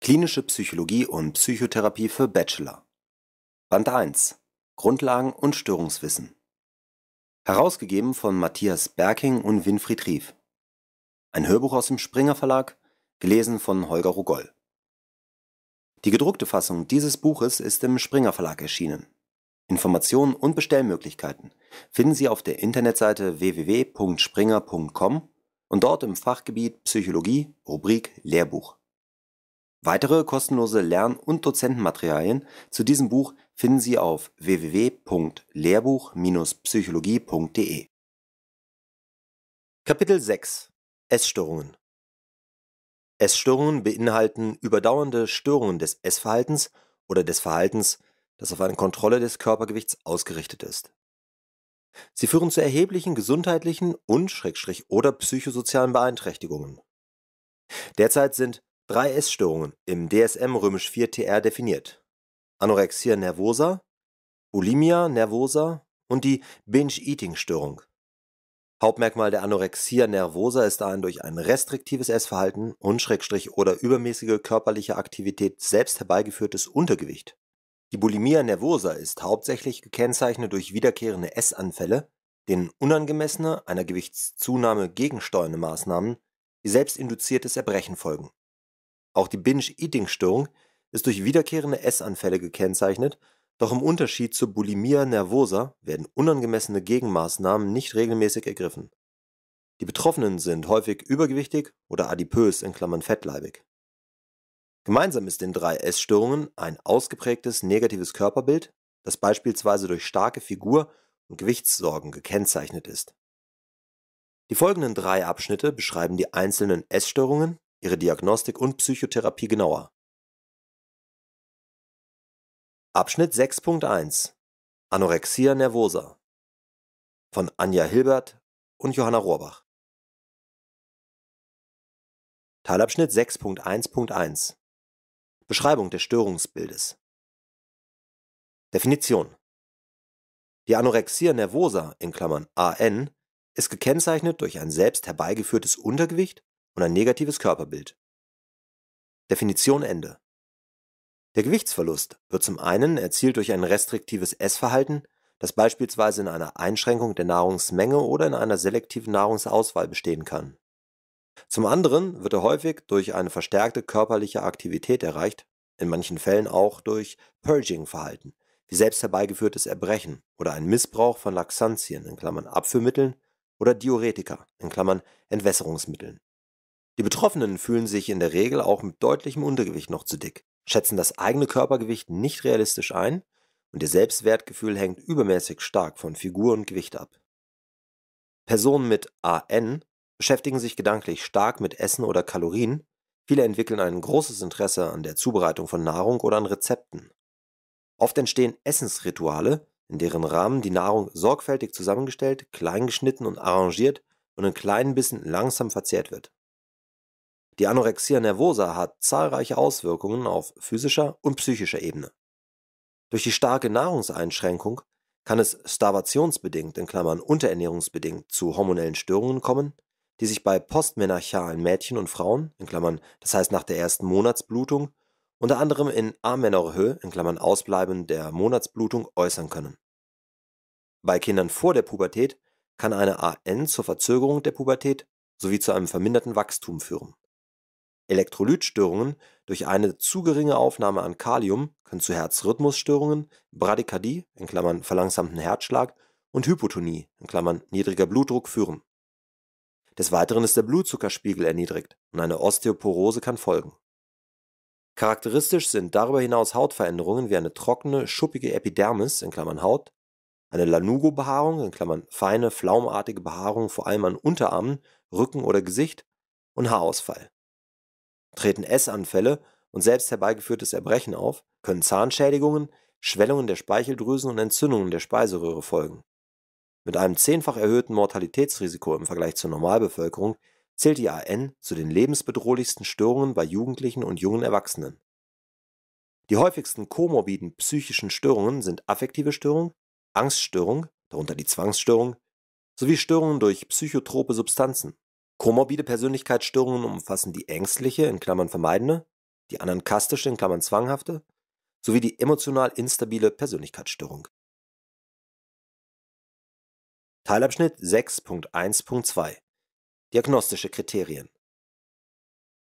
Klinische Psychologie und Psychotherapie für Bachelor Band 1 Grundlagen und Störungswissen Herausgegeben von Matthias Berking und Winfried Rief Ein Hörbuch aus dem Springer Verlag, gelesen von Holger Rogoll Die gedruckte Fassung dieses Buches ist im Springer Verlag erschienen. Informationen und Bestellmöglichkeiten finden Sie auf der Internetseite www.springer.com und dort im Fachgebiet Psychologie, Rubrik Lehrbuch. Weitere kostenlose Lern und Dozentenmaterialien zu diesem Buch finden Sie auf www.lehrbuch-psychologie.de. Kapitel 6 Essstörungen Essstörungen beinhalten überdauernde Störungen des Essverhaltens oder des Verhaltens, das auf eine Kontrolle des Körpergewichts ausgerichtet ist. Sie führen zu erheblichen gesundheitlichen und/oder psychosozialen Beeinträchtigungen. Derzeit sind drei Essstörungen im DSM römisch 4 TR definiert. Anorexia nervosa, Bulimia nervosa und die Binge-Eating-Störung. Hauptmerkmal der Anorexia nervosa ist ein durch ein restriktives Essverhalten und Schrägstrich oder übermäßige körperliche Aktivität selbst herbeigeführtes Untergewicht. Die Bulimia nervosa ist hauptsächlich gekennzeichnet durch wiederkehrende Essanfälle, denen unangemessene, einer Gewichtszunahme gegensteuernde Maßnahmen, wie selbstinduziertes Erbrechen folgen auch die Binge-Eating-Störung ist durch wiederkehrende Essanfälle gekennzeichnet, doch im Unterschied zur Bulimia nervosa werden unangemessene Gegenmaßnahmen nicht regelmäßig ergriffen. Die Betroffenen sind häufig übergewichtig oder adipös in Klammern (fettleibig). Gemeinsam ist den drei Essstörungen ein ausgeprägtes negatives Körperbild, das beispielsweise durch starke Figur und Gewichtssorgen gekennzeichnet ist. Die folgenden drei Abschnitte beschreiben die einzelnen Essstörungen ihre Diagnostik und Psychotherapie genauer. Abschnitt 6.1 Anorexia nervosa von Anja Hilbert und Johanna Rohrbach. Teilabschnitt 6.1.1 Beschreibung des Störungsbildes. Definition Die Anorexia nervosa (AN) ist gekennzeichnet durch ein selbst herbeigeführtes Untergewicht und ein negatives Körperbild. Definition Ende. Der Gewichtsverlust wird zum einen erzielt durch ein restriktives Essverhalten, das beispielsweise in einer Einschränkung der Nahrungsmenge oder in einer selektiven Nahrungsauswahl bestehen kann. Zum anderen wird er häufig durch eine verstärkte körperliche Aktivität erreicht, in manchen Fällen auch durch Purging-Verhalten, wie selbst herbeigeführtes Erbrechen oder ein Missbrauch von Laxantien in Klammern Abführmitteln oder Diuretika in Klammern Entwässerungsmitteln. Die Betroffenen fühlen sich in der Regel auch mit deutlichem Untergewicht noch zu dick, schätzen das eigene Körpergewicht nicht realistisch ein und ihr Selbstwertgefühl hängt übermäßig stark von Figur und Gewicht ab. Personen mit AN beschäftigen sich gedanklich stark mit Essen oder Kalorien, viele entwickeln ein großes Interesse an der Zubereitung von Nahrung oder an Rezepten. Oft entstehen Essensrituale, in deren Rahmen die Nahrung sorgfältig zusammengestellt, kleingeschnitten und arrangiert und in kleinen Bissen langsam verzehrt wird. Die Anorexia nervosa hat zahlreiche Auswirkungen auf physischer und psychischer Ebene. Durch die starke Nahrungseinschränkung kann es starvationsbedingt in Klammern (unterernährungsbedingt) zu hormonellen Störungen kommen, die sich bei postmenarchalen Mädchen und Frauen in Klammern, (das heißt nach der ersten Monatsblutung) unter anderem in Amenorrhoe (Ausbleiben der Monatsblutung) äußern können. Bei Kindern vor der Pubertät kann eine AN zur Verzögerung der Pubertät sowie zu einem verminderten Wachstum führen Elektrolytstörungen durch eine zu geringe Aufnahme an Kalium können zu Herzrhythmusstörungen, Bradykardie in Klammern verlangsamten Herzschlag) und Hypotonie in Klammern (niedriger Blutdruck) führen. Des Weiteren ist der Blutzuckerspiegel erniedrigt und eine Osteoporose kann folgen. Charakteristisch sind darüber hinaus Hautveränderungen wie eine trockene, schuppige Epidermis in Klammern (Haut), eine Lanugo-Behaarung in Klammern (feine, flaumartige Behaarung vor allem an Unterarmen, Rücken oder Gesicht) und Haarausfall treten Essanfälle und selbst herbeigeführtes Erbrechen auf, können Zahnschädigungen, Schwellungen der Speicheldrüsen und Entzündungen der Speiseröhre folgen. Mit einem zehnfach erhöhten Mortalitätsrisiko im Vergleich zur Normalbevölkerung zählt die AN zu den lebensbedrohlichsten Störungen bei Jugendlichen und jungen Erwachsenen. Die häufigsten komorbiden psychischen Störungen sind affektive Störung, Angststörung, darunter die Zwangsstörung, sowie Störungen durch psychotrope Substanzen Komorbide Persönlichkeitsstörungen umfassen die ängstliche in Klammern (vermeidende), die anankastische in Klammern (zwanghafte) sowie die emotional instabile Persönlichkeitsstörung. Teilabschnitt 6.1.2 Diagnostische Kriterien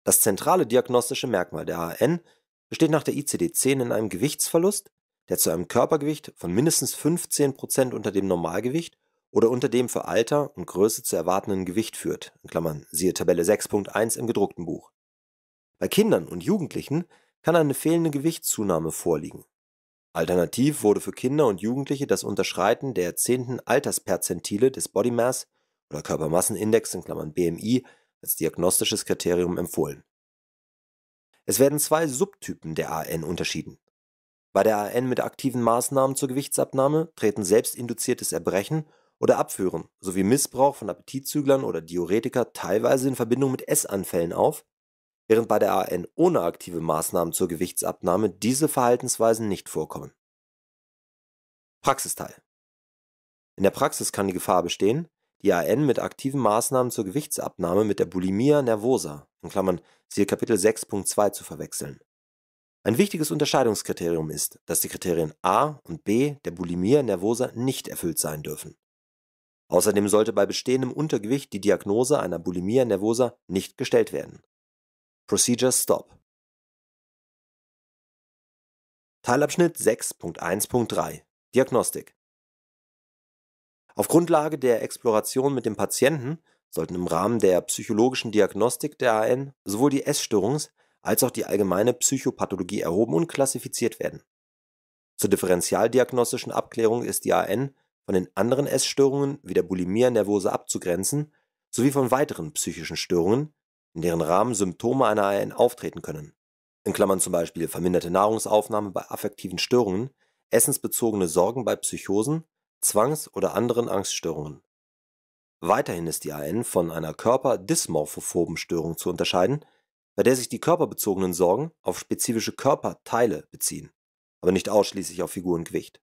Das zentrale diagnostische Merkmal der AN besteht nach der ICD-10 in einem Gewichtsverlust, der zu einem Körpergewicht von mindestens 15 unter dem Normalgewicht oder unter dem für Alter und Größe zu erwartenden Gewicht führt in Klammern (siehe Tabelle 6.1 im gedruckten Buch). Bei Kindern und Jugendlichen kann eine fehlende Gewichtszunahme vorliegen. Alternativ wurde für Kinder und Jugendliche das Unterschreiten der zehnten Altersperzentile des Body Mass oder Körpermassenindex in Klammern (BMI) als diagnostisches Kriterium empfohlen. Es werden zwei Subtypen der AN unterschieden. Bei der AN mit aktiven Maßnahmen zur Gewichtsabnahme treten selbstinduziertes Erbrechen oder Abführen sowie Missbrauch von Appetitzüglern oder Diuretika teilweise in Verbindung mit Essanfällen auf, während bei der AN ohne aktive Maßnahmen zur Gewichtsabnahme diese Verhaltensweisen nicht vorkommen. Praxisteil In der Praxis kann die Gefahr bestehen, die AN mit aktiven Maßnahmen zur Gewichtsabnahme mit der Bulimia nervosa in Klammern (siehe Kapitel 6.2) zu verwechseln. Ein wichtiges Unterscheidungskriterium ist, dass die Kriterien A und B der Bulimia nervosa nicht erfüllt sein dürfen Außerdem sollte bei bestehendem Untergewicht die Diagnose einer Bulimia nervosa nicht gestellt werden. Procedure Stop Teilabschnitt 6.1.3 Diagnostik Auf Grundlage der Exploration mit dem Patienten sollten im Rahmen der psychologischen Diagnostik der AN sowohl die Essstörungs- als auch die allgemeine Psychopathologie erhoben und klassifiziert werden. Zur differentialdiagnostischen Abklärung ist die AN von den anderen Essstörungen wie der Bulimia nervosa abzugrenzen sowie von weiteren psychischen Störungen, in deren Rahmen Symptome einer AN auftreten können In Klammern (zum Beispiel verminderte Nahrungsaufnahme bei affektiven Störungen, essensbezogene Sorgen bei Psychosen, Zwangs oder anderen Angststörungen). Weiterhin ist die AN von einer körperdysmorphophoben Störung zu unterscheiden, bei der sich die körperbezogenen Sorgen auf spezifische Körperteile beziehen, aber nicht ausschließlich auf Figur und Gewicht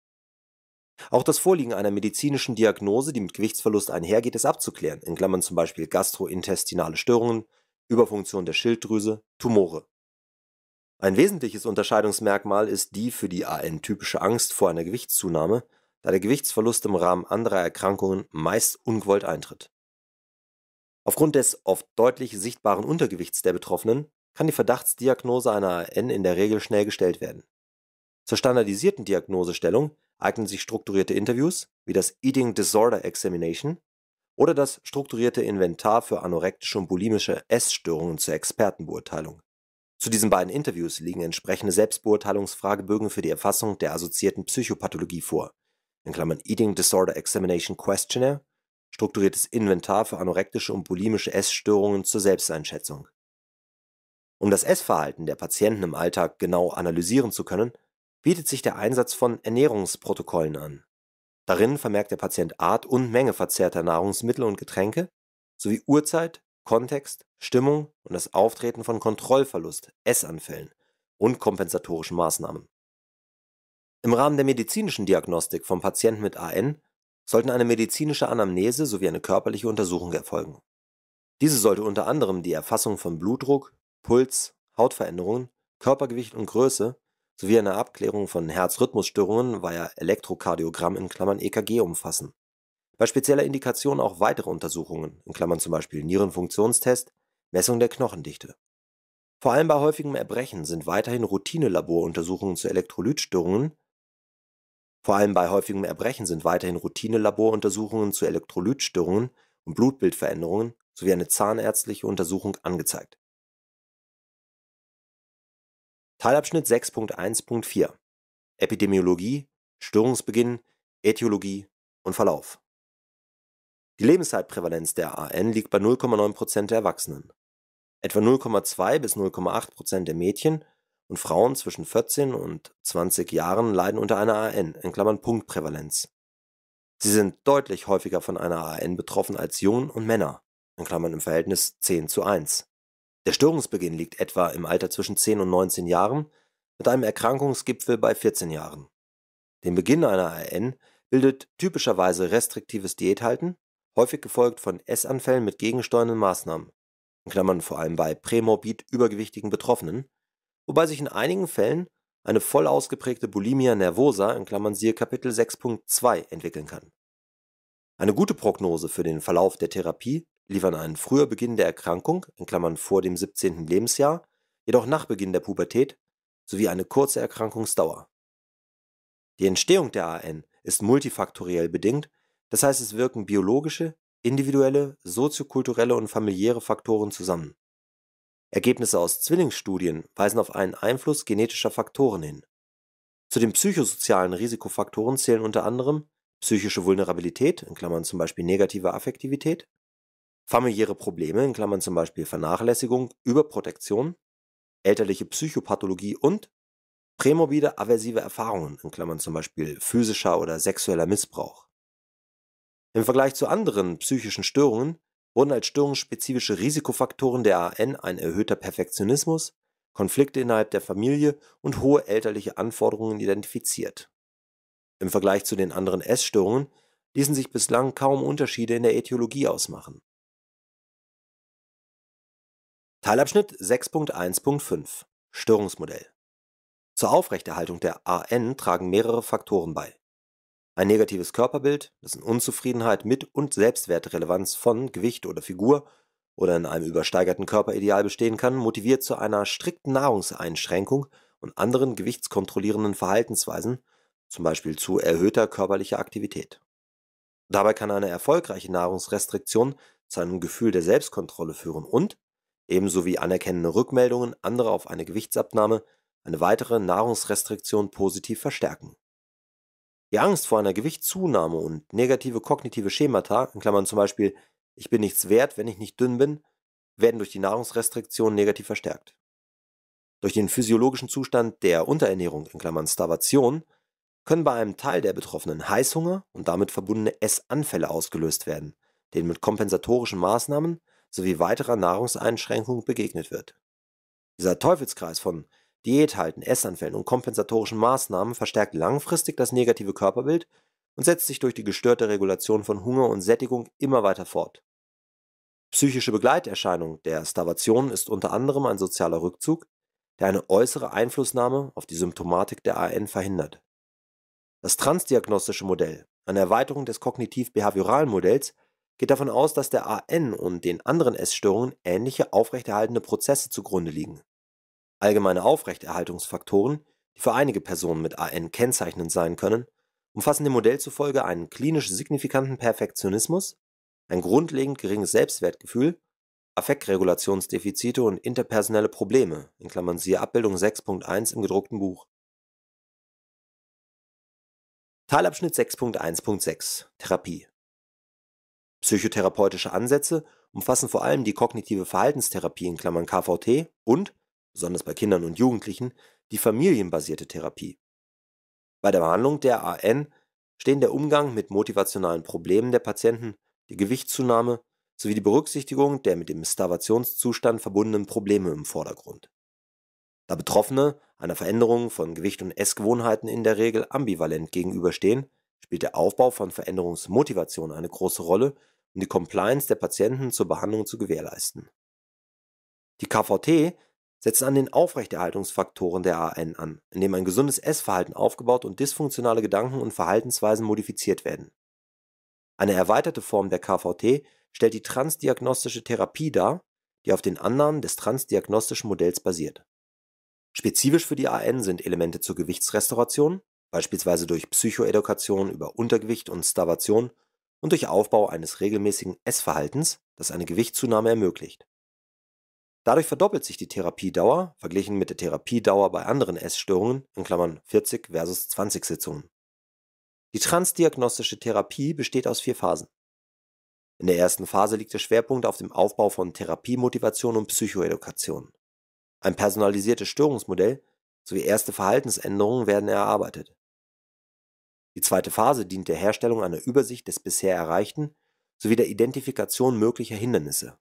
auch das Vorliegen einer medizinischen Diagnose, die mit Gewichtsverlust einhergeht, ist abzuklären in Klammern zum Beispiel gastrointestinale Störungen, Überfunktion der Schilddrüse, Tumore). Ein wesentliches Unterscheidungsmerkmal ist die für die AN typische Angst vor einer Gewichtszunahme, da der Gewichtsverlust im Rahmen anderer Erkrankungen meist ungewollt eintritt. Aufgrund des oft deutlich sichtbaren Untergewichts der Betroffenen kann die Verdachtsdiagnose einer AN in der Regel schnell gestellt werden. Zur standardisierten Diagnosestellung eignen sich strukturierte Interviews wie das Eating Disorder Examination oder das strukturierte Inventar für anorektische und bulimische Essstörungen zur Expertenbeurteilung. Zu diesen beiden Interviews liegen entsprechende Selbstbeurteilungsfragebögen für die Erfassung der assoziierten Psychopathologie vor. In Klammern Eating Disorder Examination Questionnaire, strukturiertes Inventar für anorektische und bulimische Essstörungen zur Selbsteinschätzung. Um das Essverhalten der Patienten im Alltag genau analysieren zu können, bietet sich der Einsatz von Ernährungsprotokollen an. Darin vermerkt der Patient Art und Menge verzehrter Nahrungsmittel und Getränke sowie Uhrzeit, Kontext, Stimmung und das Auftreten von Kontrollverlust, Essanfällen und kompensatorischen Maßnahmen. Im Rahmen der medizinischen Diagnostik vom Patienten mit AN sollten eine medizinische Anamnese sowie eine körperliche Untersuchung erfolgen. Diese sollte unter anderem die Erfassung von Blutdruck, Puls, Hautveränderungen, Körpergewicht und Größe sowie eine Abklärung von Herzrhythmusstörungen via Elektrokardiogramm in Klammern (EKG) umfassen, bei spezieller Indikation auch weitere Untersuchungen in Klammern zum Beispiel Nierenfunktionstest, Messung der Knochendichte). Vor allem bei häufigem Erbrechen sind weiterhin Routine-Laboruntersuchungen zu Elektrolytstörungen und Blutbildveränderungen sowie eine zahnärztliche Untersuchung angezeigt Teilabschnitt 6.1.4 Epidemiologie, Störungsbeginn, Äthiologie und Verlauf. Die Lebenszeitprävalenz der AN liegt bei 0,9 Prozent der Erwachsenen, etwa 0,2 bis 0,8 Prozent der Mädchen und Frauen zwischen 14 und 20 Jahren leiden unter einer AN in Klammern (Punktprävalenz). Sie sind deutlich häufiger von einer AN betroffen als Jungen und Männer in Klammern (im Verhältnis 10 zu 1 der Störungsbeginn liegt etwa im Alter zwischen 10 und 19 Jahren mit einem Erkrankungsgipfel bei 14 Jahren. Den Beginn einer AN bildet typischerweise restriktives Diäthalten, häufig gefolgt von Essanfällen mit gegensteuernden Maßnahmen in Klammern (vor allem bei prämorbid übergewichtigen Betroffenen), wobei sich in einigen Fällen eine voll ausgeprägte Bulimia nervosa in Klammern (siehe Kapitel 6.2) entwickeln kann. Eine gute Prognose für den Verlauf der Therapie liefern einen früher Beginn der Erkrankung (vor dem 17. Lebensjahr, jedoch nach Beginn der Pubertät) sowie eine kurze Erkrankungsdauer. Die Entstehung der AN ist multifaktoriell bedingt, das heißt es wirken biologische, individuelle, soziokulturelle und familiäre Faktoren zusammen. Ergebnisse aus Zwillingsstudien weisen auf einen Einfluss genetischer Faktoren hin. Zu den psychosozialen Risikofaktoren zählen unter anderem psychische Vulnerabilität in Klammern zum Beispiel negative Affektivität familiäre Probleme, in Klammern zum Beispiel Vernachlässigung, Überprotektion, elterliche Psychopathologie und prämorbide aversive Erfahrungen, in Klammern zum Beispiel physischer oder sexueller Missbrauch. Im Vergleich zu anderen psychischen Störungen wurden als störungsspezifische Risikofaktoren der AN ein erhöhter Perfektionismus, Konflikte innerhalb der Familie und hohe elterliche Anforderungen identifiziert. Im Vergleich zu den anderen Essstörungen ließen sich bislang kaum Unterschiede in der Ätiologie ausmachen. Teilabschnitt 6.1.5 Störungsmodell Zur Aufrechterhaltung der AN tragen mehrere Faktoren bei. Ein negatives Körperbild, dessen Unzufriedenheit mit und Selbstwertrelevanz von Gewicht oder Figur oder in einem übersteigerten Körperideal bestehen kann, motiviert zu einer strikten Nahrungseinschränkung und anderen gewichtskontrollierenden Verhaltensweisen, zum Beispiel zu erhöhter körperlicher Aktivität. Dabei kann eine erfolgreiche Nahrungsrestriktion zu einem Gefühl der Selbstkontrolle führen und ebenso wie anerkennende Rückmeldungen anderer auf eine Gewichtsabnahme eine weitere Nahrungsrestriktion positiv verstärken. Die Angst vor einer Gewichtszunahme und negative kognitive Schemata in Klammern (zum Beispiel Ich bin nichts wert, wenn ich nicht dünn bin) werden durch die Nahrungsrestriktion negativ verstärkt. Durch den physiologischen Zustand der Unterernährung in Klammern (Starvation) können bei einem Teil der Betroffenen Heißhunger und damit verbundene Essanfälle ausgelöst werden, denen mit kompensatorischen Maßnahmen sowie weiterer Nahrungseinschränkungen begegnet wird. Dieser Teufelskreis von Diäthalten, Essanfällen und kompensatorischen Maßnahmen verstärkt langfristig das negative Körperbild und setzt sich durch die gestörte Regulation von Hunger und Sättigung immer weiter fort. Psychische Begleiterscheinung der Starvation ist unter anderem ein sozialer Rückzug, der eine äußere Einflussnahme auf die Symptomatik der AN verhindert. Das transdiagnostische Modell, eine Erweiterung des kognitiv-behavioralen Modells, geht davon aus, dass der AN und den anderen Essstörungen ähnliche aufrechterhaltende Prozesse zugrunde liegen. Allgemeine Aufrechterhaltungsfaktoren, die für einige Personen mit AN kennzeichnend sein können, umfassen dem Modell zufolge einen klinisch signifikanten Perfektionismus, ein grundlegend geringes Selbstwertgefühl, Affektregulationsdefizite und interpersonelle Probleme in Klammern (siehe Abbildung 6.1 im gedruckten Buch). Teilabschnitt 6.1.6 Therapie Psychotherapeutische Ansätze umfassen vor allem die kognitive Verhaltenstherapie (KVT) und, besonders bei Kindern und Jugendlichen, die familienbasierte Therapie. Bei der Behandlung der AN stehen der Umgang mit motivationalen Problemen der Patienten, die Gewichtszunahme sowie die Berücksichtigung der mit dem Starvationszustand verbundenen Probleme im Vordergrund. Da Betroffene einer Veränderung von Gewicht und Essgewohnheiten in der Regel ambivalent gegenüberstehen, spielt der Aufbau von Veränderungsmotivation eine große Rolle um die Compliance der Patienten zur Behandlung zu gewährleisten. Die KVT setzt an den Aufrechterhaltungsfaktoren der AN an, indem ein gesundes Essverhalten aufgebaut und dysfunktionale Gedanken und Verhaltensweisen modifiziert werden. Eine erweiterte Form der KVT stellt die transdiagnostische Therapie dar, die auf den Annahmen des transdiagnostischen Modells basiert. Spezifisch für die AN sind Elemente zur Gewichtsrestauration, beispielsweise durch Psychoedukation über Untergewicht und Starvation und durch Aufbau eines regelmäßigen Essverhaltens, das eine Gewichtszunahme ermöglicht. Dadurch verdoppelt sich die Therapiedauer verglichen mit der Therapiedauer bei anderen Essstörungen in Klammern (40 versus 20 Sitzungen). Die transdiagnostische Therapie besteht aus vier Phasen. In der ersten Phase liegt der Schwerpunkt auf dem Aufbau von Therapiemotivation und Psychoedukation. Ein personalisiertes Störungsmodell sowie erste Verhaltensänderungen werden erarbeitet die zweite Phase dient der Herstellung einer Übersicht des bisher Erreichten sowie der Identifikation möglicher Hindernisse.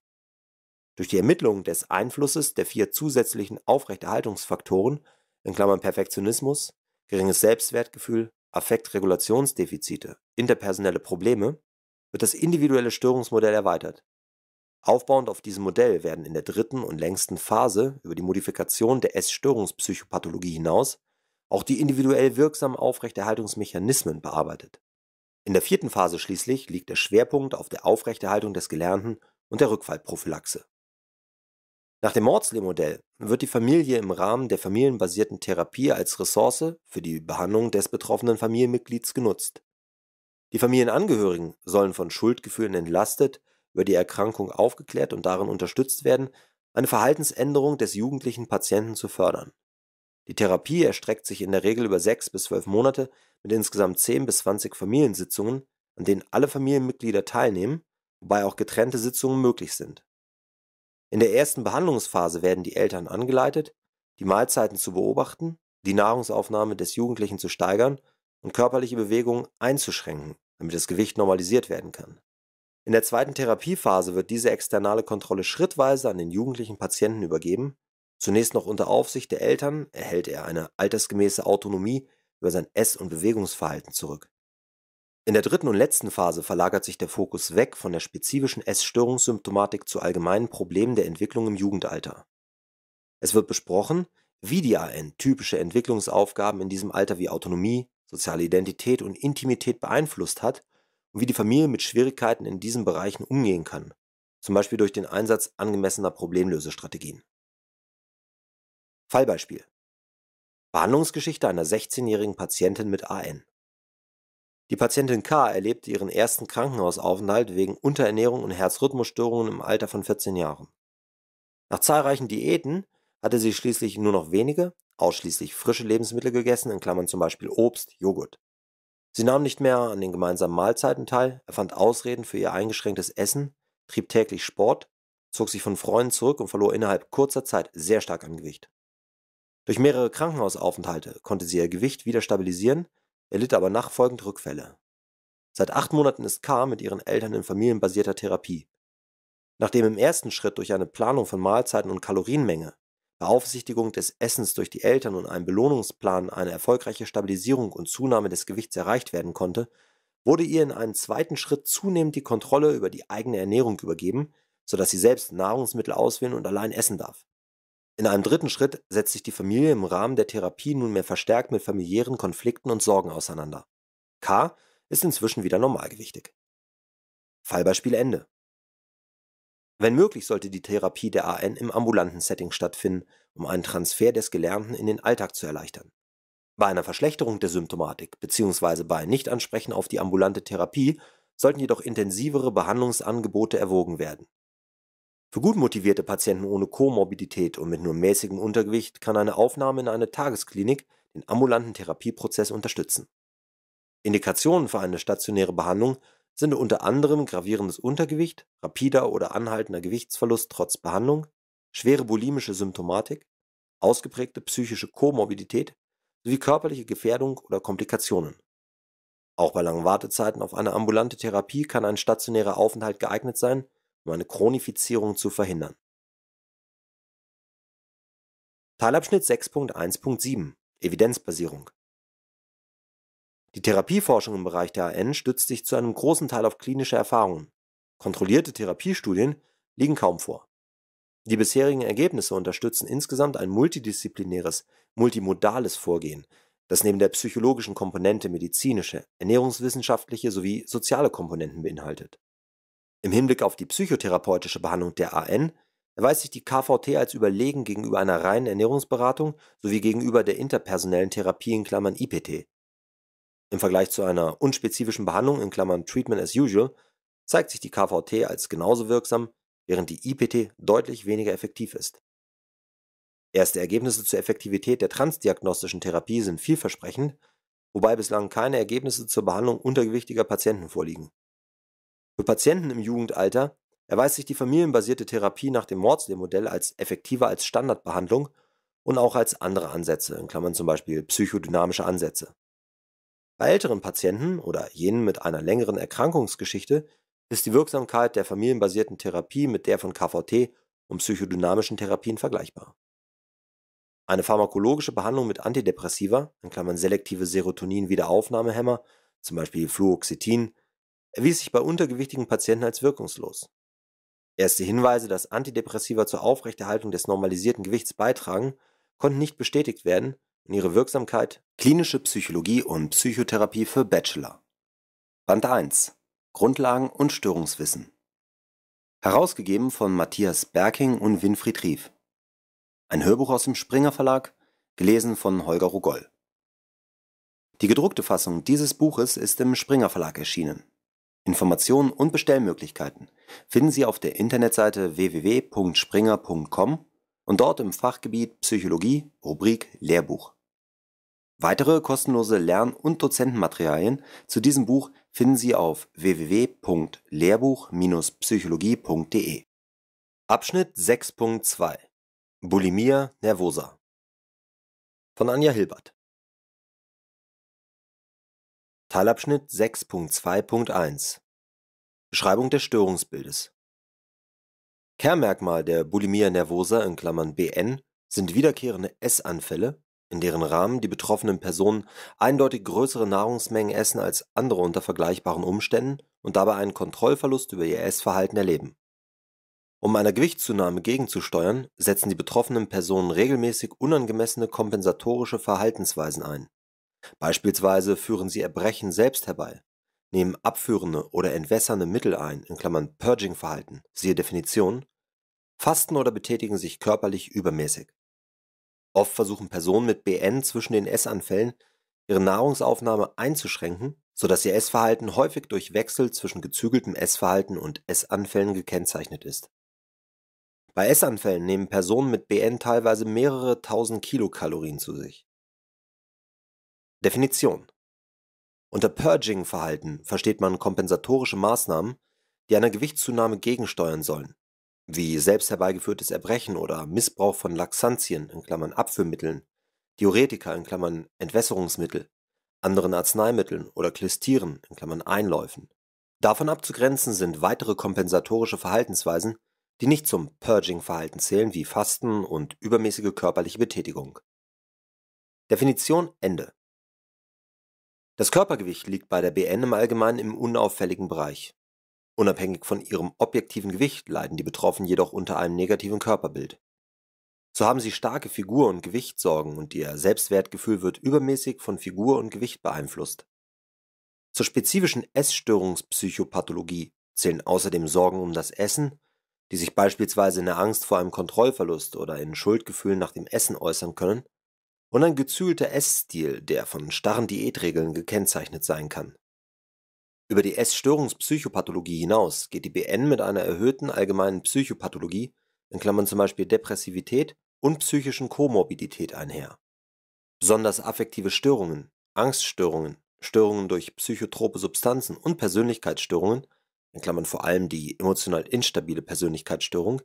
Durch die Ermittlung des Einflusses der vier zusätzlichen Aufrechterhaltungsfaktoren in Klammern (Perfektionismus, geringes Selbstwertgefühl, Affektregulationsdefizite, interpersonelle Probleme) wird das individuelle Störungsmodell erweitert. Aufbauend auf diesem Modell werden in der dritten und längsten Phase über die Modifikation der Essstörungspsychopathologie hinaus auch die individuell wirksamen Aufrechterhaltungsmechanismen bearbeitet. In der vierten Phase schließlich liegt der Schwerpunkt auf der Aufrechterhaltung des Gelernten und der Rückfallprophylaxe. Nach dem mordsley modell wird die Familie im Rahmen der familienbasierten Therapie als Ressource für die Behandlung des betroffenen Familienmitglieds genutzt. Die Familienangehörigen sollen von Schuldgefühlen entlastet, über die Erkrankung aufgeklärt und darin unterstützt werden, eine Verhaltensänderung des jugendlichen Patienten zu fördern die Therapie erstreckt sich in der Regel über sechs bis zwölf Monate mit insgesamt zehn bis zwanzig Familiensitzungen, an denen alle Familienmitglieder teilnehmen, wobei auch getrennte Sitzungen möglich sind. In der ersten Behandlungsphase werden die Eltern angeleitet, die Mahlzeiten zu beobachten, die Nahrungsaufnahme des Jugendlichen zu steigern und körperliche Bewegungen einzuschränken, damit das Gewicht normalisiert werden kann. In der zweiten Therapiephase wird diese externe Kontrolle schrittweise an den jugendlichen Patienten übergeben, Zunächst noch unter Aufsicht der Eltern erhält er eine altersgemäße Autonomie über sein Ess- und Bewegungsverhalten zurück. In der dritten und letzten Phase verlagert sich der Fokus weg von der spezifischen Essstörungssymptomatik zu allgemeinen Problemen der Entwicklung im Jugendalter. Es wird besprochen, wie die AN typische Entwicklungsaufgaben in diesem Alter wie Autonomie, soziale Identität und Intimität beeinflusst hat und wie die Familie mit Schwierigkeiten in diesen Bereichen umgehen kann, zum Beispiel durch den Einsatz angemessener Problemlösestrategien Fallbeispiel. Behandlungsgeschichte einer 16-jährigen Patientin mit AN. Die Patientin K. erlebte ihren ersten Krankenhausaufenthalt wegen Unterernährung und Herzrhythmusstörungen im Alter von 14 Jahren. Nach zahlreichen Diäten hatte sie schließlich nur noch wenige, ausschließlich frische Lebensmittel gegessen, in Klammern zum Beispiel Obst, Joghurt. Sie nahm nicht mehr an den gemeinsamen Mahlzeiten teil, erfand Ausreden für ihr eingeschränktes Essen, trieb täglich Sport, zog sich von Freunden zurück und verlor innerhalb kurzer Zeit sehr stark an Gewicht. Durch mehrere Krankenhausaufenthalte konnte sie ihr Gewicht wieder stabilisieren, erlitt aber nachfolgend Rückfälle. Seit acht Monaten ist K. mit ihren Eltern in familienbasierter Therapie. Nachdem im ersten Schritt durch eine Planung von Mahlzeiten und Kalorienmenge, Beaufsichtigung des Essens durch die Eltern und einem Belohnungsplan eine erfolgreiche Stabilisierung und Zunahme des Gewichts erreicht werden konnte, wurde ihr in einem zweiten Schritt zunehmend die Kontrolle über die eigene Ernährung übergeben, sodass sie selbst Nahrungsmittel auswählen und allein essen darf. In einem dritten Schritt setzt sich die Familie im Rahmen der Therapie nunmehr verstärkt mit familiären Konflikten und Sorgen auseinander. K. ist inzwischen wieder normalgewichtig. Fallbeispiel Ende. Wenn möglich, sollte die Therapie der AN im ambulanten Setting stattfinden, um einen Transfer des Gelernten in den Alltag zu erleichtern. Bei einer Verschlechterung der Symptomatik bzw. bei Nichtansprechen auf die ambulante Therapie sollten jedoch intensivere Behandlungsangebote erwogen werden für gut motivierte Patienten ohne Komorbidität und mit nur mäßigem Untergewicht kann eine Aufnahme in eine Tagesklinik den ambulanten Therapieprozess unterstützen. Indikationen für eine stationäre Behandlung sind unter anderem gravierendes Untergewicht, rapider oder anhaltender Gewichtsverlust trotz Behandlung, schwere bulimische Symptomatik, ausgeprägte psychische Komorbidität sowie körperliche Gefährdung oder Komplikationen. Auch bei langen Wartezeiten auf eine ambulante Therapie kann ein stationärer Aufenthalt geeignet sein um eine Chronifizierung zu verhindern. Teilabschnitt 6.1.7 Evidenzbasierung Die Therapieforschung im Bereich der AN stützt sich zu einem großen Teil auf klinische Erfahrungen. Kontrollierte Therapiestudien liegen kaum vor. Die bisherigen Ergebnisse unterstützen insgesamt ein multidisziplinäres, multimodales Vorgehen, das neben der psychologischen Komponente medizinische, ernährungswissenschaftliche sowie soziale Komponenten beinhaltet im Hinblick auf die psychotherapeutische Behandlung der AN erweist sich die KVT als überlegen gegenüber einer reinen Ernährungsberatung sowie gegenüber der interpersonellen Therapie (IPT). Im Vergleich zu einer unspezifischen Behandlung (Treatment as usual) zeigt sich die KVT als genauso wirksam, während die IPT deutlich weniger effektiv ist. Erste Ergebnisse zur Effektivität der transdiagnostischen Therapie sind vielversprechend, wobei bislang keine Ergebnisse zur Behandlung untergewichtiger Patienten vorliegen für Patienten im Jugendalter erweist sich die familienbasierte Therapie nach dem Maudsley-Modell als effektiver als Standardbehandlung und auch als andere Ansätze in Klammern (zum Beispiel psychodynamische Ansätze). Bei älteren Patienten oder jenen mit einer längeren Erkrankungsgeschichte ist die Wirksamkeit der familienbasierten Therapie mit der von KVT und psychodynamischen Therapien vergleichbar. Eine pharmakologische Behandlung mit Antidepressiva in Klammern (selektive Serotonin-Wiederaufnahmehemmer, zum Beispiel Fluoxetin erwies sich bei untergewichtigen Patienten als wirkungslos. Erste Hinweise, dass Antidepressiva zur Aufrechterhaltung des normalisierten Gewichts beitragen, konnten nicht bestätigt werden und ihre Wirksamkeit Klinische Psychologie und Psychotherapie für Bachelor. Band 1 Grundlagen und Störungswissen. Herausgegeben von Matthias Berking und Winfried Rief. Ein Hörbuch aus dem Springer Verlag, gelesen von Holger Rogoll. Die gedruckte Fassung dieses Buches ist im Springer Verlag erschienen. Informationen und Bestellmöglichkeiten finden Sie auf der Internetseite www.springer.com und dort im Fachgebiet Psychologie Rubrik Lehrbuch. Weitere kostenlose Lern- und Dozentenmaterialien zu diesem Buch finden Sie auf www.lehrbuch-psychologie.de. Abschnitt 6.2 Bulimia nervosa von Anja Hilbert Teilabschnitt 6.2.1 Beschreibung des Störungsbildes Kernmerkmal der Bulimia nervosa in Klammern (BN) sind wiederkehrende Essanfälle, in deren Rahmen die betroffenen Personen eindeutig größere Nahrungsmengen essen als andere unter vergleichbaren Umständen und dabei einen Kontrollverlust über ihr Essverhalten erleben. Um einer Gewichtszunahme gegenzusteuern, setzen die betroffenen Personen regelmäßig unangemessene kompensatorische Verhaltensweisen ein Beispielsweise führen sie Erbrechen selbst herbei, nehmen abführende oder entwässernde Mittel ein in Klammern (Purging-Verhalten, siehe Definition), fasten oder betätigen sich körperlich übermäßig. Oft versuchen Personen mit BN zwischen den Essanfällen, ihre Nahrungsaufnahme einzuschränken, sodass ihr Essverhalten häufig durch Wechsel zwischen gezügeltem Essverhalten und Essanfällen gekennzeichnet ist. Bei Essanfällen nehmen Personen mit BN teilweise mehrere tausend Kilokalorien zu sich Definition Unter Purging-Verhalten versteht man kompensatorische Maßnahmen, die einer Gewichtszunahme gegensteuern sollen, wie selbst herbeigeführtes Erbrechen oder Missbrauch von Laxantien (Abführmitteln), Diuretika (Entwässerungsmittel), anderen Arzneimitteln oder Klistieren (Einläufen). Davon abzugrenzen sind weitere kompensatorische Verhaltensweisen, die nicht zum Purging-Verhalten zählen, wie Fasten und übermäßige körperliche Betätigung. Definition Ende das Körpergewicht liegt bei der BN im Allgemeinen im unauffälligen Bereich. Unabhängig von ihrem objektiven Gewicht leiden die Betroffenen jedoch unter einem negativen Körperbild. So haben sie starke Figur- und Gewichtssorgen und ihr Selbstwertgefühl wird übermäßig von Figur und Gewicht beeinflusst. Zur spezifischen Essstörungspsychopathologie zählen außerdem Sorgen um das Essen, die sich beispielsweise in der Angst vor einem Kontrollverlust oder in Schuldgefühlen nach dem Essen äußern können, und ein gezügelter Essstil, der von starren Diätregeln gekennzeichnet sein kann. Über die Essstörungspsychopathologie hinaus geht die BN mit einer erhöhten allgemeinen Psychopathologie in Klammern zum Beispiel Depressivität) und psychischen Komorbidität einher. Besonders affektive Störungen, Angststörungen, Störungen durch psychotrope Substanzen und Persönlichkeitsstörungen in Klammern (vor allem die emotional instabile Persönlichkeitsstörung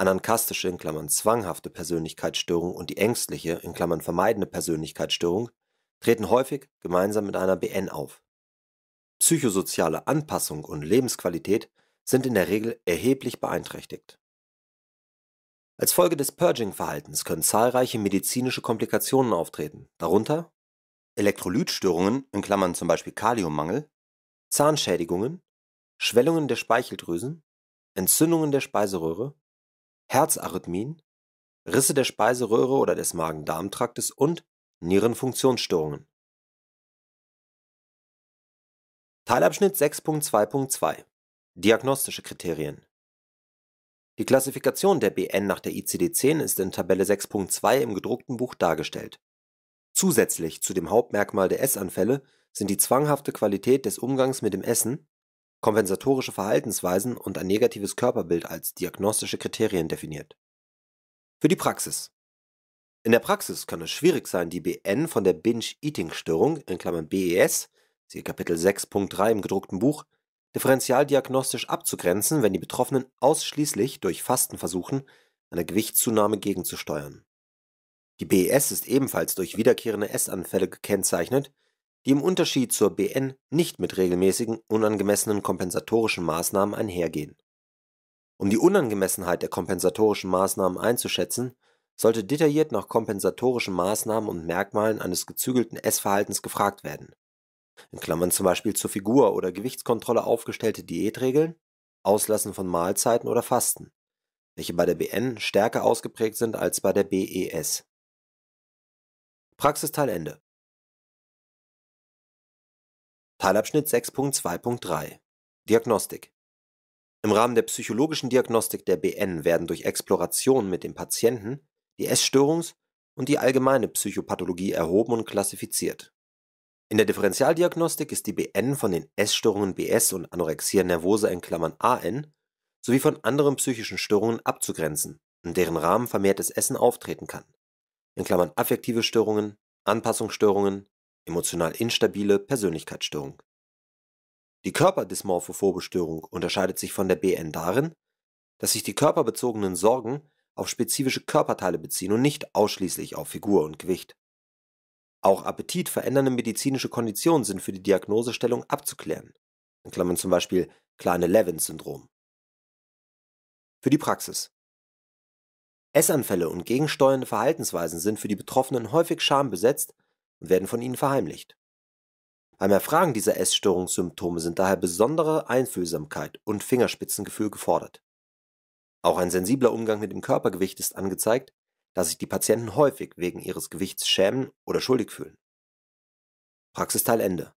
anankastische in Klammern (zwanghafte) Persönlichkeitsstörung und die ängstliche in Klammern (vermeidende) Persönlichkeitsstörung treten häufig gemeinsam mit einer BN auf. Psychosoziale Anpassung und Lebensqualität sind in der Regel erheblich beeinträchtigt. Als Folge des Purging-Verhaltens können zahlreiche medizinische Komplikationen auftreten, darunter Elektrolytstörungen in Klammern zum Beispiel Kaliummangel), Zahnschädigungen, Schwellungen der Speicheldrüsen, Entzündungen der Speiseröhre Herzarrhythmien, Risse der Speiseröhre oder des Magen-Darm-Traktes und Nierenfunktionsstörungen. Teilabschnitt 6.2.2 Diagnostische Kriterien Die Klassifikation der BN nach der ICD-10 ist in Tabelle 6.2 im gedruckten Buch dargestellt. Zusätzlich zu dem Hauptmerkmal der Essanfälle sind die zwanghafte Qualität des Umgangs mit dem Essen kompensatorische Verhaltensweisen und ein negatives Körperbild als diagnostische Kriterien definiert. Für die Praxis. In der Praxis kann es schwierig sein, die BN von der Binge-Eating-Störung in Klammern (BES) siehe Kapitel 6.3 im gedruckten Buch differenzialdiagnostisch abzugrenzen, wenn die Betroffenen ausschließlich durch Fasten versuchen, einer Gewichtszunahme gegenzusteuern. Die BES ist ebenfalls durch wiederkehrende Essanfälle gekennzeichnet die im Unterschied zur BN nicht mit regelmäßigen unangemessenen kompensatorischen Maßnahmen einhergehen. Um die Unangemessenheit der kompensatorischen Maßnahmen einzuschätzen, sollte detailliert nach kompensatorischen Maßnahmen und Merkmalen eines gezügelten Essverhaltens gefragt werden In Klammern zum Beispiel zur Figur oder Gewichtskontrolle aufgestellte Diätregeln, Auslassen von Mahlzeiten oder Fasten), welche bei der BN stärker ausgeprägt sind als bei der BES. Praxisteil Ende Teilabschnitt 6.2.3 Diagnostik Im Rahmen der psychologischen Diagnostik der BN werden durch Exploration mit dem Patienten die Essstörungs- und die allgemeine Psychopathologie erhoben und klassifiziert. In der Differentialdiagnostik ist die BN von den Essstörungen BS und Anorexia nervosa (AN) sowie von anderen psychischen Störungen abzugrenzen, in deren Rahmen vermehrtes Essen auftreten kann (affektive Störungen, Anpassungsstörungen emotional instabile Persönlichkeitsstörung. Die körperdysmorphophobe Störung unterscheidet sich von der BN darin, dass sich die körperbezogenen Sorgen auf spezifische Körperteile beziehen und nicht ausschließlich auf Figur und Gewicht. Auch appetitverändernde medizinische Konditionen sind für die Diagnosestellung abzuklären. In Klammern zum Beispiel Kleine-Levin-Syndrom. Für die Praxis. Essanfälle und gegensteuernde Verhaltensweisen sind für die Betroffenen häufig schambesetzt und werden von ihnen verheimlicht. Beim Erfragen dieser Essstörungssymptome sind daher besondere Einfühlsamkeit und Fingerspitzengefühl gefordert. Auch ein sensibler Umgang mit dem Körpergewicht ist angezeigt, da sich die Patienten häufig wegen ihres Gewichts schämen oder schuldig fühlen. Praxisteil Ende.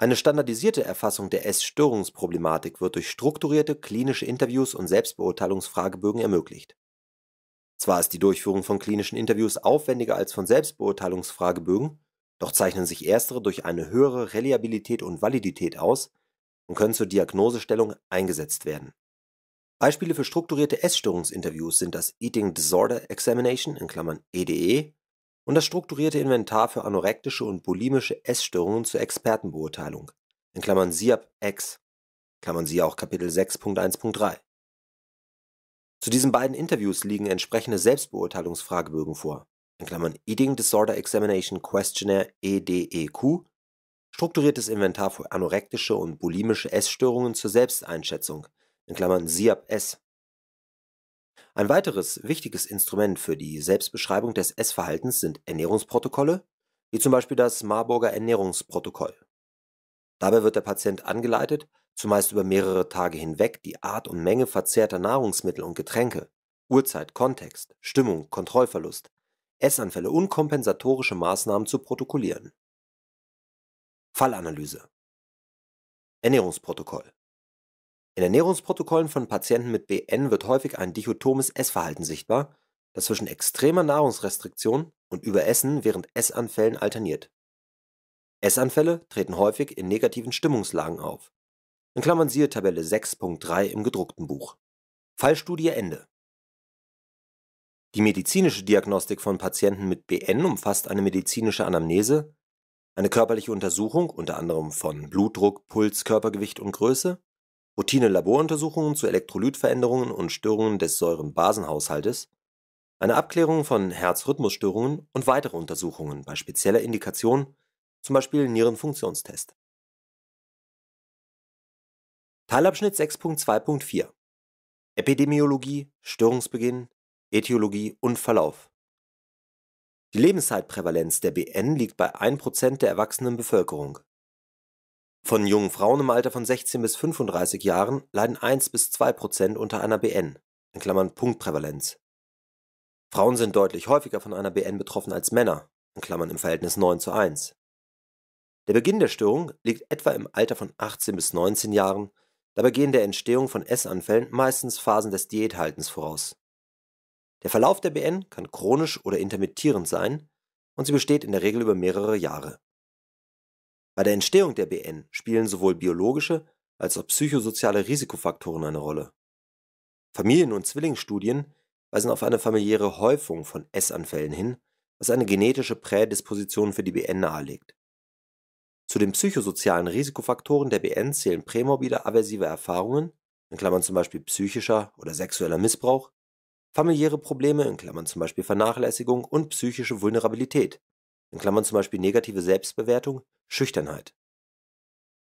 Eine standardisierte Erfassung der Essstörungsproblematik wird durch strukturierte klinische Interviews und Selbstbeurteilungsfragebögen ermöglicht zwar ist die Durchführung von klinischen Interviews aufwendiger als von Selbstbeurteilungsfragebögen, doch zeichnen sich erstere durch eine höhere Reliabilität und Validität aus und können zur Diagnosestellung eingesetzt werden. Beispiele für strukturierte Essstörungsinterviews sind das Eating Disorder Examination (EDE) e und das strukturierte Inventar für anorektische und bulimische Essstörungen zur Expertenbeurteilung (SIAP-Ex) (siehe auch Kapitel 6.1.3 zu diesen beiden Interviews liegen entsprechende Selbstbeurteilungsfragebögen vor In Klammern (Eating Disorder Examination Questionnaire (EDEQ), strukturiertes Inventar für anorektische und bulimische Essstörungen zur Selbsteinschätzung in (SIAP-S). Ein weiteres wichtiges Instrument für die Selbstbeschreibung des Essverhaltens sind Ernährungsprotokolle, wie zum Beispiel das Marburger Ernährungsprotokoll. Dabei wird der Patient angeleitet zumeist über mehrere Tage hinweg, die Art und Menge verzehrter Nahrungsmittel und Getränke, Uhrzeit, Kontext, Stimmung, Kontrollverlust, Essanfälle und kompensatorische Maßnahmen zu protokollieren. Fallanalyse Ernährungsprotokoll In Ernährungsprotokollen von Patienten mit BN wird häufig ein dichotomes Essverhalten sichtbar, das zwischen extremer Nahrungsrestriktion und Überessen während Essanfällen alterniert. Essanfälle treten häufig in negativen Stimmungslagen auf, in Klammern (siehe Tabelle 6.3 im gedruckten Buch). Fallstudie Ende Die medizinische Diagnostik von Patienten mit BN umfasst eine medizinische Anamnese, eine körperliche Untersuchung unter anderem von Blutdruck, Puls, Körpergewicht und Größe), Routine-Laboruntersuchungen zu Elektrolytveränderungen und Störungen des Säuren-Basen-Haushaltes, eine Abklärung von Herzrhythmusstörungen und weitere Untersuchungen bei spezieller Indikation zum Beispiel Nierenfunktionstest Teilabschnitt 6.2.4 Epidemiologie, Störungsbeginn, Ätiologie und Verlauf Die Lebenszeitprävalenz der BN liegt bei 1% der erwachsenen Bevölkerung. Von jungen Frauen im Alter von 16 bis 35 Jahren leiden 1 bis 2% unter einer BN (Punktprävalenz). Frauen sind deutlich häufiger von einer BN betroffen als Männer (im Verhältnis 9 zu 1). Der Beginn der Störung liegt etwa im Alter von 18 bis 19 Jahren Dabei gehen der Entstehung von Essanfällen meistens Phasen des Diäthaltens voraus. Der Verlauf der BN kann chronisch oder intermittierend sein und sie besteht in der Regel über mehrere Jahre. Bei der Entstehung der BN spielen sowohl biologische als auch psychosoziale Risikofaktoren eine Rolle. Familien- und Zwillingsstudien weisen auf eine familiäre Häufung von Essanfällen hin, was eine genetische Prädisposition für die BN nahelegt zu den psychosozialen Risikofaktoren der BN zählen prämorbide aversive Erfahrungen in Klammern (z. B. psychischer oder sexueller Missbrauch), familiäre Probleme in Klammern (z. B. Vernachlässigung) und psychische Vulnerabilität in Klammern (z. B. negative Selbstbewertung, Schüchternheit).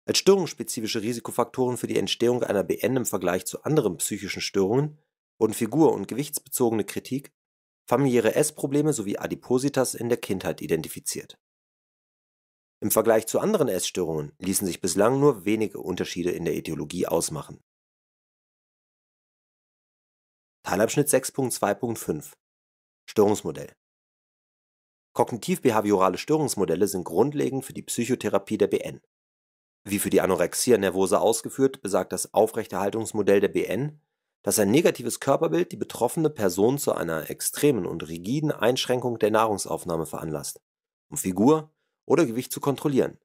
Als störungsspezifische Risikofaktoren für die Entstehung einer BN im Vergleich zu anderen psychischen Störungen wurden figur und gewichtsbezogene Kritik, familiäre Essprobleme sowie Adipositas in der Kindheit identifiziert im Vergleich zu anderen Essstörungen ließen sich bislang nur wenige Unterschiede in der Etiologie ausmachen. Teilabschnitt 6.2.5 Störungsmodell Kognitiv-behaviorale Störungsmodelle sind grundlegend für die Psychotherapie der BN. Wie für die Anorexia nervosa ausgeführt, besagt das Aufrechterhaltungsmodell der BN, dass ein negatives Körperbild die betroffene Person zu einer extremen und rigiden Einschränkung der Nahrungsaufnahme veranlasst, um Figur, oder Gewicht zu kontrollieren.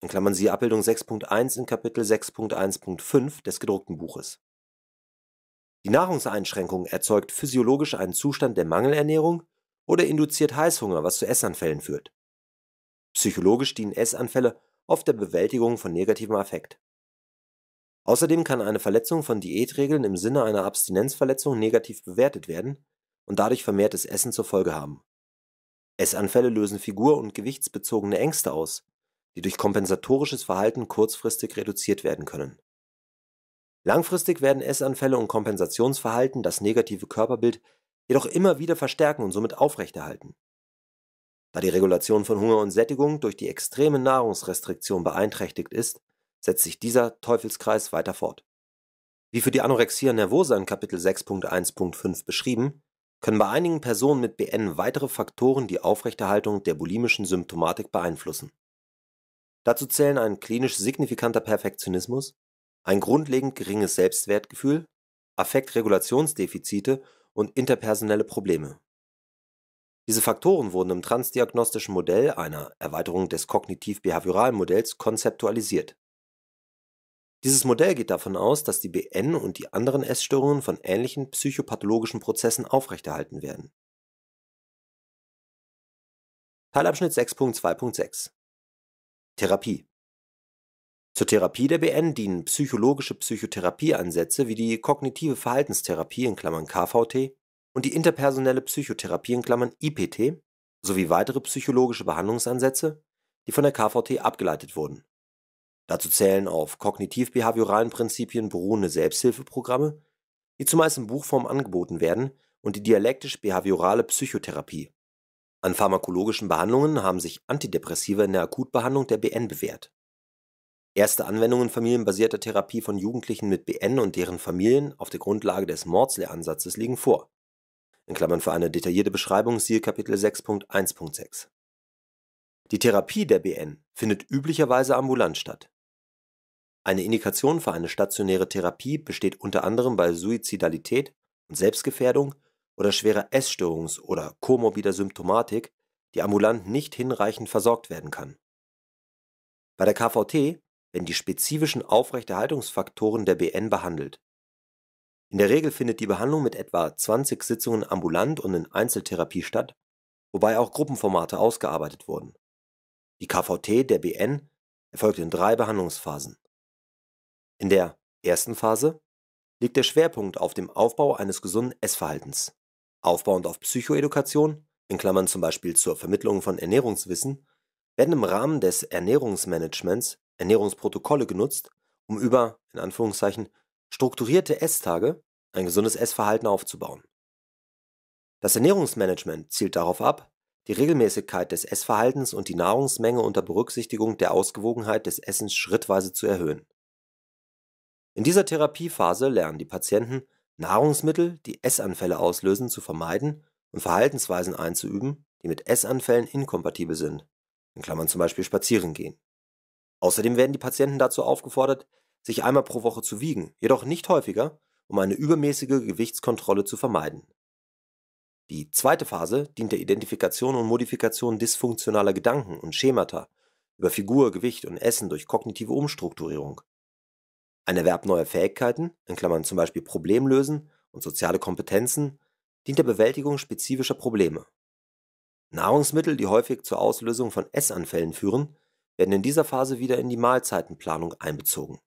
In Klammern siehe Abbildung 6.1 in Kapitel 6.1.5 des gedruckten Buches. Die Nahrungseinschränkung erzeugt physiologisch einen Zustand der Mangelernährung oder induziert Heißhunger, was zu Essanfällen führt. Psychologisch dienen Essanfälle oft der Bewältigung von negativem Affekt. Außerdem kann eine Verletzung von Diätregeln im Sinne einer Abstinenzverletzung negativ bewertet werden und dadurch vermehrtes Essen zur Folge haben Essanfälle lösen figur und gewichtsbezogene Ängste aus, die durch kompensatorisches Verhalten kurzfristig reduziert werden können. Langfristig werden Essanfälle und Kompensationsverhalten das negative Körperbild jedoch immer wieder verstärken und somit aufrechterhalten. Da die Regulation von Hunger und Sättigung durch die extreme Nahrungsrestriktion beeinträchtigt ist, setzt sich dieser Teufelskreis weiter fort. Wie für die Anorexia nervosa in Kapitel 6.1.5 beschrieben, können bei einigen Personen mit BN weitere Faktoren die Aufrechterhaltung der bulimischen Symptomatik beeinflussen. Dazu zählen ein klinisch signifikanter Perfektionismus, ein grundlegend geringes Selbstwertgefühl, Affektregulationsdefizite und interpersonelle Probleme. Diese Faktoren wurden im transdiagnostischen Modell, einer Erweiterung des kognitiv-behavioralen Modells, konzeptualisiert dieses Modell geht davon aus, dass die BN und die anderen Essstörungen von ähnlichen psychopathologischen Prozessen aufrechterhalten werden. Teilabschnitt 6.2.6 Therapie Zur Therapie der BN dienen psychologische Psychotherapieansätze wie die kognitive Verhaltenstherapie in Klammern (KVT) und die interpersonelle Psychotherapie in Klammern (IPT) sowie weitere psychologische Behandlungsansätze, die von der KVT abgeleitet wurden Dazu zählen auf kognitiv-behavioralen Prinzipien beruhende Selbsthilfeprogramme, die zumeist in Buchform angeboten werden, und die dialektisch-behaviorale Psychotherapie. An pharmakologischen Behandlungen haben sich Antidepressive in der Akutbehandlung der BN bewährt. Erste Anwendungen familienbasierter Therapie von Jugendlichen mit BN und deren Familien auf der Grundlage des Maudsley-Ansatzes liegen vor. In Klammern für eine detaillierte Beschreibung siehe Kapitel 6.1.6. Die Therapie der BN findet üblicherweise ambulant statt. Eine Indikation für eine stationäre Therapie besteht unter anderem bei Suizidalität und Selbstgefährdung oder schwerer Essstörungs oder komorbider Symptomatik, die ambulant nicht hinreichend versorgt werden kann. Bei der KVT werden die spezifischen Aufrechterhaltungsfaktoren der BN behandelt. In der Regel findet die Behandlung mit etwa 20 Sitzungen ambulant und in Einzeltherapie statt, wobei auch Gruppenformate ausgearbeitet wurden. Die KVT der BN erfolgt in drei Behandlungsphasen in der ersten Phase liegt der Schwerpunkt auf dem Aufbau eines gesunden Essverhaltens. Aufbauend auf Psychoedukation, in Klammern zum Beispiel zur Vermittlung von Ernährungswissen, werden im Rahmen des Ernährungsmanagements Ernährungsprotokolle genutzt, um über, in Anführungszeichen, strukturierte Esstage ein gesundes Essverhalten aufzubauen. Das Ernährungsmanagement zielt darauf ab, die Regelmäßigkeit des Essverhaltens und die Nahrungsmenge unter Berücksichtigung der Ausgewogenheit des Essens schrittweise zu erhöhen in dieser Therapiephase lernen die Patienten, Nahrungsmittel, die Essanfälle auslösen, zu vermeiden und Verhaltensweisen einzuüben, die mit Essanfällen inkompatibel sind in Klammern (zum Beispiel spazieren gehen). Außerdem werden die Patienten dazu aufgefordert, sich einmal pro Woche zu wiegen, jedoch nicht häufiger, um eine übermäßige Gewichtskontrolle zu vermeiden. Die zweite Phase dient der Identifikation und Modifikation dysfunktionaler Gedanken und Schemata über Figur, Gewicht und Essen durch kognitive Umstrukturierung ein Erwerb neuer Fähigkeiten in Klammern (zum Beispiel Problemlösen und soziale Kompetenzen) dient der Bewältigung spezifischer Probleme. Nahrungsmittel, die häufig zur Auslösung von Essanfällen führen, werden in dieser Phase wieder in die Mahlzeitenplanung einbezogen.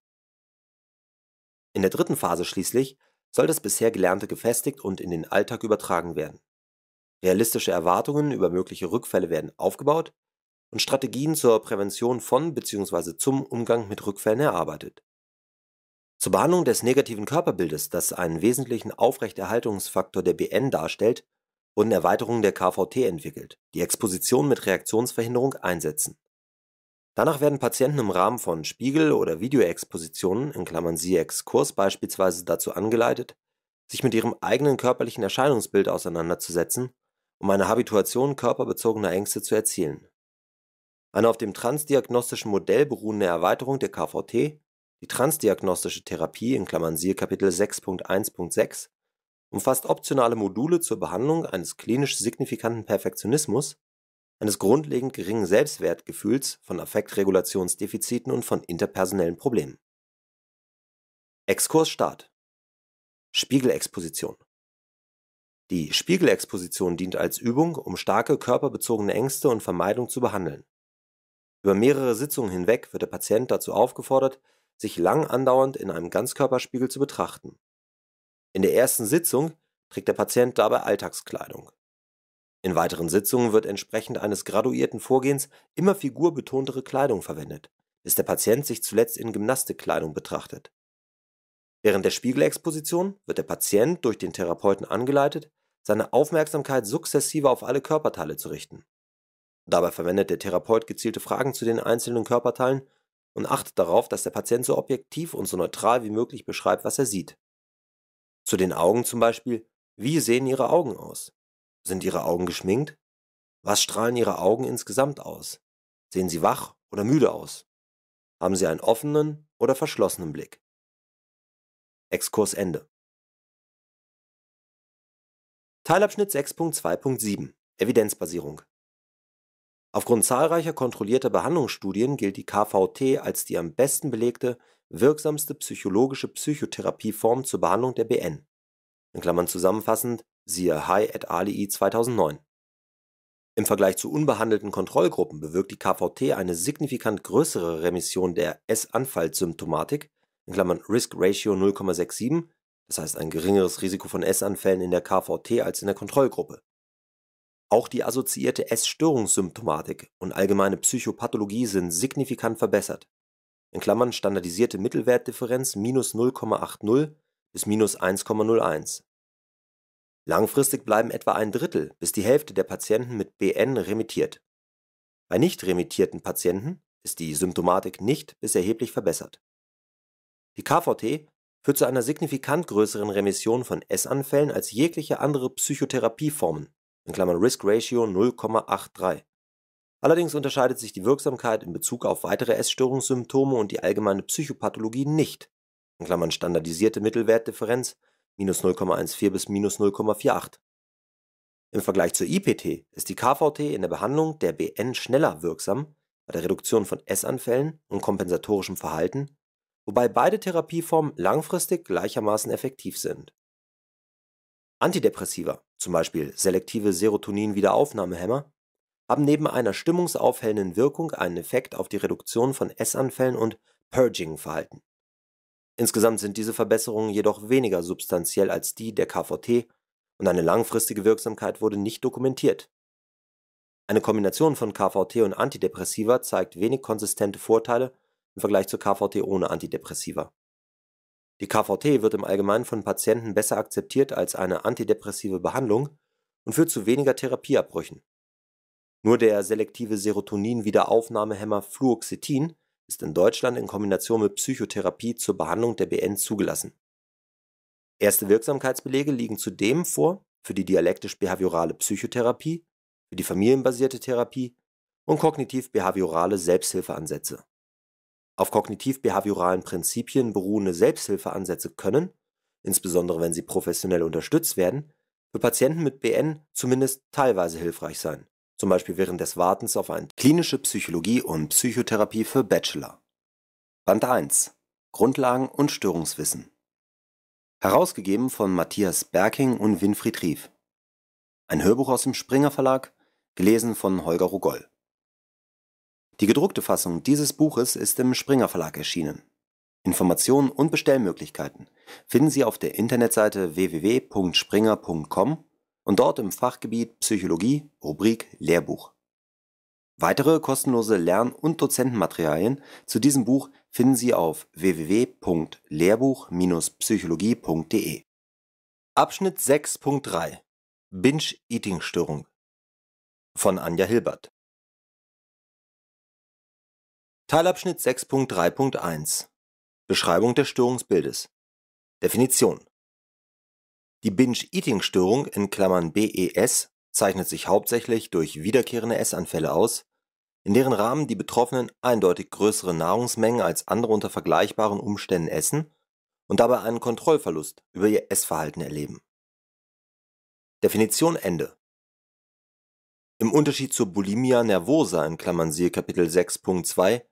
In der dritten Phase schließlich soll das bisher Gelernte gefestigt und in den Alltag übertragen werden. Realistische Erwartungen über mögliche Rückfälle werden aufgebaut und Strategien zur Prävention von bzw. zum Umgang mit Rückfällen erarbeitet zur Behandlung des negativen Körperbildes, das einen wesentlichen Aufrechterhaltungsfaktor der BN darstellt, wurden Erweiterungen der KVT entwickelt, die Exposition mit Reaktionsverhinderung einsetzen. Danach werden Patienten im Rahmen von Spiegel oder Videoexpositionen in Klammern (siehe Exkurs) beispielsweise dazu angeleitet, sich mit ihrem eigenen körperlichen Erscheinungsbild auseinanderzusetzen, um eine Habituation körperbezogener Ängste zu erzielen. Eine auf dem transdiagnostischen Modell beruhende Erweiterung der KVT die transdiagnostische Therapie in Klammern (Siehe Kapitel 6.1.6) umfasst optionale Module zur Behandlung eines klinisch signifikanten Perfektionismus, eines grundlegend geringen Selbstwertgefühls, von Affektregulationsdefiziten und von interpersonellen Problemen. Exkursstart Spiegelexposition Die Spiegelexposition dient als Übung, um starke körperbezogene Ängste und Vermeidung zu behandeln. Über mehrere Sitzungen hinweg wird der Patient dazu aufgefordert sich lang andauernd in einem Ganzkörperspiegel zu betrachten. In der ersten Sitzung trägt der Patient dabei Alltagskleidung. In weiteren Sitzungen wird entsprechend eines graduierten Vorgehens immer figurbetontere Kleidung verwendet, bis der Patient sich zuletzt in Gymnastikkleidung betrachtet. Während der Spiegelexposition wird der Patient durch den Therapeuten angeleitet, seine Aufmerksamkeit sukzessive auf alle Körperteile zu richten. Dabei verwendet der Therapeut gezielte Fragen zu den einzelnen Körperteilen und achtet darauf, dass der Patient so objektiv und so neutral wie möglich beschreibt, was er sieht. Zu den Augen zum Beispiel, wie sehen Ihre Augen aus? Sind Ihre Augen geschminkt? Was strahlen Ihre Augen insgesamt aus? Sehen Sie wach oder müde aus? Haben Sie einen offenen oder verschlossenen Blick? Exkurs Ende. Teilabschnitt 6.2.7 Evidenzbasierung Aufgrund zahlreicher kontrollierter Behandlungsstudien gilt die KVT als die am besten belegte, wirksamste psychologische Psychotherapieform zur Behandlung der BN In Klammern (zusammenfassend siehe Hay et al.i. 2009). Im Vergleich zu unbehandelten Kontrollgruppen bewirkt die KVT eine signifikant größere Remission der S-Anfallsymptomatik, in Klammern (Risk Ratio 0,67, d. h. ein geringeres Risiko von S-Anfällen in der KVT als in der Kontrollgruppe auch die assoziierte Essstörungssymptomatik und allgemeine Psychopathologie sind signifikant verbessert In Klammern (standardisierte Mittelwertdifferenz minus -0,80 bis minus -1,01). Langfristig bleiben etwa ein Drittel bis die Hälfte der Patienten mit BN remittiert. Bei nicht remittierten Patienten ist die Symptomatik nicht bis erheblich verbessert. Die KVT führt zu einer signifikant größeren Remission von Essanfällen als jegliche andere Psychotherapieformen in Klammern Risk Ratio 0,83. Allerdings unterscheidet sich die Wirksamkeit in Bezug auf weitere Essstörungssymptome und die allgemeine Psychopathologie nicht in Klammern (standardisierte Mittelwertdifferenz minus -0,14 bis minus -0,48). Im Vergleich zur IPT ist die KVT in der Behandlung der BN schneller wirksam bei der Reduktion von Essanfällen und kompensatorischem Verhalten, wobei beide Therapieformen langfristig gleichermaßen effektiv sind Antidepressiva, zum Beispiel selektive Serotonin-Wiederaufnahmehemmer, haben neben einer stimmungsaufhellenden Wirkung einen Effekt auf die Reduktion von Essanfällen und Purging-Verhalten. Insgesamt sind diese Verbesserungen jedoch weniger substanziell als die der KVT und eine langfristige Wirksamkeit wurde nicht dokumentiert. Eine Kombination von KVT und Antidepressiva zeigt wenig konsistente Vorteile im Vergleich zur KVT ohne Antidepressiva die KVT wird im Allgemeinen von Patienten besser akzeptiert als eine antidepressive Behandlung und führt zu weniger Therapieabbrüchen. Nur der selektive Serotonin-Wiederaufnahmehemmer Fluoxetin ist in Deutschland in Kombination mit Psychotherapie zur Behandlung der BN zugelassen. Erste Wirksamkeitsbelege liegen zudem vor für die dialektisch-behaviorale Psychotherapie, für die familienbasierte Therapie und kognitiv-behaviorale Selbsthilfeansätze auf kognitiv-behavioralen Prinzipien beruhende Selbsthilfeansätze können, insbesondere wenn sie professionell unterstützt werden, für Patienten mit BN zumindest teilweise hilfreich sein, zum Beispiel während des Wartens auf ein Klinische Psychologie und Psychotherapie für Bachelor. Band 1 Grundlagen und Störungswissen Herausgegeben von Matthias Berking und Winfried Rief. Ein Hörbuch aus dem Springer Verlag, gelesen von Holger Rogoll. Die gedruckte Fassung dieses Buches ist im Springer Verlag erschienen. Informationen und Bestellmöglichkeiten finden Sie auf der Internetseite www.springer.com und dort im Fachgebiet Psychologie, Rubrik Lehrbuch. Weitere kostenlose Lern- und Dozentenmaterialien zu diesem Buch finden Sie auf www.lehrbuch-psychologie.de. Abschnitt 6.3 Binge-Eating-Störung von Anja Hilbert Teilabschnitt 6.3.1 Beschreibung des Störungsbildes Definition Die Binge-Eating-Störung in Klammern (BES) zeichnet sich hauptsächlich durch wiederkehrende Essanfälle aus, in deren Rahmen die Betroffenen eindeutig größere Nahrungsmengen als andere unter vergleichbaren Umständen essen und dabei einen Kontrollverlust über ihr Essverhalten erleben. Definition Ende Im Unterschied zur Bulimia nervosa in Klammern (siehe Kapitel 6.2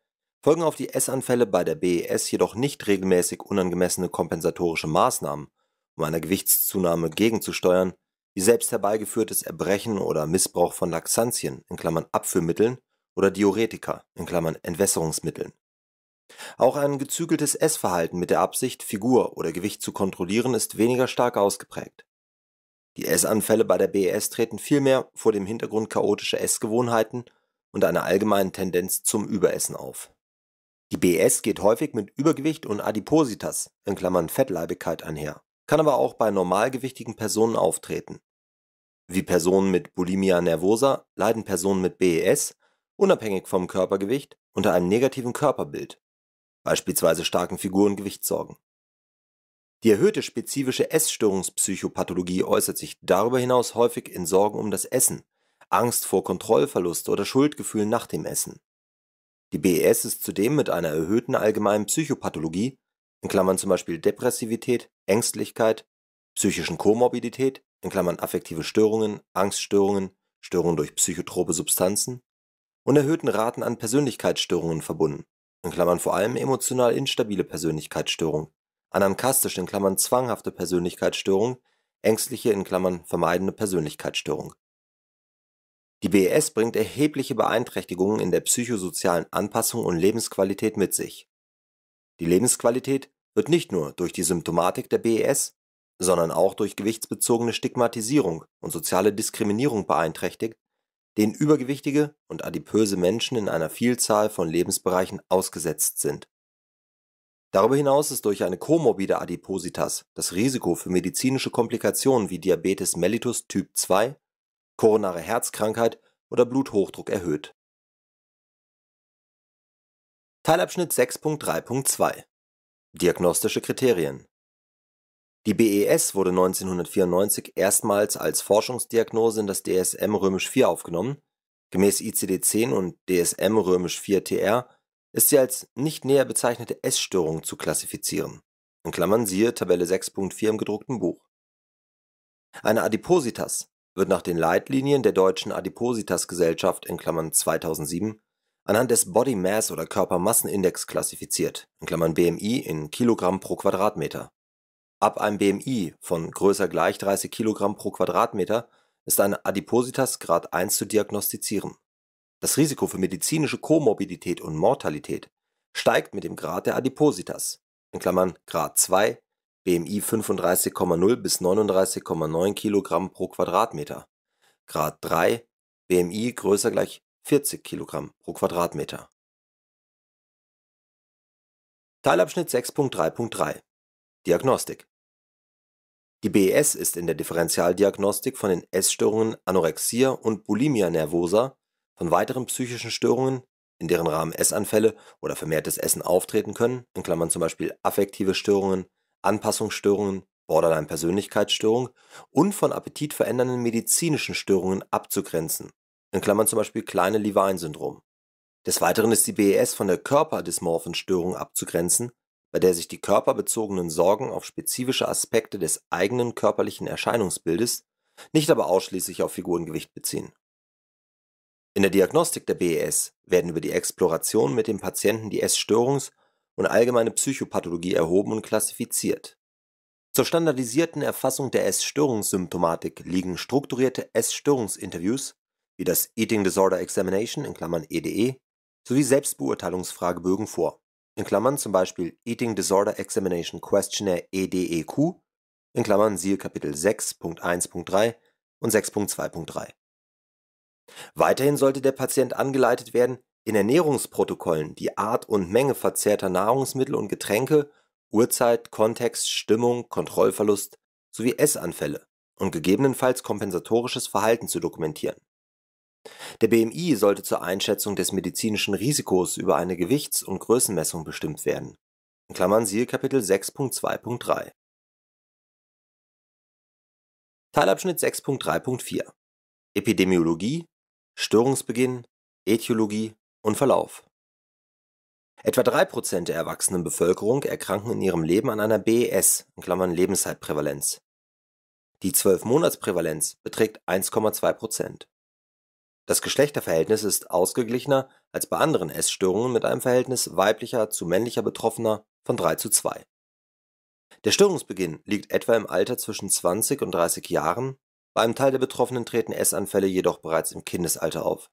Folgen auf die Essanfälle bei der BES jedoch nicht regelmäßig unangemessene kompensatorische Maßnahmen, um einer Gewichtszunahme gegenzusteuern, wie selbst herbeigeführtes Erbrechen oder Missbrauch von Laxantien (Abführmitteln) oder Diuretika in Klammern (Entwässerungsmitteln). Auch ein gezügeltes Essverhalten mit der Absicht, Figur oder Gewicht zu kontrollieren, ist weniger stark ausgeprägt. Die Essanfälle bei der BES treten vielmehr vor dem Hintergrund chaotischer Essgewohnheiten und einer allgemeinen Tendenz zum Überessen auf die BS geht häufig mit Übergewicht und Adipositas in Klammern (Fettleibigkeit) einher, kann aber auch bei normalgewichtigen Personen auftreten. Wie Personen mit Bulimia nervosa leiden Personen mit BES, unabhängig vom Körpergewicht, unter einem negativen Körperbild (beispielsweise starken Figurengewichtssorgen. Die erhöhte spezifische Essstörungspsychopathologie äußert sich darüber hinaus häufig in Sorgen um das Essen, Angst vor Kontrollverlust oder Schuldgefühlen nach dem Essen die BES ist zudem mit einer erhöhten allgemeinen Psychopathologie in Klammern zum Beispiel Depressivität, Ängstlichkeit, psychischen Komorbidität in Klammern (affektive Störungen, Angststörungen, Störungen durch psychotrope Substanzen) und erhöhten Raten an Persönlichkeitsstörungen verbunden in Klammern (vor allem emotional instabile Persönlichkeitsstörung, Klammern (zwanghafte) Persönlichkeitsstörung, ängstliche in Klammern (vermeidende) Persönlichkeitsstörung die BES bringt erhebliche Beeinträchtigungen in der psychosozialen Anpassung und Lebensqualität mit sich. Die Lebensqualität wird nicht nur durch die Symptomatik der BES, sondern auch durch gewichtsbezogene Stigmatisierung und soziale Diskriminierung beeinträchtigt, denen übergewichtige und adipöse Menschen in einer Vielzahl von Lebensbereichen ausgesetzt sind. Darüber hinaus ist durch eine komorbide Adipositas das Risiko für medizinische Komplikationen wie Diabetes mellitus Typ 2 koronare Herzkrankheit oder Bluthochdruck erhöht. Teilabschnitt 6.3.2 Diagnostische Kriterien Die BES wurde 1994 erstmals als Forschungsdiagnose in das DSM römisch 4 aufgenommen. Gemäß ICD-10 und DSM römisch 4 TR ist sie als nicht näher bezeichnete Essstörung zu klassifizieren. In Klammern siehe Tabelle 6.4 im gedruckten Buch. Eine Adipositas wird nach den Leitlinien der Deutschen Adipositas-Gesellschaft (2007) anhand des Body Mass oder Körpermassenindex klassifiziert (BMI in Kilogramm pro Quadratmeter). Ab einem BMI von gleich 30 Kilogramm pro Quadratmeter ist eine Adipositas Grad 1 zu diagnostizieren. Das Risiko für medizinische Komorbidität und Mortalität steigt mit dem Grad der Adipositas (Grad 2 BMI 35,0 bis 39,9 kg pro Quadratmeter, Grad 3 BMI größer gleich 40 kg pro Quadratmeter. Teilabschnitt 6.3.3 Diagnostik Die BES ist in der Differentialdiagnostik von den Essstörungen Anorexia und Bulimia nervosa, von weiteren psychischen Störungen, in deren Rahmen Essanfälle oder vermehrtes Essen auftreten können in Klammern zum Beispiel affektive Störungen Anpassungsstörungen, Borderline-Persönlichkeitsstörung und von appetitverändernden medizinischen Störungen abzugrenzen in Klammern (zum Beispiel kleine Levine-Syndrom). Des Weiteren ist die BES von der körperdysmorphen Störung abzugrenzen, bei der sich die körperbezogenen Sorgen auf spezifische Aspekte des eigenen körperlichen Erscheinungsbildes, nicht aber ausschließlich auf Figurengewicht beziehen. In der Diagnostik der BES werden über die Exploration mit dem Patienten die Essstörungs und allgemeine Psychopathologie erhoben und klassifiziert. Zur standardisierten Erfassung der Essstörungssymptomatik liegen strukturierte Essstörungsinterviews wie das Eating Disorder Examination in Klammern (EDE) e, sowie Selbstbeurteilungsfragebögen vor in Klammern (zum Beispiel Eating Disorder Examination Questionnaire (EDEQ) in Klammern siehe Kapitel 6.1.3 und 6.2.3). Weiterhin sollte der Patient angeleitet werden in Ernährungsprotokollen die Art und Menge verzehrter Nahrungsmittel und Getränke, Uhrzeit, Kontext, Stimmung, Kontrollverlust sowie Essanfälle und gegebenenfalls kompensatorisches Verhalten zu dokumentieren. Der BMI sollte zur Einschätzung des medizinischen Risikos über eine Gewichts- und Größenmessung bestimmt werden. In Klammern siehe Kapitel 6.2.3. Teilabschnitt 6.3.4 Epidemiologie, Störungsbeginn, Ätiologie, und Verlauf. Etwa 3% der erwachsenen Bevölkerung erkranken in ihrem Leben an einer BES (Lebenszeit-Prävalenz). Die 12-Monats-Prävalenz beträgt 1,2 Das Geschlechterverhältnis ist ausgeglichener als bei anderen Essstörungen mit einem Verhältnis weiblicher zu männlicher Betroffener von 3 zu 2. Der Störungsbeginn liegt etwa im Alter zwischen 20 und 30 Jahren, bei einem Teil der Betroffenen treten Essanfälle jedoch bereits im Kindesalter auf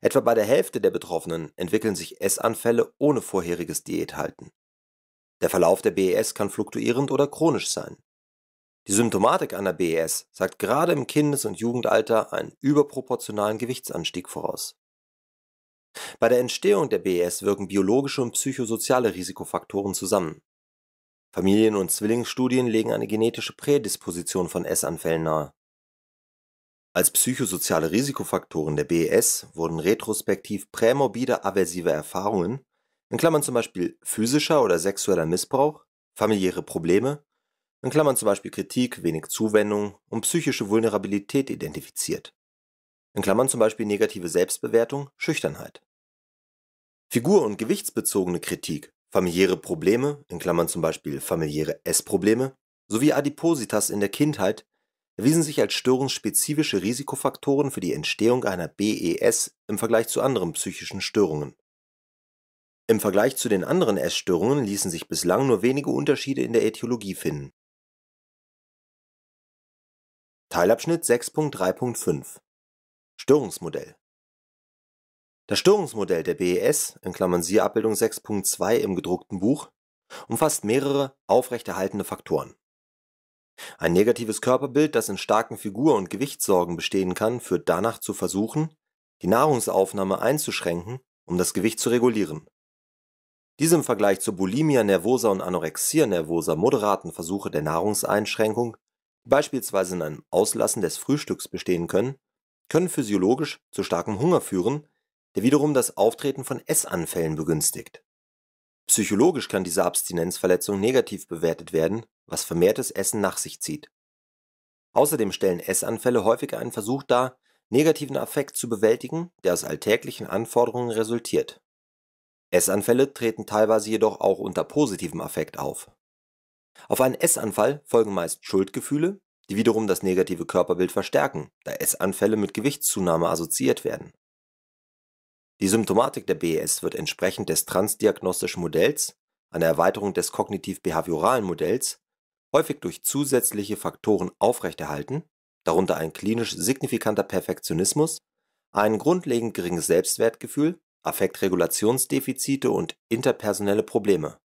Etwa bei der Hälfte der Betroffenen entwickeln sich Essanfälle ohne vorheriges Diäthalten. Der Verlauf der BES kann fluktuierend oder chronisch sein. Die Symptomatik einer BES sagt gerade im Kindes- und Jugendalter einen überproportionalen Gewichtsanstieg voraus. Bei der Entstehung der BES wirken biologische und psychosoziale Risikofaktoren zusammen. Familien- und Zwillingsstudien legen eine genetische Prädisposition von Essanfällen nahe. Als psychosoziale Risikofaktoren der BES wurden retrospektiv prämorbide aversive Erfahrungen in (z. B. physischer oder sexueller Missbrauch, familiäre Probleme in (z. B. Kritik, wenig Zuwendung) und psychische Vulnerabilität identifiziert in (z. B. negative Selbstbewertung, Schüchternheit). Figur und gewichtsbezogene Kritik, familiäre Probleme in (z. B. familiäre Essprobleme) sowie Adipositas in der Kindheit erwiesen sich als störungsspezifische Risikofaktoren für die Entstehung einer BES im Vergleich zu anderen psychischen Störungen. Im Vergleich zu den anderen Essstörungen ließen sich bislang nur wenige Unterschiede in der Äthiologie finden. Teilabschnitt 6.3.5 Störungsmodell Das Störungsmodell der BES in Klammern (siehe Abbildung 6.2 im gedruckten Buch) umfasst mehrere aufrechterhaltende Faktoren ein negatives Körperbild, das in starken Figur und Gewichtssorgen bestehen kann, führt danach zu Versuchen, die Nahrungsaufnahme einzuschränken, um das Gewicht zu regulieren. Diese im Vergleich zur Bulimia nervosa und Anorexia nervosa moderaten Versuche der Nahrungseinschränkung, die beispielsweise in einem Auslassen des Frühstücks bestehen können, können physiologisch zu starkem Hunger führen, der wiederum das Auftreten von Essanfällen begünstigt Psychologisch kann diese Abstinenzverletzung negativ bewertet werden, was vermehrtes Essen nach sich zieht. Außerdem stellen Essanfälle häufiger einen Versuch dar, negativen Affekt zu bewältigen, der aus alltäglichen Anforderungen resultiert. Essanfälle treten teilweise jedoch auch unter positivem Affekt auf. Auf einen Essanfall folgen meist Schuldgefühle, die wiederum das negative Körperbild verstärken, da Essanfälle mit Gewichtszunahme assoziiert werden die Symptomatik der BES wird entsprechend des transdiagnostischen Modells, einer Erweiterung des kognitiv-behavioralen Modells, häufig durch zusätzliche Faktoren aufrechterhalten, darunter ein klinisch signifikanter Perfektionismus, ein grundlegend geringes Selbstwertgefühl, Affektregulationsdefizite und interpersonelle Probleme.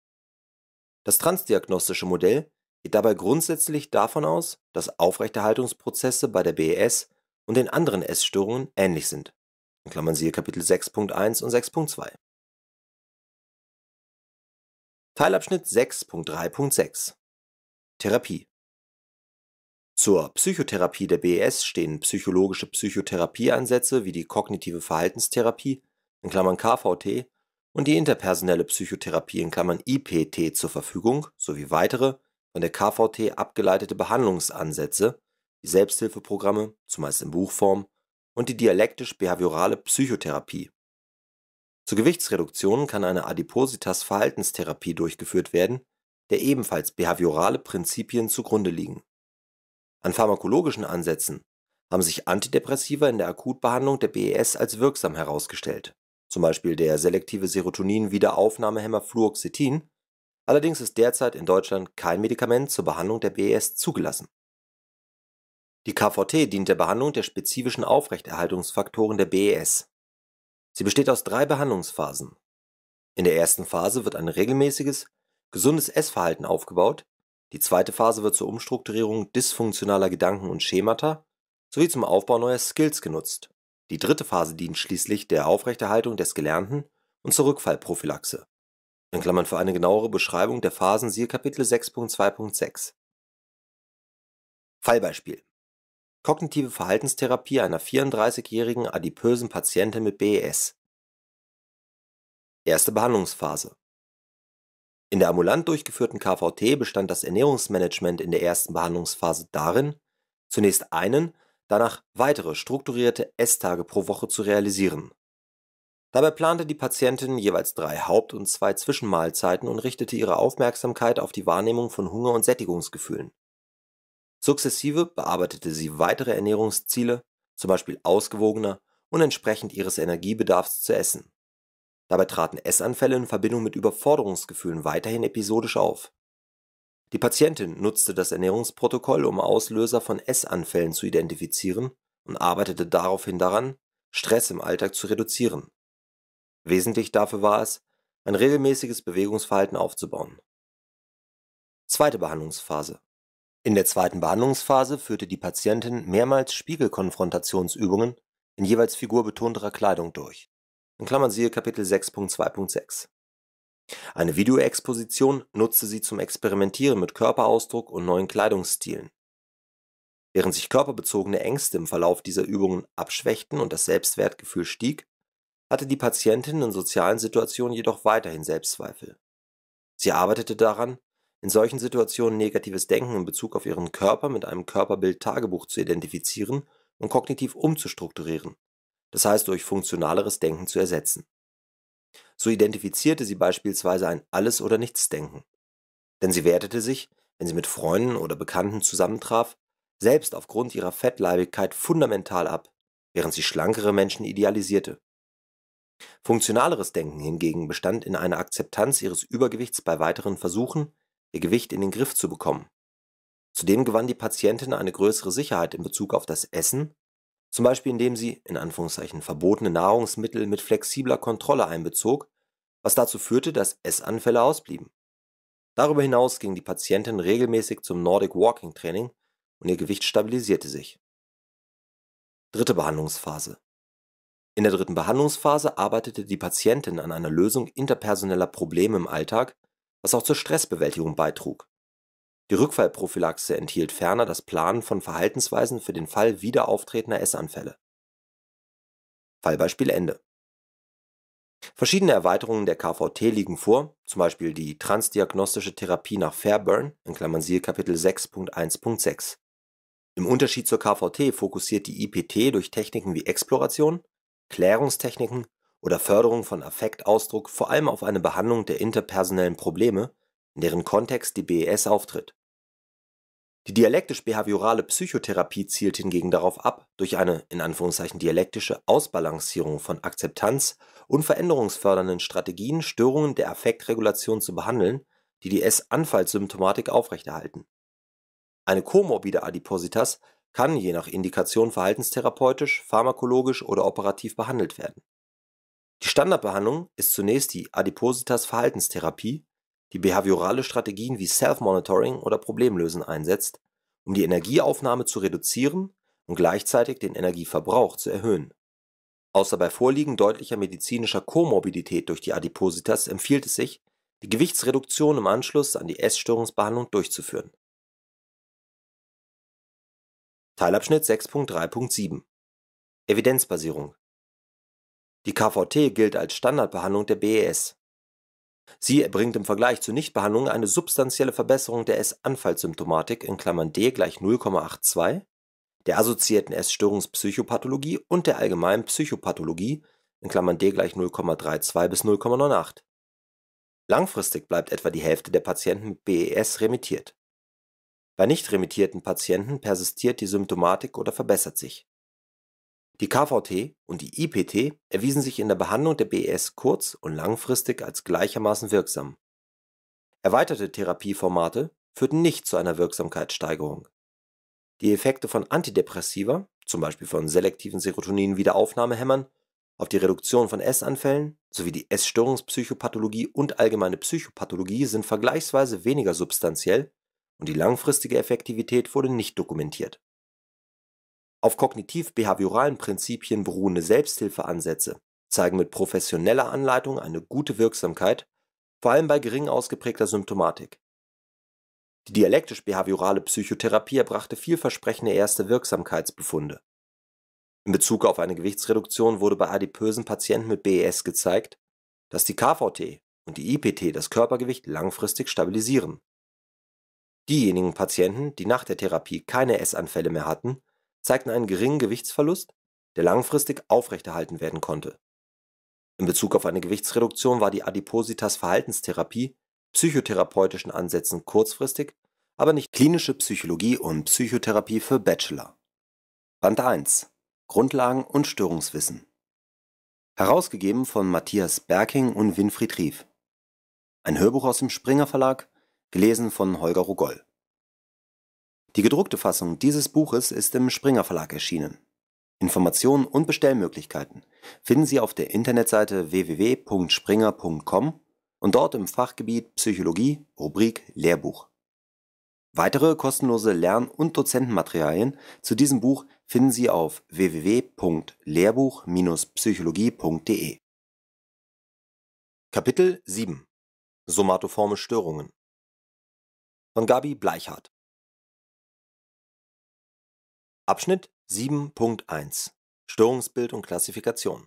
Das transdiagnostische Modell geht dabei grundsätzlich davon aus, dass Aufrechterhaltungsprozesse bei der BES und den anderen Essstörungen ähnlich sind in Klammern siehe Kapitel 6.1 und 6.2). Teilabschnitt 6.3.6 Therapie Zur Psychotherapie der BES stehen psychologische Psychotherapieansätze wie die kognitive Verhaltenstherapie (KVT) und die interpersonelle Psychotherapie (IPT) zur Verfügung sowie weitere, von der KVT abgeleitete Behandlungsansätze wie Selbsthilfeprogramme (zumeist in Buchform und die dialektisch-behaviorale Psychotherapie. Zur Gewichtsreduktion kann eine Adipositas-Verhaltenstherapie durchgeführt werden, der ebenfalls behaviorale Prinzipien zugrunde liegen. An pharmakologischen Ansätzen haben sich Antidepressiva in der Akutbehandlung der BES als wirksam herausgestellt, zum Beispiel der selektive Serotonin-Wiederaufnahmehemmer Fluoxetin, allerdings ist derzeit in Deutschland kein Medikament zur Behandlung der BES zugelassen die KVT dient der Behandlung der spezifischen Aufrechterhaltungsfaktoren der BES. Sie besteht aus drei Behandlungsphasen. In der ersten Phase wird ein regelmäßiges, gesundes Essverhalten aufgebaut, die zweite Phase wird zur Umstrukturierung dysfunktionaler Gedanken und Schemata sowie zum Aufbau neuer Skills genutzt. Die dritte Phase dient schließlich der Aufrechterhaltung des Gelernten und zur Rückfallprophylaxe. In Klammern für eine genauere Beschreibung der Phasen siehe Kapitel 6.2.6. Fallbeispiel kognitive Verhaltenstherapie einer 34-jährigen adipösen Patientin mit BES. Erste Behandlungsphase. In der ambulant durchgeführten KVT bestand das Ernährungsmanagement in der ersten Behandlungsphase darin, zunächst einen, danach weitere strukturierte Esstage pro Woche zu realisieren. Dabei plante die Patientin jeweils drei Haupt- und zwei Zwischenmahlzeiten und richtete ihre Aufmerksamkeit auf die Wahrnehmung von Hunger und Sättigungsgefühlen. Sukzessive bearbeitete sie weitere Ernährungsziele, zum Beispiel ausgewogener und entsprechend ihres Energiebedarfs zu essen. Dabei traten Essanfälle in Verbindung mit Überforderungsgefühlen weiterhin episodisch auf. Die Patientin nutzte das Ernährungsprotokoll, um Auslöser von Essanfällen zu identifizieren und arbeitete daraufhin daran, Stress im Alltag zu reduzieren. Wesentlich dafür war es, ein regelmäßiges Bewegungsverhalten aufzubauen. Zweite Behandlungsphase in der zweiten Behandlungsphase führte die Patientin mehrmals Spiegelkonfrontationsübungen in jeweils figurbetonterer Kleidung durch In Klammern (siehe Kapitel 6.2.6). Eine Videoexposition nutzte sie zum Experimentieren mit Körperausdruck und neuen Kleidungsstilen. Während sich körperbezogene Ängste im Verlauf dieser Übungen abschwächten und das Selbstwertgefühl stieg, hatte die Patientin in sozialen Situationen jedoch weiterhin Selbstzweifel. Sie arbeitete daran in solchen Situationen negatives Denken in Bezug auf ihren Körper mit einem Körperbild-Tagebuch zu identifizieren und kognitiv umzustrukturieren, das heißt durch funktionaleres Denken zu ersetzen. So identifizierte sie beispielsweise ein Alles- oder Nichts-Denken. Denn sie wertete sich, wenn sie mit Freunden oder Bekannten zusammentraf, selbst aufgrund ihrer Fettleibigkeit fundamental ab, während sie schlankere Menschen idealisierte. Funktionaleres Denken hingegen bestand in einer Akzeptanz ihres Übergewichts bei weiteren Versuchen, ihr Gewicht in den Griff zu bekommen. Zudem gewann die Patientin eine größere Sicherheit in Bezug auf das Essen, zum Beispiel indem sie in Anführungszeichen verbotene Nahrungsmittel mit flexibler Kontrolle einbezog, was dazu führte, dass Essanfälle ausblieben. Darüber hinaus ging die Patientin regelmäßig zum Nordic Walking Training und ihr Gewicht stabilisierte sich. Dritte Behandlungsphase. In der dritten Behandlungsphase arbeitete die Patientin an einer Lösung interpersoneller Probleme im Alltag was auch zur Stressbewältigung beitrug. Die Rückfallprophylaxe enthielt ferner das Planen von Verhaltensweisen für den Fall wieder auftretender Essanfälle. Fallbeispiel Ende. Verschiedene Erweiterungen der KVT liegen vor, zum Beispiel die transdiagnostische Therapie nach Fairburn in (siehe Kapitel 6.1.6). Im Unterschied zur KVT fokussiert die IPT durch Techniken wie Exploration, Klärungstechniken oder Förderung von Affektausdruck vor allem auf eine Behandlung der interpersonellen Probleme, in deren Kontext die BES auftritt. Die dialektisch-behaviorale Psychotherapie zielt hingegen darauf ab, durch eine in Anführungszeichen (dialektische) Ausbalancierung von Akzeptanz und veränderungsfördernden Strategien Störungen der Affektregulation zu behandeln, die die S-Anfallssymptomatik aufrechterhalten. Eine komorbide Adipositas kann je nach Indikation verhaltenstherapeutisch, pharmakologisch oder operativ behandelt werden die Standardbehandlung ist zunächst die Adipositas-Verhaltenstherapie, die behaviorale Strategien wie Self-Monitoring oder Problemlösen einsetzt, um die Energieaufnahme zu reduzieren und gleichzeitig den Energieverbrauch zu erhöhen. Außer bei Vorliegen deutlicher medizinischer Komorbidität durch die Adipositas empfiehlt es sich, die Gewichtsreduktion im Anschluss an die Essstörungsbehandlung durchzuführen. Teilabschnitt 6.3.7 Evidenzbasierung die KVT gilt als Standardbehandlung der BES. Sie erbringt im Vergleich zu Nichtbehandlung eine substanzielle Verbesserung der S-Anfallssymptomatik (D gleich 0,82), der assoziierten Essstörungspsychopathologie und der allgemeinen Psychopathologie in Klammern (D gleich 0,32 bis 0,98). Langfristig bleibt etwa die Hälfte der Patienten mit BES remittiert. Bei nicht remittierten Patienten persistiert die Symptomatik oder verbessert sich die KVT und die IPT erwiesen sich in der Behandlung der BS kurz- und langfristig als gleichermaßen wirksam. Erweiterte Therapieformate führten nicht zu einer Wirksamkeitssteigerung. Die Effekte von Antidepressiva, zum Beispiel von selektiven Serotonin-Wiederaufnahmehämmern, auf die Reduktion von Essanfällen sowie die Essstörungspsychopathologie und allgemeine Psychopathologie sind vergleichsweise weniger substanziell und die langfristige Effektivität wurde nicht dokumentiert auf kognitiv-behavioralen Prinzipien beruhende Selbsthilfeansätze zeigen mit professioneller Anleitung eine gute Wirksamkeit, vor allem bei gering ausgeprägter Symptomatik. Die dialektisch-behaviorale Psychotherapie erbrachte vielversprechende erste Wirksamkeitsbefunde. In Bezug auf eine Gewichtsreduktion wurde bei adipösen Patienten mit BES gezeigt, dass die KVT und die IPT das Körpergewicht langfristig stabilisieren. Diejenigen Patienten, die nach der Therapie keine Essanfälle mehr hatten zeigten einen geringen Gewichtsverlust, der langfristig aufrechterhalten werden konnte. In Bezug auf eine Gewichtsreduktion war die Adipositas-Verhaltenstherapie psychotherapeutischen Ansätzen kurzfristig, aber nicht klinische Psychologie und Psychotherapie für Bachelor. Band 1 Grundlagen und Störungswissen Herausgegeben von Matthias Berking und Winfried Rief. Ein Hörbuch aus dem Springer Verlag, gelesen von Holger Rogoll. Die gedruckte Fassung dieses Buches ist im Springer Verlag erschienen. Informationen und Bestellmöglichkeiten finden Sie auf der Internetseite www.springer.com und dort im Fachgebiet Psychologie, Rubrik Lehrbuch. Weitere kostenlose Lern- und Dozentenmaterialien zu diesem Buch finden Sie auf www.lehrbuch-psychologie.de. Kapitel 7 Somatoforme Störungen von Gabi Bleichhardt Abschnitt 7.1 Störungsbild und Klassifikation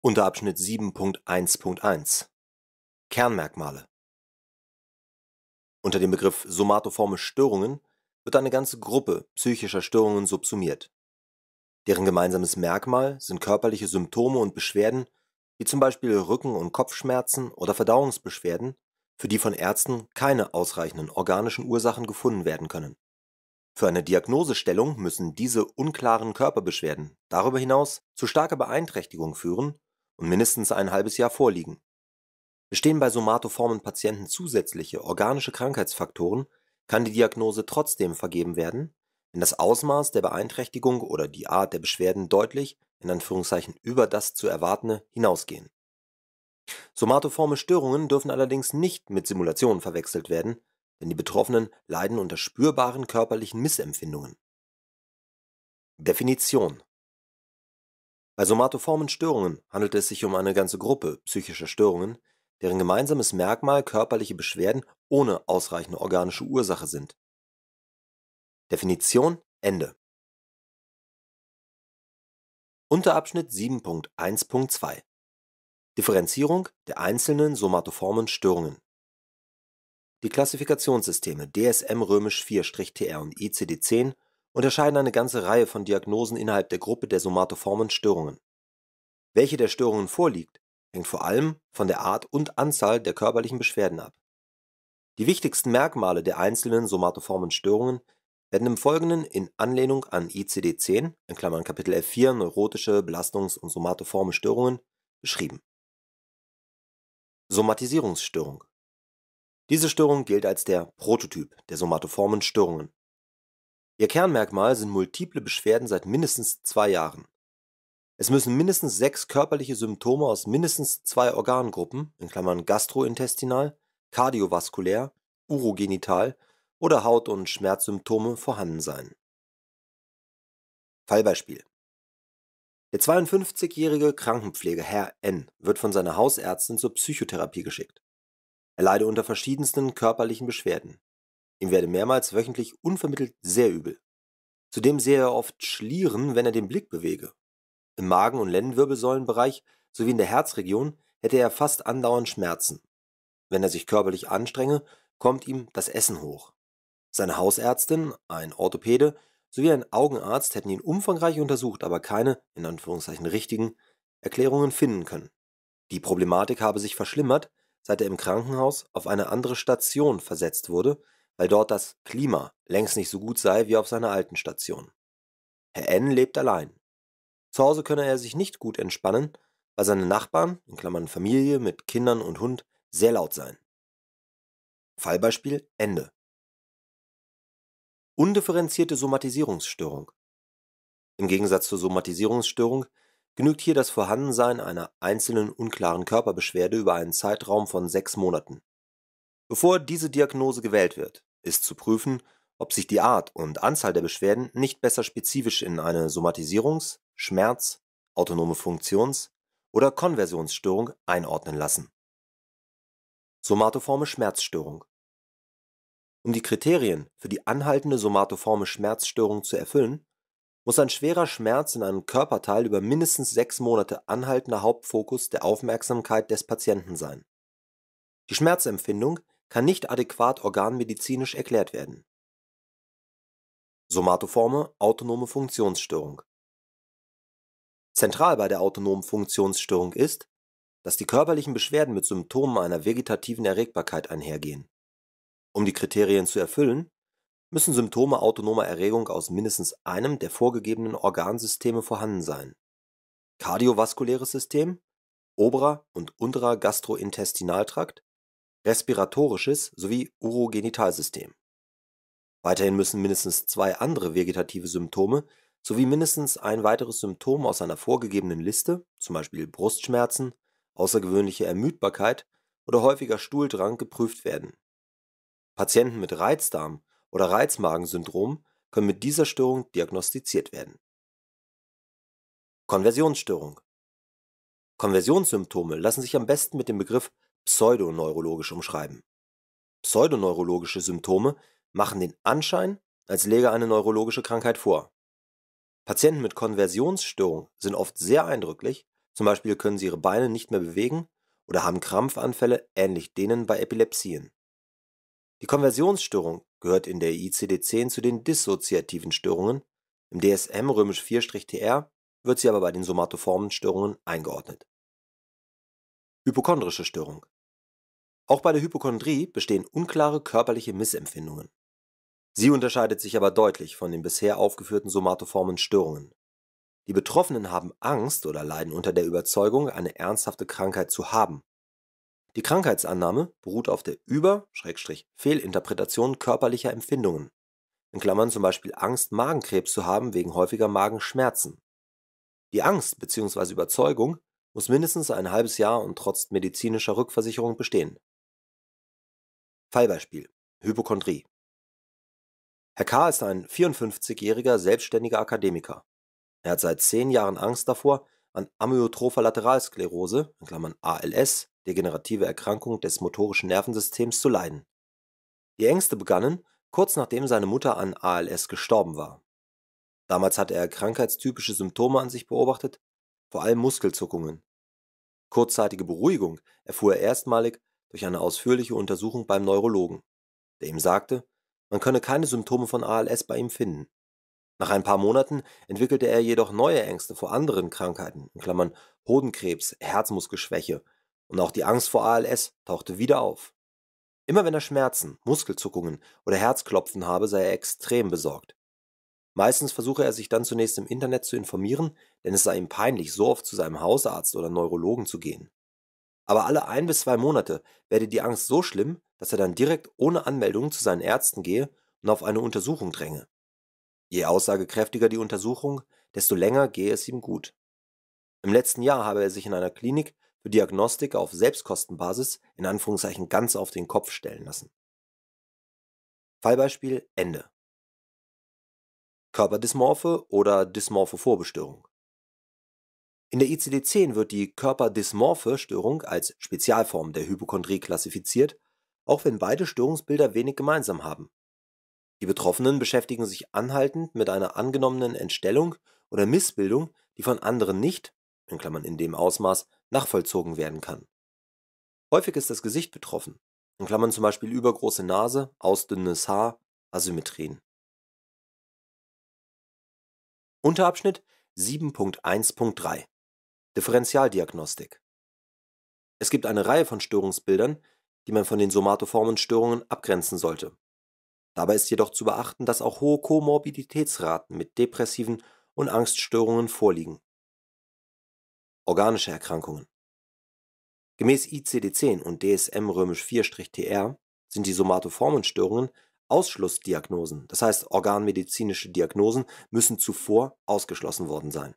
Unterabschnitt 7.1.1 Kernmerkmale Unter dem Begriff somatoforme Störungen wird eine ganze Gruppe psychischer Störungen subsumiert. Deren gemeinsames Merkmal sind körperliche Symptome und Beschwerden, wie zum Beispiel Rücken- und Kopfschmerzen oder Verdauungsbeschwerden, für die von Ärzten keine ausreichenden organischen Ursachen gefunden werden können für eine Diagnosestellung müssen diese unklaren Körperbeschwerden darüber hinaus zu starker Beeinträchtigung führen und mindestens ein halbes Jahr vorliegen. Bestehen bei somatoformen Patienten zusätzliche organische Krankheitsfaktoren, kann die Diagnose trotzdem vergeben werden, wenn das Ausmaß der Beeinträchtigung oder die Art der Beschwerden deutlich in Anführungszeichen über das zu erwartende hinausgehen. Somatoforme Störungen dürfen allerdings nicht mit Simulationen verwechselt werden denn die Betroffenen leiden unter spürbaren körperlichen Missempfindungen. Definition Bei somatoformen Störungen handelt es sich um eine ganze Gruppe psychischer Störungen, deren gemeinsames Merkmal körperliche Beschwerden ohne ausreichende organische Ursache sind. Definition Ende. Unterabschnitt 7.1.2 Differenzierung der einzelnen somatoformen Störungen die Klassifikationssysteme DSM römisch 4 tr und ICD-10 unterscheiden eine ganze Reihe von Diagnosen innerhalb der Gruppe der somatoformen Störungen. Welche der Störungen vorliegt, hängt vor allem von der Art und Anzahl der körperlichen Beschwerden ab. Die wichtigsten Merkmale der einzelnen somatoformen Störungen werden im Folgenden in Anlehnung an ICD-10 (Kapitel F4 Neurotische, Belastungs und somatoforme Störungen) beschrieben. Somatisierungsstörung diese Störung gilt als der Prototyp der somatoformen Störungen. Ihr Kernmerkmal sind multiple Beschwerden seit mindestens zwei Jahren. Es müssen mindestens sechs körperliche Symptome aus mindestens zwei Organgruppen (gastrointestinal, kardiovaskulär, urogenital oder Haut und Schmerzsymptome) vorhanden sein. Fallbeispiel: Der 52-jährige Krankenpfleger Herr N. wird von seiner Hausärztin zur Psychotherapie geschickt er leide unter verschiedensten körperlichen Beschwerden. Ihm werde mehrmals wöchentlich unvermittelt sehr übel. Zudem sehe er oft Schlieren, wenn er den Blick bewege. Im Magen- und Lendenwirbelsäulenbereich sowie in der Herzregion hätte er fast andauernd Schmerzen. Wenn er sich körperlich anstrenge, kommt ihm das Essen hoch. Seine Hausärztin, ein Orthopäde sowie ein Augenarzt hätten ihn umfangreich untersucht, aber keine, in Anführungszeichen richtigen, Erklärungen finden können. Die Problematik habe sich verschlimmert, seit er im Krankenhaus auf eine andere Station versetzt wurde, weil dort das Klima längst nicht so gut sei wie auf seiner alten Station. Herr N. lebt allein. Zu Hause könne er sich nicht gut entspannen, weil seine Nachbarn, in Klammern Familie mit Kindern und Hund, sehr laut seien. Fallbeispiel Ende. Undifferenzierte Somatisierungsstörung. Im Gegensatz zur Somatisierungsstörung genügt hier das Vorhandensein einer einzelnen unklaren Körperbeschwerde über einen Zeitraum von sechs Monaten. Bevor diese Diagnose gewählt wird, ist zu prüfen, ob sich die Art und Anzahl der Beschwerden nicht besser spezifisch in eine Somatisierungs-, Schmerz-, autonome Funktions- oder Konversionsstörung einordnen lassen. Somatoforme Schmerzstörung Um die Kriterien für die anhaltende somatoforme Schmerzstörung zu erfüllen, muss ein schwerer Schmerz in einem Körperteil über mindestens sechs Monate anhaltender Hauptfokus der Aufmerksamkeit des Patienten sein. Die Schmerzempfindung kann nicht adäquat organmedizinisch erklärt werden. Somatoforme autonome Funktionsstörung Zentral bei der autonomen Funktionsstörung ist, dass die körperlichen Beschwerden mit Symptomen einer vegetativen Erregbarkeit einhergehen. Um die Kriterien zu erfüllen, müssen Symptome autonomer Erregung aus mindestens einem der vorgegebenen Organsysteme vorhanden sein: kardiovaskuläres System, oberer und unterer Gastrointestinaltrakt, respiratorisches sowie Urogenitalsystem. Weiterhin müssen mindestens zwei andere vegetative Symptome sowie mindestens ein weiteres Symptom aus einer vorgegebenen Liste zum Beispiel Brustschmerzen, außergewöhnliche Ermüdbarkeit oder häufiger Stuhldrang) geprüft werden. Patienten mit Reizdarm oder Reizmagensyndrom können mit dieser Störung diagnostiziert werden. Konversionsstörung Konversionssymptome lassen sich am besten mit dem Begriff pseudoneurologisch umschreiben. Pseudoneurologische Symptome machen den Anschein, als läge eine neurologische Krankheit vor. Patienten mit Konversionsstörung sind oft sehr eindrücklich, zum Beispiel können sie ihre Beine nicht mehr bewegen oder haben Krampfanfälle ähnlich denen bei Epilepsien. Die Konversionsstörung gehört in der ICD-10 zu den dissoziativen Störungen, im DSM 4 tr wird sie aber bei den somatoformen Störungen eingeordnet. Hypochondrische Störung Auch bei der Hypochondrie bestehen unklare körperliche Missempfindungen. Sie unterscheidet sich aber deutlich von den bisher aufgeführten somatoformen Störungen. Die Betroffenen haben Angst oder leiden unter der Überzeugung, eine ernsthafte Krankheit zu haben die Krankheitsannahme beruht auf der Über Fehlinterpretation körperlicher Empfindungen In Klammern zum Beispiel Angst, Magenkrebs zu haben wegen häufiger Magenschmerzen). Die Angst bzw. Überzeugung muss mindestens ein halbes Jahr und trotz medizinischer Rückversicherung bestehen. Fallbeispiel: Hypochondrie Herr K. ist ein 54-jähriger selbstständiger Akademiker. Er hat seit zehn Jahren Angst davor, an Amyotropha Lateralsklerose in Klammern (ALS degenerative Erkrankung des motorischen Nervensystems zu leiden. Die Ängste begannen, kurz nachdem seine Mutter an ALS gestorben war. Damals hatte er krankheitstypische Symptome an sich beobachtet, vor allem Muskelzuckungen. Kurzzeitige Beruhigung erfuhr er erstmalig durch eine ausführliche Untersuchung beim Neurologen, der ihm sagte, man könne keine Symptome von ALS bei ihm finden. Nach ein paar Monaten entwickelte er jedoch neue Ängste vor anderen Krankheiten, Hodenkrebs, Herzmuskelschwäche, und auch die Angst vor ALS tauchte wieder auf. Immer wenn er Schmerzen, Muskelzuckungen oder Herzklopfen habe, sei er extrem besorgt. Meistens versuche er sich dann zunächst im Internet zu informieren, denn es sei ihm peinlich, so oft zu seinem Hausarzt oder Neurologen zu gehen. Aber alle ein bis zwei Monate werde die Angst so schlimm, dass er dann direkt ohne Anmeldung zu seinen Ärzten gehe und auf eine Untersuchung dränge. Je aussagekräftiger die Untersuchung, desto länger gehe es ihm gut. Im letzten Jahr habe er sich in einer Klinik Diagnostik auf Selbstkostenbasis „ in Anführungszeichen ganz auf den Kopf stellen lassen “. Fallbeispiel Ende Körperdysmorphe oder dysmorphe Vorbestörung: In der ICD-10 wird die körperdysmorphe Störung als Spezialform der Hypochondrie klassifiziert, auch wenn beide Störungsbilder wenig gemeinsam haben. Die Betroffenen beschäftigen sich anhaltend mit einer angenommenen Entstellung oder Missbildung, die von anderen nicht (in dem Ausmaß nachvollzogen werden kann. Häufig ist das Gesicht betroffen, in Klammern zum Beispiel übergroße Nase, ausdünnes Haar, Asymmetrien. Unterabschnitt 7.1.3 Differentialdiagnostik Es gibt eine Reihe von Störungsbildern, die man von den somatoformen Störungen abgrenzen sollte. Dabei ist jedoch zu beachten, dass auch hohe Komorbiditätsraten mit depressiven und Angststörungen vorliegen. Organische Erkrankungen Gemäß ICD-10 und DSM 4 tr sind die somatoformen Störungen Ausschlussdiagnosen, das heißt organmedizinische Diagnosen müssen zuvor ausgeschlossen worden sein.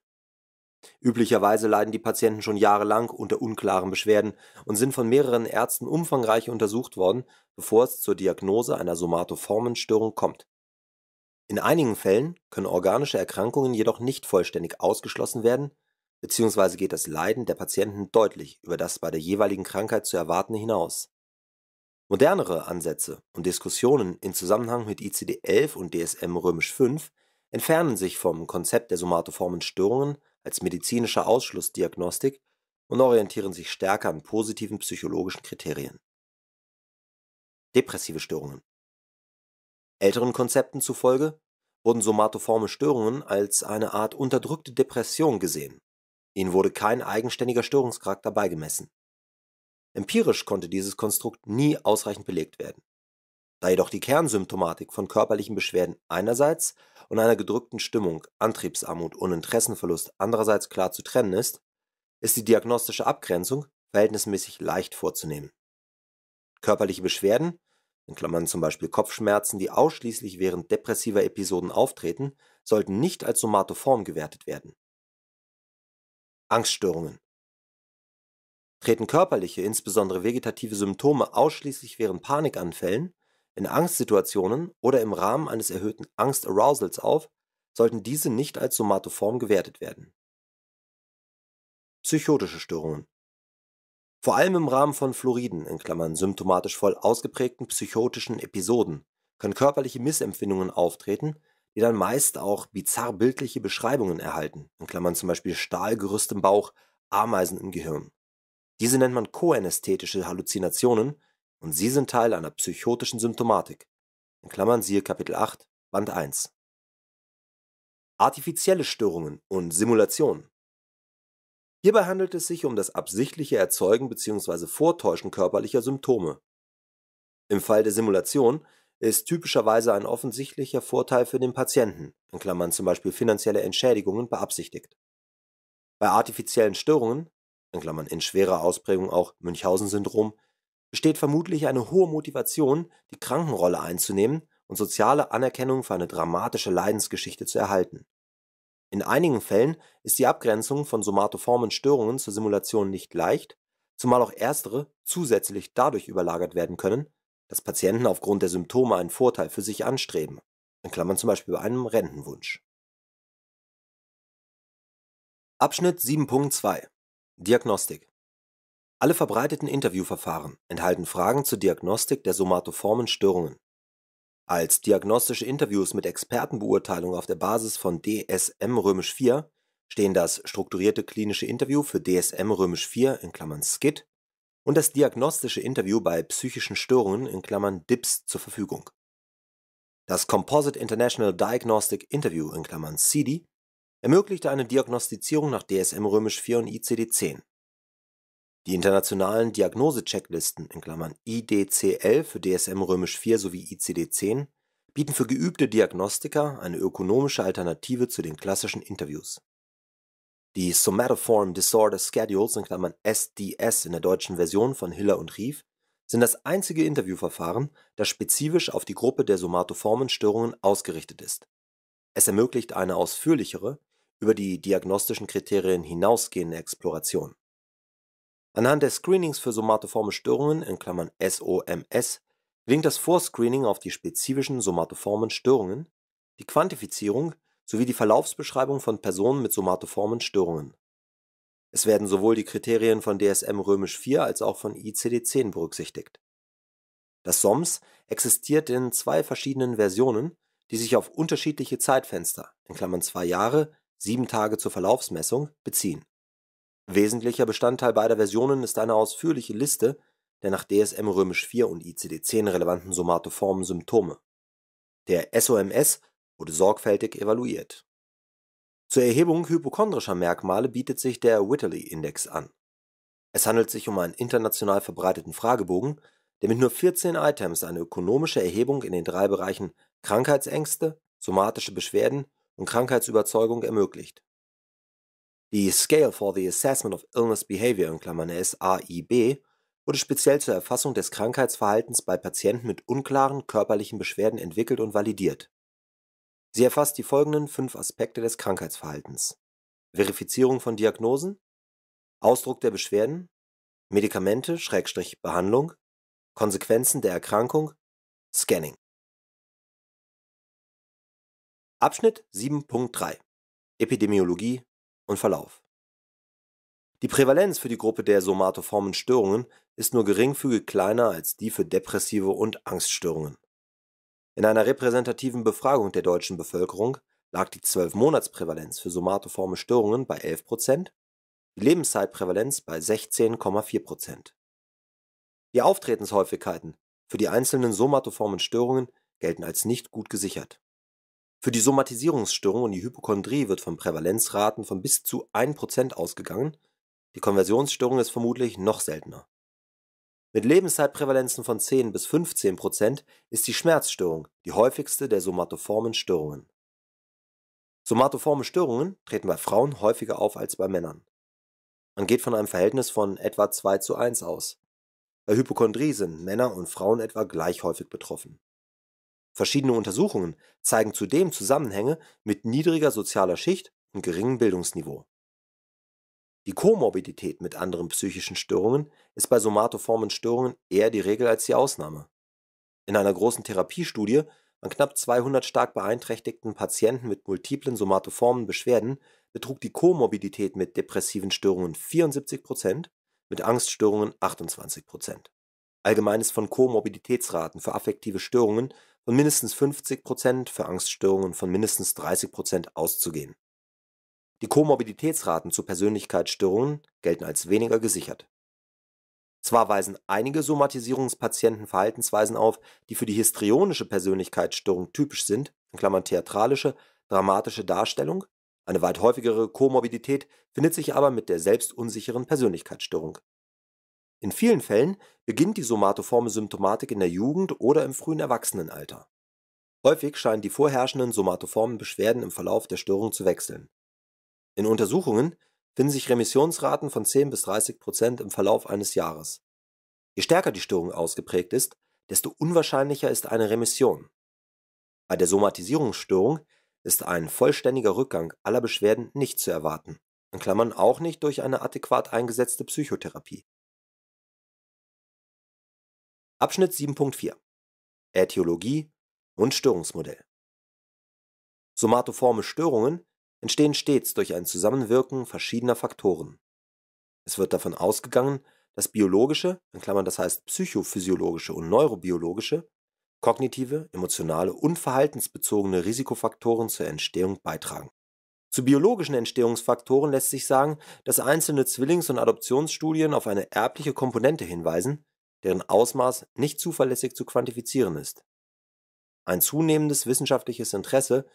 Üblicherweise leiden die Patienten schon jahrelang unter unklaren Beschwerden und sind von mehreren Ärzten umfangreich untersucht worden, bevor es zur Diagnose einer somatoformen Störung kommt. In einigen Fällen können organische Erkrankungen jedoch nicht vollständig ausgeschlossen werden Beziehungsweise geht das Leiden der Patienten deutlich über das bei der jeweiligen Krankheit zu erwartende hinaus. Modernere Ansätze und Diskussionen in Zusammenhang mit ICD-11 und DSM-5 römisch entfernen sich vom Konzept der somatoformen Störungen als medizinischer Ausschlussdiagnostik und orientieren sich stärker an positiven psychologischen Kriterien. Depressive Störungen Älteren Konzepten zufolge wurden somatoforme Störungen als eine Art unterdrückte Depression gesehen Ihnen wurde kein eigenständiger Störungscharakter beigemessen. Empirisch konnte dieses Konstrukt nie ausreichend belegt werden. Da jedoch die Kernsymptomatik von körperlichen Beschwerden einerseits und einer gedrückten Stimmung, Antriebsarmut und Interessenverlust andererseits klar zu trennen ist, ist die diagnostische Abgrenzung verhältnismäßig leicht vorzunehmen. Körperliche Beschwerden, in Klammern zum Beispiel Kopfschmerzen, die ausschließlich während depressiver Episoden auftreten, sollten nicht als somatoform gewertet werden Angststörungen. Treten körperliche, insbesondere vegetative Symptome ausschließlich während Panikanfällen, in Angstsituationen oder im Rahmen eines erhöhten angst auf, sollten diese nicht als somatoform gewertet werden. Psychotische Störungen. Vor allem im Rahmen von Fluoriden (symptomatisch voll ausgeprägten psychotischen Episoden) können körperliche Missempfindungen auftreten die dann meist auch bizarr bildliche Beschreibungen erhalten, in Klammern zum Beispiel Stahlgerüst im Bauch, Ameisen im Gehirn. Diese nennt man koanästhetische Halluzinationen und sie sind Teil einer psychotischen Symptomatik, in Klammern siehe Kapitel 8, Band 1. Artifizielle Störungen und Simulationen. Hierbei handelt es sich um das absichtliche Erzeugen bzw. Vortäuschen körperlicher Symptome. Im Fall der Simulation ist typischerweise ein offensichtlicher Vorteil für den Patienten in Klammern (zum Beispiel finanzielle Entschädigungen) beabsichtigt. Bei artifiziellen Störungen (in schwerer Ausprägung auch Münchhausen-Syndrom) besteht vermutlich eine hohe Motivation, die Krankenrolle einzunehmen und soziale Anerkennung für eine dramatische Leidensgeschichte zu erhalten. In einigen Fällen ist die Abgrenzung von somatoformen Störungen zur Simulation nicht leicht, zumal auch erstere zusätzlich dadurch überlagert werden können dass Patienten aufgrund der Symptome einen Vorteil für sich anstreben in Klammern zum Beispiel bei einem Rentenwunsch). Abschnitt 7.2 Diagnostik Alle verbreiteten Interviewverfahren enthalten Fragen zur Diagnostik der somatoformen Störungen. Als diagnostische Interviews mit Expertenbeurteilung auf der Basis von DSM-IV römisch stehen das strukturierte klinische Interview für DSM-IV römisch (SCIT und das diagnostische Interview bei psychischen Störungen (DIPS) zur Verfügung. Das Composite International Diagnostic Interview (CIDI) ermöglichte eine Diagnostizierung nach DSM römisch 4 und ICD-10. Die internationalen Diagnose-Checklisten (IDCL für DSM römisch 4 sowie ICD-10) bieten für geübte Diagnostiker eine ökonomische Alternative zu den klassischen Interviews die Somatoform Disorder Schedules in Klammern (SDS) in der deutschen Version von Hiller und Rief sind das einzige Interviewverfahren, das spezifisch auf die Gruppe der somatoformen Störungen ausgerichtet ist. Es ermöglicht eine ausführlichere, über die diagnostischen Kriterien hinausgehende Exploration. Anhand der Screenings für somatoforme Störungen in Klammern (SOMS) gelingt das Vorscreening auf die spezifischen somatoformen Störungen, die Quantifizierung sowie die Verlaufsbeschreibung von Personen mit somatoformen Störungen. Es werden sowohl die Kriterien von DSM-IV römisch als auch von ICD-10 berücksichtigt. Das SOMS existiert in zwei verschiedenen Versionen, die sich auf unterschiedliche Zeitfenster (zwei Jahre, sieben Tage zur Verlaufsmessung) beziehen. Wesentlicher Bestandteil beider Versionen ist eine ausführliche Liste der nach DSM römisch IV und ICD-10 relevanten somatoformen Symptome. Der SOMS wurde sorgfältig evaluiert. Zur Erhebung hypochondrischer Merkmale bietet sich der Whitley-Index an. Es handelt sich um einen international verbreiteten Fragebogen, der mit nur 14 Items eine ökonomische Erhebung in den drei Bereichen Krankheitsängste, somatische Beschwerden und Krankheitsüberzeugung ermöglicht. Die Scale for the Assessment of Illness Behavior in Klammern (SAIB) wurde speziell zur Erfassung des Krankheitsverhaltens bei Patienten mit unklaren körperlichen Beschwerden entwickelt und validiert Sie erfasst die folgenden fünf Aspekte des Krankheitsverhaltens: Verifizierung von Diagnosen, Ausdruck der Beschwerden, Medikamente/Behandlung, Schrägstrich, Konsequenzen der Erkrankung, Scanning. Abschnitt 7.3 Epidemiologie und Verlauf Die Prävalenz für die Gruppe der somatoformen Störungen ist nur geringfügig kleiner als die für depressive und Angststörungen in einer repräsentativen Befragung der deutschen Bevölkerung lag die Zwölfmonatsprävalenz für somatoforme Störungen bei 11 die Lebenszeitprävalenz bei 16,4 Die Auftretenshäufigkeiten für die einzelnen somatoformen Störungen gelten als nicht gut gesichert. Für die Somatisierungsstörung und die Hypochondrie wird von Prävalenzraten von bis zu 1 ausgegangen, die Konversionsstörung ist vermutlich noch seltener mit Lebenszeitprävalenzen von 10 bis 15 Prozent ist die Schmerzstörung die häufigste der somatoformen Störungen. Somatoforme Störungen treten bei Frauen häufiger auf als bei Männern. Man geht von einem Verhältnis von etwa 2 zu 1 aus. Bei Hypochondrie sind Männer und Frauen etwa gleich häufig betroffen. Verschiedene Untersuchungen zeigen zudem Zusammenhänge mit niedriger sozialer Schicht und geringem Bildungsniveau. Die Komorbidität mit anderen psychischen Störungen ist bei somatoformen Störungen eher die Regel als die Ausnahme. In einer großen Therapiestudie an knapp 200 stark beeinträchtigten Patienten mit multiplen somatoformen Beschwerden betrug die Komorbidität mit depressiven Störungen 74 mit Angststörungen 28 Allgemein ist von Komorbiditätsraten für affektive Störungen von mindestens 50 für Angststörungen von mindestens 30 auszugehen die Komorbiditätsraten zu Persönlichkeitsstörungen gelten als weniger gesichert. Zwar weisen einige Somatisierungspatienten Verhaltensweisen auf, die für die histrionische Persönlichkeitsstörung typisch sind in Klammern (theatralische, dramatische Darstellung), eine weit häufigere Komorbidität findet sich aber mit der selbstunsicheren Persönlichkeitsstörung. In vielen Fällen beginnt die somatoforme Symptomatik in der Jugend oder im frühen Erwachsenenalter. Häufig scheinen die vorherrschenden somatoformen Beschwerden im Verlauf der Störung zu wechseln in Untersuchungen finden sich Remissionsraten von 10 bis 30 Prozent im Verlauf eines Jahres. Je stärker die Störung ausgeprägt ist, desto unwahrscheinlicher ist eine Remission. Bei der Somatisierungsstörung ist ein vollständiger Rückgang aller Beschwerden nicht zu erwarten in Klammern (auch nicht durch eine adäquat eingesetzte Psychotherapie). Abschnitt 7.4 Äthiologie und Störungsmodell Somatoforme Störungen entstehen stets durch ein Zusammenwirken verschiedener Faktoren. Es wird davon ausgegangen, dass biologische in Klammern (das heißt psychophysiologische und neurobiologische), kognitive, emotionale und verhaltensbezogene Risikofaktoren zur Entstehung beitragen. Zu biologischen Entstehungsfaktoren lässt sich sagen, dass einzelne Zwillings- und Adoptionsstudien auf eine erbliche Komponente hinweisen, deren Ausmaß nicht zuverlässig zu quantifizieren ist. Ein zunehmendes wissenschaftliches Interesse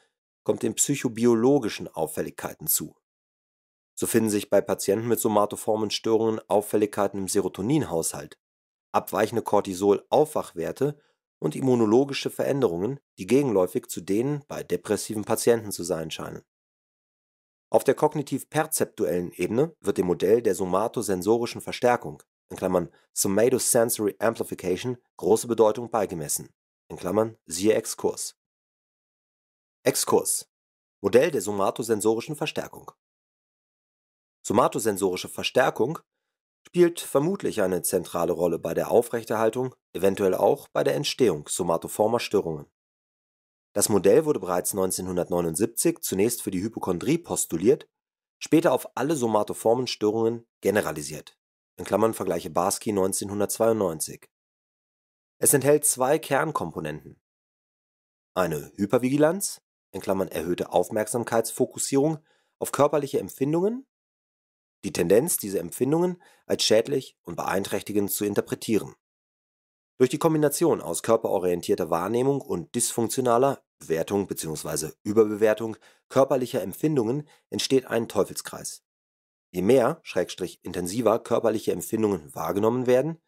kommt den psychobiologischen Auffälligkeiten zu. So finden sich bei Patienten mit somatoformen Störungen Auffälligkeiten im Serotoninhaushalt, abweichende Cortisol-Aufwachwerte und immunologische Veränderungen, die gegenläufig zu denen bei depressiven Patienten zu sein scheinen. Auf der kognitiv-perzeptuellen Ebene wird dem Modell der somatosensorischen Verstärkung in Klammern (Somatosensory Amplification) große Bedeutung beigemessen in Klammern (siehe Exkurs Exkurs. Modell der somatosensorischen Verstärkung. Somatosensorische Verstärkung spielt vermutlich eine zentrale Rolle bei der Aufrechterhaltung, eventuell auch bei der Entstehung somatoformer Störungen. Das Modell wurde bereits 1979 zunächst für die Hypochondrie postuliert, später auf alle somatoformen Störungen generalisiert In Klammern (Vergleiche Barsky 1992). Es enthält zwei Kernkomponenten: eine Hypervigilanz in Klammern erhöhte Aufmerksamkeitsfokussierung auf körperliche Empfindungen, die Tendenz, diese Empfindungen als schädlich und beeinträchtigend zu interpretieren. Durch die Kombination aus körperorientierter Wahrnehmung und dysfunktionaler Bewertung bzw. Überbewertung körperlicher Empfindungen entsteht ein Teufelskreis. Je mehr schrägstrich intensiver körperliche Empfindungen wahrgenommen werden,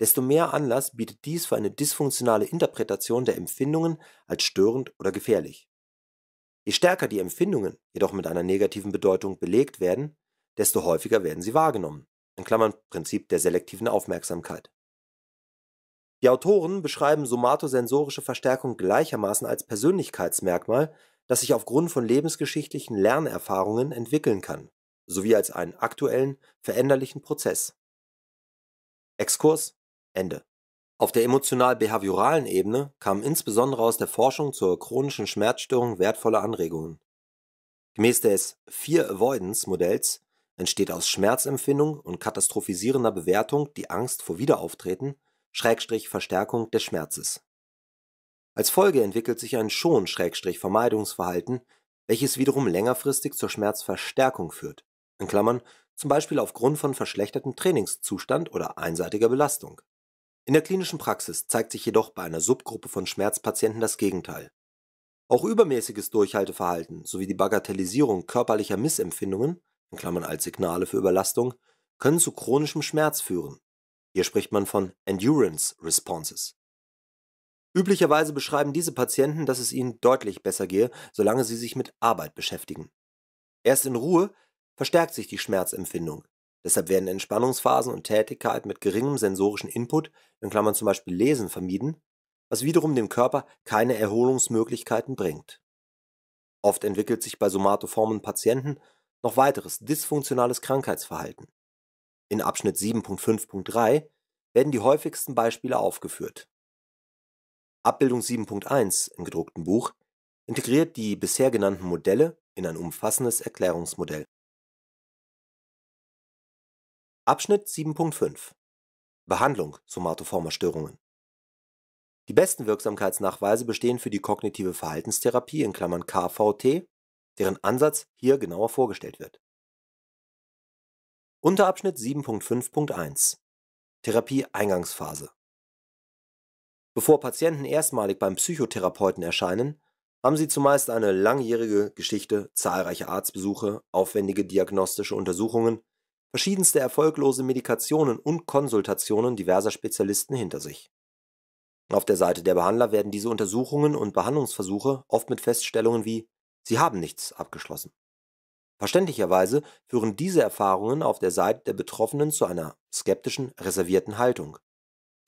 desto mehr Anlass bietet dies für eine dysfunktionale Interpretation der Empfindungen als störend oder gefährlich. Je stärker die Empfindungen jedoch mit einer negativen Bedeutung belegt werden, desto häufiger werden sie wahrgenommen Ein Klammernprinzip der selektiven Aufmerksamkeit). Die Autoren beschreiben somatosensorische Verstärkung gleichermaßen als Persönlichkeitsmerkmal, das sich aufgrund von lebensgeschichtlichen Lernerfahrungen entwickeln kann, sowie als einen aktuellen, veränderlichen Prozess. Exkurs Ende auf der emotional-behavioralen Ebene kamen insbesondere aus der Forschung zur chronischen Schmerzstörung wertvolle Anregungen. Gemäß des Fear-Avoidance-Modells entsteht aus Schmerzempfindung und katastrophisierender Bewertung die Angst vor Wiederauftreten/Verstärkung Schrägstrich des Schmerzes. Als Folge entwickelt sich ein Schon/Vermeidungsverhalten, welches wiederum längerfristig zur Schmerzverstärkung führt in Klammern zum Beispiel aufgrund von verschlechtertem Trainingszustand oder einseitiger Belastung in der klinischen Praxis zeigt sich jedoch bei einer Subgruppe von Schmerzpatienten das Gegenteil. Auch übermäßiges Durchhalteverhalten sowie die Bagatellisierung körperlicher Missempfindungen in Klammern (als Signale für Überlastung) können zu chronischem Schmerz führen. Hier spricht man von Endurance Responses. Üblicherweise beschreiben diese Patienten, dass es ihnen deutlich besser gehe, solange sie sich mit Arbeit beschäftigen. Erst in Ruhe verstärkt sich die Schmerzempfindung, Deshalb werden Entspannungsphasen und Tätigkeit mit geringem sensorischen Input in Klammern (zum Beispiel Lesen) vermieden, was wiederum dem Körper keine Erholungsmöglichkeiten bringt. Oft entwickelt sich bei somatoformen Patienten noch weiteres dysfunktionales Krankheitsverhalten. In Abschnitt 7.5.3 werden die häufigsten Beispiele aufgeführt. Abbildung 7.1 im gedruckten Buch integriert die bisher genannten Modelle in ein umfassendes Erklärungsmodell Abschnitt 7.5 Behandlung somatoformer Störungen Die besten Wirksamkeitsnachweise bestehen für die kognitive Verhaltenstherapie (KVT), deren Ansatz hier genauer vorgestellt wird. Unterabschnitt 7.5.1 Therapie-Eingangsphase Bevor Patienten erstmalig beim Psychotherapeuten erscheinen, haben sie zumeist eine langjährige Geschichte zahlreiche Arztbesuche, aufwendige diagnostische Untersuchungen verschiedenste erfolglose Medikationen und Konsultationen diverser Spezialisten hinter sich. Auf der Seite der Behandler werden diese Untersuchungen und Behandlungsversuche oft mit Feststellungen wie Sie haben nichts abgeschlossen. Verständlicherweise führen diese Erfahrungen auf der Seite der Betroffenen zu einer skeptischen, reservierten Haltung.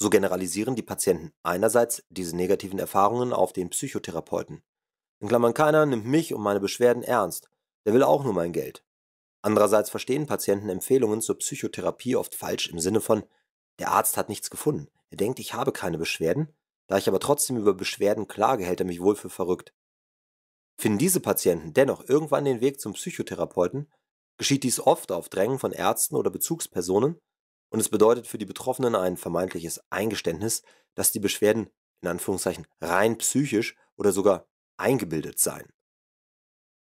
So generalisieren die Patienten einerseits diese negativen Erfahrungen auf den Psychotherapeuten. In Klammern keiner nimmt mich und meine Beschwerden ernst, der will auch nur mein Geld. Andererseits verstehen Patienten Empfehlungen zur Psychotherapie oft falsch im Sinne von der Arzt hat nichts gefunden, er denkt, ich habe keine Beschwerden, da ich aber trotzdem über Beschwerden klage, hält er mich wohl für verrückt. Finden diese Patienten dennoch irgendwann den Weg zum Psychotherapeuten, geschieht dies oft auf Drängen von Ärzten oder Bezugspersonen und es bedeutet für die Betroffenen ein vermeintliches Eingeständnis, dass die Beschwerden in Anführungszeichen rein psychisch oder sogar eingebildet seien.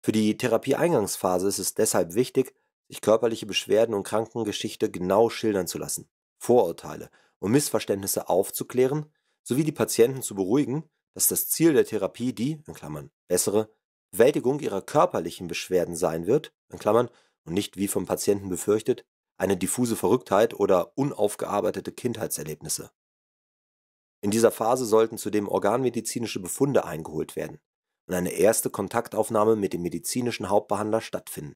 Für die Therapieeingangsphase ist es deshalb wichtig, sich körperliche Beschwerden und Krankengeschichte genau schildern zu lassen, Vorurteile und Missverständnisse aufzuklären sowie die Patienten zu beruhigen, dass das Ziel der Therapie die in Klammern, (bessere) Bewältigung ihrer körperlichen Beschwerden sein wird in Klammern, (und nicht, wie vom Patienten befürchtet, eine diffuse Verrücktheit oder unaufgearbeitete Kindheitserlebnisse). In dieser Phase sollten zudem organmedizinische Befunde eingeholt werden und eine erste Kontaktaufnahme mit dem medizinischen Hauptbehandler stattfinden.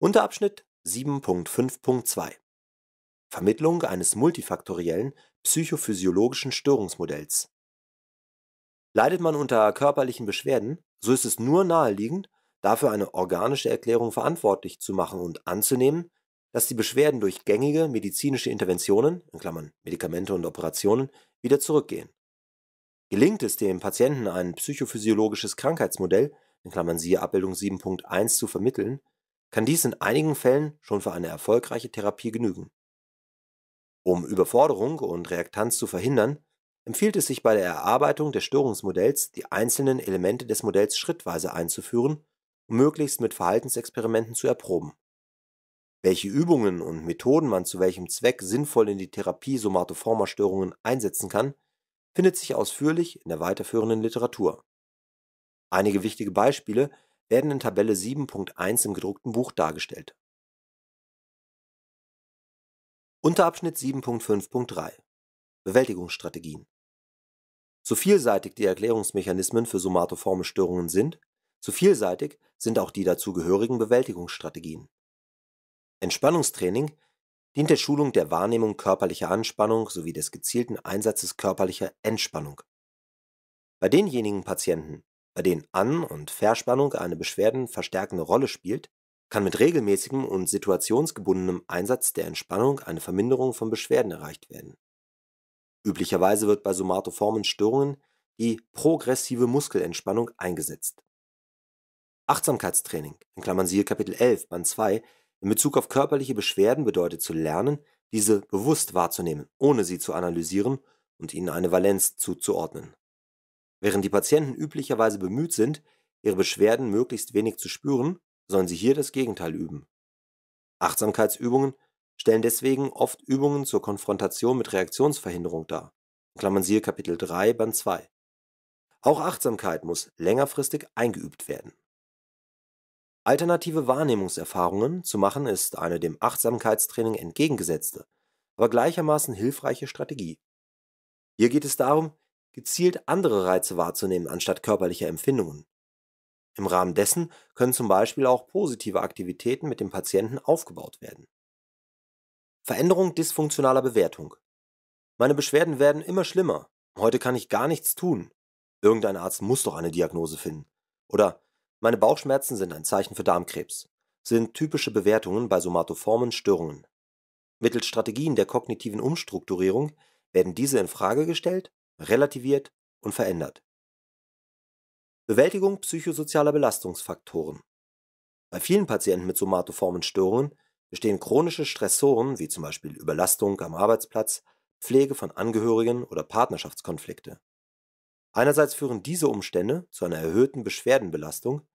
Unterabschnitt 7.5.2 Vermittlung eines multifaktoriellen psychophysiologischen Störungsmodells Leidet man unter körperlichen Beschwerden, so ist es nur naheliegend, dafür eine organische Erklärung verantwortlich zu machen und anzunehmen, dass die Beschwerden durch gängige medizinische Interventionen (Medikamente und Operationen) wieder zurückgehen Gelingt es dem Patienten, ein psychophysiologisches Krankheitsmodell in Klammern (siehe Abbildung 7.1) zu vermitteln, kann dies in einigen Fällen schon für eine erfolgreiche Therapie genügen. Um Überforderung und Reaktanz zu verhindern, empfiehlt es sich bei der Erarbeitung des Störungsmodells, die einzelnen Elemente des Modells schrittweise einzuführen, um möglichst mit Verhaltensexperimenten zu erproben. Welche Übungen und Methoden man zu welchem Zweck sinnvoll in die Therapie somatoformer Störungen einsetzen kann findet sich ausführlich in der weiterführenden Literatur. Einige wichtige Beispiele werden in Tabelle 7.1 im gedruckten Buch dargestellt. Unterabschnitt 7.5.3 Bewältigungsstrategien So vielseitig die Erklärungsmechanismen für somatoforme Störungen sind, so vielseitig sind auch die dazugehörigen Bewältigungsstrategien. Entspannungstraining dient der Schulung der Wahrnehmung körperlicher Anspannung sowie des gezielten Einsatzes körperlicher Entspannung. Bei denjenigen Patienten, bei denen An- und Verspannung eine beschwerdenverstärkende Rolle spielt, kann mit regelmäßigem und situationsgebundenem Einsatz der Entspannung eine Verminderung von Beschwerden erreicht werden. Üblicherweise wird bei somatoformen Störungen die progressive Muskelentspannung eingesetzt. Achtsamkeitstraining in Klammern (siehe Kapitel 11, Band 2 in Bezug auf körperliche Beschwerden bedeutet zu lernen, diese bewusst wahrzunehmen, ohne sie zu analysieren und ihnen eine Valenz zuzuordnen. Während die Patienten üblicherweise bemüht sind, ihre Beschwerden möglichst wenig zu spüren, sollen sie hier das Gegenteil üben. Achtsamkeitsübungen stellen deswegen oft Übungen zur Konfrontation mit Reaktionsverhinderung dar. Klammern Sie Kapitel 3, Band 2. Auch Achtsamkeit muss längerfristig eingeübt werden Alternative Wahrnehmungserfahrungen zu machen ist eine dem Achtsamkeitstraining entgegengesetzte, aber gleichermaßen hilfreiche Strategie. Hier geht es darum, gezielt andere Reize wahrzunehmen anstatt körperlicher Empfindungen. Im Rahmen dessen können zum Beispiel auch positive Aktivitäten mit dem Patienten aufgebaut werden. Veränderung dysfunktionaler Bewertung. Meine Beschwerden werden immer schlimmer. Heute kann ich gar nichts tun. Irgendein Arzt muss doch eine Diagnose finden. Oder meine Bauchschmerzen sind ein Zeichen für Darmkrebs, sind typische Bewertungen bei somatoformen Störungen. Mittels Strategien der kognitiven Umstrukturierung werden diese in Frage gestellt, relativiert und verändert. Bewältigung psychosozialer Belastungsfaktoren. Bei vielen Patienten mit somatoformen Störungen bestehen chronische Stressoren wie zum Beispiel Überlastung am Arbeitsplatz, Pflege von Angehörigen oder Partnerschaftskonflikte Einerseits führen diese Umstände zu einer erhöhten Beschwerdenbelastung,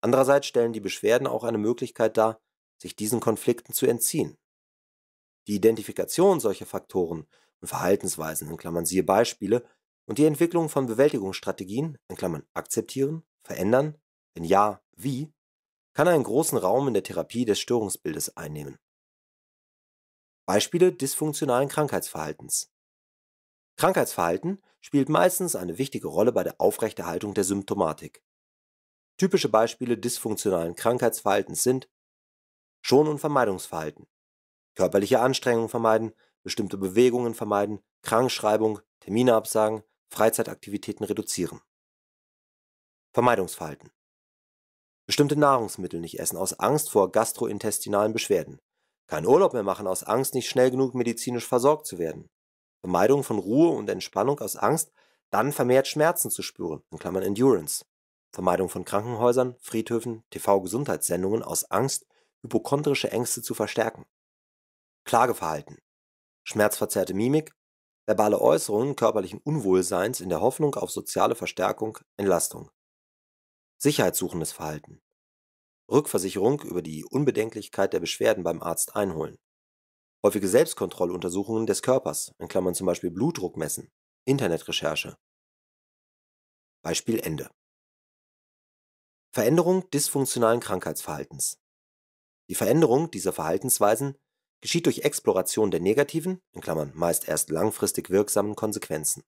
andererseits stellen die Beschwerden auch eine Möglichkeit dar, sich diesen Konflikten zu entziehen. Die Identifikation solcher Faktoren und Verhaltensweisen in Klammern (siehe Beispiele) und die Entwicklung von Bewältigungsstrategien in Klammern (akzeptieren, verändern, wenn ja, wie) kann einen großen Raum in der Therapie des Störungsbildes einnehmen. Beispiele dysfunktionalen Krankheitsverhaltens Krankheitsverhalten spielt meistens eine wichtige Rolle bei der Aufrechterhaltung der Symptomatik. Typische Beispiele dysfunktionalen Krankheitsverhaltens sind Schon- und Vermeidungsverhalten, körperliche Anstrengungen vermeiden, bestimmte Bewegungen vermeiden, Krankschreibung, Termine absagen, Freizeitaktivitäten reduzieren. Vermeidungsverhalten. Bestimmte Nahrungsmittel nicht essen aus Angst vor gastrointestinalen Beschwerden. Keinen Urlaub mehr machen aus Angst, nicht schnell genug medizinisch versorgt zu werden Vermeidung von Ruhe und Entspannung aus Angst, dann vermehrt Schmerzen zu spüren in Klammern (Endurance), Vermeidung von Krankenhäusern, Friedhöfen, TV-Gesundheitssendungen aus Angst, hypochondrische Ängste zu verstärken Klageverhalten schmerzverzerrte Mimik, verbale Äußerungen körperlichen Unwohlseins in der Hoffnung auf soziale Verstärkung, Entlastung sicherheitssuchendes Verhalten Rückversicherung über die Unbedenklichkeit der Beschwerden beim Arzt einholen häufige Selbstkontrolluntersuchungen des Körpers in (z. B. Blutdruck messen, Internetrecherche). Beispiel Ende. Veränderung dysfunktionalen Krankheitsverhaltens Die Veränderung dieser Verhaltensweisen geschieht durch Exploration der negativen in Klammern (meist erst langfristig wirksamen) Konsequenzen.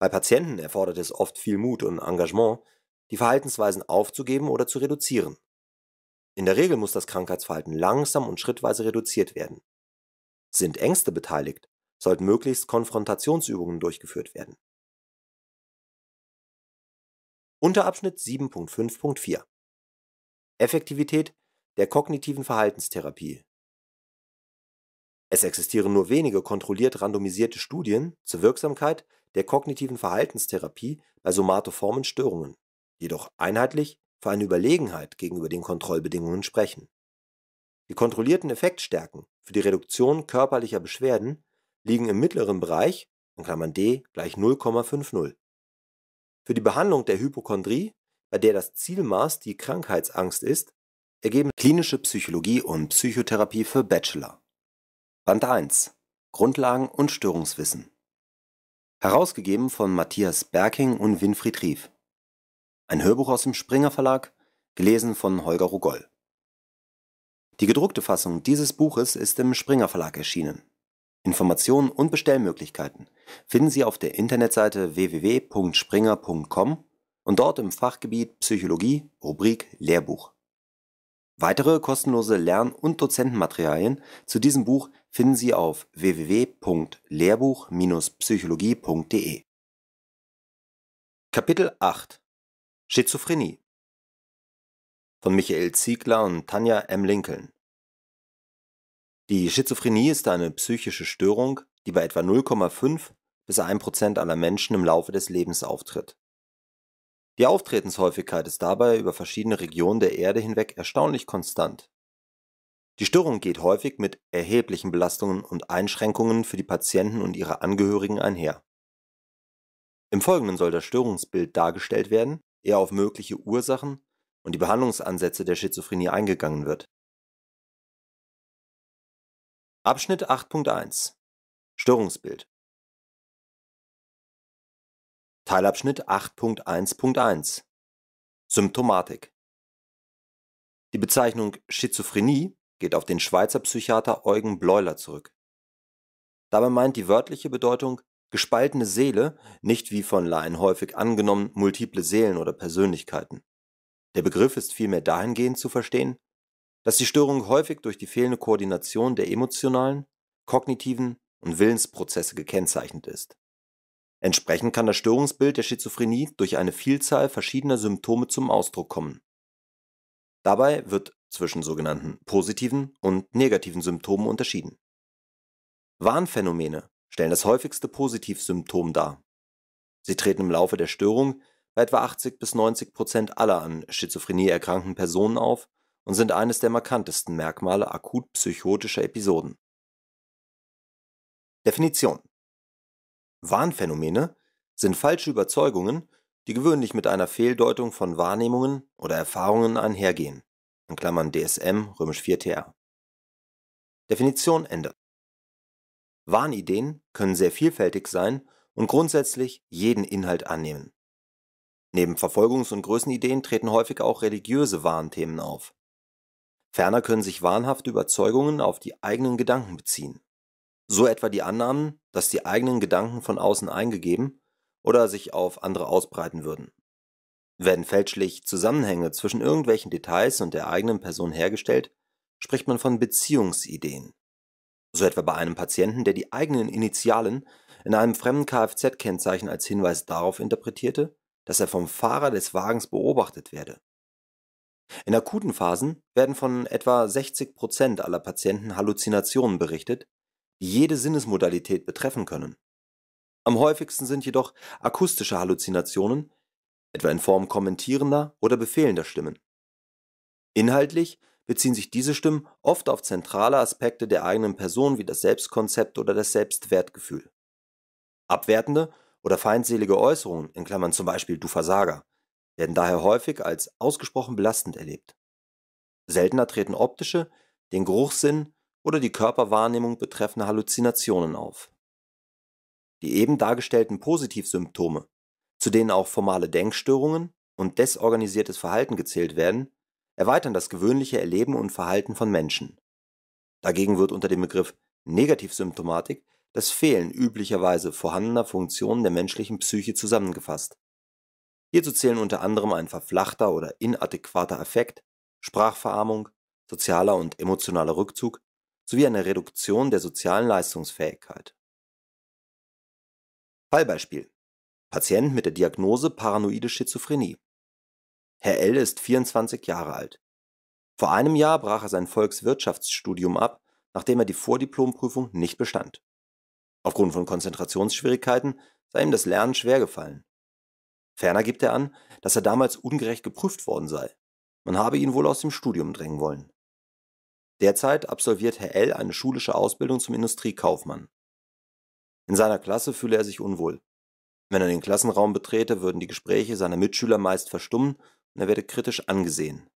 Bei Patienten erfordert es oft viel Mut und Engagement, die Verhaltensweisen aufzugeben oder zu reduzieren. In der Regel muss das Krankheitsverhalten langsam und schrittweise reduziert werden sind Ängste beteiligt, sollten möglichst Konfrontationsübungen durchgeführt werden. Unterabschnitt 7.5.4 Effektivität der kognitiven Verhaltenstherapie Es existieren nur wenige kontrolliert randomisierte Studien zur Wirksamkeit der kognitiven Verhaltenstherapie bei somatoformen Störungen, die doch einheitlich für eine Überlegenheit gegenüber den Kontrollbedingungen sprechen die kontrollierten Effektstärken für die Reduktion körperlicher Beschwerden liegen im mittleren Bereich Klammern (D gleich 0,50). Für die Behandlung der Hypochondrie, bei der das Zielmaß die Krankheitsangst ist, ergeben Klinische Psychologie und Psychotherapie für Bachelor, Band 1: Grundlagen und Störungswissen, herausgegeben von Matthias Berking und Winfried Rief. Ein Hörbuch aus dem Springer Verlag, gelesen von Holger Rogol die gedruckte Fassung dieses Buches ist im Springer Verlag erschienen. Informationen und Bestellmöglichkeiten finden Sie auf der Internetseite www.springer.com und dort im Fachgebiet Psychologie, Rubrik Lehrbuch. Weitere kostenlose Lern- und Dozentenmaterialien zu diesem Buch finden Sie auf www.lehrbuch-psychologie.de. Kapitel 8 Schizophrenie von Michael Ziegler und Tanja M. Lincoln. Die Schizophrenie ist eine psychische Störung, die bei etwa 0,5 bis 1% Prozent aller Menschen im Laufe des Lebens auftritt. Die Auftretenshäufigkeit ist dabei über verschiedene Regionen der Erde hinweg erstaunlich konstant. Die Störung geht häufig mit erheblichen Belastungen und Einschränkungen für die Patienten und ihre Angehörigen einher. Im Folgenden soll das Störungsbild dargestellt werden, eher auf mögliche Ursachen und die Behandlungsansätze der Schizophrenie eingegangen wird. Abschnitt 8.1 Störungsbild Teilabschnitt 8.1.1 Symptomatik Die Bezeichnung Schizophrenie geht auf den Schweizer Psychiater Eugen Bleuler zurück. Dabei meint die wörtliche Bedeutung gespaltene Seele nicht wie von Laien häufig angenommen multiple Seelen oder Persönlichkeiten. Der Begriff ist vielmehr dahingehend zu verstehen, dass die Störung häufig durch die fehlende Koordination der emotionalen, kognitiven und Willensprozesse gekennzeichnet ist. Entsprechend kann das Störungsbild der Schizophrenie durch eine Vielzahl verschiedener Symptome zum Ausdruck kommen. Dabei wird zwischen sogenannten positiven und negativen Symptomen unterschieden. Warnphänomene stellen das häufigste Positivsymptom dar. Sie treten im Laufe der Störung etwa 80 bis 90 Prozent aller an Schizophrenie erkrankten Personen auf und sind eines der markantesten Merkmale akut psychotischer Episoden. Definition Wahnphänomene sind falsche Überzeugungen, die gewöhnlich mit einer Fehldeutung von Wahrnehmungen oder Erfahrungen einhergehen (DSM, IV TR). Definition Ende. Wahnideen können sehr vielfältig sein und grundsätzlich jeden Inhalt annehmen Neben Verfolgungs- und Größenideen treten häufig auch religiöse Wahnthemen auf. Ferner können sich wahnhafte Überzeugungen auf die eigenen Gedanken beziehen. So etwa die Annahmen, dass die eigenen Gedanken von außen eingegeben oder sich auf andere ausbreiten würden. Werden fälschlich Zusammenhänge zwischen irgendwelchen Details und der eigenen Person hergestellt, spricht man von Beziehungsideen. So etwa bei einem Patienten, der die eigenen Initialen in einem fremden Kfz-Kennzeichen als Hinweis darauf interpretierte, dass er vom Fahrer des Wagens beobachtet werde. In akuten Phasen werden von etwa 60 Prozent aller Patienten Halluzinationen berichtet, die jede Sinnesmodalität betreffen können. Am häufigsten sind jedoch akustische Halluzinationen, etwa in Form kommentierender oder befehlender Stimmen. Inhaltlich beziehen sich diese Stimmen oft auf zentrale Aspekte der eigenen Person wie das Selbstkonzept oder das Selbstwertgefühl. Abwertende oder feindselige Äußerungen in Klammern (zum Beispiel Du Versager) werden daher häufig als ausgesprochen belastend erlebt. Seltener treten optische, den Geruchssinn oder die Körperwahrnehmung betreffende Halluzinationen auf. Die eben dargestellten Positivsymptome, zu denen auch formale Denkstörungen und desorganisiertes Verhalten gezählt werden, erweitern das gewöhnliche Erleben und Verhalten von Menschen. Dagegen wird unter dem Begriff Negativsymptomatik das Fehlen üblicherweise vorhandener Funktionen der menschlichen Psyche zusammengefasst. Hierzu zählen unter anderem ein verflachter oder inadäquater Affekt, Sprachverarmung, sozialer und emotionaler Rückzug sowie eine Reduktion der sozialen Leistungsfähigkeit. Fallbeispiel: Patient mit der Diagnose paranoide Schizophrenie. Herr L. ist 24 Jahre alt. Vor einem Jahr brach er sein Volkswirtschaftsstudium ab, nachdem er die Vordiplomprüfung nicht bestand. Aufgrund von Konzentrationsschwierigkeiten sei ihm das Lernen schwer gefallen. Ferner gibt er an, dass er damals ungerecht geprüft worden sei. Man habe ihn wohl aus dem Studium drängen wollen. Derzeit absolviert Herr L. eine schulische Ausbildung zum Industriekaufmann. In seiner Klasse fühle er sich unwohl. Wenn er den Klassenraum betrete, würden die Gespräche seiner Mitschüler meist verstummen und er werde kritisch angesehen.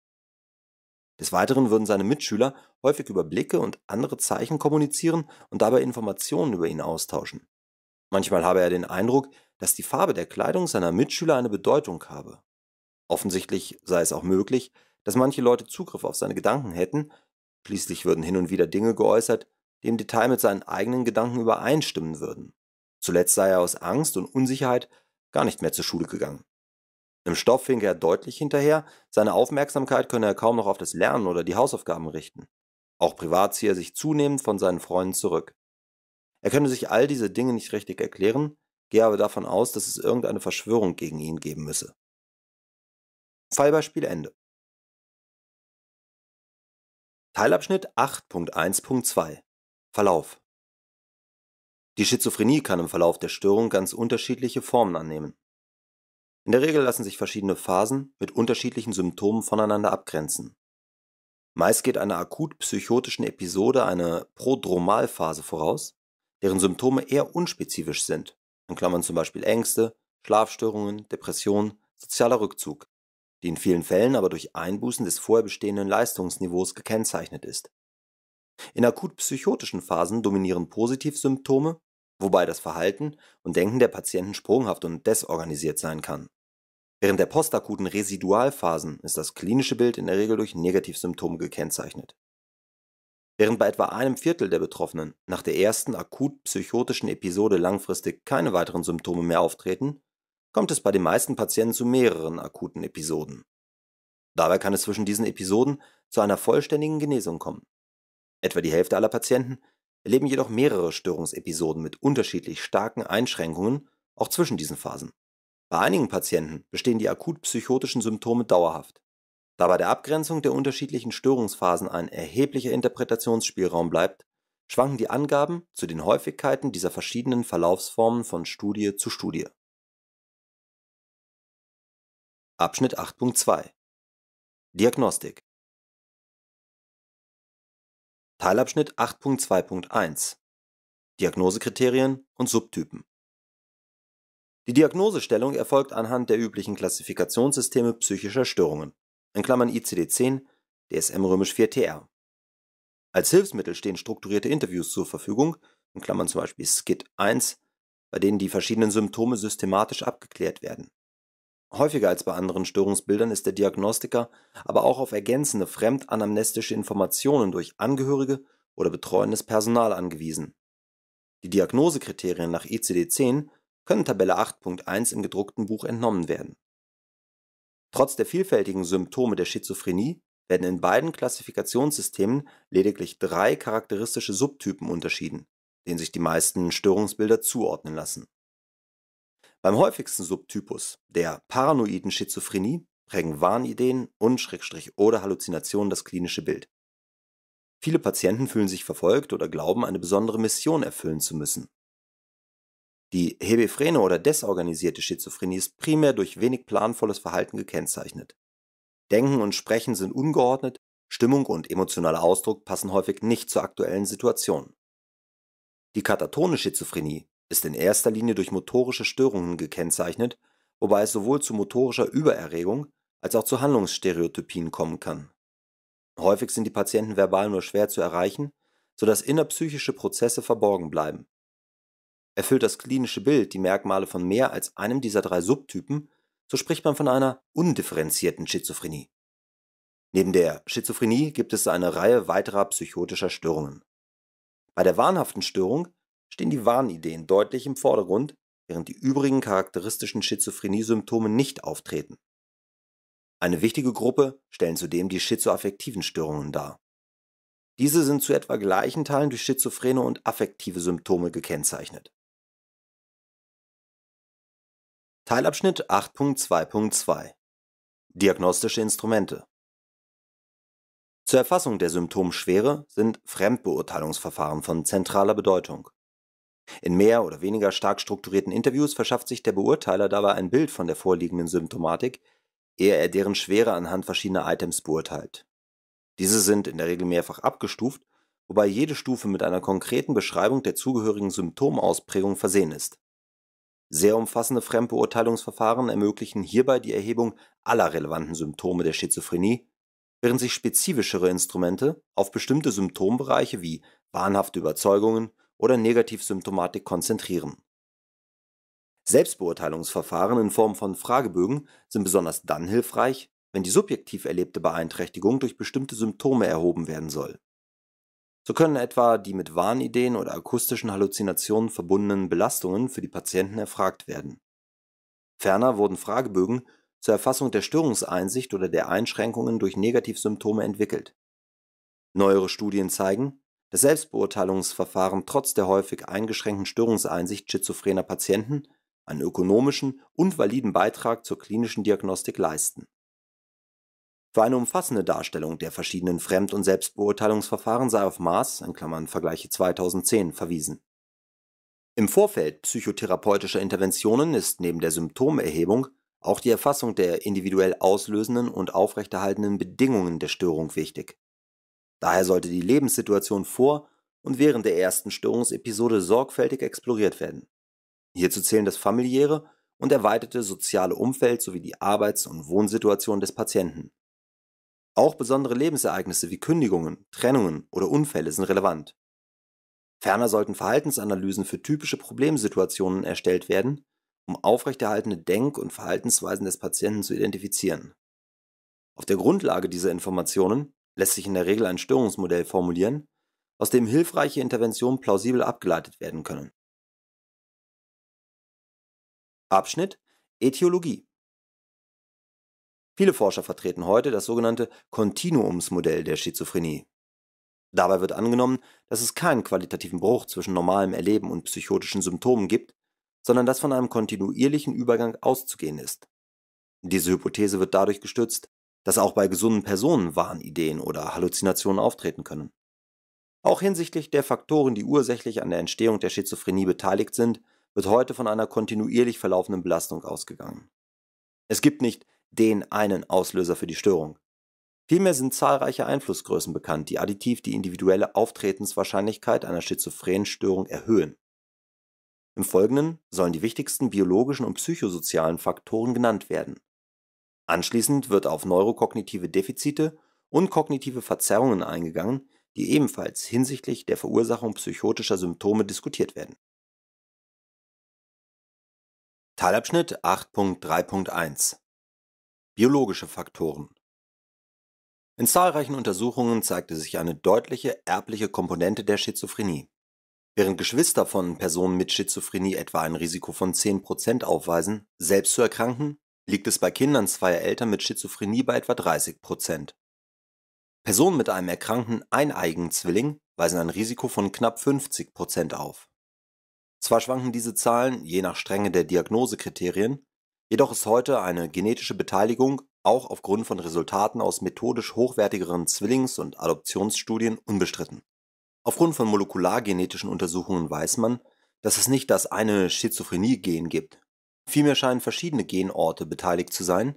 Des Weiteren würden seine Mitschüler häufig über Blicke und andere Zeichen kommunizieren und dabei Informationen über ihn austauschen. Manchmal habe er den Eindruck, dass die Farbe der Kleidung seiner Mitschüler eine Bedeutung habe. Offensichtlich sei es auch möglich, dass manche Leute Zugriff auf seine Gedanken hätten, schließlich würden hin und wieder Dinge geäußert, die im Detail mit seinen eigenen Gedanken übereinstimmen würden. Zuletzt sei er aus Angst und Unsicherheit gar nicht mehr zur Schule gegangen. Im Stoff hinke er deutlich hinterher, seine Aufmerksamkeit könne er kaum noch auf das Lernen oder die Hausaufgaben richten. Auch privat ziehe er sich zunehmend von seinen Freunden zurück. Er könne sich all diese Dinge nicht richtig erklären, gehe aber davon aus, dass es irgendeine Verschwörung gegen ihn geben müsse. Fallbeispiel Ende. Teilabschnitt 8.1.2 Verlauf Die Schizophrenie kann im Verlauf der Störung ganz unterschiedliche Formen annehmen. In der Regel lassen sich verschiedene Phasen mit unterschiedlichen Symptomen voneinander abgrenzen. Meist geht einer akut psychotischen Episode eine Prodromalphase voraus, deren Symptome eher unspezifisch sind, in Klammern zum Beispiel Ängste, Schlafstörungen, Depressionen, sozialer Rückzug, die in vielen Fällen aber durch Einbußen des vorher bestehenden Leistungsniveaus gekennzeichnet ist. In akut psychotischen Phasen dominieren Positivsymptome, wobei das Verhalten und Denken der Patienten sprunghaft und desorganisiert sein kann. Während der postakuten Residualphasen ist das klinische Bild in der Regel durch Negativsymptome gekennzeichnet. Während bei etwa einem Viertel der Betroffenen nach der ersten akut psychotischen Episode langfristig keine weiteren Symptome mehr auftreten, kommt es bei den meisten Patienten zu mehreren akuten Episoden. Dabei kann es zwischen diesen Episoden zu einer vollständigen Genesung kommen. Etwa die Hälfte aller Patienten erleben jedoch mehrere Störungsepisoden mit unterschiedlich starken Einschränkungen auch zwischen diesen Phasen bei einigen Patienten bestehen die akut psychotischen Symptome dauerhaft. Da bei der Abgrenzung der unterschiedlichen Störungsphasen ein erheblicher Interpretationsspielraum bleibt, schwanken die Angaben zu den Häufigkeiten dieser verschiedenen Verlaufsformen von Studie zu Studie. Abschnitt 8.2 Diagnostik Teilabschnitt 8.2.1 Diagnosekriterien und Subtypen die Diagnosestellung erfolgt anhand der üblichen Klassifikationssysteme psychischer Störungen in Klammern (ICD-10, römisch 4 tr Als Hilfsmittel stehen strukturierte Interviews zur Verfügung in Klammern zum Beispiel SCID 1), bei denen die verschiedenen Symptome systematisch abgeklärt werden. Häufiger als bei anderen Störungsbildern ist der Diagnostiker aber auch auf ergänzende fremdanamnestische Informationen durch Angehörige oder betreuendes Personal angewiesen. Die Diagnosekriterien nach ICD-10 können Tabelle 8.1 im gedruckten Buch entnommen werden. Trotz der vielfältigen Symptome der Schizophrenie werden in beiden Klassifikationssystemen lediglich drei charakteristische Subtypen unterschieden, denen sich die meisten Störungsbilder zuordnen lassen. Beim häufigsten Subtypus, der paranoiden Schizophrenie, prägen Wahnideen und Schrägstrich oder Halluzinationen das klinische Bild. Viele Patienten fühlen sich verfolgt oder glauben, eine besondere Mission erfüllen zu müssen. Die hebephrene oder desorganisierte Schizophrenie ist primär durch wenig planvolles Verhalten gekennzeichnet. Denken und Sprechen sind ungeordnet, Stimmung und emotionaler Ausdruck passen häufig nicht zur aktuellen Situation. Die katatonische Schizophrenie ist in erster Linie durch motorische Störungen gekennzeichnet, wobei es sowohl zu motorischer Übererregung als auch zu Handlungsstereotypien kommen kann. Häufig sind die Patienten verbal nur schwer zu erreichen, sodass innerpsychische Prozesse verborgen bleiben. Erfüllt das klinische Bild die Merkmale von mehr als einem dieser drei Subtypen, so spricht man von einer undifferenzierten Schizophrenie. Neben der Schizophrenie gibt es eine Reihe weiterer psychotischer Störungen. Bei der wahnhaften Störung stehen die Wahnideen deutlich im Vordergrund, während die übrigen charakteristischen Schizophrenie-Symptome nicht auftreten. Eine wichtige Gruppe stellen zudem die schizoaffektiven Störungen dar. Diese sind zu etwa gleichen Teilen durch schizophrene und affektive Symptome gekennzeichnet. Teilabschnitt 8.2.2 Diagnostische Instrumente Zur Erfassung der Symptomschwere sind Fremdbeurteilungsverfahren von zentraler Bedeutung. In mehr oder weniger stark strukturierten Interviews verschafft sich der Beurteiler dabei ein Bild von der vorliegenden Symptomatik, ehe er deren Schwere anhand verschiedener Items beurteilt. Diese sind in der Regel mehrfach abgestuft, wobei jede Stufe mit einer konkreten Beschreibung der zugehörigen Symptomausprägung versehen ist sehr umfassende Fremdbeurteilungsverfahren ermöglichen hierbei die Erhebung aller relevanten Symptome der Schizophrenie, während sich spezifischere Instrumente auf bestimmte Symptombereiche wie wahnhafte Überzeugungen oder Negativsymptomatik konzentrieren. Selbstbeurteilungsverfahren in Form von Fragebögen sind besonders dann hilfreich, wenn die subjektiv erlebte Beeinträchtigung durch bestimmte Symptome erhoben werden soll so können etwa die mit Wahnideen oder akustischen Halluzinationen verbundenen Belastungen für die Patienten erfragt werden. Ferner wurden Fragebögen zur Erfassung der Störungseinsicht oder der Einschränkungen durch Negativsymptome entwickelt. Neuere Studien zeigen, dass Selbstbeurteilungsverfahren trotz der häufig eingeschränkten Störungseinsicht schizophrener Patienten einen ökonomischen und validen Beitrag zur klinischen Diagnostik leisten für eine umfassende Darstellung der verschiedenen Fremd und Selbstbeurteilungsverfahren sei auf Maß (Vergleiche 2010) verwiesen. Im Vorfeld psychotherapeutischer Interventionen ist neben der Symptomerhebung auch die Erfassung der individuell auslösenden und aufrechterhaltenden Bedingungen der Störung wichtig. Daher sollte die Lebenssituation vor und während der ersten Störungsepisode sorgfältig exploriert werden. Hierzu zählen das familiäre und erweiterte soziale Umfeld sowie die Arbeits- und Wohnsituation des Patienten auch besondere Lebensereignisse wie Kündigungen, Trennungen oder Unfälle sind relevant. Ferner sollten Verhaltensanalysen für typische Problemsituationen erstellt werden, um aufrechterhaltende Denk- und Verhaltensweisen des Patienten zu identifizieren. Auf der Grundlage dieser Informationen lässt sich in der Regel ein Störungsmodell formulieren, aus dem hilfreiche Interventionen plausibel abgeleitet werden können. Abschnitt Ethiologie Viele Forscher vertreten heute das sogenannte Kontinuumsmodell der Schizophrenie. Dabei wird angenommen, dass es keinen qualitativen Bruch zwischen normalem Erleben und psychotischen Symptomen gibt, sondern dass von einem kontinuierlichen Übergang auszugehen ist. Diese Hypothese wird dadurch gestützt, dass auch bei gesunden Personen Wahnideen oder Halluzinationen auftreten können. Auch hinsichtlich der Faktoren, die ursächlich an der Entstehung der Schizophrenie beteiligt sind, wird heute von einer kontinuierlich verlaufenden Belastung ausgegangen. Es gibt nicht den einen Auslöser für die Störung. Vielmehr sind zahlreiche Einflussgrößen bekannt, die additiv die individuelle Auftretenswahrscheinlichkeit einer schizophrenen Störung erhöhen. Im Folgenden sollen die wichtigsten biologischen und psychosozialen Faktoren genannt werden. Anschließend wird auf neurokognitive Defizite und kognitive Verzerrungen eingegangen, die ebenfalls hinsichtlich der Verursachung psychotischer Symptome diskutiert werden. Teilabschnitt 8.3.1 Biologische Faktoren In zahlreichen Untersuchungen zeigte sich eine deutliche erbliche Komponente der Schizophrenie. Während Geschwister von Personen mit Schizophrenie etwa ein Risiko von 10 aufweisen, selbst zu erkranken, liegt es bei Kindern zweier Eltern mit Schizophrenie bei etwa 30 Personen mit einem erkrankten eineigen Zwilling weisen ein Risiko von knapp 50 auf. Zwar schwanken diese Zahlen je nach Strenge der Diagnosekriterien, Jedoch ist heute eine genetische Beteiligung auch aufgrund von Resultaten aus methodisch hochwertigeren Zwillings und Adoptionsstudien unbestritten. Aufgrund von molekulargenetischen Untersuchungen weiß man, dass es nicht das eine Schizophrenie-Gen gibt. Vielmehr scheinen verschiedene Genorte beteiligt zu sein,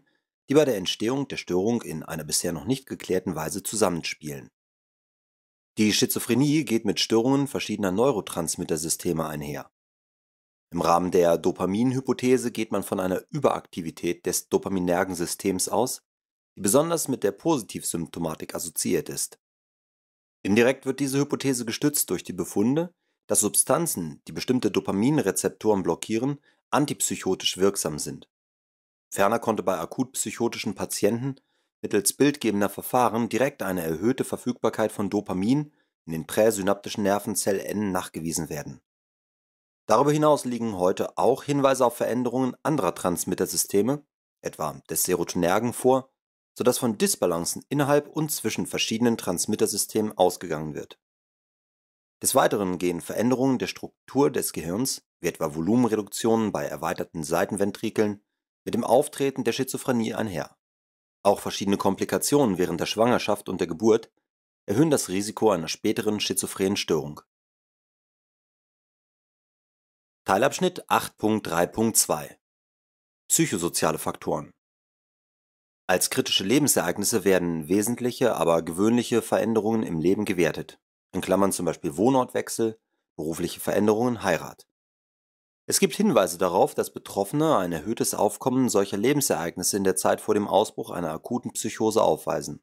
die bei der Entstehung der Störung in einer bisher noch nicht geklärten Weise zusammenspielen. Die Schizophrenie geht mit Störungen verschiedener Neurotransmittersysteme einher im Rahmen der Dopaminhypothese geht man von einer Überaktivität des dopaminergen Systems aus, die besonders mit der Positivsymptomatik assoziiert ist. Indirekt wird diese Hypothese gestützt durch die Befunde, dass Substanzen, die bestimmte Dopaminrezeptoren blockieren, antipsychotisch wirksam sind. Ferner konnte bei akut psychotischen Patienten mittels bildgebender Verfahren direkt eine erhöhte Verfügbarkeit von Dopamin in den präsynaptischen Nervenzellenden nachgewiesen werden Darüber hinaus liegen heute auch Hinweise auf Veränderungen anderer Transmittersysteme, etwa des Serotonergen, vor, sodass von Disbalancen innerhalb und zwischen verschiedenen Transmittersystemen ausgegangen wird. Des Weiteren gehen Veränderungen der Struktur des Gehirns, wie etwa Volumenreduktionen bei erweiterten Seitenventrikeln, mit dem Auftreten der Schizophrenie einher. Auch verschiedene Komplikationen während der Schwangerschaft und der Geburt erhöhen das Risiko einer späteren schizophrenen Störung Teilabschnitt 8.3.2 Psychosoziale Faktoren Als kritische Lebensereignisse werden wesentliche, aber gewöhnliche Veränderungen im Leben gewertet in Klammern zum Beispiel Wohnortwechsel, berufliche Veränderungen, Heirat). Es gibt Hinweise darauf, dass Betroffene ein erhöhtes Aufkommen solcher Lebensereignisse in der Zeit vor dem Ausbruch einer akuten Psychose aufweisen.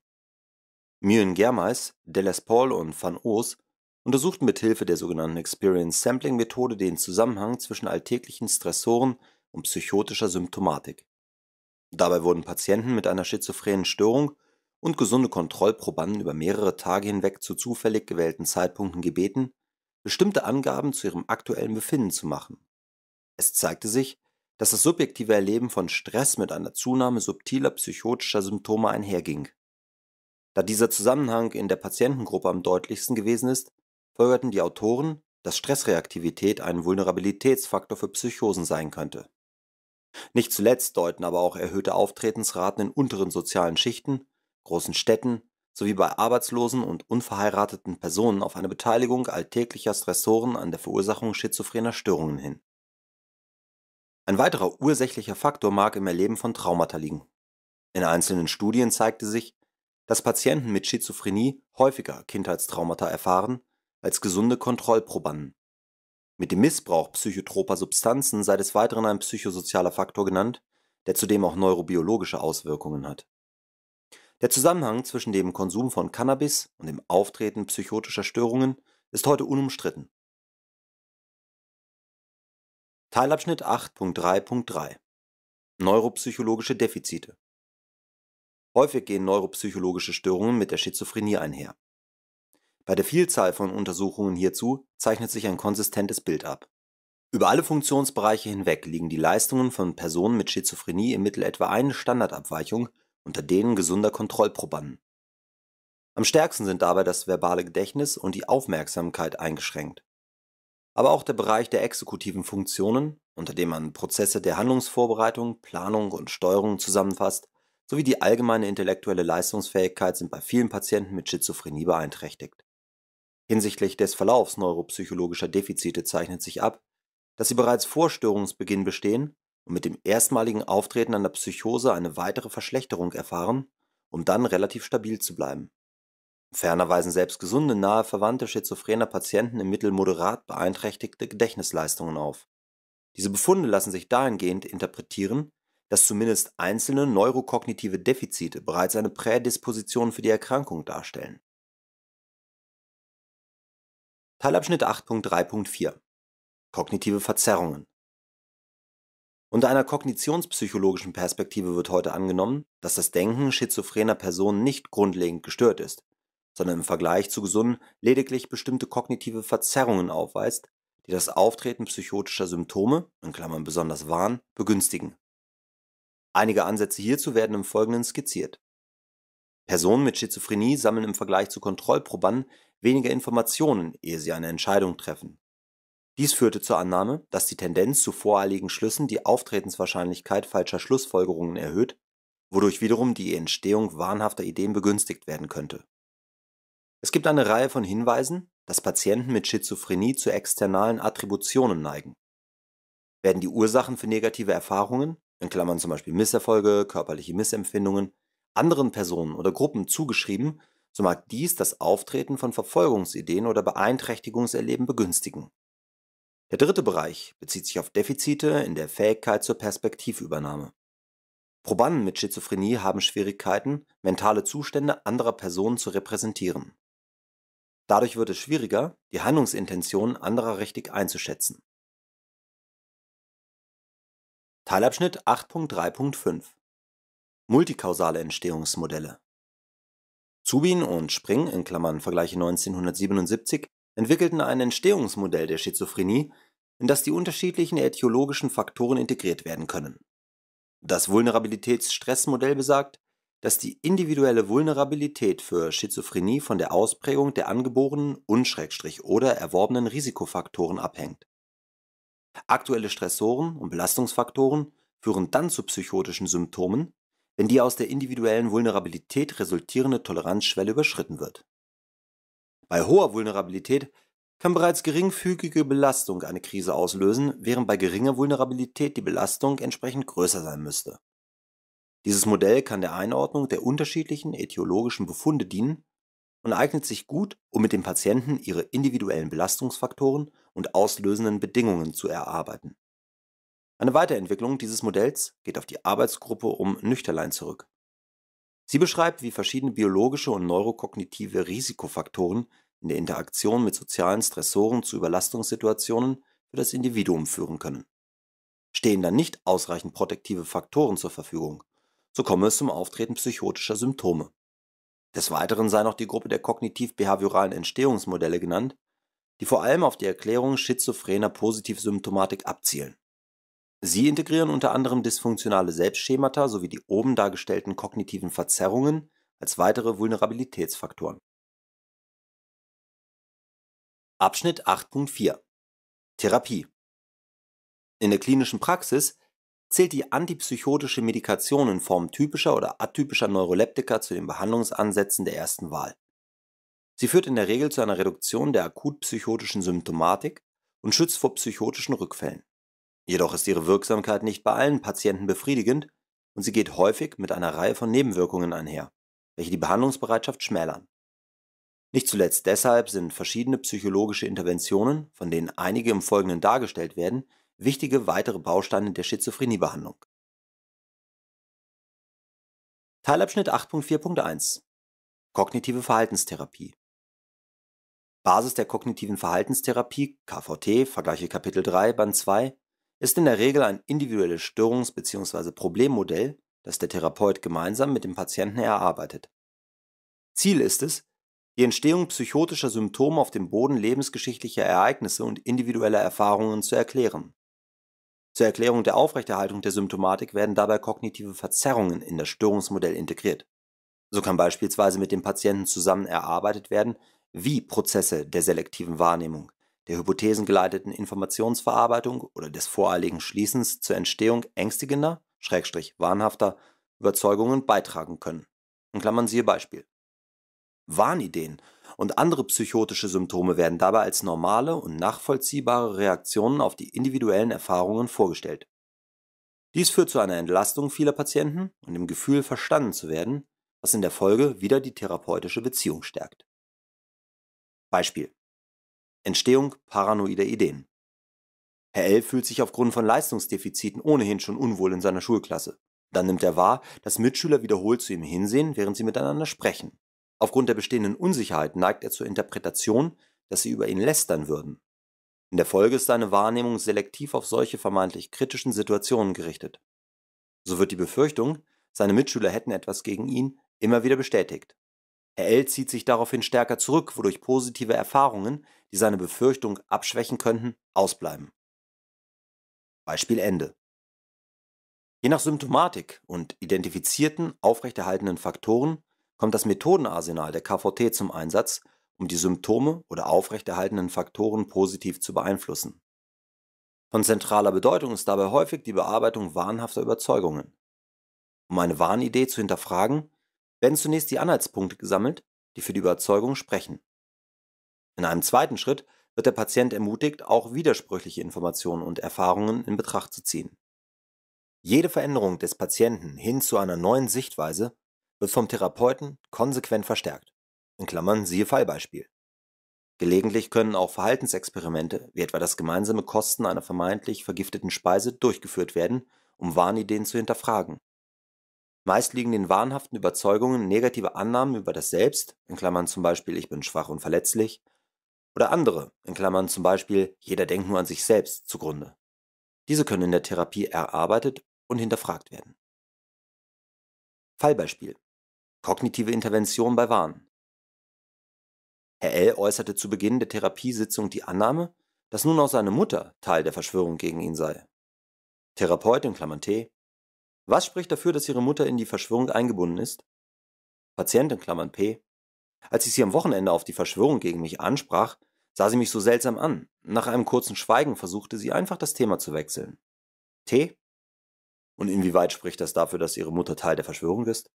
Mühen Germeis, de Paul und van Oos untersuchten mit Hilfe der sogenannten Experience-Sampling-Methode den Zusammenhang zwischen alltäglichen Stressoren und psychotischer Symptomatik. Dabei wurden Patienten mit einer schizophrenen Störung und gesunde Kontrollprobanden über mehrere Tage hinweg zu zufällig gewählten Zeitpunkten gebeten, bestimmte Angaben zu ihrem aktuellen Befinden zu machen. Es zeigte sich, dass das subjektive Erleben von Stress mit einer Zunahme subtiler psychotischer Symptome einherging. Da dieser Zusammenhang in der Patientengruppe am deutlichsten gewesen ist, folgerten die Autoren, dass Stressreaktivität ein Vulnerabilitätsfaktor für Psychosen sein könnte. Nicht zuletzt deuten aber auch erhöhte Auftretensraten in unteren sozialen Schichten, großen Städten sowie bei arbeitslosen und unverheirateten Personen auf eine Beteiligung alltäglicher Stressoren an der Verursachung schizophrener Störungen hin. Ein weiterer ursächlicher Faktor mag im Erleben von Traumata liegen. In einzelnen Studien zeigte sich, dass Patienten mit Schizophrenie häufiger Kindheitstraumata erfahren als gesunde Kontrollprobanden. Mit dem Missbrauch psychotroper Substanzen sei des Weiteren ein psychosozialer Faktor genannt, der zudem auch neurobiologische Auswirkungen hat. Der Zusammenhang zwischen dem Konsum von Cannabis und dem Auftreten psychotischer Störungen ist heute unumstritten. Teilabschnitt 8.3.3 Neuropsychologische Defizite Häufig gehen neuropsychologische Störungen mit der Schizophrenie einher bei der Vielzahl von Untersuchungen hierzu zeichnet sich ein konsistentes Bild ab. Über alle Funktionsbereiche hinweg liegen die Leistungen von Personen mit Schizophrenie im Mittel etwa eine Standardabweichung unter denen gesunder Kontrollprobanden. Am stärksten sind dabei das verbale Gedächtnis und die Aufmerksamkeit eingeschränkt. Aber auch der Bereich der exekutiven Funktionen, unter dem man Prozesse der Handlungsvorbereitung, Planung und Steuerung zusammenfasst, sowie die allgemeine intellektuelle Leistungsfähigkeit sind bei vielen Patienten mit Schizophrenie beeinträchtigt. Hinsichtlich des Verlaufs neuropsychologischer Defizite zeichnet sich ab, dass sie bereits vor Störungsbeginn bestehen und mit dem erstmaligen Auftreten einer Psychose eine weitere Verschlechterung erfahren, um dann relativ stabil zu bleiben. Ferner weisen selbst gesunde, nahe verwandte schizophrener Patienten im Mittel moderat beeinträchtigte Gedächtnisleistungen auf. Diese Befunde lassen sich dahingehend interpretieren, dass zumindest einzelne neurokognitive Defizite bereits eine Prädisposition für die Erkrankung darstellen Teilabschnitt 8.3.4 Kognitive Verzerrungen Unter einer kognitionspsychologischen Perspektive wird heute angenommen, dass das Denken schizophrener Personen nicht grundlegend gestört ist, sondern im Vergleich zu gesunden lediglich bestimmte kognitive Verzerrungen aufweist, die das Auftreten psychotischer Symptome (besonders Wahn) begünstigen. Einige Ansätze hierzu werden im Folgenden skizziert. Personen mit Schizophrenie sammeln im Vergleich zu Kontrollprobanden weniger Informationen, ehe sie eine Entscheidung treffen. Dies führte zur Annahme, dass die Tendenz zu voreiligen Schlüssen die Auftretenswahrscheinlichkeit falscher Schlussfolgerungen erhöht, wodurch wiederum die Entstehung wahnhafter Ideen begünstigt werden könnte. Es gibt eine Reihe von Hinweisen, dass Patienten mit Schizophrenie zu externalen Attributionen neigen. Werden die Ursachen für negative Erfahrungen, in Klammern zum Beispiel Misserfolge, körperliche Missempfindungen, anderen Personen oder Gruppen zugeschrieben, so mag dies das Auftreten von Verfolgungsideen oder Beeinträchtigungserleben begünstigen. Der dritte Bereich bezieht sich auf Defizite in der Fähigkeit zur Perspektivübernahme. Probanden mit Schizophrenie haben Schwierigkeiten, mentale Zustände anderer Personen zu repräsentieren. Dadurch wird es schwieriger, die Handlungsintentionen anderer richtig einzuschätzen. Teilabschnitt 8.3.5 Multikausale Entstehungsmodelle Zubin und Spring (Vergleiche 1977) entwickelten ein Entstehungsmodell der Schizophrenie, in das die unterschiedlichen etiologischen Faktoren integriert werden können. Das Vulnerabilitätsstressmodell besagt, dass die individuelle Vulnerabilität für Schizophrenie von der Ausprägung der angeborenen und/oder erworbenen Risikofaktoren abhängt. Aktuelle Stressoren und Belastungsfaktoren führen dann zu psychotischen Symptomen wenn die aus der individuellen Vulnerabilität resultierende Toleranzschwelle überschritten wird. Bei hoher Vulnerabilität kann bereits geringfügige Belastung eine Krise auslösen, während bei geringer Vulnerabilität die Belastung entsprechend größer sein müsste. Dieses Modell kann der Einordnung der unterschiedlichen etiologischen Befunde dienen und eignet sich gut, um mit dem Patienten ihre individuellen Belastungsfaktoren und auslösenden Bedingungen zu erarbeiten eine Weiterentwicklung dieses Modells geht auf die Arbeitsgruppe um Nüchterlein zurück. Sie beschreibt, wie verschiedene biologische und neurokognitive Risikofaktoren in der Interaktion mit sozialen Stressoren zu Überlastungssituationen für das Individuum führen können. Stehen dann nicht ausreichend protektive Faktoren zur Verfügung, so komme es zum Auftreten psychotischer Symptome. Des Weiteren sei noch die Gruppe der kognitiv-behavioralen Entstehungsmodelle genannt, die vor allem auf die Erklärung schizophrener Positivsymptomatik abzielen Sie integrieren unter anderem dysfunktionale Selbstschemata sowie die oben dargestellten kognitiven Verzerrungen als weitere Vulnerabilitätsfaktoren. Abschnitt 8.4 Therapie In der klinischen Praxis zählt die antipsychotische Medikation in Form typischer oder atypischer Neuroleptika zu den Behandlungsansätzen der ersten Wahl. Sie führt in der Regel zu einer Reduktion der akut psychotischen Symptomatik und schützt vor psychotischen Rückfällen Jedoch ist ihre Wirksamkeit nicht bei allen Patienten befriedigend und sie geht häufig mit einer Reihe von Nebenwirkungen einher, welche die Behandlungsbereitschaft schmälern. Nicht zuletzt deshalb sind verschiedene psychologische Interventionen, von denen einige im Folgenden dargestellt werden, wichtige weitere Bausteine der Schizophreniebehandlung. Teilabschnitt 8.4.1 Kognitive Verhaltenstherapie Basis der kognitiven Verhaltenstherapie KVT, vergleiche Kapitel 3, Band 2, ist in der Regel ein individuelles Störungs bzw. Problemmodell, das der Therapeut gemeinsam mit dem Patienten erarbeitet. Ziel ist es, die Entstehung psychotischer Symptome auf dem Boden lebensgeschichtlicher Ereignisse und individueller Erfahrungen zu erklären. Zur Erklärung der Aufrechterhaltung der Symptomatik werden dabei kognitive Verzerrungen in das Störungsmodell integriert. So kann beispielsweise mit dem Patienten zusammen erarbeitet werden, wie Prozesse der selektiven Wahrnehmung, der hypothesengeleiteten Informationsverarbeitung oder des voreiligen Schließens zur Entstehung ängstigender – schrägstrich wahnhafter – Überzeugungen beitragen können In Klammern (siehe Beispiel). Wahnideen und andere psychotische Symptome werden dabei als normale und nachvollziehbare Reaktionen auf die individuellen Erfahrungen vorgestellt. Dies führt zu einer Entlastung vieler Patienten und dem Gefühl, verstanden zu werden, was in der Folge wieder die therapeutische Beziehung stärkt. Beispiel Entstehung paranoider Ideen. Herr L. fühlt sich aufgrund von Leistungsdefiziten ohnehin schon unwohl in seiner Schulklasse. Dann nimmt er wahr, dass Mitschüler wiederholt zu ihm hinsehen, während sie miteinander sprechen. Aufgrund der bestehenden Unsicherheit neigt er zur Interpretation, dass sie über ihn lästern würden. In der Folge ist seine Wahrnehmung selektiv auf solche vermeintlich kritischen Situationen gerichtet. So wird die Befürchtung, seine Mitschüler hätten etwas gegen ihn, immer wieder bestätigt. Herr L. zieht sich daraufhin stärker zurück, wodurch positive Erfahrungen die seine Befürchtung abschwächen könnten, ausbleiben. Beispiel Ende. Je nach Symptomatik und identifizierten aufrechterhaltenden Faktoren kommt das Methodenarsenal der KVT zum Einsatz, um die Symptome oder aufrechterhaltenden Faktoren positiv zu beeinflussen. Von zentraler Bedeutung ist dabei häufig die Bearbeitung wahnhafter Überzeugungen. Um eine Wahnidee zu hinterfragen, werden zunächst die Anhaltspunkte gesammelt, die für die Überzeugung sprechen in einem zweiten Schritt wird der Patient ermutigt, auch widersprüchliche Informationen und Erfahrungen in Betracht zu ziehen. Jede Veränderung des Patienten hin zu einer neuen Sichtweise wird vom Therapeuten konsequent verstärkt. In Klammern siehe Fallbeispiel. Gelegentlich können auch Verhaltensexperimente, wie etwa das gemeinsame Kosten einer vermeintlich vergifteten Speise, durchgeführt werden, um Wahnideen zu hinterfragen. Meist liegen den wahnhaften Überzeugungen negative Annahmen über das Selbst, in Klammern zum Beispiel ich bin schwach und verletzlich, oder andere in Klammern (zum Beispiel Jeder denkt nur an sich selbst) zugrunde. Diese können in der Therapie erarbeitet und hinterfragt werden. Fallbeispiel: Kognitive Intervention bei Wahn Herr L. äußerte zu Beginn der Therapiesitzung die Annahme, dass nun auch seine Mutter Teil der Verschwörung gegen ihn sei. Therapeut in Klammern (T): Was spricht dafür, dass Ihre Mutter in die Verschwörung eingebunden ist? Patient in Klammern (P): Als ich sie am Wochenende auf die Verschwörung gegen mich ansprach, sah sie mich so seltsam an. Nach einem kurzen Schweigen versuchte sie einfach das Thema zu wechseln. T? Und inwieweit spricht das dafür, dass ihre Mutter Teil der Verschwörung ist?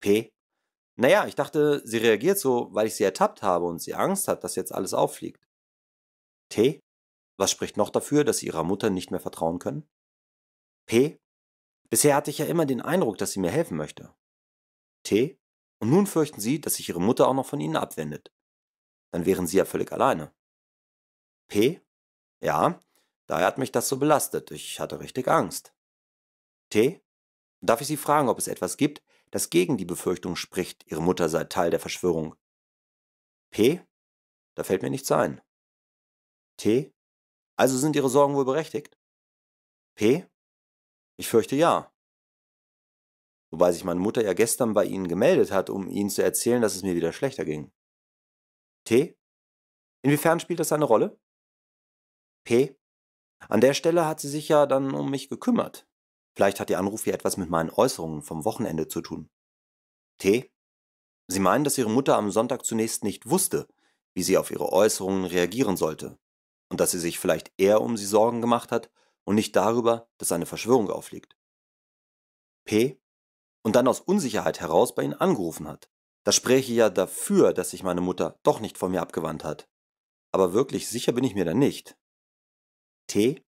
P? Naja, ich dachte, sie reagiert so, weil ich sie ertappt habe und sie Angst hat, dass jetzt alles auffliegt. T? Was spricht noch dafür, dass sie ihrer Mutter nicht mehr vertrauen können? P? Bisher hatte ich ja immer den Eindruck, dass sie mir helfen möchte. T? Und nun fürchten sie, dass sich ihre Mutter auch noch von ihnen abwendet dann wären sie ja völlig alleine. P. Ja, daher hat mich das so belastet. Ich hatte richtig Angst. T. Darf ich Sie fragen, ob es etwas gibt, das gegen die Befürchtung spricht, Ihre Mutter sei Teil der Verschwörung? P. Da fällt mir nichts ein. T. Also sind Ihre Sorgen wohl berechtigt? P. Ich fürchte ja. Wobei sich meine Mutter ja gestern bei Ihnen gemeldet hat, um Ihnen zu erzählen, dass es mir wieder schlechter ging. T. Inwiefern spielt das eine Rolle? P. An der Stelle hat sie sich ja dann um mich gekümmert. Vielleicht hat ihr Anruf hier etwas mit meinen Äußerungen vom Wochenende zu tun. T. Sie meinen, dass Ihre Mutter am Sonntag zunächst nicht wusste, wie sie auf Ihre Äußerungen reagieren sollte, und dass sie sich vielleicht eher um sie Sorgen gemacht hat und nicht darüber, dass eine Verschwörung aufliegt. P. Und dann aus Unsicherheit heraus bei Ihnen angerufen hat. Das spräche ja dafür, dass sich meine Mutter doch nicht von mir abgewandt hat. Aber wirklich sicher bin ich mir da nicht. T.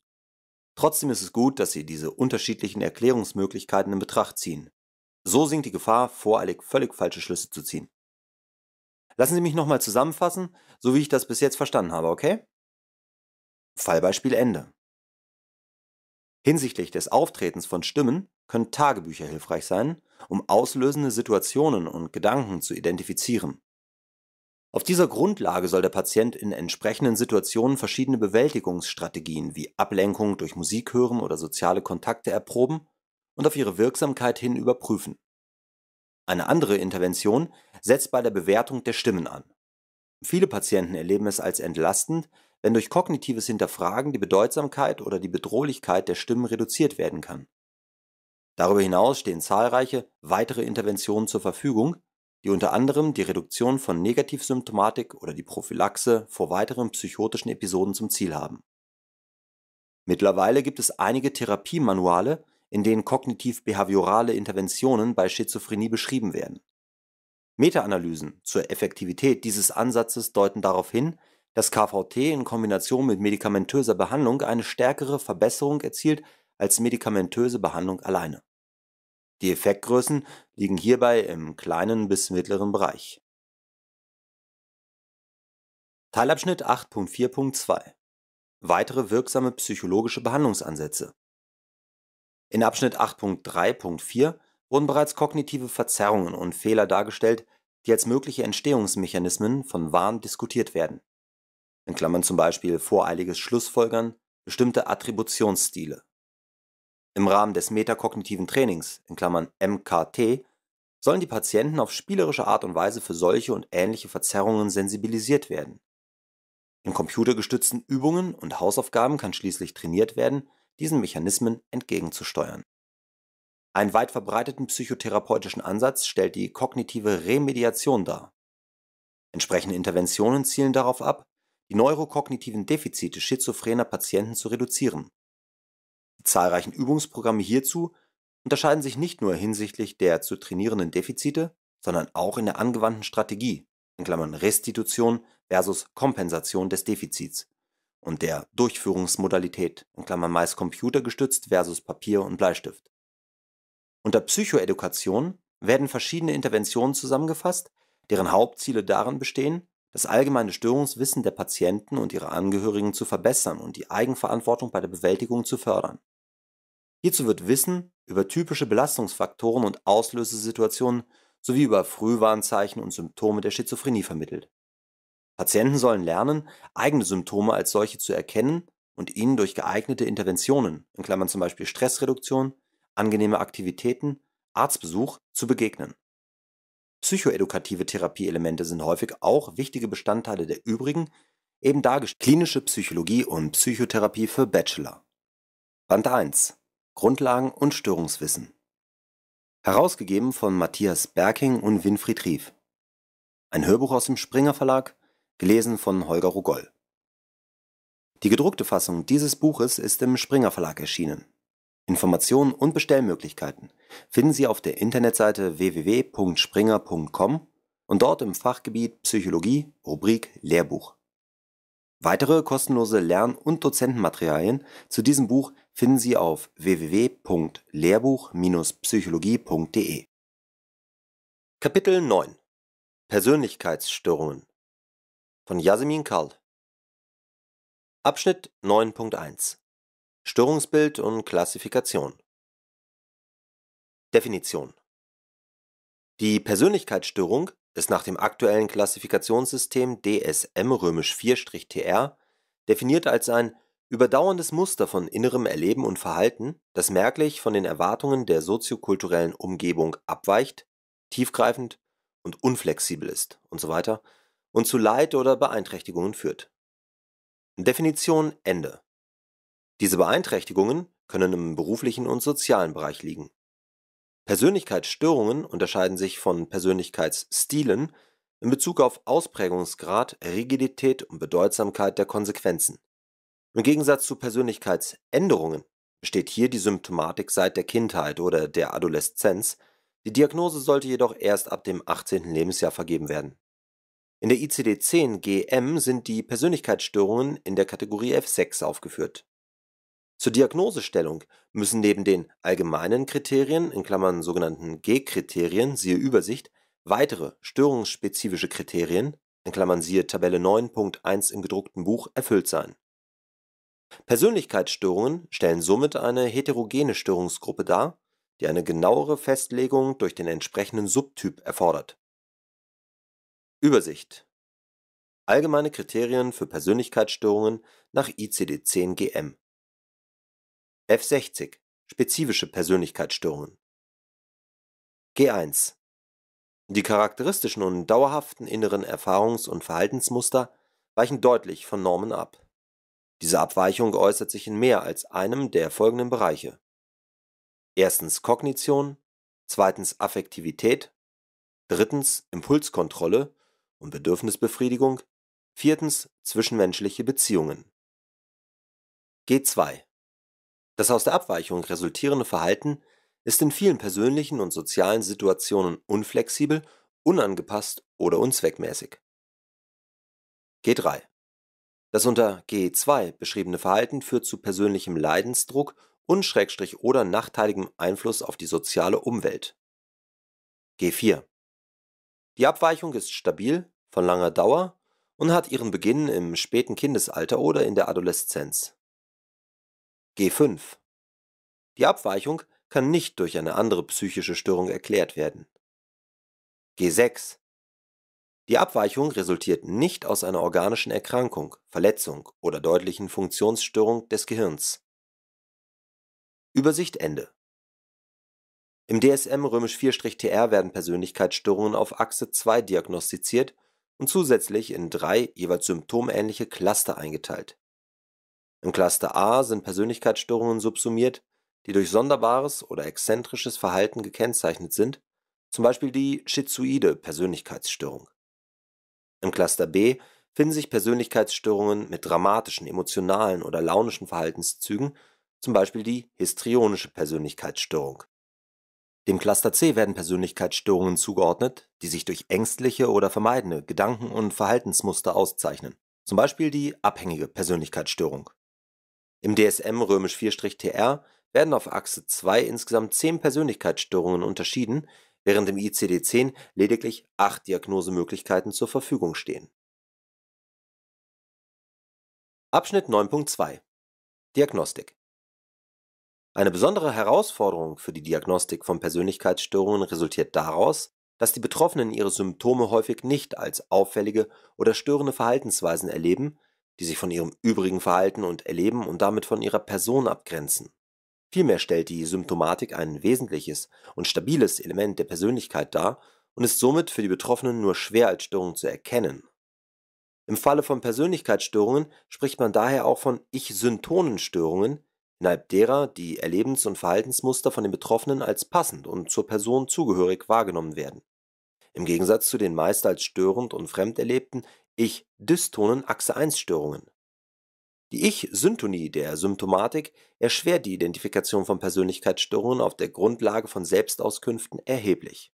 Trotzdem ist es gut, dass Sie diese unterschiedlichen Erklärungsmöglichkeiten in Betracht ziehen. So sinkt die Gefahr, voreilig völlig falsche Schlüsse zu ziehen. Lassen Sie mich nochmal zusammenfassen, so wie ich das bis jetzt verstanden habe, okay? Fallbeispiel Ende. Hinsichtlich des Auftretens von Stimmen können Tagebücher hilfreich sein, um auslösende Situationen und Gedanken zu identifizieren. Auf dieser Grundlage soll der Patient in entsprechenden Situationen verschiedene Bewältigungsstrategien wie Ablenkung durch Musik hören oder soziale Kontakte erproben und auf ihre Wirksamkeit hin überprüfen. Eine andere Intervention setzt bei der Bewertung der Stimmen an. Viele Patienten erleben es als entlastend, wenn durch kognitives Hinterfragen die Bedeutsamkeit oder die Bedrohlichkeit der Stimmen reduziert werden kann. Darüber hinaus stehen zahlreiche weitere Interventionen zur Verfügung, die unter anderem die Reduktion von Negativsymptomatik oder die Prophylaxe vor weiteren psychotischen Episoden zum Ziel haben. Mittlerweile gibt es einige Therapiemanuale, in denen kognitiv-behaviorale Interventionen bei Schizophrenie beschrieben werden. Meta-Analysen zur Effektivität dieses Ansatzes deuten darauf hin, dass KVT in Kombination mit medikamentöser Behandlung eine stärkere Verbesserung erzielt als medikamentöse Behandlung alleine. Die Effektgrößen liegen hierbei im kleinen bis mittleren Bereich. Teilabschnitt 8.4.2 Weitere wirksame psychologische Behandlungsansätze In Abschnitt 8.3.4 wurden bereits kognitive Verzerrungen und Fehler dargestellt, die als mögliche Entstehungsmechanismen von Wahn diskutiert werden. In Klammern zum Beispiel voreiliges Schlussfolgern, bestimmte Attributionsstile im Rahmen des metakognitiven Trainings (MKT) sollen die Patienten auf spielerische Art und Weise für solche und ähnliche Verzerrungen sensibilisiert werden. In computergestützten Übungen und Hausaufgaben kann schließlich trainiert werden, diesen Mechanismen entgegenzusteuern. Einen weit verbreiteten psychotherapeutischen Ansatz stellt die kognitive Remediation dar. Entsprechende Interventionen zielen darauf ab, die neurokognitiven Defizite schizophrener Patienten zu reduzieren zahlreichen Übungsprogramme hierzu unterscheiden sich nicht nur hinsichtlich der zu trainierenden Defizite, sondern auch in der angewandten Strategie (Restitution versus Kompensation des Defizits) und der Durchführungsmodalität (meist computergestützt versus Papier und Bleistift). Unter Psychoedukation werden verschiedene Interventionen zusammengefasst, deren Hauptziele darin bestehen, das allgemeine Störungswissen der Patienten und ihrer Angehörigen zu verbessern und die Eigenverantwortung bei der Bewältigung zu fördern Hierzu wird Wissen über typische Belastungsfaktoren und Auslösesituationen sowie über Frühwarnzeichen und Symptome der Schizophrenie vermittelt. Patienten sollen lernen, eigene Symptome als solche zu erkennen und ihnen durch geeignete Interventionen in Klammern zum Beispiel Stressreduktion, angenehme Aktivitäten, Arztbesuch zu begegnen. Psychoedukative Therapieelemente sind häufig auch wichtige Bestandteile der übrigen, eben dargestellten klinische Psychologie und Psychotherapie für Bachelor. Band 1 Grundlagen und Störungswissen. Herausgegeben von Matthias Berking und Winfried Rief. Ein Hörbuch aus dem Springer Verlag, gelesen von Holger Rogoll. Die gedruckte Fassung dieses Buches ist im Springer Verlag erschienen. Informationen und Bestellmöglichkeiten finden Sie auf der Internetseite www.springer.com und dort im Fachgebiet Psychologie, Rubrik Lehrbuch. Weitere kostenlose Lern und Dozentenmaterialien zu diesem Buch finden Sie auf www.lehrbuch-psychologie.de. Kapitel 9 Persönlichkeitsstörungen von Yasemin Karl Abschnitt 9.1 Störungsbild und Klassifikation Definition Die Persönlichkeitsstörung ist nach dem aktuellen Klassifikationssystem DSM 4 tr definiert als ein überdauerndes Muster von innerem Erleben und Verhalten, das merklich von den Erwartungen der soziokulturellen Umgebung abweicht, tiefgreifend und unflexibel ist usw. und zu Leid oder Beeinträchtigungen führt. Definition Ende. Diese Beeinträchtigungen können im beruflichen und sozialen Bereich liegen Persönlichkeitsstörungen unterscheiden sich von Persönlichkeitsstilen in Bezug auf Ausprägungsgrad, Rigidität und Bedeutsamkeit der Konsequenzen. Im Gegensatz zu Persönlichkeitsänderungen besteht hier die Symptomatik seit der Kindheit oder der Adoleszenz, die Diagnose sollte jedoch erst ab dem 18. Lebensjahr vergeben werden. In der ICD-10 GM sind die Persönlichkeitsstörungen in der Kategorie F6 aufgeführt zur Diagnosestellung müssen neben den allgemeinen Kriterien in Klammern (sogenannten G-Kriterien, siehe Übersicht) weitere störungsspezifische Kriterien in Klammern (siehe Tabelle 9.1 im gedruckten Buch) erfüllt sein. Persönlichkeitsstörungen stellen somit eine heterogene Störungsgruppe dar, die eine genauere Festlegung durch den entsprechenden Subtyp erfordert. Übersicht Allgemeine Kriterien für Persönlichkeitsstörungen nach ICD-10 GM F60 Spezifische Persönlichkeitsstörungen G1 Die charakteristischen und dauerhaften inneren Erfahrungs und Verhaltensmuster weichen deutlich von Normen ab. Diese Abweichung äußert sich in mehr als einem der folgenden Bereiche: Erstens Kognition zweitens Affektivität drittens Impulskontrolle und Bedürfnisbefriedigung viertens zwischenmenschliche Beziehungen G2 das aus der Abweichung resultierende Verhalten ist in vielen persönlichen und sozialen Situationen unflexibel, unangepasst oder unzweckmäßig. G3. Das unter G2 beschriebene Verhalten führt zu persönlichem Leidensdruck und Schrägstrich oder nachteiligem Einfluss auf die soziale Umwelt. G4. Die Abweichung ist stabil, von langer Dauer und hat ihren Beginn im späten Kindesalter oder in der Adoleszenz. G5. Die Abweichung kann nicht durch eine andere psychische Störung erklärt werden. G6. Die Abweichung resultiert nicht aus einer organischen Erkrankung, Verletzung oder deutlichen Funktionsstörung des Gehirns. Übersicht Ende. Im DSM römisch 4-TR werden Persönlichkeitsstörungen auf Achse 2 diagnostiziert und zusätzlich in drei jeweils symptomähnliche Cluster eingeteilt im Cluster A sind Persönlichkeitsstörungen subsumiert, die durch sonderbares oder exzentrisches Verhalten gekennzeichnet sind, zum Beispiel die schizoide Persönlichkeitsstörung. Im Cluster B finden sich Persönlichkeitsstörungen mit dramatischen emotionalen oder launischen Verhaltenszügen, zum Beispiel die histrionische Persönlichkeitsstörung. Dem Cluster C werden Persönlichkeitsstörungen zugeordnet, die sich durch ängstliche oder vermeidende Gedanken- und Verhaltensmuster auszeichnen, zum Beispiel die abhängige Persönlichkeitsstörung. Im DSM römisch 4 tr werden auf Achse 2 insgesamt 10 Persönlichkeitsstörungen unterschieden, während im ICD-10 lediglich 8 Diagnosemöglichkeiten zur Verfügung stehen. Abschnitt 9.2 Diagnostik Eine besondere Herausforderung für die Diagnostik von Persönlichkeitsstörungen resultiert daraus, dass die Betroffenen ihre Symptome häufig nicht als auffällige oder störende Verhaltensweisen erleben, die sich von ihrem übrigen Verhalten und Erleben und damit von ihrer Person abgrenzen. Vielmehr stellt die Symptomatik ein wesentliches und stabiles Element der Persönlichkeit dar und ist somit für die Betroffenen nur schwer als Störung zu erkennen. Im Falle von Persönlichkeitsstörungen spricht man daher auch von Ich-Syntonenstörungen, innerhalb derer die Erlebens- und Verhaltensmuster von den Betroffenen als passend und zur Person zugehörig wahrgenommen werden. Im Gegensatz zu den meist als störend und fremd erlebten ich-Dystonen Achse-1-Störungen. Die Ich-Syntonie der Symptomatik erschwert die Identifikation von Persönlichkeitsstörungen auf der Grundlage von Selbstauskünften erheblich.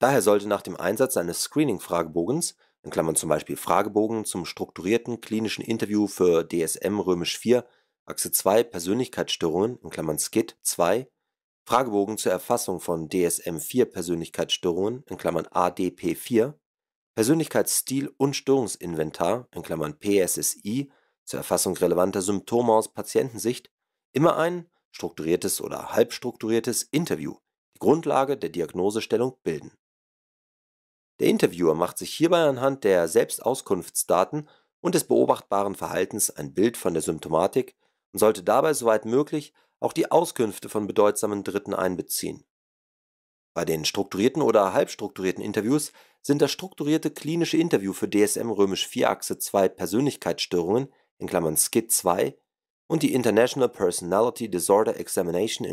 Daher sollte nach dem Einsatz eines Screening-Fragebogens in Klammern zum Beispiel Fragebogen zum strukturierten klinischen Interview für dsm römisch 4, Achse 2 Persönlichkeitsstörungen in Klammern (SCID 2), Fragebogen zur Erfassung von dsm 4 Persönlichkeitsstörungen in Klammern (ADP 4 Persönlichkeitsstil und Störungsinventar (PSSI) zur Erfassung relevanter Symptome aus Patientensicht immer ein (strukturiertes oder halbstrukturiertes) Interview die Grundlage der Diagnosestellung bilden. Der Interviewer macht sich hierbei anhand der Selbstauskunftsdaten und des beobachtbaren Verhaltens ein Bild von der Symptomatik und sollte dabei soweit möglich auch die Auskünfte von bedeutsamen Dritten einbeziehen bei den strukturierten oder halbstrukturierten Interviews sind das strukturierte klinische Interview für DSM römisch 4 Achse 2 Persönlichkeitsstörungen (SCID 2) und die International Personality Disorder Examination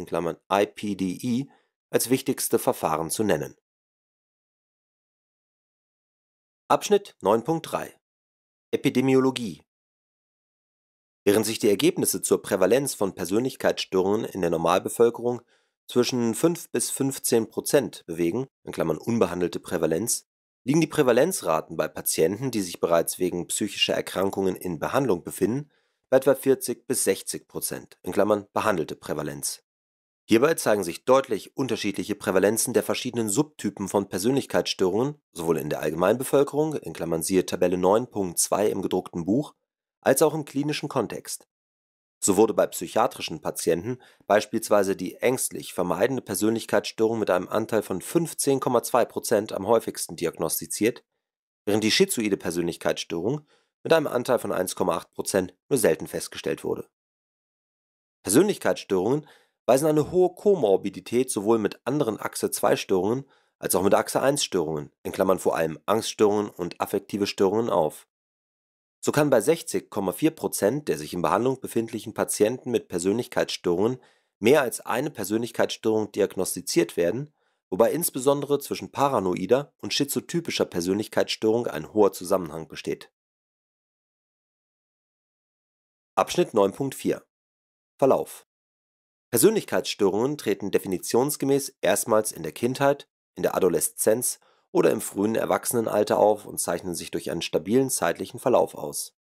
(IPDE) als wichtigste Verfahren zu nennen. Abschnitt 9.3 Epidemiologie Während sich die Ergebnisse zur Prävalenz von Persönlichkeitsstörungen in der Normalbevölkerung zwischen 5 bis 15 Prozent bewegen (unbehandelte Prävalenz), liegen die Prävalenzraten bei Patienten, die sich bereits wegen psychischer Erkrankungen in Behandlung befinden, bei etwa 40 bis 60 Prozent in Klammern (behandelte Prävalenz). Hierbei zeigen sich deutlich unterschiedliche Prävalenzen der verschiedenen Subtypen von Persönlichkeitsstörungen sowohl in der Allgemeinbevölkerung in Klammern (siehe Tabelle 9.2 im gedruckten Buch) als auch im klinischen Kontext so wurde bei psychiatrischen Patienten beispielsweise die ängstlich vermeidende Persönlichkeitsstörung mit einem Anteil von 15,2 am häufigsten diagnostiziert, während die schizoide Persönlichkeitsstörung mit einem Anteil von 1,8 nur selten festgestellt wurde. Persönlichkeitsstörungen weisen eine hohe Komorbidität sowohl mit anderen Achse-2-Störungen als auch mit Achse-1-Störungen in Klammern (vor allem Angststörungen und affektive Störungen) auf so kann bei 60,4 Prozent der sich in Behandlung befindlichen Patienten mit Persönlichkeitsstörungen mehr als eine Persönlichkeitsstörung diagnostiziert werden, wobei insbesondere zwischen paranoider und schizotypischer Persönlichkeitsstörung ein hoher Zusammenhang besteht. Abschnitt 9.4 Verlauf Persönlichkeitsstörungen treten definitionsgemäß erstmals in der Kindheit, in der Adoleszenz oder im frühen Erwachsenenalter auf und zeichnen sich durch einen stabilen zeitlichen Verlauf aus.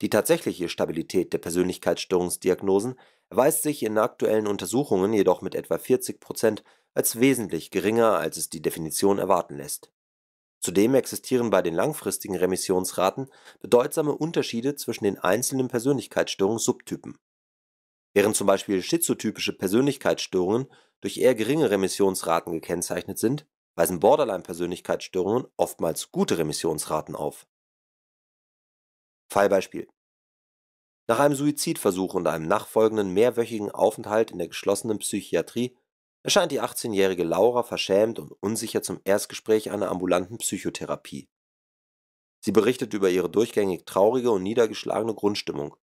Die tatsächliche Stabilität der Persönlichkeitsstörungsdiagnosen erweist sich in aktuellen Untersuchungen jedoch mit etwa 40 Prozent als wesentlich geringer, als es die Definition erwarten lässt. Zudem existieren bei den langfristigen Remissionsraten bedeutsame Unterschiede zwischen den einzelnen Persönlichkeitsstörungssubtypen. Während zum Beispiel schizotypische Persönlichkeitsstörungen durch eher geringe Remissionsraten gekennzeichnet sind, weisen Borderline-Persönlichkeitsstörungen oftmals gute Remissionsraten auf. Fallbeispiel nach einem Suizidversuch und einem nachfolgenden mehrwöchigen Aufenthalt in der geschlossenen Psychiatrie erscheint die 18-jährige Laura verschämt und unsicher zum Erstgespräch einer ambulanten Psychotherapie. Sie berichtet über ihre durchgängig traurige und niedergeschlagene Grundstimmung.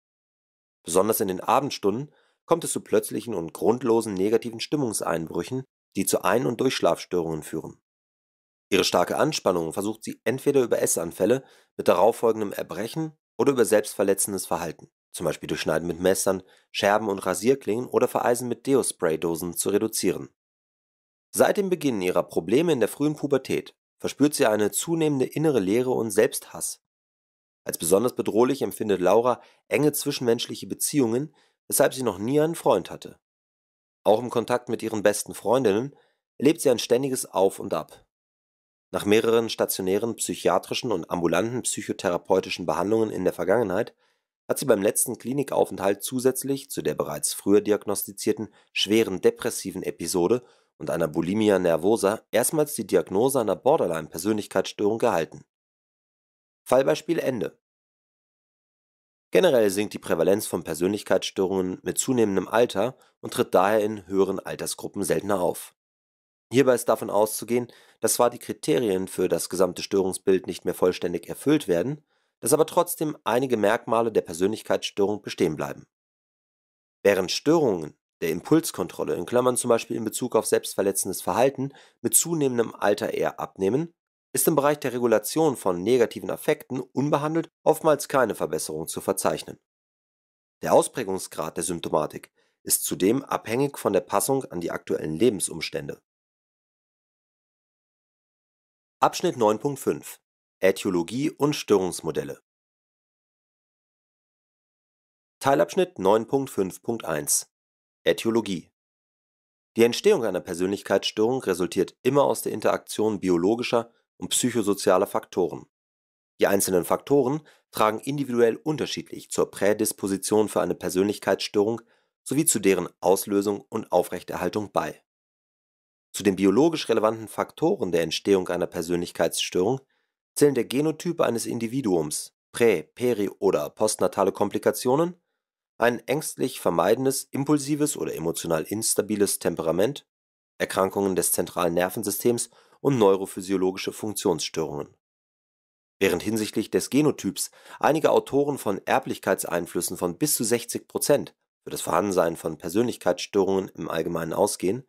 Besonders in den Abendstunden kommt es zu plötzlichen und grundlosen negativen Stimmungseinbrüchen, die zu Ein- und Durchschlafstörungen führen. Ihre starke Anspannung versucht sie entweder über Essanfälle mit darauffolgendem Erbrechen oder über selbstverletzendes Verhalten, zum Beispiel durch Schneiden mit Messern, Scherben und Rasierklingen oder Vereisen mit Deo-Spraydosen zu reduzieren. Seit dem Beginn ihrer Probleme in der frühen Pubertät verspürt sie eine zunehmende innere Leere und Selbsthass. Als besonders bedrohlich empfindet Laura enge zwischenmenschliche Beziehungen, weshalb sie noch nie einen Freund hatte. Auch im Kontakt mit ihren besten Freundinnen erlebt sie ein ständiges Auf und Ab. Nach mehreren stationären psychiatrischen und ambulanten psychotherapeutischen Behandlungen in der Vergangenheit hat sie beim letzten Klinikaufenthalt zusätzlich zu der bereits früher diagnostizierten schweren depressiven Episode und einer Bulimia nervosa erstmals die Diagnose einer Borderline-Persönlichkeitsstörung gehalten. Fallbeispiel Ende Generell sinkt die Prävalenz von Persönlichkeitsstörungen mit zunehmendem Alter und tritt daher in höheren Altersgruppen seltener auf. Hierbei ist davon auszugehen, dass zwar die Kriterien für das gesamte Störungsbild nicht mehr vollständig erfüllt werden, dass aber trotzdem einige Merkmale der Persönlichkeitsstörung bestehen bleiben. Während Störungen der Impulskontrolle (in Klammern zum Beispiel in Bezug auf selbstverletzendes Verhalten) mit zunehmendem Alter eher abnehmen ist im Bereich der Regulation von negativen Affekten unbehandelt oftmals keine Verbesserung zu verzeichnen. Der Ausprägungsgrad der Symptomatik ist zudem abhängig von der Passung an die aktuellen Lebensumstände. Abschnitt 9.5 Äthiologie und Störungsmodelle Teilabschnitt 9.5.1 Äthiologie Die Entstehung einer Persönlichkeitsstörung resultiert immer aus der Interaktion biologischer und psychosoziale Faktoren. Die einzelnen Faktoren tragen individuell unterschiedlich zur Prädisposition für eine Persönlichkeitsstörung sowie zu deren Auslösung und Aufrechterhaltung bei. Zu den biologisch relevanten Faktoren der Entstehung einer Persönlichkeitsstörung zählen der Genotyp eines Individuums, prä-, peri- oder postnatale Komplikationen, ein ängstlich vermeidendes, impulsives oder emotional instabiles Temperament, Erkrankungen des zentralen Nervensystems und neurophysiologische Funktionsstörungen. Während hinsichtlich des Genotyps einige Autoren von Erblichkeitseinflüssen von bis zu 60 Prozent für das Vorhandensein von Persönlichkeitsstörungen im Allgemeinen ausgehen,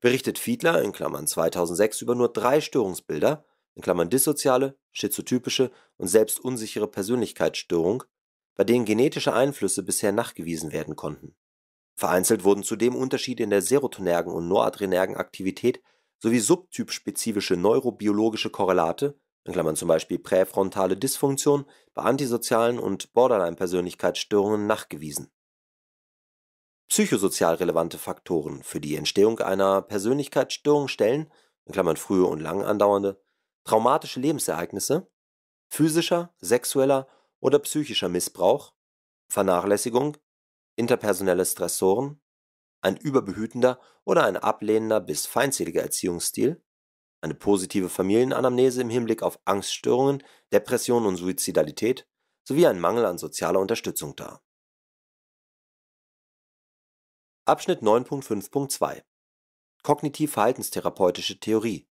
berichtet Fiedler in Klammern (2006) über nur drei Störungsbilder in Klammern (dissoziale, schizotypische und selbst unsichere Persönlichkeitsstörung), bei denen genetische Einflüsse bisher nachgewiesen werden konnten. Vereinzelt wurden zudem Unterschiede in der serotonergen und noradrenergen Aktivität sowie subtypspezifische neurobiologische Korrelate in Klammern (zum Beispiel präfrontale Dysfunktion) bei antisozialen und Borderline-Persönlichkeitsstörungen nachgewiesen. Psychosozial relevante Faktoren für die Entstehung einer Persönlichkeitsstörung stellen in Klammern (frühe und lang andauernde) traumatische Lebensereignisse, physischer, sexueller oder psychischer Missbrauch, Vernachlässigung, interpersonelle Stressoren ein überbehütender oder ein ablehnender bis feindseliger Erziehungsstil, eine positive Familienanamnese im Hinblick auf Angststörungen, Depressionen und Suizidalität sowie ein Mangel an sozialer Unterstützung dar. Abschnitt 9.5.2 Kognitiv-verhaltenstherapeutische Theorie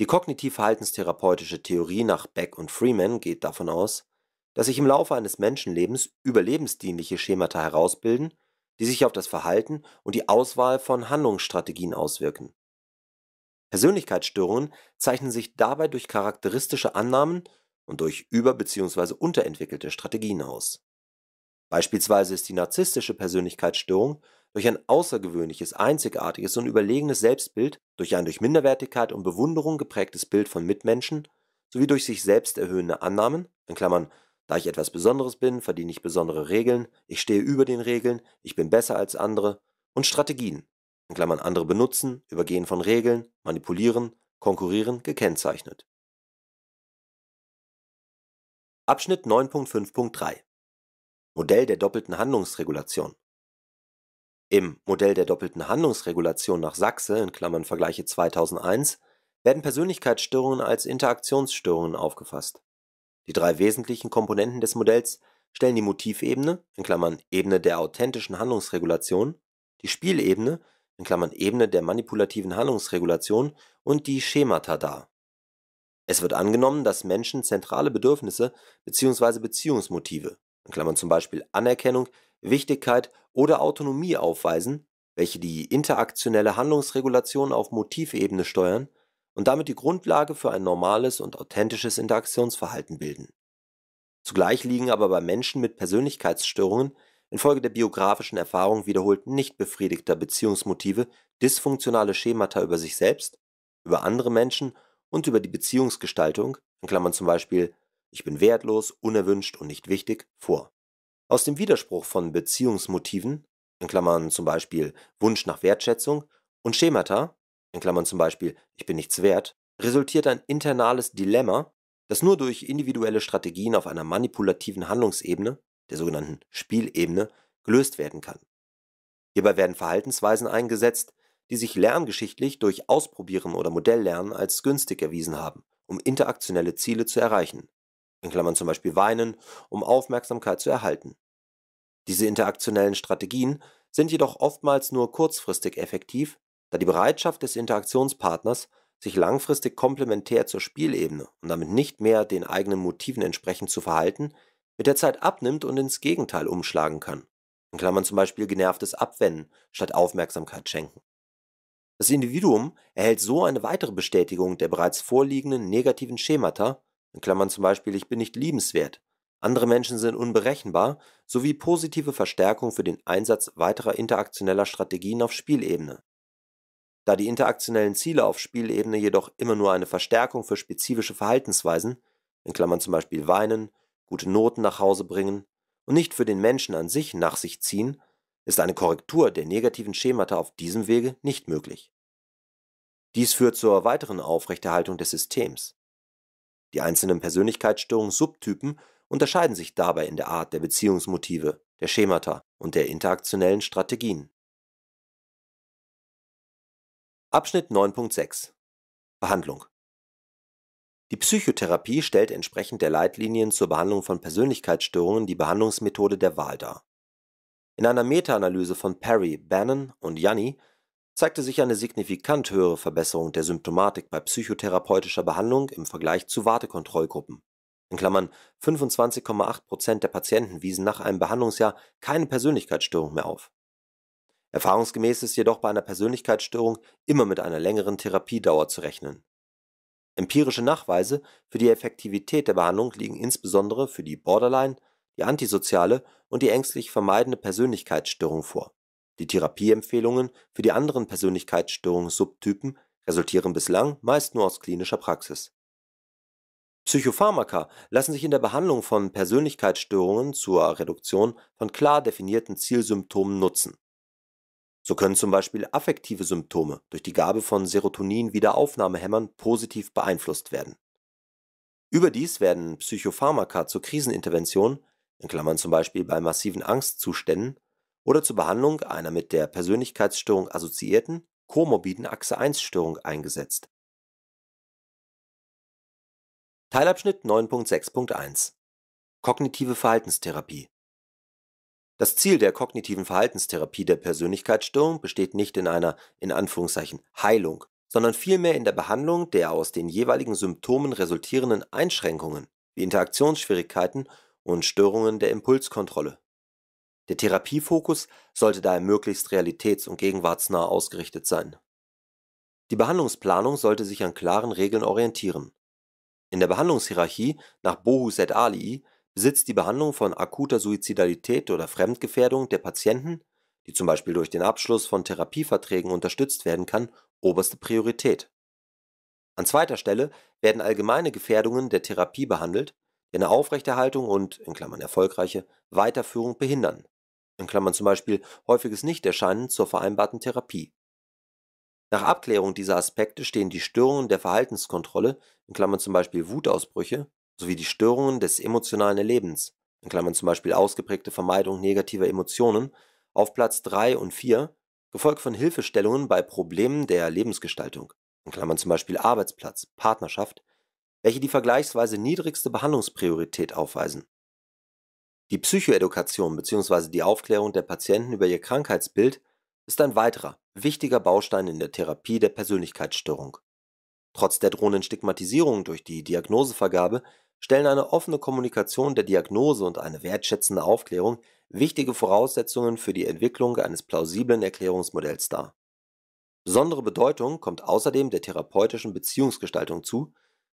Die kognitiv-verhaltenstherapeutische Theorie nach Beck und Freeman geht davon aus, dass sich im Laufe eines Menschenlebens überlebensdienliche Schemata herausbilden die sich auf das Verhalten und die Auswahl von Handlungsstrategien auswirken. Persönlichkeitsstörungen zeichnen sich dabei durch charakteristische Annahmen und durch über- bzw. unterentwickelte Strategien aus. Beispielsweise ist die narzisstische Persönlichkeitsstörung durch ein außergewöhnliches, einzigartiges und überlegenes Selbstbild, durch ein durch Minderwertigkeit und Bewunderung geprägtes Bild von Mitmenschen sowie durch sich selbst erhöhende Annahmen da ich etwas Besonderes bin, verdiene ich besondere Regeln, ich stehe über den Regeln, ich bin besser als andere und Strategien In Klammern (andere benutzen, Übergehen von Regeln, Manipulieren, Konkurrieren) gekennzeichnet. Abschnitt 9.5.3 Modell der doppelten Handlungsregulation Im Modell der doppelten Handlungsregulation nach Sachse in Klammern Vergleiche 2001) werden Persönlichkeitsstörungen als Interaktionsstörungen aufgefasst die drei wesentlichen Komponenten des Modells stellen die Motivebene in Klammern (Ebene der authentischen Handlungsregulation), die Spielebene in Klammern (Ebene der manipulativen Handlungsregulation) und die Schemata dar. Es wird angenommen, dass Menschen zentrale Bedürfnisse bzw. Beziehungsmotive in Klammern (z. B. Anerkennung, Wichtigkeit oder Autonomie) aufweisen, welche die interaktionelle Handlungsregulation auf Motivebene steuern und damit die Grundlage für ein normales und authentisches Interaktionsverhalten bilden. Zugleich liegen aber bei Menschen mit Persönlichkeitsstörungen infolge der biografischen Erfahrung wiederholt nicht befriedigter Beziehungsmotive dysfunktionale Schemata über sich selbst, über andere Menschen und über die Beziehungsgestaltung (zum Beispiel „ Ich bin wertlos, unerwünscht und nicht wichtig “) vor. Aus dem Widerspruch von Beziehungsmotiven (zum Beispiel Wunsch nach Wertschätzung) und Schemata in Klammern zum Beispiel ich bin nichts wert, resultiert ein internales Dilemma, das nur durch individuelle Strategien auf einer manipulativen Handlungsebene, der sogenannten Spielebene, gelöst werden kann. Hierbei werden Verhaltensweisen eingesetzt, die sich lerngeschichtlich durch Ausprobieren oder Modelllernen als günstig erwiesen haben, um interaktionelle Ziele zu erreichen. In Klammern zum Beispiel weinen, um Aufmerksamkeit zu erhalten. Diese interaktionellen Strategien sind jedoch oftmals nur kurzfristig effektiv da die Bereitschaft des Interaktionspartners, sich langfristig komplementär zur Spielebene und damit nicht mehr den eigenen Motiven entsprechend zu verhalten, mit der Zeit abnimmt und ins Gegenteil umschlagen kann. In Klammern zum Beispiel genervtes Abwenden statt Aufmerksamkeit schenken. Das Individuum erhält so eine weitere Bestätigung der bereits vorliegenden negativen Schemata, in Klammern zum Beispiel ich bin nicht liebenswert, andere Menschen sind unberechenbar, sowie positive Verstärkung für den Einsatz weiterer interaktioneller Strategien auf Spielebene, da die interaktionellen Ziele auf Spielebene jedoch immer nur eine Verstärkung für spezifische Verhaltensweisen in Klammern zum Beispiel Weinen, gute Noten nach Hause bringen) und nicht für den Menschen an sich nach sich ziehen, ist eine Korrektur der negativen Schemata auf diesem Wege nicht möglich. Dies führt zur weiteren Aufrechterhaltung des Systems. Die einzelnen Persönlichkeitsstörungs-Subtypen unterscheiden sich dabei in der Art der Beziehungsmotive, der Schemata und der interaktionellen Strategien Abschnitt 9.6 Behandlung Die Psychotherapie stellt entsprechend der Leitlinien zur Behandlung von Persönlichkeitsstörungen die Behandlungsmethode der Wahl dar. In einer Meta-Analyse von Perry, Bannon und Yanni zeigte sich eine signifikant höhere Verbesserung der Symptomatik bei psychotherapeutischer Behandlung im Vergleich zu Wartekontrollgruppen. In Klammern 25,8 Prozent der Patienten wiesen nach einem Behandlungsjahr keine Persönlichkeitsstörung mehr auf Erfahrungsgemäß ist jedoch bei einer Persönlichkeitsstörung immer mit einer längeren Therapiedauer zu rechnen. Empirische Nachweise für die Effektivität der Behandlung liegen insbesondere für die Borderline, die antisoziale und die ängstlich vermeidende Persönlichkeitsstörung vor. Die Therapieempfehlungen für die anderen Persönlichkeitsstörungssubtypen resultieren bislang meist nur aus klinischer Praxis. Psychopharmaka lassen sich in der Behandlung von Persönlichkeitsstörungen zur Reduktion von klar definierten Zielsymptomen nutzen so können zum Beispiel affektive Symptome durch die Gabe von Serotonin-Wiederaufnahmehämmern positiv beeinflusst werden. Überdies werden Psychopharmaka zur Krisenintervention in Klammern (zum Beispiel bei massiven Angstzuständen) oder zur Behandlung einer mit der Persönlichkeitsstörung assoziierten komorbiden Achse-1-Störung eingesetzt. Teilabschnitt 9.6.1 Kognitive Verhaltenstherapie das Ziel der kognitiven Verhaltenstherapie der Persönlichkeitsstörung besteht nicht in einer in Anführungszeichen Heilung, sondern vielmehr in der Behandlung der aus den jeweiligen Symptomen resultierenden Einschränkungen wie Interaktionsschwierigkeiten und Störungen der Impulskontrolle. Der Therapiefokus sollte daher möglichst realitäts- und gegenwartsnah ausgerichtet sein. Die Behandlungsplanung sollte sich an klaren Regeln orientieren. In der Behandlungshierarchie nach Bohus et al sitzt die Behandlung von akuter Suizidalität oder Fremdgefährdung der Patienten, die zum Beispiel durch den Abschluss von Therapieverträgen unterstützt werden kann, oberste Priorität. An zweiter Stelle werden allgemeine Gefährdungen der Therapie behandelt, die eine Aufrechterhaltung und (erfolgreiche) Weiterführung behindern (zum Beispiel häufiges Nichterscheinen zur vereinbarten Therapie). Nach Abklärung dieser Aspekte stehen die Störungen der Verhaltenskontrolle (zum Beispiel Wutausbrüche sowie die Störungen des emotionalen Erlebens in Klammern zum Beispiel ausgeprägte Vermeidung negativer Emotionen) auf Platz 3 und 4, gefolgt von Hilfestellungen bei Problemen der Lebensgestaltung in Klammern zum Beispiel Arbeitsplatz, Partnerschaft), welche die vergleichsweise niedrigste Behandlungspriorität aufweisen. Die Psychoedukation bzw. die Aufklärung der Patienten über ihr Krankheitsbild ist ein weiterer wichtiger Baustein in der Therapie der Persönlichkeitsstörung. Trotz der drohenden Stigmatisierung durch die Diagnosevergabe stellen eine offene Kommunikation der Diagnose und eine wertschätzende Aufklärung wichtige Voraussetzungen für die Entwicklung eines plausiblen Erklärungsmodells dar. Besondere Bedeutung kommt außerdem der therapeutischen Beziehungsgestaltung zu,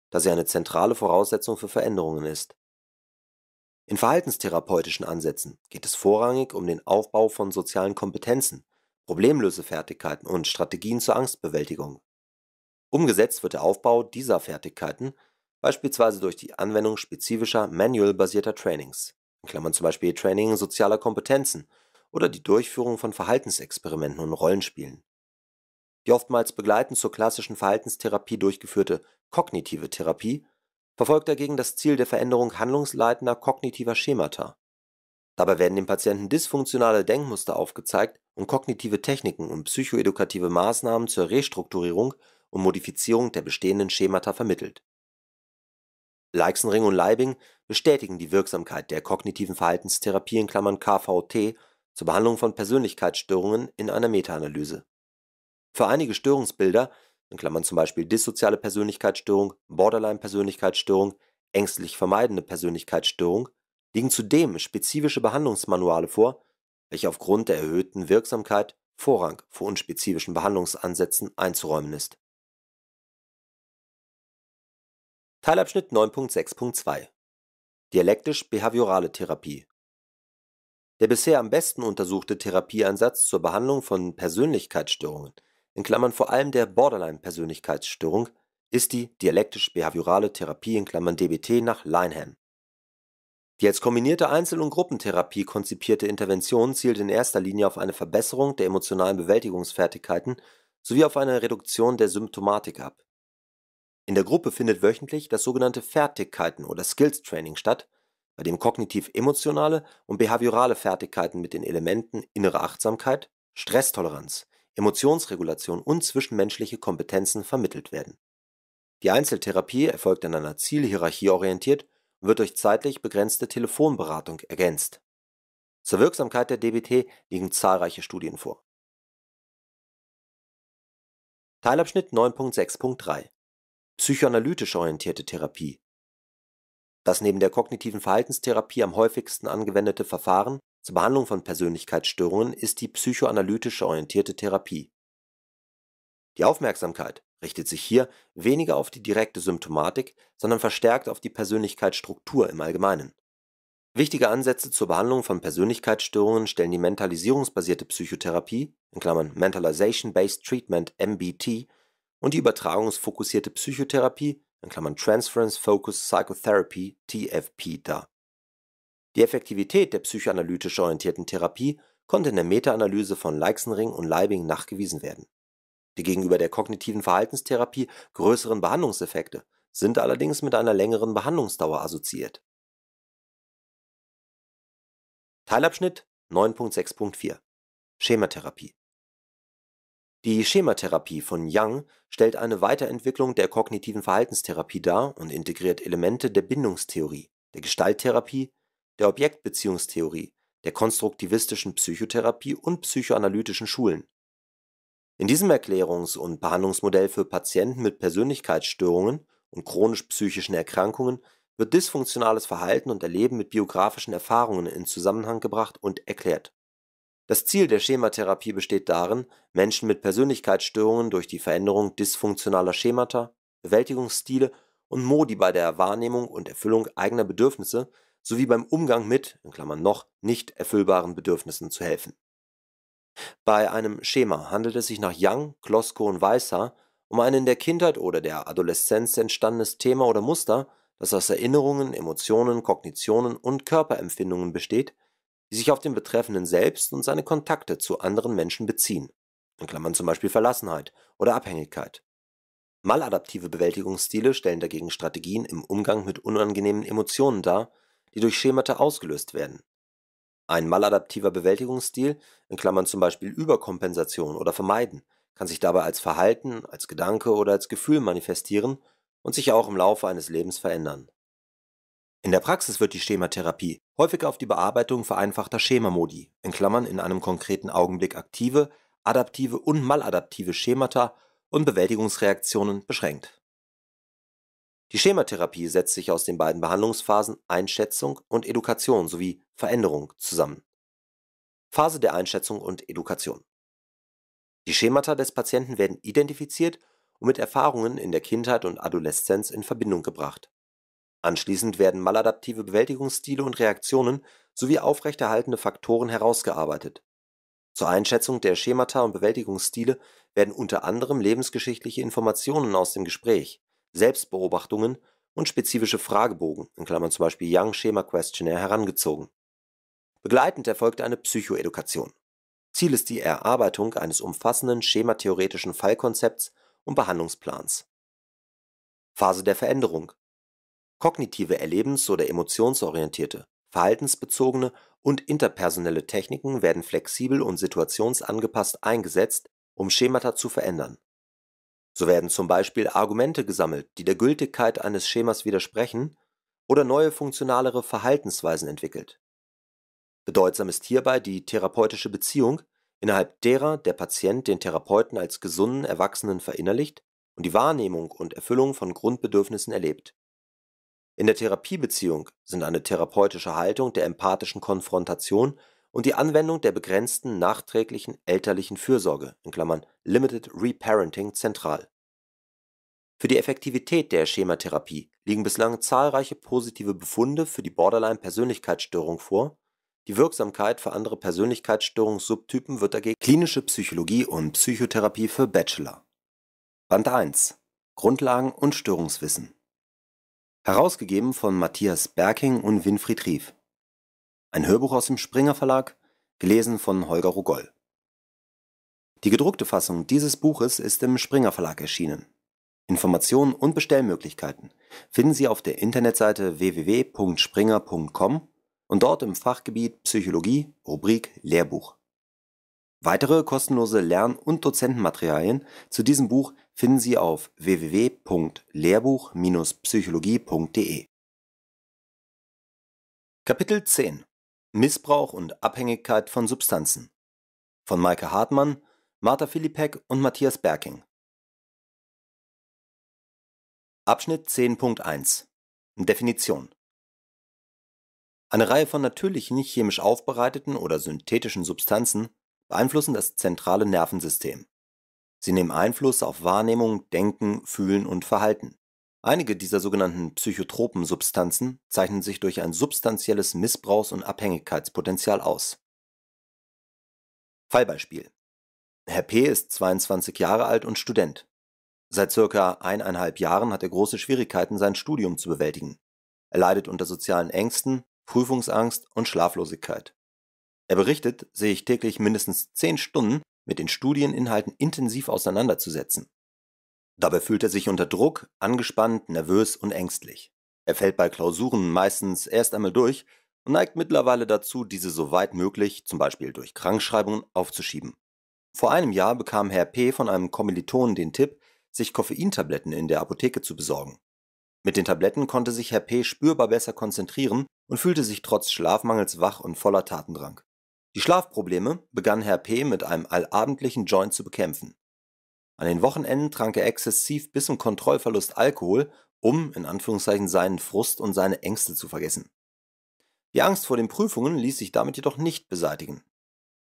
da sie eine zentrale Voraussetzung für Veränderungen ist. In verhaltenstherapeutischen Ansätzen geht es vorrangig um den Aufbau von sozialen Kompetenzen, Problemlösefertigkeiten und Strategien zur Angstbewältigung. Umgesetzt wird der Aufbau dieser Fertigkeiten beispielsweise durch die Anwendung spezifischer manual-basierter Trainings zum Beispiel Training sozialer Kompetenzen) oder die Durchführung von Verhaltensexperimenten und Rollenspielen. Die oftmals begleitend zur klassischen Verhaltenstherapie durchgeführte kognitive Therapie verfolgt dagegen das Ziel der Veränderung handlungsleitender kognitiver Schemata. Dabei werden dem Patienten dysfunktionale Denkmuster aufgezeigt und kognitive Techniken und psychoedukative Maßnahmen zur Restrukturierung und Modifizierung der bestehenden Schemata vermittelt Leixenring und Leibing bestätigen die Wirksamkeit der kognitiven Verhaltenstherapie (KVT) zur Behandlung von Persönlichkeitsstörungen in einer Metaanalyse. Für einige Störungsbilder zum Beispiel dissoziale Persönlichkeitsstörung, Borderline-Persönlichkeitsstörung, ängstlich vermeidende Persönlichkeitsstörung) liegen zudem spezifische Behandlungsmanuale vor, welche aufgrund der erhöhten Wirksamkeit Vorrang vor unspezifischen Behandlungsansätzen einzuräumen ist Teilabschnitt 9.6.2 Dialektisch-behaviorale Therapie Der bisher am besten untersuchte Therapieansatz zur Behandlung von Persönlichkeitsstörungen in Klammern (vor allem der Borderline-Persönlichkeitsstörung) ist die dialektisch-behaviorale Therapie in Klammern (DBT) nach Linehan. Die als kombinierte Einzel und Gruppentherapie konzipierte Intervention zielt in erster Linie auf eine Verbesserung der emotionalen Bewältigungsfertigkeiten sowie auf eine Reduktion der Symptomatik ab in der Gruppe findet wöchentlich das sogenannte Fertigkeiten oder Skills-Training statt, bei dem kognitiv-emotionale und behaviorale Fertigkeiten mit den Elementen innere Achtsamkeit, Stresstoleranz, Emotionsregulation und zwischenmenschliche Kompetenzen vermittelt werden. Die Einzeltherapie erfolgt an einer Zielhierarchie orientiert und wird durch zeitlich begrenzte Telefonberatung ergänzt. Zur Wirksamkeit der DBT liegen zahlreiche Studien vor. Teilabschnitt 9.6.3 psychoanalytisch orientierte Therapie. Das neben der kognitiven Verhaltenstherapie am häufigsten angewendete Verfahren zur Behandlung von Persönlichkeitsstörungen ist die psychoanalytisch orientierte Therapie. Die Aufmerksamkeit richtet sich hier weniger auf die direkte Symptomatik, sondern verstärkt auf die Persönlichkeitsstruktur im Allgemeinen. Wichtige Ansätze zur Behandlung von Persönlichkeitsstörungen stellen die mentalisierungsbasierte Psychotherapie in Klammern (Mentalization Based Treatment MBT und die übertragungsfokussierte Psychotherapie in Klammern Transference Focus Psychotherapy TFP dar. Die Effektivität der psychoanalytisch orientierten Therapie konnte in der Meta-Analyse von Leixenring und Leibing nachgewiesen werden. Die gegenüber der kognitiven Verhaltenstherapie größeren Behandlungseffekte sind allerdings mit einer längeren Behandlungsdauer assoziiert. Teilabschnitt 9.6.4 Schematherapie die Schematherapie von Young stellt eine Weiterentwicklung der kognitiven Verhaltenstherapie dar und integriert Elemente der Bindungstheorie, der Gestalttherapie, der Objektbeziehungstheorie, der konstruktivistischen Psychotherapie und psychoanalytischen Schulen. In diesem Erklärungs- und Behandlungsmodell für Patienten mit Persönlichkeitsstörungen und chronisch-psychischen Erkrankungen wird dysfunktionales Verhalten und Erleben mit biografischen Erfahrungen in Zusammenhang gebracht und erklärt das Ziel der Schematherapie besteht darin, Menschen mit Persönlichkeitsstörungen durch die Veränderung dysfunktionaler Schemata, Bewältigungsstile und Modi bei der Wahrnehmung und Erfüllung eigener Bedürfnisse sowie beim Umgang mit (noch) nicht erfüllbaren Bedürfnissen zu helfen. Bei einem Schema handelt es sich nach Young, Klosko und Weißer um ein in der Kindheit oder der Adoleszenz entstandenes Thema oder Muster, das aus Erinnerungen, Emotionen, Kognitionen und Körperempfindungen besteht die sich auf den Betreffenden selbst und seine Kontakte zu anderen Menschen beziehen in Klammern zum Beispiel Verlassenheit oder Abhängigkeit. Maladaptive Bewältigungsstile stellen dagegen Strategien im Umgang mit unangenehmen Emotionen dar, die durch Schemata ausgelöst werden. Ein maladaptiver Bewältigungsstil, in Klammern zum Beispiel Überkompensation oder Vermeiden, kann sich dabei als Verhalten, als Gedanke oder als Gefühl manifestieren und sich auch im Laufe eines Lebens verändern. In der Praxis wird die Schematherapie häufig auf die Bearbeitung vereinfachter Schemamodi (in Klammern in einem konkreten Augenblick aktive, adaptive und maladaptive Schemata und Bewältigungsreaktionen) beschränkt. Die Schematherapie setzt sich aus den beiden Behandlungsphasen Einschätzung und Edukation sowie Veränderung zusammen. Phase der Einschätzung und Edukation: Die Schemata des Patienten werden identifiziert und mit Erfahrungen in der Kindheit und Adoleszenz in Verbindung gebracht Anschließend werden maladaptive Bewältigungsstile und Reaktionen sowie aufrechterhaltende Faktoren herausgearbeitet. Zur Einschätzung der Schemata und Bewältigungsstile werden unter anderem lebensgeschichtliche Informationen aus dem Gespräch, Selbstbeobachtungen und spezifische Fragebogen (z. B. Young Schema Questionnaire) herangezogen. Begleitend erfolgt eine Psychoedukation. Ziel ist die Erarbeitung eines umfassenden schematheoretischen Fallkonzepts und Behandlungsplans. Phase der Veränderung Kognitive erlebens oder emotionsorientierte, verhaltensbezogene und interpersonelle Techniken werden flexibel und situationsangepasst eingesetzt, um Schemata zu verändern. So werden zum Beispiel Argumente gesammelt, die der Gültigkeit eines Schemas widersprechen, oder neue funktionalere Verhaltensweisen entwickelt. Bedeutsam ist hierbei die therapeutische Beziehung, innerhalb derer der Patient den Therapeuten als gesunden Erwachsenen verinnerlicht und die Wahrnehmung und Erfüllung von Grundbedürfnissen erlebt in der Therapiebeziehung sind eine therapeutische Haltung der empathischen Konfrontation und die Anwendung der begrenzten nachträglichen elterlichen Fürsorge in Klammern (limited reparenting) zentral. Für die Effektivität der Schematherapie liegen bislang zahlreiche positive Befunde für die Borderline-Persönlichkeitsstörung vor, die Wirksamkeit für andere Persönlichkeitsstörungssubtypen wird dagegen Klinische Psychologie und Psychotherapie für Bachelor. Band 1 Grundlagen und Störungswissen herausgegeben von Matthias Berking und Winfried Rief. Ein Hörbuch aus dem Springer Verlag, gelesen von Holger Rogoll. Die gedruckte Fassung dieses Buches ist im Springer Verlag erschienen. Informationen und Bestellmöglichkeiten finden Sie auf der Internetseite www.springer.com und dort im Fachgebiet Psychologie, Rubrik Lehrbuch. Weitere kostenlose Lern und Dozentenmaterialien zu diesem Buch finden Sie auf www.lehrbuch-psychologie.de. Kapitel 10 Missbrauch und Abhängigkeit von Substanzen von Maike Hartmann, Martha Filipek und Matthias Berking. Abschnitt 10.1 Definition Eine Reihe von natürlich nicht chemisch aufbereiteten oder synthetischen Substanzen beeinflussen das zentrale Nervensystem. Sie nehmen Einfluss auf Wahrnehmung, Denken, Fühlen und Verhalten. Einige dieser sogenannten psychotropen Substanzen zeichnen sich durch ein substanzielles Missbrauchs- und Abhängigkeitspotenzial aus. Fallbeispiel. Herr P. ist 22 Jahre alt und Student. Seit circa eineinhalb Jahren hat er große Schwierigkeiten, sein Studium zu bewältigen. Er leidet unter sozialen Ängsten, Prüfungsangst und Schlaflosigkeit. Er berichtet, sich täglich mindestens 10 Stunden mit den Studieninhalten intensiv auseinanderzusetzen. Dabei fühlt er sich unter Druck, angespannt, nervös und ängstlich. Er fällt bei Klausuren meistens erst einmal durch und neigt mittlerweile dazu, diese so weit möglich, zum Beispiel durch Krankschreibungen, aufzuschieben. Vor einem Jahr bekam Herr P. von einem Kommilitonen den Tipp, sich Koffeintabletten in der Apotheke zu besorgen. Mit den Tabletten konnte sich Herr P. spürbar besser konzentrieren und fühlte sich trotz Schlafmangels wach und voller Tatendrang. Die Schlafprobleme begann Herr P. mit einem allabendlichen Joint zu bekämpfen. An den Wochenenden trank er exzessiv bis zum Kontrollverlust Alkohol, um „ in Anführungszeichen seinen Frust und seine Ängste zu vergessen “. Die Angst vor den Prüfungen ließ sich damit jedoch nicht beseitigen.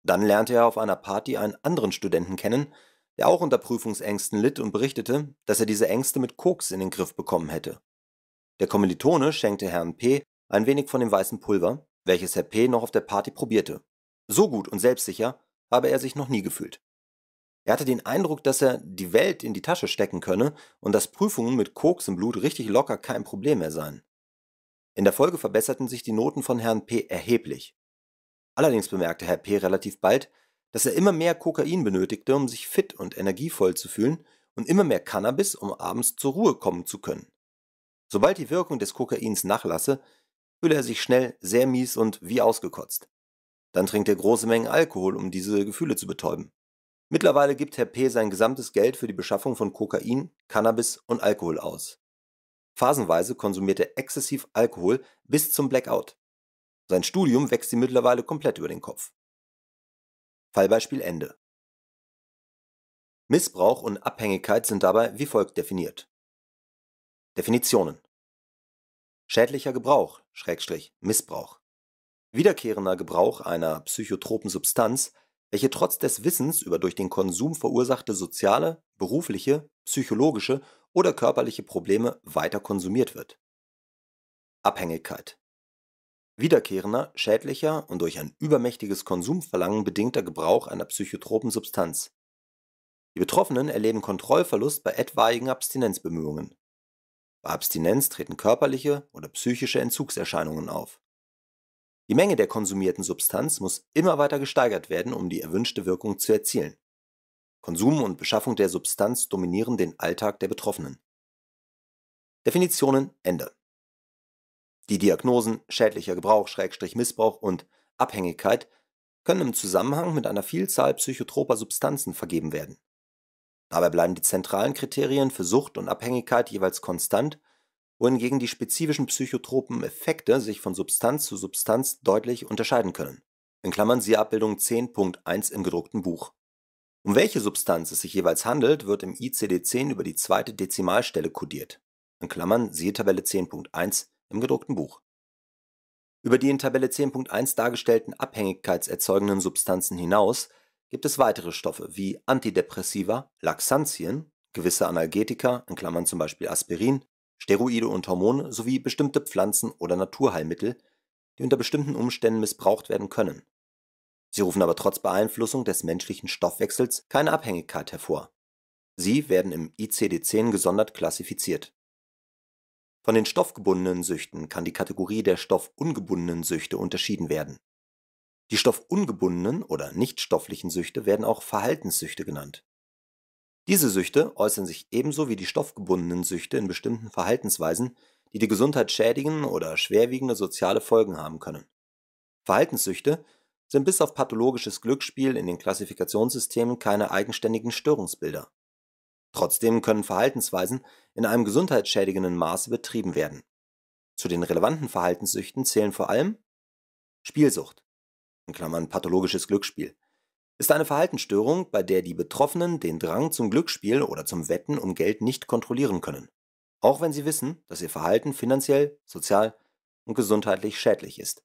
Dann lernte er auf einer Party einen anderen Studenten kennen, der auch unter Prüfungsängsten litt und berichtete, dass er diese Ängste mit Koks in den Griff bekommen hätte. Der Kommilitone schenkte Herrn P. ein wenig von dem weißen Pulver, welches Herr P. noch auf der Party probierte so gut und selbstsicher habe er sich noch nie gefühlt. Er hatte den Eindruck, dass er die Welt in die Tasche stecken könne und dass Prüfungen mit Koks im Blut richtig locker kein Problem mehr seien. In der Folge verbesserten sich die Noten von Herrn P. erheblich. Allerdings bemerkte Herr P. relativ bald, dass er immer mehr Kokain benötigte, um sich fit und energievoll zu fühlen und immer mehr Cannabis, um abends zur Ruhe kommen zu können. Sobald die Wirkung des Kokains nachlasse, fühle er sich schnell sehr mies und wie ausgekotzt. Dann trinkt er große Mengen Alkohol, um diese Gefühle zu betäuben. Mittlerweile gibt Herr P. sein gesamtes Geld für die Beschaffung von Kokain, Cannabis und Alkohol aus. Phasenweise konsumiert er exzessiv Alkohol bis zum Blackout. Sein Studium wächst ihm mittlerweile komplett über den Kopf. Fallbeispiel Ende. Missbrauch und Abhängigkeit sind dabei wie folgt definiert. Definitionen. Schädlicher Gebrauch, Schrägstrich, Missbrauch. Wiederkehrender Gebrauch einer psychotropen Substanz, welche trotz des Wissens über durch den Konsum verursachte soziale, berufliche, psychologische oder körperliche Probleme weiter konsumiert wird. Abhängigkeit Wiederkehrender, schädlicher und durch ein übermächtiges Konsumverlangen bedingter Gebrauch einer psychotropen Substanz. Die Betroffenen erleben Kontrollverlust bei etwaigen Abstinenzbemühungen. Bei Abstinenz treten körperliche oder psychische Entzugserscheinungen auf die Menge der konsumierten Substanz muss immer weiter gesteigert werden, um die erwünschte Wirkung zu erzielen. Konsum und Beschaffung der Substanz dominieren den Alltag der Betroffenen. Definitionen Ende. Die Diagnosen schädlicher Gebrauch, Schrägstrich Missbrauch und Abhängigkeit können im Zusammenhang mit einer Vielzahl psychotroper Substanzen vergeben werden. Dabei bleiben die zentralen Kriterien für Sucht und Abhängigkeit jeweils konstant wohingegen die spezifischen psychotropen Effekte sich von Substanz zu Substanz deutlich unterscheiden können. In Klammern siehe Abbildung 10.1 im gedruckten Buch. Um welche Substanz es sich jeweils handelt, wird im ICD-10 über die zweite Dezimalstelle kodiert. In Klammern siehe Tabelle 10.1 im gedruckten Buch. Über die in Tabelle 10.1 dargestellten abhängigkeitserzeugenden Substanzen hinaus gibt es weitere Stoffe wie Antidepressiva, Laxantien, gewisse Analgetika in Klammern zum Beispiel Aspirin Steroide und Hormone sowie bestimmte Pflanzen oder Naturheilmittel, die unter bestimmten Umständen missbraucht werden können. Sie rufen aber trotz Beeinflussung des menschlichen Stoffwechsels keine Abhängigkeit hervor. Sie werden im ICD-10 gesondert klassifiziert. Von den stoffgebundenen Süchten kann die Kategorie der stoffungebundenen Süchte unterschieden werden. Die stoffungebundenen oder nichtstofflichen Süchte werden auch Verhaltenssüchte genannt diese Süchte äußern sich ebenso wie die stoffgebundenen Süchte in bestimmten Verhaltensweisen, die die Gesundheit schädigen oder schwerwiegende soziale Folgen haben können. Verhaltenssüchte sind bis auf pathologisches Glücksspiel in den Klassifikationssystemen keine eigenständigen Störungsbilder. Trotzdem können Verhaltensweisen in einem gesundheitsschädigenden Maße betrieben werden. Zu den relevanten Verhaltenssüchten zählen vor allem Spielsucht (pathologisches Glücksspiel ist eine Verhaltensstörung, bei der die Betroffenen den Drang zum Glücksspiel oder zum Wetten um Geld nicht kontrollieren können, auch wenn sie wissen, dass ihr Verhalten finanziell, sozial und gesundheitlich schädlich ist.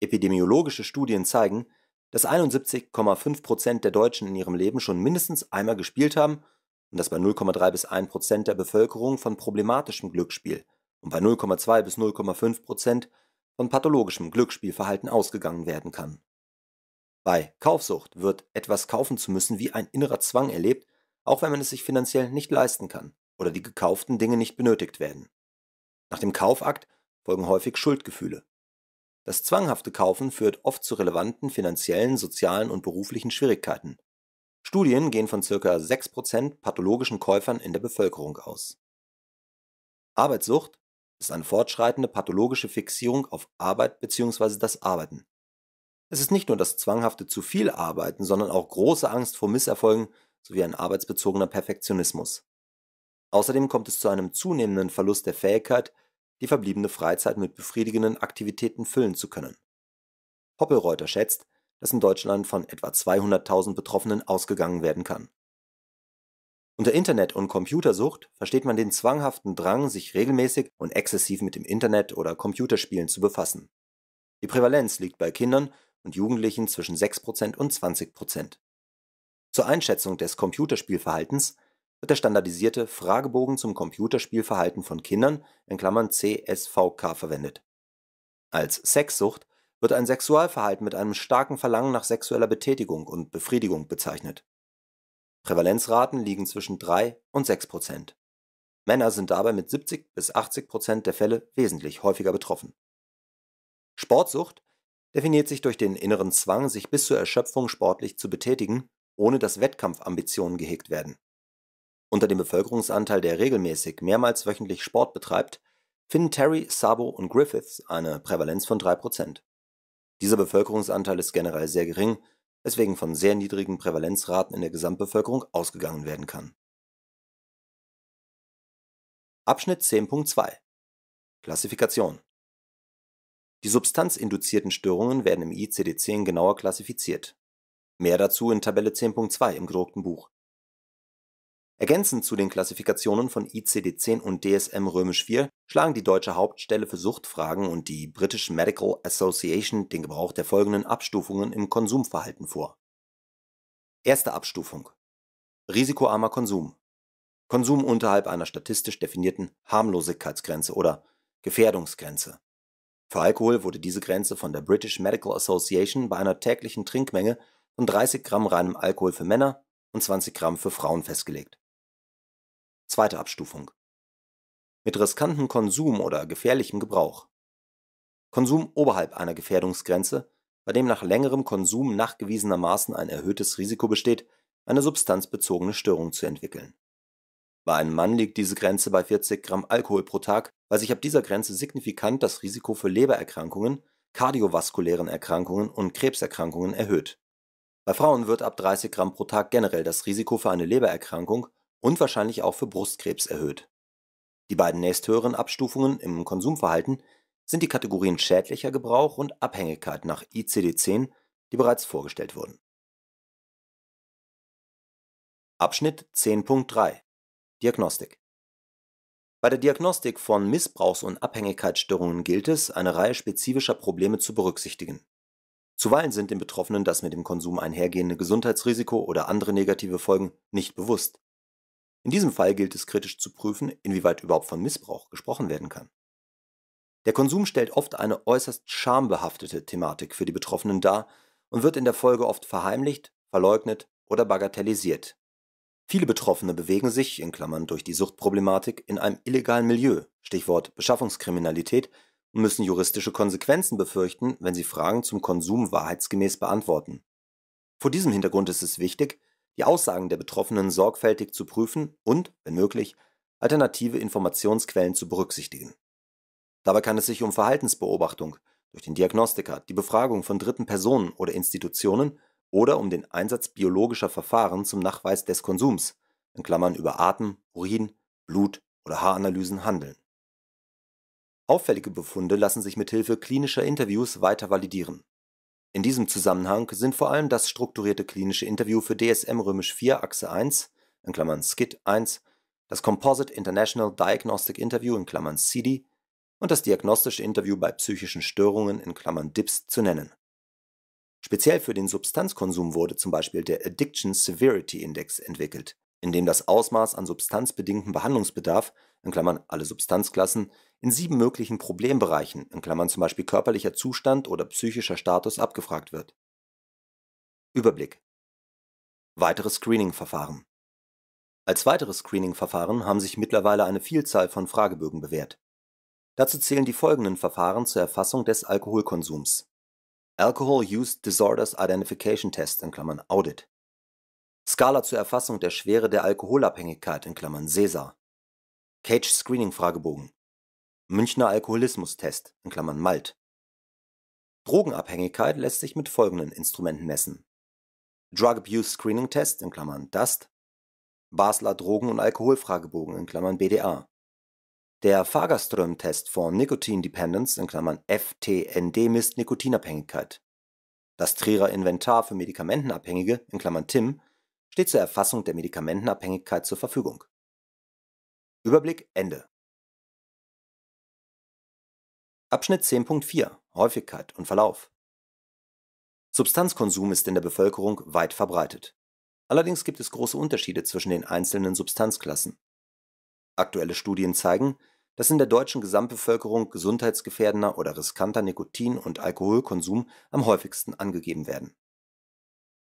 Epidemiologische Studien zeigen, dass 71,5 Prozent der Deutschen in ihrem Leben schon mindestens einmal gespielt haben und dass bei 0,3 bis 1 Prozent der Bevölkerung von problematischem Glücksspiel und bei 0,2 bis 0,5 Prozent von pathologischem Glücksspielverhalten ausgegangen werden kann bei Kaufsucht wird etwas kaufen zu müssen wie ein innerer Zwang erlebt, auch wenn man es sich finanziell nicht leisten kann oder die gekauften Dinge nicht benötigt werden. Nach dem Kaufakt folgen häufig Schuldgefühle. Das zwanghafte Kaufen führt oft zu relevanten finanziellen, sozialen und beruflichen Schwierigkeiten. Studien gehen von ca. 6% pathologischen Käufern in der Bevölkerung aus. Arbeitssucht ist eine fortschreitende pathologische Fixierung auf Arbeit bzw. das Arbeiten. Es ist nicht nur das zwanghafte zu viel Arbeiten, sondern auch große Angst vor Misserfolgen sowie ein arbeitsbezogener Perfektionismus. Außerdem kommt es zu einem zunehmenden Verlust der Fähigkeit, die verbliebene Freizeit mit befriedigenden Aktivitäten füllen zu können. Hoppelreuter schätzt, dass in Deutschland von etwa 200.000 Betroffenen ausgegangen werden kann. Unter Internet- und Computersucht versteht man den zwanghaften Drang, sich regelmäßig und exzessiv mit dem Internet oder Computerspielen zu befassen. Die Prävalenz liegt bei Kindern und Jugendlichen zwischen 6 und 20 Zur Einschätzung des Computerspielverhaltens wird der standardisierte Fragebogen zum Computerspielverhalten von Kindern (CSVK) verwendet. Als Sexsucht wird ein Sexualverhalten mit einem starken Verlangen nach sexueller Betätigung und Befriedigung bezeichnet. Prävalenzraten liegen zwischen 3 und 6 Männer sind dabei mit 70 bis 80 der Fälle wesentlich häufiger betroffen. Sportsucht definiert sich durch den inneren Zwang, sich bis zur Erschöpfung sportlich zu betätigen, ohne dass Wettkampfambitionen gehegt werden. Unter dem Bevölkerungsanteil, der regelmäßig mehrmals wöchentlich Sport betreibt, finden Terry, Sabo und Griffiths eine Prävalenz von 3%. Dieser Bevölkerungsanteil ist generell sehr gering, weswegen von sehr niedrigen Prävalenzraten in der Gesamtbevölkerung ausgegangen werden kann. Abschnitt 10.2 Klassifikation die substanzinduzierten Störungen werden im ICD-10 genauer klassifiziert. Mehr dazu in Tabelle 10.2 im gedruckten Buch. Ergänzend zu den Klassifikationen von ICD-10 und dsm römisch 4 schlagen die Deutsche Hauptstelle für Suchtfragen und die British Medical Association den Gebrauch der folgenden Abstufungen im Konsumverhalten vor: Erste Abstufung: Risikoarmer Konsum. Konsum unterhalb einer statistisch definierten Harmlosigkeitsgrenze oder Gefährdungsgrenze für Alkohol wurde diese Grenze von der British Medical Association bei einer täglichen Trinkmenge von 30 Gramm reinem Alkohol für Männer und 20 Gramm für Frauen festgelegt. Zweite Abstufung: Mit riskantem Konsum oder gefährlichem Gebrauch. Konsum oberhalb einer Gefährdungsgrenze, bei dem nach längerem Konsum nachgewiesenermaßen ein erhöhtes Risiko besteht, eine substanzbezogene Störung zu entwickeln bei einem Mann liegt diese Grenze bei 40 Gramm Alkohol pro Tag, weil sich ab dieser Grenze signifikant das Risiko für Lebererkrankungen, kardiovaskulären Erkrankungen und Krebserkrankungen erhöht. Bei Frauen wird ab 30 Gramm pro Tag generell das Risiko für eine Lebererkrankung und wahrscheinlich auch für Brustkrebs erhöht. Die beiden nächsthöheren Abstufungen im Konsumverhalten sind die Kategorien schädlicher Gebrauch und Abhängigkeit nach ICD-10, die bereits vorgestellt wurden. Abschnitt 10.3 Diagnostik Bei der Diagnostik von Missbrauchs und Abhängigkeitsstörungen gilt es, eine Reihe spezifischer Probleme zu berücksichtigen. Zuweilen sind den Betroffenen das mit dem Konsum einhergehende Gesundheitsrisiko oder andere negative Folgen nicht bewusst. In diesem Fall gilt es kritisch zu prüfen, inwieweit überhaupt von Missbrauch gesprochen werden kann. Der Konsum stellt oft eine äußerst schambehaftete Thematik für die Betroffenen dar und wird in der Folge oft verheimlicht, verleugnet oder bagatellisiert Viele Betroffene bewegen sich in Klammern (durch die Suchtproblematik) in einem illegalen Milieu (Stichwort: Beschaffungskriminalität) und müssen juristische Konsequenzen befürchten, wenn sie Fragen zum Konsum wahrheitsgemäß beantworten. Vor diesem Hintergrund ist es wichtig, die Aussagen der Betroffenen sorgfältig zu prüfen und, wenn möglich, alternative Informationsquellen zu berücksichtigen. Dabei kann es sich um Verhaltensbeobachtung durch den Diagnostiker, die Befragung von dritten Personen oder Institutionen oder um den Einsatz biologischer Verfahren zum Nachweis des Konsums in Klammern (über Atem, Urin, Blut, oder Haaranalysen) handeln. Auffällige Befunde lassen sich mithilfe klinischer Interviews weiter validieren. In diesem Zusammenhang sind vor allem das strukturierte klinische Interview für DSM-IV römisch Achse 1 in Klammern (SCIT 1), das Composite International Diagnostic Interview in Klammern (CD) und das Diagnostische Interview bei psychischen Störungen in Klammern (DIPS) zu nennen Speziell für den Substanzkonsum wurde zum Beispiel der Addiction Severity Index entwickelt, in dem das Ausmaß an substanzbedingtem Behandlungsbedarf (alle Substanzklassen) in sieben möglichen Problembereichen in Klammern zum Beispiel körperlicher Zustand oder psychischer Status) abgefragt wird. Überblick Weitere Screening-Verfahren Als weiteres Screening-Verfahren haben sich mittlerweile eine Vielzahl von Fragebögen bewährt. Dazu zählen die folgenden Verfahren zur Erfassung des Alkoholkonsums Alcohol Use Disorders Identification Test in Klammern (AUDIT) Skala zur Erfassung der Schwere der Alkoholabhängigkeit in Klammern (SESA) Cage-Screening-Fragebogen Münchner Alkoholismus-Test in Klammern (MALT) Drogenabhängigkeit lässt sich mit folgenden Instrumenten messen: Drug Abuse Screening Test in Klammern (DAST) Basler Drogen und Alkoholfragebogen in Klammern (BDA der Fagerström-Test von Nicotine Dependence in Klammern (FTND) misst Nikotinabhängigkeit. Das Trierer Inventar für Medikamentenabhängige in Klammern (TIM) steht zur Erfassung der Medikamentenabhängigkeit zur Verfügung. Überblick Ende. Abschnitt 10.4 Häufigkeit und Verlauf Substanzkonsum ist in der Bevölkerung weit verbreitet. Allerdings gibt es große Unterschiede zwischen den einzelnen Substanzklassen Aktuelle Studien zeigen, dass in der deutschen Gesamtbevölkerung gesundheitsgefährdender oder riskanter Nikotin und Alkoholkonsum am häufigsten angegeben werden.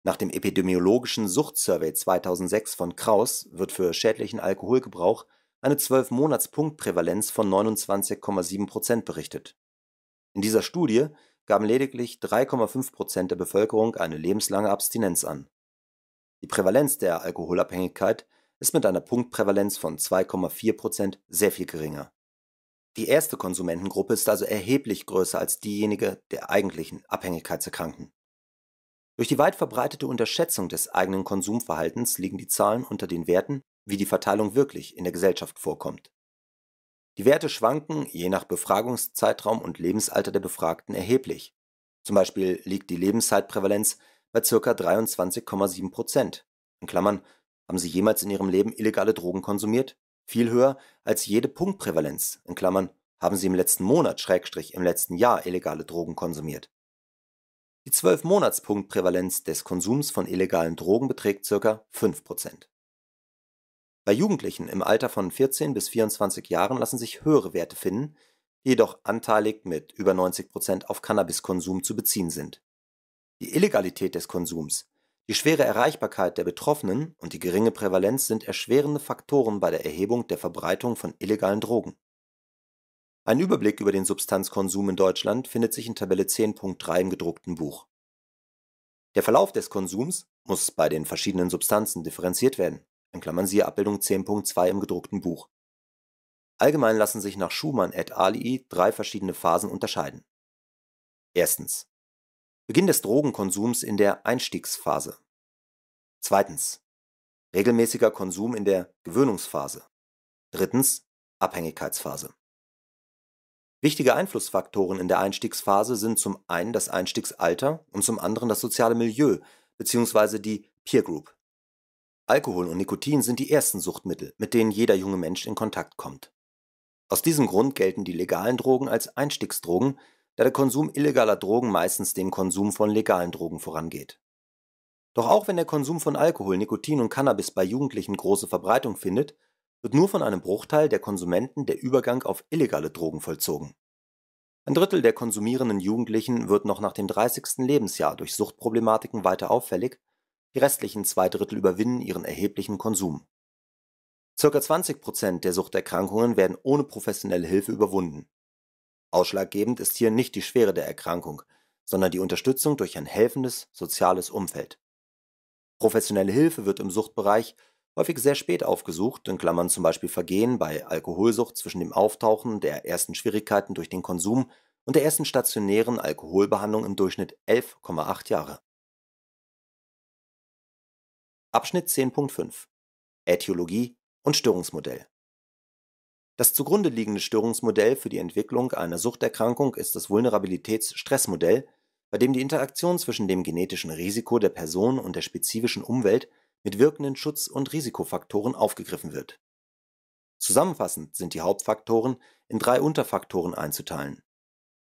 Nach dem epidemiologischen Suchtsurvey 2006 von Kraus wird für schädlichen Alkoholgebrauch eine 12-Monats-Punktprävalenz von 29,7 berichtet. In dieser Studie gaben lediglich 3,5 der Bevölkerung eine lebenslange Abstinenz an. Die Prävalenz der Alkoholabhängigkeit ist mit einer Punktprävalenz von 2,4 sehr viel geringer. Die erste Konsumentengruppe ist also erheblich größer als diejenige der eigentlichen Abhängigkeitserkrankten. Durch die weit verbreitete Unterschätzung des eigenen Konsumverhaltens liegen die Zahlen unter den Werten, wie die Verteilung wirklich in der Gesellschaft vorkommt. Die Werte schwanken je nach Befragungszeitraum und Lebensalter der Befragten erheblich. Zum Beispiel liegt die Lebenszeitprävalenz bei ca. 23,7 Prozent, in Klammern haben Sie jemals in Ihrem Leben illegale Drogen konsumiert? Viel höher als jede Punktprävalenz. In Klammern, haben Sie im letzten Monat, Schrägstrich, im letzten Jahr illegale Drogen konsumiert? Die 12-Monats-Punktprävalenz des Konsums von illegalen Drogen beträgt ca. 5%. Bei Jugendlichen im Alter von 14 bis 24 Jahren lassen sich höhere Werte finden, die jedoch anteilig mit über 90% auf Cannabiskonsum zu beziehen sind. Die Illegalität des Konsums die schwere Erreichbarkeit der Betroffenen und die geringe Prävalenz sind erschwerende Faktoren bei der Erhebung der Verbreitung von illegalen Drogen. Ein Überblick über den Substanzkonsum in Deutschland findet sich in Tabelle 10.3 im gedruckten Buch. Der Verlauf des Konsums muss bei den verschiedenen Substanzen differenziert werden (siehe Abbildung 10.2 im gedruckten Buch). Allgemein lassen sich nach Schumann et al. drei verschiedene Phasen unterscheiden: 1. Beginn des Drogenkonsums in der Einstiegsphase. Zweitens. Regelmäßiger Konsum in der Gewöhnungsphase. Drittens. Abhängigkeitsphase. Wichtige Einflussfaktoren in der Einstiegsphase sind zum einen das Einstiegsalter und zum anderen das soziale Milieu bzw. die Peer Group. Alkohol und Nikotin sind die ersten Suchtmittel, mit denen jeder junge Mensch in Kontakt kommt. Aus diesem Grund gelten die legalen Drogen als Einstiegsdrogen, da der Konsum illegaler Drogen meistens dem Konsum von legalen Drogen vorangeht. Doch auch wenn der Konsum von Alkohol, Nikotin und Cannabis bei Jugendlichen große Verbreitung findet, wird nur von einem Bruchteil der Konsumenten der Übergang auf illegale Drogen vollzogen. Ein Drittel der konsumierenden Jugendlichen wird noch nach dem 30. Lebensjahr durch Suchtproblematiken weiter auffällig, die restlichen zwei Drittel überwinden ihren erheblichen Konsum. Circa 20 Prozent der Suchterkrankungen werden ohne professionelle Hilfe überwunden. Ausschlaggebend ist hier nicht die Schwere der Erkrankung, sondern die Unterstützung durch ein helfendes soziales Umfeld. Professionelle Hilfe wird im Suchtbereich häufig sehr spät aufgesucht in Klammern zum Beispiel Vergehen bei Alkoholsucht zwischen dem Auftauchen der ersten Schwierigkeiten durch den Konsum und der ersten stationären Alkoholbehandlung im Durchschnitt 11,8 Jahre). Abschnitt 10.5 Äthiologie und Störungsmodell das zugrunde liegende Störungsmodell für die Entwicklung einer Suchterkrankung ist das Vulnerabilitätsstressmodell, bei dem die Interaktion zwischen dem genetischen Risiko der Person und der spezifischen Umwelt mit wirkenden Schutz und Risikofaktoren aufgegriffen wird. Zusammenfassend sind die Hauptfaktoren in drei Unterfaktoren einzuteilen: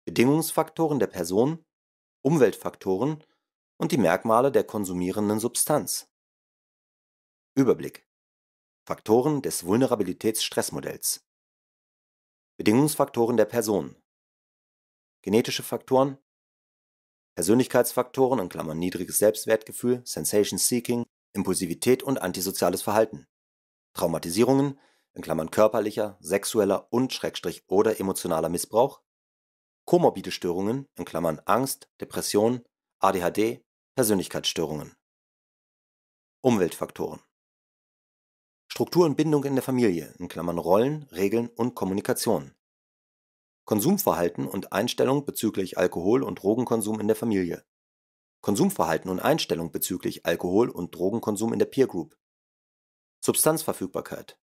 Bedingungsfaktoren der Person, Umweltfaktoren und die Merkmale der konsumierenden Substanz. Überblick: Faktoren des Vulnerabilitätsstressmodells. Bedingungsfaktoren der Person genetische Faktoren Persönlichkeitsfaktoren (niedriges Selbstwertgefühl, Sensation Seeking, Impulsivität und antisoziales Verhalten) Traumatisierungen (körperlicher, sexueller und/oder emotionaler Missbrauch) komorbide Störungen (Angst, Depression, ADHD, Persönlichkeitsstörungen) Umweltfaktoren Struktur und Bindung in der Familie in Klammern (Rollen, Regeln und Kommunikation) Konsumverhalten und Einstellung bezüglich Alkohol und Drogenkonsum in der Familie Konsumverhalten und Einstellung bezüglich Alkohol und Drogenkonsum in der Peer Group Substanzverfügbarkeit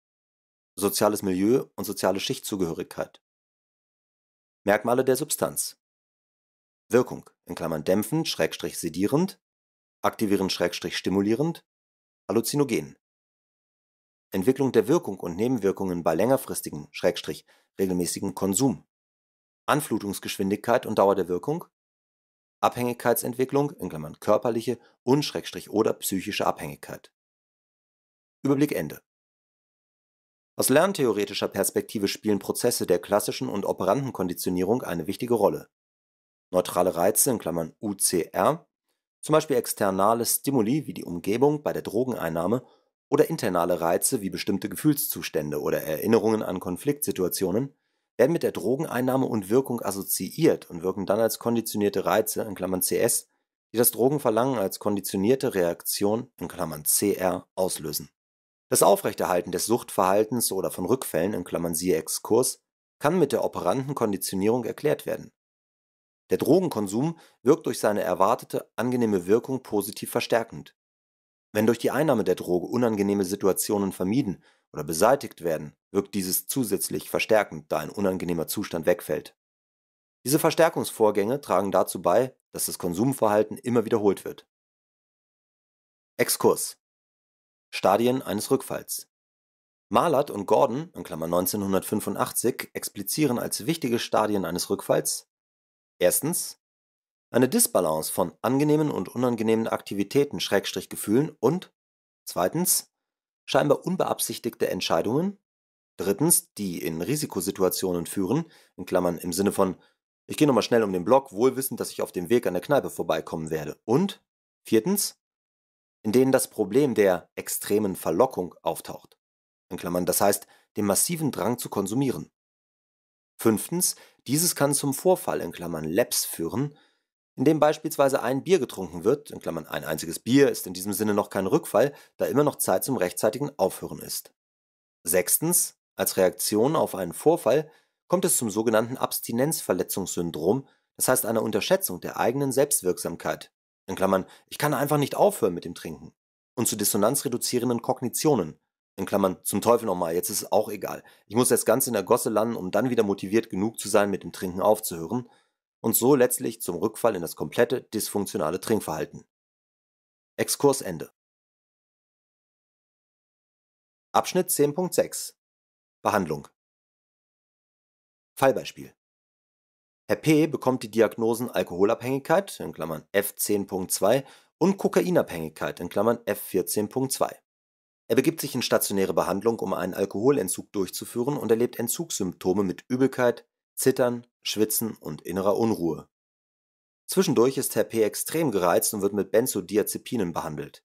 Soziales Milieu und soziale Schichtzugehörigkeit Merkmale der Substanz Wirkung in Klammern (dämpfend/sedierend, schrägstrich aktivierend/stimulierend, schrägstrich halluzinogen Entwicklung der Wirkung und Nebenwirkungen bei längerfristigen, Schrägstrich, regelmäßigen Konsum Anflutungsgeschwindigkeit und Dauer der Wirkung Abhängigkeitsentwicklung in Klammern (körperliche und/oder Schrägstrich psychische Abhängigkeit) Überblick Ende. Aus lerntheoretischer Perspektive spielen Prozesse der klassischen und operanten Konditionierung eine wichtige Rolle. Neutrale Reize in Klammern (UCR), zum Beispiel externe Stimuli wie die Umgebung bei der Drogeneinnahme oder internale Reize wie bestimmte Gefühlszustände oder Erinnerungen an Konfliktsituationen werden mit der Drogeneinnahme und wirkung assoziiert und wirken dann als konditionierte Reize (CS), die das Drogenverlangen als konditionierte Reaktion (CR) auslösen. Das Aufrechterhalten des Suchtverhaltens oder von Rückfällen (siehe Exkurs) kann mit der operanten Konditionierung erklärt werden. Der Drogenkonsum wirkt durch seine erwartete angenehme Wirkung positiv verstärkend wenn durch die Einnahme der Droge unangenehme Situationen vermieden oder beseitigt werden, wirkt dieses zusätzlich verstärkend, da ein unangenehmer Zustand wegfällt. Diese Verstärkungsvorgänge tragen dazu bei, dass das Konsumverhalten immer wiederholt wird. Exkurs Stadien eines Rückfalls Malat und Gordon (1985) explizieren als wichtige Stadien eines Rückfalls erstens eine Disbalance von angenehmen und unangenehmen Aktivitäten/Gefühlen Schrägstrich und scheinbar unbeabsichtigte Entscheidungen, die in Risikosituationen führen in Klammern (im Sinne von „ Ich gehe nochmal schnell um den Block, wohlwissend, dass ich auf dem Weg an der Kneipe vorbeikommen werde. “und in denen das Problem der „ extremen Verlockung “auftaucht in Klammern (das heißt, dem massiven Drang zu konsumieren). Dieses kann zum Vorfall in Klammern Labs führen in dem beispielsweise ein Bier getrunken wird in Klammern (ein einziges Bier ist in diesem Sinne noch kein Rückfall, da immer noch Zeit zum rechtzeitigen Aufhören ist). Sechstens, Als Reaktion auf einen Vorfall kommt es zum sogenannten Abstinenzverletzungssyndrom, das heißt einer Unterschätzung der eigenen Selbstwirksamkeit in Klammern, (ich kann einfach nicht aufhören mit dem Trinken) und zu dissonanzreduzierenden Kognitionen in Klammern, (zum Teufel nochmal, jetzt ist es auch egal, ich muss jetzt ganz in der Gosse landen, um dann wieder motiviert genug zu sein, mit dem Trinken aufzuhören und so letztlich zum Rückfall in das komplette dysfunktionale Trinkverhalten. Exkurs Ende. Abschnitt 10.6 Behandlung Fallbeispiel Herr P. bekommt die Diagnosen Alkoholabhängigkeit F10.2 und Kokainabhängigkeit F14.2. Er begibt sich in stationäre Behandlung, um einen Alkoholentzug durchzuführen und erlebt Entzugssymptome mit Übelkeit, Zittern, Schwitzen und innerer Unruhe. Zwischendurch ist Herr P. extrem gereizt und wird mit Benzodiazepinen behandelt.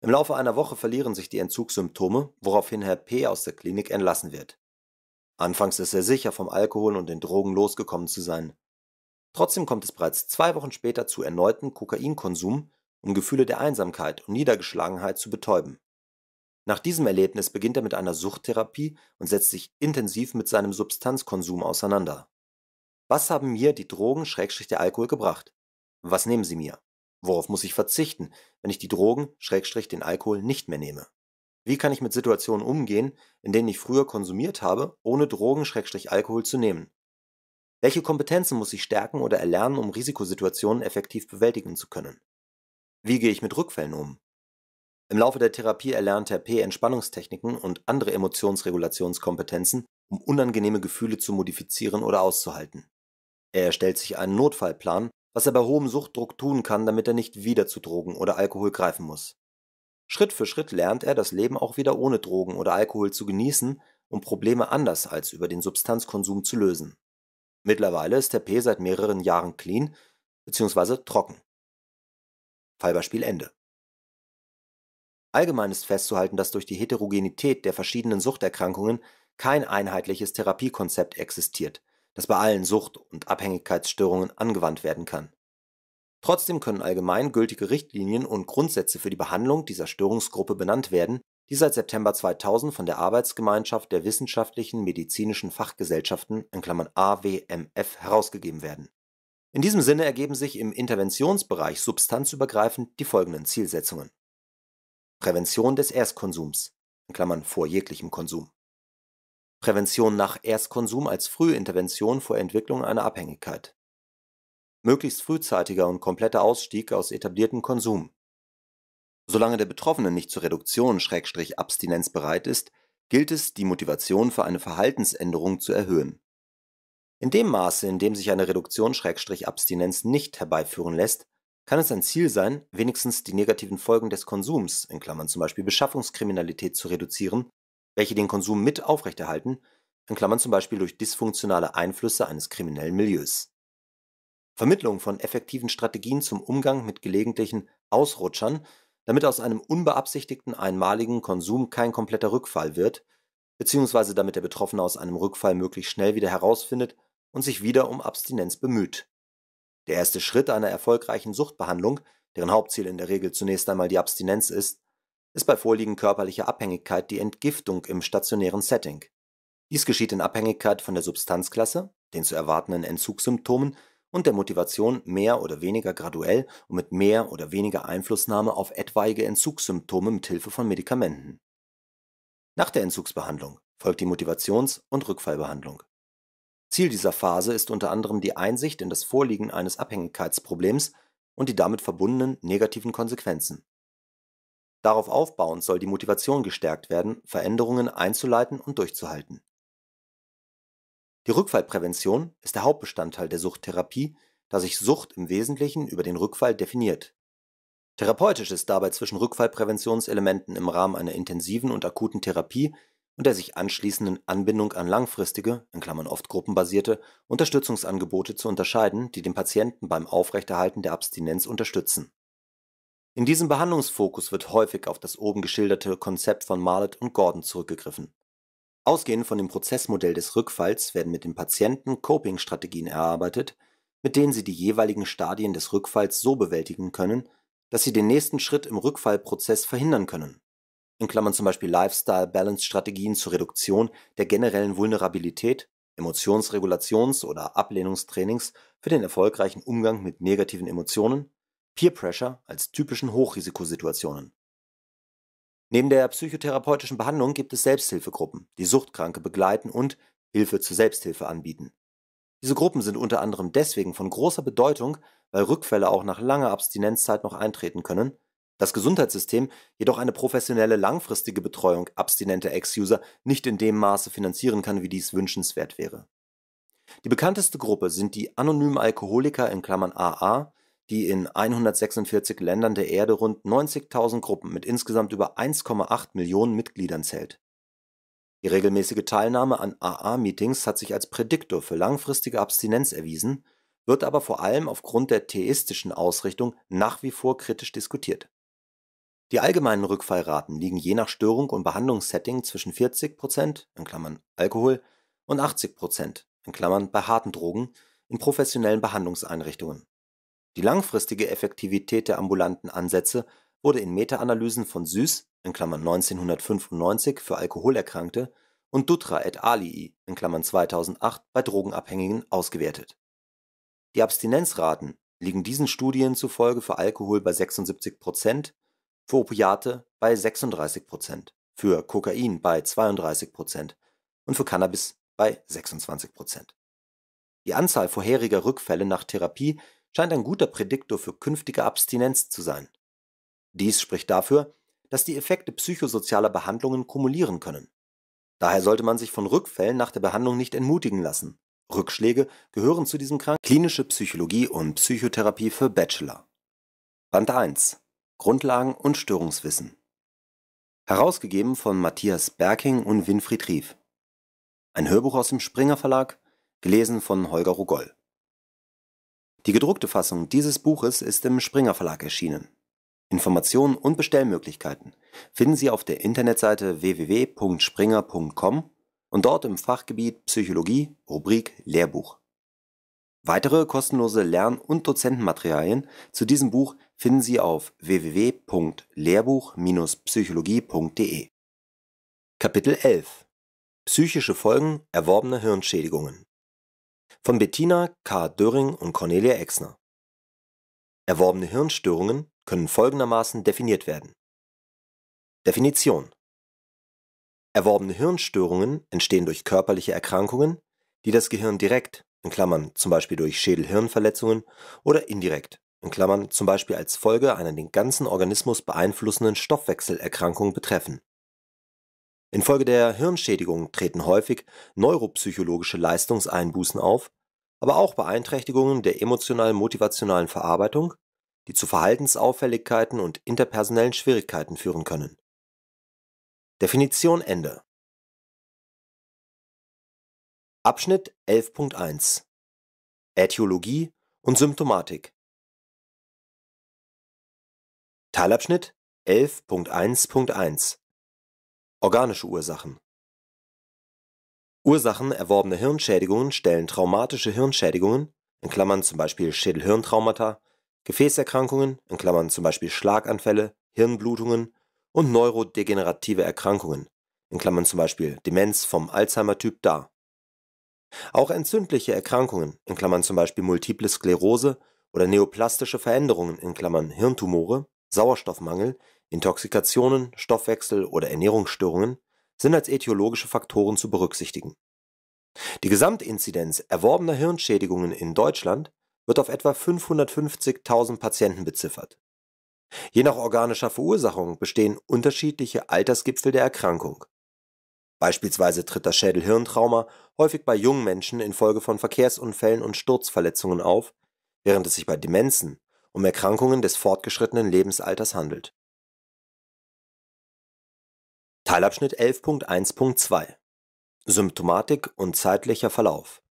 Im Laufe einer Woche verlieren sich die Entzugssymptome, woraufhin Herr P. aus der Klinik entlassen wird. Anfangs ist er sicher, vom Alkohol und den Drogen losgekommen zu sein. Trotzdem kommt es bereits zwei Wochen später zu erneuten Kokainkonsum, um Gefühle der Einsamkeit und Niedergeschlagenheit zu betäuben. Nach diesem Erlebnis beginnt er mit einer Suchttherapie und setzt sich intensiv mit seinem Substanzkonsum auseinander. Was haben mir die Drogen/der schrägstrich Alkohol gebracht? Was nehmen sie mir? Worauf muss ich verzichten, wenn ich die Drogen/den schrägstrich Alkohol nicht mehr nehme? Wie kann ich mit Situationen umgehen, in denen ich früher konsumiert habe, ohne Drogen/Alkohol schrägstrich zu nehmen? Welche Kompetenzen muss ich stärken oder erlernen, um Risikosituationen effektiv bewältigen zu können? Wie gehe ich mit Rückfällen um? Im Laufe der Therapie erlernt Herr P. Entspannungstechniken und andere Emotionsregulationskompetenzen, um unangenehme Gefühle zu modifizieren oder auszuhalten. Er erstellt sich einen Notfallplan, was er bei hohem Suchtdruck tun kann, damit er nicht wieder zu Drogen oder Alkohol greifen muss. Schritt für Schritt lernt er, das Leben auch wieder ohne Drogen oder Alkohol zu genießen um Probleme anders als über den Substanzkonsum zu lösen. Mittlerweile ist Herr P. seit mehreren Jahren clean bzw. trocken. Fallbeispiel Ende. Allgemein ist festzuhalten, dass durch die Heterogenität der verschiedenen Suchterkrankungen kein einheitliches Therapiekonzept existiert, das bei allen Sucht und Abhängigkeitsstörungen angewandt werden kann. Trotzdem können allgemein gültige Richtlinien und Grundsätze für die Behandlung dieser Störungsgruppe benannt werden, die seit September 2000 von der Arbeitsgemeinschaft der wissenschaftlichen medizinischen Fachgesellschaften (AWMF) herausgegeben werden. In diesem Sinne ergeben sich im Interventionsbereich substanzübergreifend die folgenden Zielsetzungen Prävention des Erstkonsums (vor jeglichem Konsum) Prävention nach Erstkonsum als Frühintervention vor Entwicklung einer Abhängigkeit möglichst frühzeitiger und kompletter Ausstieg aus etabliertem Konsum Solange der Betroffene nicht zur Reduktion/Abstinenz schrägstrich bereit ist, gilt es, die Motivation für eine Verhaltensänderung zu erhöhen. In dem Maße, in dem sich eine Reduktion/Abstinenz nicht herbeiführen lässt kann es ein Ziel sein, wenigstens die negativen Folgen des Konsums in Klammern zum Beispiel Beschaffungskriminalität) zu reduzieren, welche den Konsum mit aufrechterhalten in Klammern zum Beispiel durch dysfunktionale Einflüsse eines kriminellen Milieus). Vermittlung von effektiven Strategien zum Umgang mit gelegentlichen „ Ausrutschern “, damit aus einem unbeabsichtigten einmaligen Konsum kein kompletter Rückfall wird bzw. damit der Betroffene aus einem Rückfall möglichst schnell wieder herausfindet und sich wieder um Abstinenz bemüht der erste Schritt einer erfolgreichen Suchtbehandlung, deren Hauptziel in der Regel zunächst einmal die Abstinenz ist, ist bei Vorliegen körperlicher Abhängigkeit die Entgiftung im stationären Setting. Dies geschieht in Abhängigkeit von der Substanzklasse, den zu erwartenden Entzugssymptomen und der Motivation mehr oder weniger graduell und mit mehr oder weniger Einflussnahme auf etwaige Entzugssymptome mit Hilfe von Medikamenten. Nach der Entzugsbehandlung folgt die Motivations- und Rückfallbehandlung Ziel dieser Phase ist unter anderem die Einsicht in das Vorliegen eines Abhängigkeitsproblems und die damit verbundenen negativen Konsequenzen. Darauf aufbauend soll die Motivation gestärkt werden, Veränderungen einzuleiten und durchzuhalten. Die Rückfallprävention ist der Hauptbestandteil der Suchttherapie, da sich Sucht im Wesentlichen über den Rückfall definiert. Therapeutisch ist dabei zwischen Rückfallpräventionselementen im Rahmen einer intensiven und akuten Therapie und der sich anschließenden Anbindung an langfristige in Klammern (oft gruppenbasierte) Unterstützungsangebote zu unterscheiden, die den Patienten beim Aufrechterhalten der Abstinenz unterstützen. In diesem Behandlungsfokus wird häufig auf das oben geschilderte Konzept von Marlett und Gordon zurückgegriffen. Ausgehend von dem Prozessmodell des Rückfalls werden mit dem Patienten Coping-Strategien erarbeitet, mit denen sie die jeweiligen Stadien des Rückfalls so bewältigen können, dass sie den nächsten Schritt im Rückfallprozess verhindern können in Klammern zum Beispiel Lifestyle-Balance-Strategien zur Reduktion der generellen Vulnerabilität, Emotionsregulations- oder Ablehnungstrainings für den erfolgreichen Umgang mit negativen Emotionen, Peer Pressure als typischen Hochrisikosituationen. Neben der psychotherapeutischen Behandlung gibt es Selbsthilfegruppen, die Suchtkranke begleiten und Hilfe zur Selbsthilfe anbieten. Diese Gruppen sind unter anderem deswegen von großer Bedeutung, weil Rückfälle auch nach langer Abstinenzzeit noch eintreten können das Gesundheitssystem jedoch eine professionelle langfristige Betreuung abstinenter Ex-User nicht in dem Maße finanzieren kann, wie dies wünschenswert wäre. Die bekannteste Gruppe sind die anonymen Alkoholiker in Klammern (AA), die in 146 Ländern der Erde rund 90.000 Gruppen mit insgesamt über 1,8 Millionen Mitgliedern zählt. Die regelmäßige Teilnahme an AA-Meetings hat sich als Prädiktor für langfristige Abstinenz erwiesen, wird aber vor allem aufgrund der theistischen Ausrichtung nach wie vor kritisch diskutiert die allgemeinen Rückfallraten liegen je nach Störung und Behandlungssetting zwischen 40 (Alkohol) und 80 (bei harten Drogen) in professionellen Behandlungseinrichtungen. Die langfristige Effektivität der ambulanten Ansätze wurde in Meta-Analysen von Süß (1995) für Alkoholerkrankte und Dutra et alii (2008) bei Drogenabhängigen ausgewertet. Die Abstinenzraten liegen diesen Studien zufolge für Alkohol bei 76 Prozent für Opiate bei 36 Prozent, für Kokain bei 32 Prozent und für Cannabis bei 26 Prozent. Die Anzahl vorheriger Rückfälle nach Therapie scheint ein guter Prädiktor für künftige Abstinenz zu sein. Dies spricht dafür, dass die Effekte psychosozialer Behandlungen kumulieren können. Daher sollte man sich von Rückfällen nach der Behandlung nicht entmutigen lassen. Rückschläge gehören zu diesem Krank. Klinische Psychologie und Psychotherapie für Bachelor. Band 1 Grundlagen und Störungswissen. Herausgegeben von Matthias Berking und Winfried Rief. Ein Hörbuch aus dem Springer Verlag, gelesen von Holger Rogoll. Die gedruckte Fassung dieses Buches ist im Springer Verlag erschienen. Informationen und Bestellmöglichkeiten finden Sie auf der Internetseite www.springer.com und dort im Fachgebiet Psychologie, Rubrik Lehrbuch. Weitere kostenlose Lern und Dozentenmaterialien zu diesem Buch finden Sie auf www.lehrbuch-psychologie.de Kapitel 11 Psychische Folgen erworbener Hirnschädigungen von Bettina K. Döring und Cornelia Exner Erworbene Hirnstörungen können folgendermaßen definiert werden. Definition Erworbene Hirnstörungen entstehen durch körperliche Erkrankungen, die das Gehirn direkt in Klammern (zum Beispiel durch Schädel-Hirn-Verletzungen) oder indirekt (zum Beispiel als Folge einer den ganzen Organismus beeinflussenden Stoffwechselerkrankung) betreffen. Infolge der Hirnschädigung treten häufig neuropsychologische Leistungseinbußen auf, aber auch Beeinträchtigungen der emotional-motivationalen Verarbeitung, die zu Verhaltensauffälligkeiten und interpersonellen Schwierigkeiten führen können. Definition Ende Abschnitt 11.1 Äthiologie und Symptomatik Teilabschnitt 11.1.1 Organische Ursachen Ursachen erworbener Hirnschädigungen stellen traumatische Hirnschädigungen (z. B. Schädel-Hirn-Traumata), Gefäßerkrankungen zum Beispiel Schlaganfälle, Hirnblutungen) und neurodegenerative Erkrankungen in Klammern zum Beispiel Demenz vom Alzheimer-Typ dar auch entzündliche Erkrankungen in Klammern zum Beispiel Multiple Sklerose) oder neoplastische Veränderungen in Klammern (Hirntumore, Sauerstoffmangel, Intoxikationen, Stoffwechsel oder Ernährungsstörungen) sind als etiologische Faktoren zu berücksichtigen. Die Gesamtinzidenz erworbener Hirnschädigungen in Deutschland wird auf etwa 550.000 Patienten beziffert. Je nach organischer Verursachung bestehen unterschiedliche Altersgipfel der Erkrankung Beispielsweise tritt das schädel hirn häufig bei jungen Menschen infolge von Verkehrsunfällen und Sturzverletzungen auf, während es sich bei Demenzen um Erkrankungen des fortgeschrittenen Lebensalters handelt. Teilabschnitt 11.1.2 Symptomatik und zeitlicher Verlauf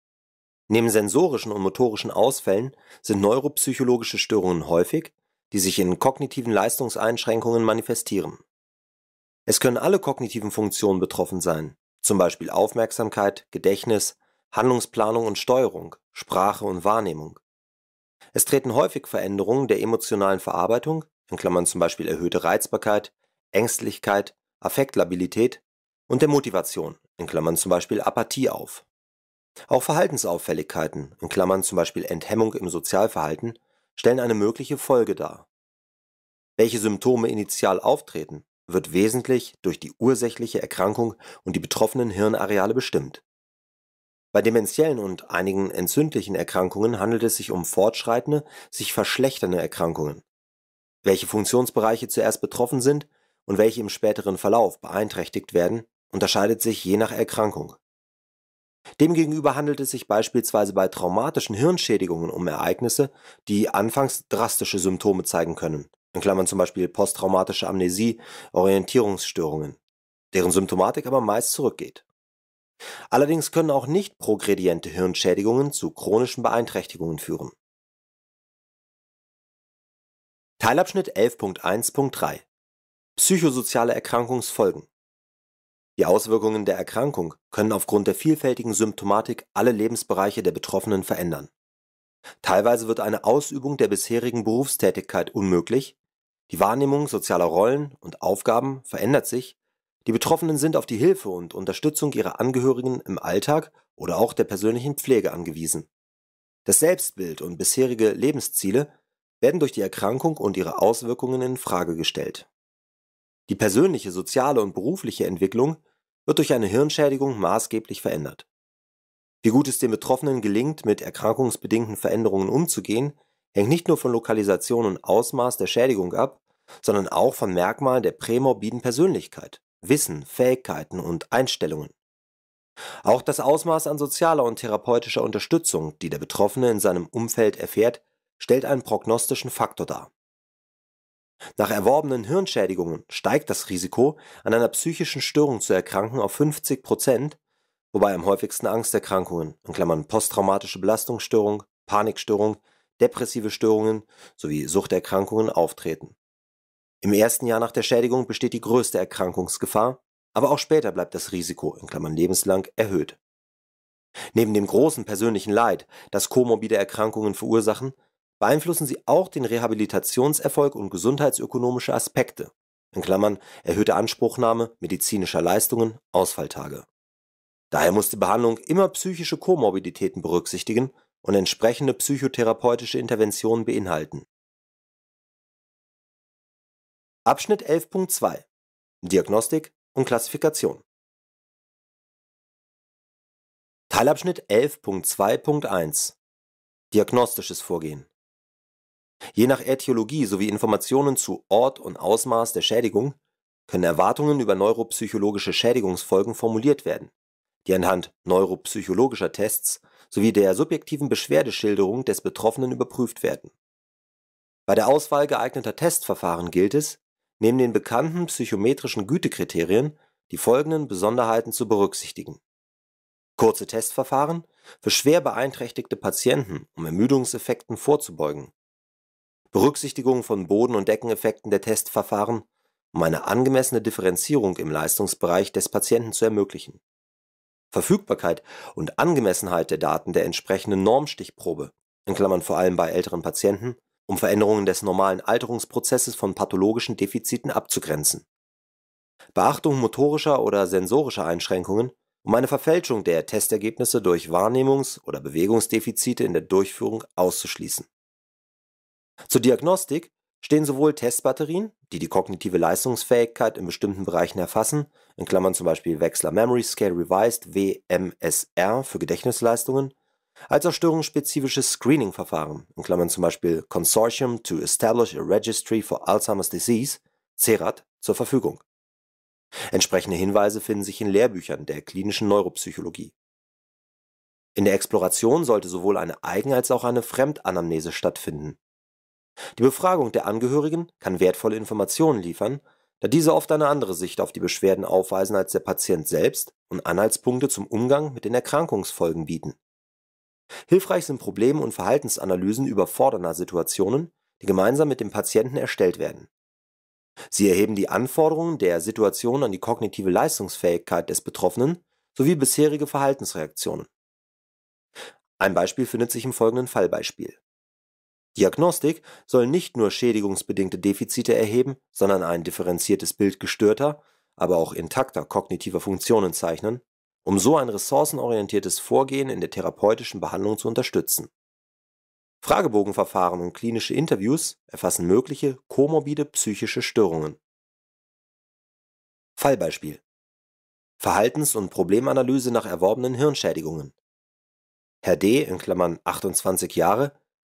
Neben sensorischen und motorischen Ausfällen sind neuropsychologische Störungen häufig, die sich in kognitiven Leistungseinschränkungen manifestieren es können alle kognitiven Funktionen betroffen sein, zum Beispiel Aufmerksamkeit, Gedächtnis, Handlungsplanung und Steuerung, Sprache und Wahrnehmung. Es treten häufig Veränderungen der emotionalen Verarbeitung in Klammern (zum Beispiel erhöhte Reizbarkeit, Ängstlichkeit, Affektlabilität) und der Motivation in Klammern (zum Beispiel Apathie) auf. Auch Verhaltensauffälligkeiten in Klammern (zum Beispiel Enthemmung im Sozialverhalten) stellen eine mögliche Folge dar. Welche Symptome initial auftreten wird wesentlich durch die ursächliche Erkrankung und die betroffenen Hirnareale bestimmt. Bei demenziellen und einigen entzündlichen Erkrankungen handelt es sich um fortschreitende, sich verschlechternde Erkrankungen. Welche Funktionsbereiche zuerst betroffen sind und welche im späteren Verlauf beeinträchtigt werden, unterscheidet sich je nach Erkrankung. Demgegenüber handelt es sich beispielsweise bei traumatischen Hirnschädigungen um Ereignisse, die anfangs drastische Symptome zeigen können in Klammern zum Beispiel posttraumatische Amnesie, Orientierungsstörungen, deren Symptomatik aber meist zurückgeht. Allerdings können auch nicht progrediente Hirnschädigungen zu chronischen Beeinträchtigungen führen. Teilabschnitt 11.1.3 Psychosoziale Erkrankungsfolgen Die Auswirkungen der Erkrankung können aufgrund der vielfältigen Symptomatik alle Lebensbereiche der Betroffenen verändern. Teilweise wird eine Ausübung der bisherigen Berufstätigkeit unmöglich die Wahrnehmung sozialer Rollen und Aufgaben verändert sich, die Betroffenen sind auf die Hilfe und Unterstützung ihrer Angehörigen im Alltag oder auch der persönlichen Pflege angewiesen. Das Selbstbild und bisherige Lebensziele werden durch die Erkrankung und ihre Auswirkungen in Frage gestellt. Die persönliche, soziale und berufliche Entwicklung wird durch eine Hirnschädigung maßgeblich verändert. Wie gut es den Betroffenen gelingt, mit erkrankungsbedingten Veränderungen umzugehen, hängt nicht nur von Lokalisation und Ausmaß der Schädigung ab, sondern auch von Merkmalen der prämorbiden Persönlichkeit, Wissen, Fähigkeiten und Einstellungen. Auch das Ausmaß an sozialer und therapeutischer Unterstützung, die der Betroffene in seinem Umfeld erfährt, stellt einen prognostischen Faktor dar. Nach erworbenen Hirnschädigungen steigt das Risiko, an einer psychischen Störung zu erkranken, auf 50 Prozent, wobei am häufigsten Angsterkrankungen in Klammern (posttraumatische Belastungsstörung, Panikstörung, depressive Störungen sowie Suchterkrankungen auftreten im ersten Jahr nach der Schädigung besteht die größte Erkrankungsgefahr, aber auch später bleibt das Risiko in Klammern (lebenslang) erhöht. Neben dem großen persönlichen Leid, das komorbide Erkrankungen verursachen, beeinflussen sie auch den Rehabilitationserfolg und gesundheitsökonomische Aspekte in Klammern (erhöhte Anspruchnahme medizinischer Leistungen, Ausfalltage). Daher muss die Behandlung immer psychische Komorbiditäten berücksichtigen und entsprechende psychotherapeutische Interventionen beinhalten Abschnitt 11.2 Diagnostik und Klassifikation Teilabschnitt 11.2.1 Diagnostisches Vorgehen Je nach Ätiologie sowie Informationen zu Ort und Ausmaß der Schädigung können Erwartungen über neuropsychologische Schädigungsfolgen formuliert werden, die anhand neuropsychologischer Tests sowie der subjektiven Beschwerdeschilderung des Betroffenen überprüft werden. Bei der Auswahl geeigneter Testverfahren gilt es, neben den bekannten psychometrischen Gütekriterien die folgenden Besonderheiten zu berücksichtigen: kurze Testverfahren für schwer beeinträchtigte Patienten, um Ermüdungseffekten vorzubeugen Berücksichtigung von Boden und Deckeneffekten der Testverfahren, um eine angemessene Differenzierung im Leistungsbereich des Patienten zu ermöglichen Verfügbarkeit und Angemessenheit der Daten der entsprechenden Normstichprobe in Klammern (vor allem bei älteren Patienten um Veränderungen des normalen Alterungsprozesses von pathologischen Defiziten abzugrenzen. Beachtung motorischer oder sensorischer Einschränkungen, um eine Verfälschung der Testergebnisse durch Wahrnehmungs- oder Bewegungsdefizite in der Durchführung auszuschließen. Zur Diagnostik stehen sowohl Testbatterien, die die kognitive Leistungsfähigkeit in bestimmten Bereichen erfassen, in Klammern zum Beispiel Wechsler Memory Scale Revised WMSR für Gedächtnisleistungen als auch störungsspezifisches Screening-Verfahren in Klammern (zum Beispiel Consortium to Establish a Registry for Alzheimer's Disease, CERAT, zur Verfügung. Entsprechende Hinweise finden sich in Lehrbüchern der klinischen Neuropsychologie. In der Exploration sollte sowohl eine Eigen als auch eine Fremdanamnese stattfinden. Die Befragung der Angehörigen kann wertvolle Informationen liefern, da diese oft eine andere Sicht auf die Beschwerden aufweisen als der Patient selbst und Anhaltspunkte zum Umgang mit den Erkrankungsfolgen bieten Hilfreich sind Problem und Verhaltensanalysen überfordernder Situationen, die gemeinsam mit dem Patienten erstellt werden. Sie erheben die Anforderungen der Situation an die kognitive Leistungsfähigkeit des Betroffenen sowie bisherige Verhaltensreaktionen. Ein Beispiel findet sich im folgenden Fallbeispiel. Diagnostik soll nicht nur schädigungsbedingte Defizite erheben, sondern ein differenziertes Bild gestörter, aber auch intakter kognitiver Funktionen zeichnen um so ein ressourcenorientiertes Vorgehen in der therapeutischen Behandlung zu unterstützen. Fragebogenverfahren und klinische Interviews erfassen mögliche komorbide psychische Störungen. Fallbeispiel Verhaltens- und Problemanalyse nach erworbenen Hirnschädigungen. Herr D. in Klammern (28 Jahre)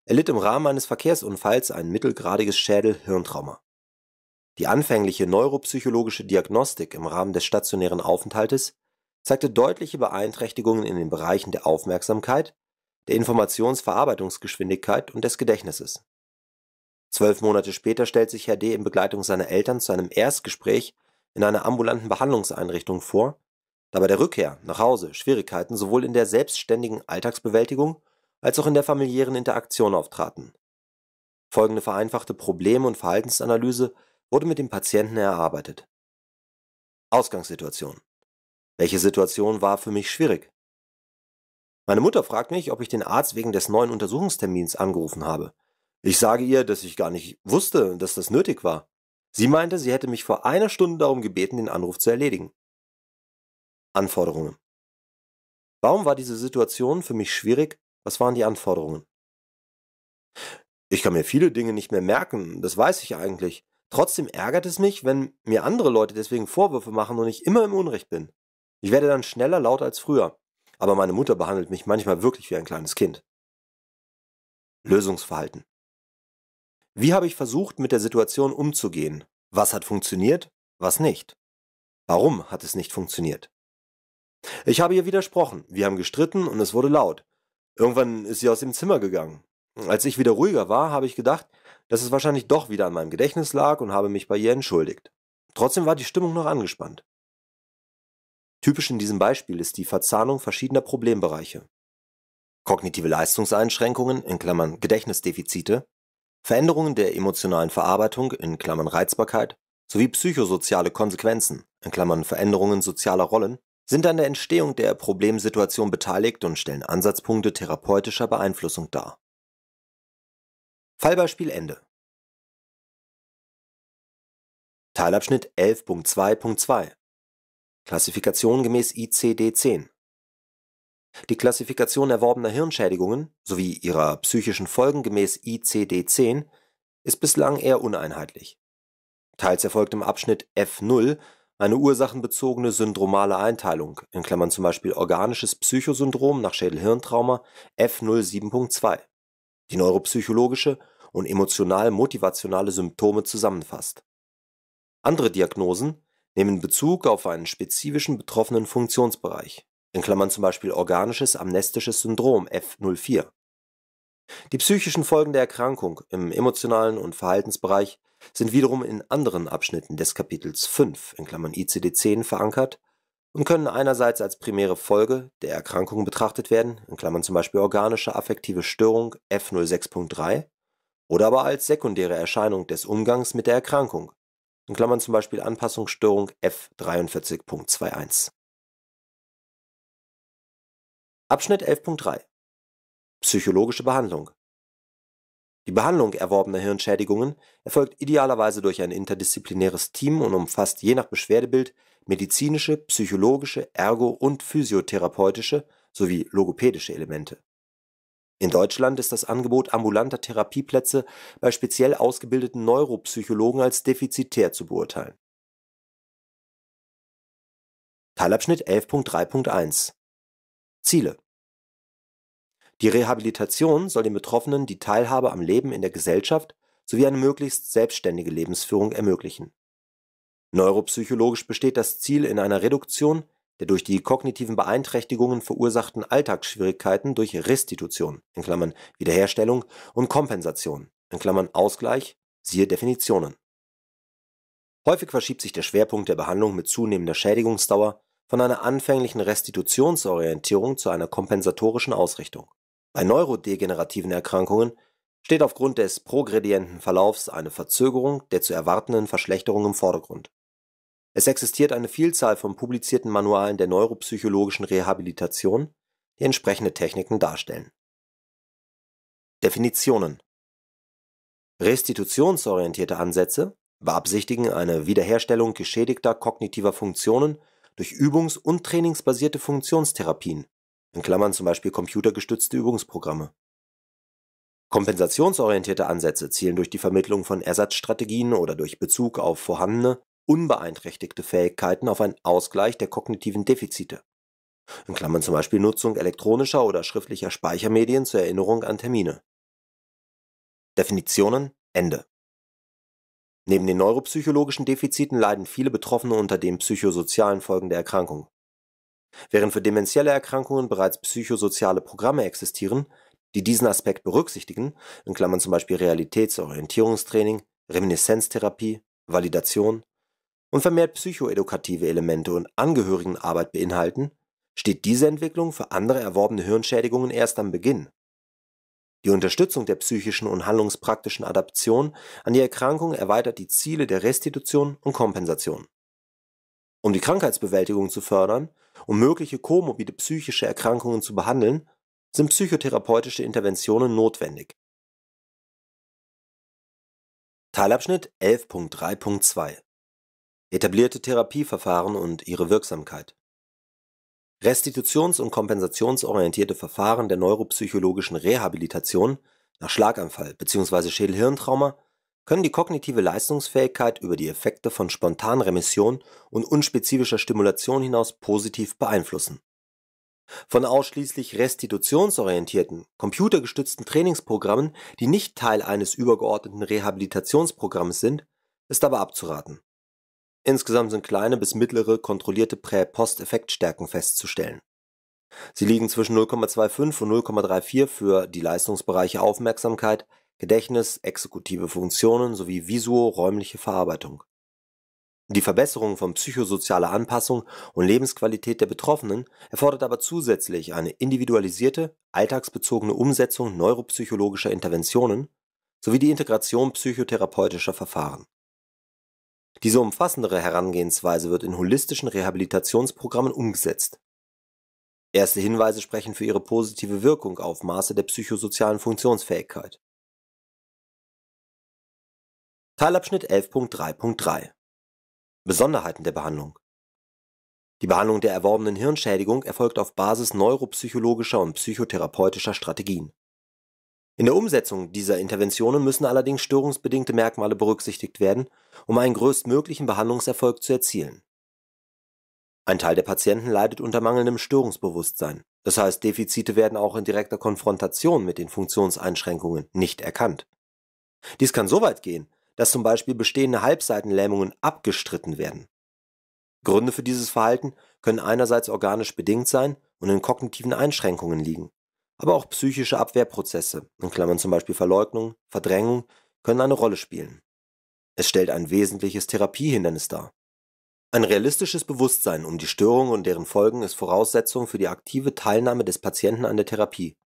erlitt im Rahmen eines Verkehrsunfalls ein mittelgradiges Schädel-Hirntrauma. Die anfängliche neuropsychologische Diagnostik im Rahmen des stationären Aufenthaltes zeigte deutliche Beeinträchtigungen in den Bereichen der Aufmerksamkeit, der Informationsverarbeitungsgeschwindigkeit und des Gedächtnisses. Zwölf Monate später stellt sich Herr D. in Begleitung seiner Eltern zu einem Erstgespräch in einer ambulanten Behandlungseinrichtung vor, da bei der Rückkehr nach Hause Schwierigkeiten sowohl in der selbstständigen Alltagsbewältigung als auch in der familiären Interaktion auftraten. Folgende vereinfachte Problem- und Verhaltensanalyse wurde mit dem Patienten erarbeitet. Ausgangssituation welche Situation war für mich schwierig? Meine Mutter fragt mich, ob ich den Arzt wegen des neuen Untersuchungstermins angerufen habe. Ich sage ihr, dass ich gar nicht wusste, dass das nötig war. Sie meinte, sie hätte mich vor einer Stunde darum gebeten, den Anruf zu erledigen. Anforderungen. Warum war diese Situation für mich schwierig? Was waren die Anforderungen? Ich kann mir viele Dinge nicht mehr merken, das weiß ich eigentlich. Trotzdem ärgert es mich, wenn mir andere Leute deswegen Vorwürfe machen und ich immer im Unrecht bin. Ich werde dann schneller laut als früher, aber meine Mutter behandelt mich manchmal wirklich wie ein kleines Kind. Lösungsverhalten. Wie habe ich versucht, mit der Situation umzugehen? Was hat funktioniert, was nicht? Warum hat es nicht funktioniert? Ich habe ihr widersprochen, wir haben gestritten und es wurde laut. Irgendwann ist sie aus dem Zimmer gegangen. Als ich wieder ruhiger war, habe ich gedacht, dass es wahrscheinlich doch wieder an meinem Gedächtnis lag und habe mich bei ihr entschuldigt. Trotzdem war die Stimmung noch angespannt. Typisch in diesem Beispiel ist die Verzahnung verschiedener Problembereiche. Kognitive Leistungseinschränkungen in Klammern (Gedächtnisdefizite), Veränderungen der emotionalen Verarbeitung in Klammern (Reizbarkeit) sowie psychosoziale Konsequenzen in Klammern (Veränderungen sozialer Rollen) sind an der Entstehung der Problemsituation beteiligt und stellen Ansatzpunkte therapeutischer Beeinflussung dar. Fallbeispiel Ende. Teilabschnitt 11.2.2 Klassifikation gemäß ICD-10. Die Klassifikation erworbener Hirnschädigungen sowie ihrer psychischen Folgen gemäß ICD-10 ist bislang eher uneinheitlich. Teils erfolgt im Abschnitt F0 eine ursachenbezogene syndromale Einteilung in Klammern zum Beispiel organisches Psychosyndrom nach schädel hirn F07.2), die neuropsychologische und emotional-motivationale Symptome zusammenfasst. Andere Diagnosen nehmen Bezug auf einen spezifischen betroffenen Funktionsbereich in Klammern (zum Beispiel organisches amnestisches Syndrom F04). Die psychischen Folgen der Erkrankung im emotionalen und Verhaltensbereich sind wiederum in anderen Abschnitten des Kapitels 5 in Klammern (ICD-10) verankert und können einerseits als primäre Folge der Erkrankung betrachtet werden in Klammern (zum Beispiel organische affektive Störung F06.3) oder aber als sekundäre Erscheinung des Umgangs mit der Erkrankung in Klammern zum Beispiel Anpassungsstörung F43.21. Abschnitt 11.3 Psychologische Behandlung Die Behandlung erworbener Hirnschädigungen erfolgt idealerweise durch ein interdisziplinäres Team und umfasst je nach Beschwerdebild medizinische, psychologische, ergo- und physiotherapeutische sowie logopädische Elemente in Deutschland ist das Angebot ambulanter Therapieplätze bei speziell ausgebildeten Neuropsychologen als defizitär zu beurteilen. Teilabschnitt 11.3.1 Ziele Die Rehabilitation soll den Betroffenen die Teilhabe am Leben in der Gesellschaft sowie eine möglichst selbstständige Lebensführung ermöglichen. Neuropsychologisch besteht das Ziel in einer Reduktion der durch die kognitiven Beeinträchtigungen verursachten Alltagsschwierigkeiten durch Restitution (Wiederherstellung) und Kompensation (Ausgleich, siehe Definitionen). Häufig verschiebt sich der Schwerpunkt der Behandlung mit zunehmender Schädigungsdauer von einer anfänglichen Restitutionsorientierung zu einer kompensatorischen Ausrichtung. Bei neurodegenerativen Erkrankungen steht aufgrund des progredienten Verlaufs eine Verzögerung der zu erwartenden Verschlechterung im Vordergrund es existiert eine Vielzahl von publizierten Manualen der neuropsychologischen Rehabilitation, die entsprechende Techniken darstellen. Definitionen Restitutionsorientierte Ansätze beabsichtigen eine Wiederherstellung geschädigter kognitiver Funktionen durch übungs- und trainingsbasierte Funktionstherapien in Klammern (zum Beispiel computergestützte Übungsprogramme). Kompensationsorientierte Ansätze zielen durch die Vermittlung von Ersatzstrategien oder durch Bezug auf vorhandene unbeeinträchtigte Fähigkeiten auf einen Ausgleich der kognitiven Defizite In Klammern (zum Beispiel Nutzung elektronischer oder schriftlicher Speichermedien zur Erinnerung an Termine). Definitionen Ende Neben den neuropsychologischen Defiziten leiden viele Betroffene unter den psychosozialen Folgen der Erkrankung. Während für dementielle Erkrankungen bereits psychosoziale Programme existieren, die diesen Aspekt berücksichtigen in Klammern zum Beispiel Realitätsorientierungstraining, Reminiszenztherapie, Validation und vermehrt psychoedukative Elemente und Angehörigenarbeit beinhalten, steht diese Entwicklung für andere erworbene Hirnschädigungen erst am Beginn. Die Unterstützung der psychischen und handlungspraktischen Adaption an die Erkrankung erweitert die Ziele der Restitution und Kompensation. Um die Krankheitsbewältigung zu fördern und mögliche komorbide psychische Erkrankungen zu behandeln, sind psychotherapeutische Interventionen notwendig. Teilabschnitt 11.3.2 Etablierte Therapieverfahren und ihre Wirksamkeit. Restitutions- und kompensationsorientierte Verfahren der neuropsychologischen Rehabilitation nach Schlaganfall bzw. schädel hirn können die kognitive Leistungsfähigkeit über die Effekte von Spontanremission und unspezifischer Stimulation hinaus positiv beeinflussen. Von ausschließlich restitutionsorientierten, computergestützten Trainingsprogrammen, die nicht Teil eines übergeordneten Rehabilitationsprogramms sind, ist aber abzuraten Insgesamt sind kleine bis mittlere kontrollierte Prä-Post-Effektstärken festzustellen. Sie liegen zwischen 0,25 und 0,34 für die Leistungsbereiche Aufmerksamkeit, Gedächtnis, exekutive Funktionen sowie visuo-räumliche Verarbeitung. Die Verbesserung von psychosozialer Anpassung und Lebensqualität der Betroffenen erfordert aber zusätzlich eine individualisierte, alltagsbezogene Umsetzung neuropsychologischer Interventionen sowie die Integration psychotherapeutischer Verfahren diese umfassendere Herangehensweise wird in holistischen Rehabilitationsprogrammen umgesetzt. Erste Hinweise sprechen für ihre positive Wirkung auf Maße der psychosozialen Funktionsfähigkeit. Teilabschnitt 11.3.3 Besonderheiten der Behandlung Die Behandlung der erworbenen Hirnschädigung erfolgt auf Basis neuropsychologischer und psychotherapeutischer Strategien in der Umsetzung dieser Interventionen müssen allerdings störungsbedingte Merkmale berücksichtigt werden, um einen größtmöglichen Behandlungserfolg zu erzielen. Ein Teil der Patienten leidet unter mangelndem Störungsbewusstsein, das heißt Defizite werden auch in direkter Konfrontation mit den Funktionseinschränkungen nicht erkannt. Dies kann so weit gehen, dass zum Beispiel bestehende Halbseitenlähmungen abgestritten werden. Gründe für dieses Verhalten können einerseits organisch bedingt sein und in kognitiven Einschränkungen liegen aber auch psychische Abwehrprozesse (in Klammern zum Beispiel Verleugnung, Verdrängung) können eine Rolle spielen. Es stellt ein wesentliches Therapiehindernis dar. Ein realistisches Bewusstsein um die Störungen und deren Folgen ist Voraussetzung für die aktive Teilnahme des Patienten an der Therapie.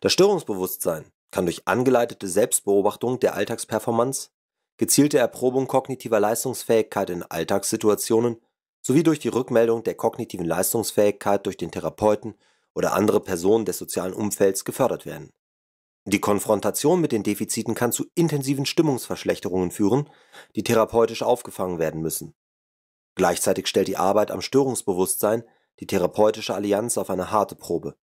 Das Störungsbewusstsein kann durch angeleitete Selbstbeobachtung der Alltagsperformance, gezielte Erprobung kognitiver Leistungsfähigkeit in Alltagssituationen sowie durch die Rückmeldung der kognitiven Leistungsfähigkeit durch den Therapeuten oder andere Personen des sozialen Umfelds gefördert werden. Die Konfrontation mit den Defiziten kann zu intensiven Stimmungsverschlechterungen führen, die therapeutisch aufgefangen werden müssen. Gleichzeitig stellt die Arbeit am Störungsbewusstsein die therapeutische Allianz auf eine harte Probe.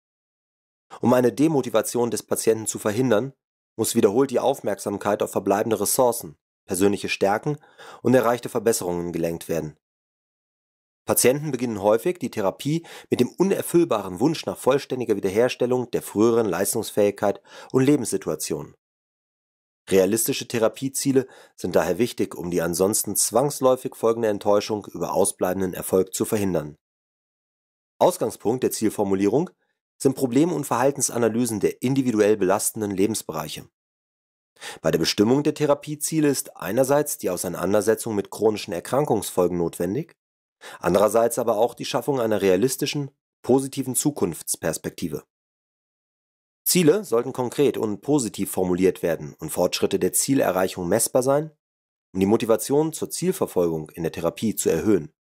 Um eine Demotivation des Patienten zu verhindern, muss wiederholt die Aufmerksamkeit auf verbleibende Ressourcen, persönliche Stärken und erreichte Verbesserungen gelenkt werden. Patienten beginnen häufig die Therapie mit dem unerfüllbaren Wunsch nach vollständiger Wiederherstellung der früheren Leistungsfähigkeit und Lebenssituation. Realistische Therapieziele sind daher wichtig, um die ansonsten zwangsläufig folgende Enttäuschung über ausbleibenden Erfolg zu verhindern. Ausgangspunkt der Zielformulierung sind Problem- und Verhaltensanalysen der individuell belastenden Lebensbereiche. Bei der Bestimmung der Therapieziele ist einerseits die Auseinandersetzung mit chronischen Erkrankungsfolgen notwendig andererseits aber auch die Schaffung einer realistischen, positiven Zukunftsperspektive. Ziele sollten konkret und positiv formuliert werden und Fortschritte der Zielerreichung messbar sein, um die Motivation zur Zielverfolgung in der Therapie zu erhöhen.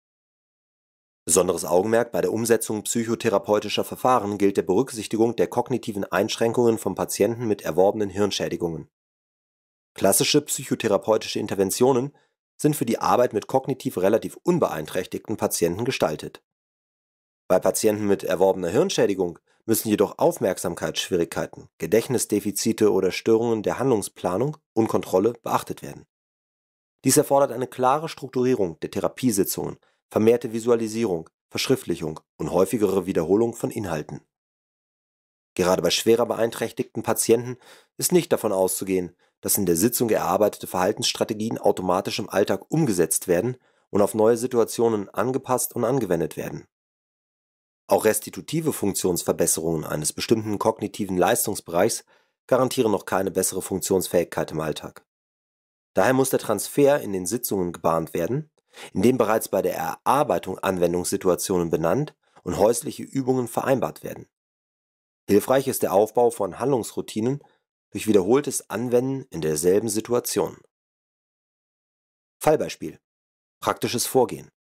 Besonderes Augenmerk bei der Umsetzung psychotherapeutischer Verfahren gilt der Berücksichtigung der kognitiven Einschränkungen von Patienten mit erworbenen Hirnschädigungen. Klassische psychotherapeutische Interventionen sind für die Arbeit mit kognitiv relativ unbeeinträchtigten Patienten gestaltet. Bei Patienten mit erworbener Hirnschädigung müssen jedoch Aufmerksamkeitsschwierigkeiten, Gedächtnisdefizite oder Störungen der Handlungsplanung und Kontrolle beachtet werden. Dies erfordert eine klare Strukturierung der Therapiesitzungen, vermehrte Visualisierung, Verschriftlichung und häufigere Wiederholung von Inhalten. Gerade bei schwerer beeinträchtigten Patienten ist nicht davon auszugehen, dass in der Sitzung erarbeitete Verhaltensstrategien automatisch im Alltag umgesetzt werden und auf neue Situationen angepasst und angewendet werden. Auch restitutive Funktionsverbesserungen eines bestimmten kognitiven Leistungsbereichs garantieren noch keine bessere Funktionsfähigkeit im Alltag. Daher muss der Transfer in den Sitzungen gebahnt werden, indem bereits bei der Erarbeitung Anwendungssituationen benannt und häusliche Übungen vereinbart werden. Hilfreich ist der Aufbau von Handlungsroutinen durch wiederholtes Anwenden in derselben Situation. Fallbeispiel. Praktisches Vorgehen.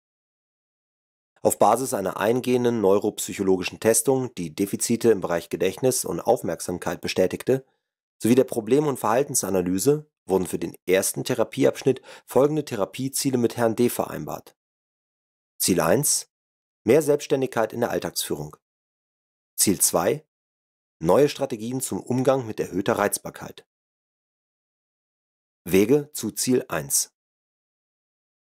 Auf Basis einer eingehenden neuropsychologischen Testung, die Defizite im Bereich Gedächtnis und Aufmerksamkeit bestätigte, sowie der Problem- und Verhaltensanalyse wurden für den ersten Therapieabschnitt folgende Therapieziele mit Herrn D vereinbart. Ziel 1 Mehr Selbstständigkeit in der Alltagsführung. Ziel 2 Neue Strategien zum Umgang mit erhöhter Reizbarkeit. Wege zu Ziel 1.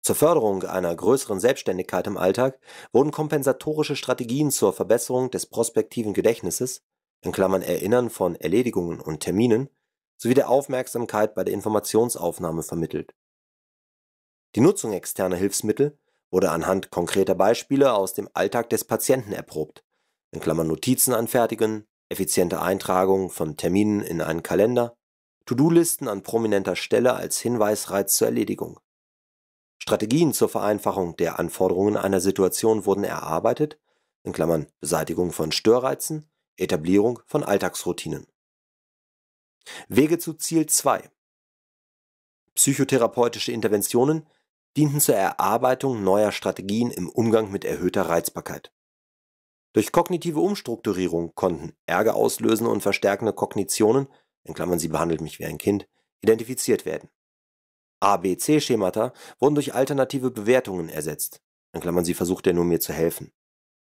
Zur Förderung einer größeren Selbstständigkeit im Alltag wurden kompensatorische Strategien zur Verbesserung des prospektiven Gedächtnisses in Klammern (Erinnern von Erledigungen und Terminen) sowie der Aufmerksamkeit bei der Informationsaufnahme vermittelt. Die Nutzung externer Hilfsmittel wurde anhand konkreter Beispiele aus dem Alltag des Patienten erprobt in Klammern (Notizen anfertigen effiziente Eintragung von Terminen in einen Kalender, To-Do-Listen an prominenter Stelle als Hinweisreiz zur Erledigung. Strategien zur Vereinfachung der Anforderungen einer Situation wurden erarbeitet in Klammern (Beseitigung von Störreizen, Etablierung von Alltagsroutinen). Wege zu Ziel 2 Psychotherapeutische Interventionen dienten zur Erarbeitung neuer Strategien im Umgang mit erhöhter Reizbarkeit durch kognitive Umstrukturierung konnten Ärger auslösende und verstärkende Kognitionen in Klammern (sie behandelt mich wie ein Kind) identifiziert werden. abc schemata wurden durch alternative Bewertungen ersetzt in Klammern (sie versucht er nur, mir zu helfen).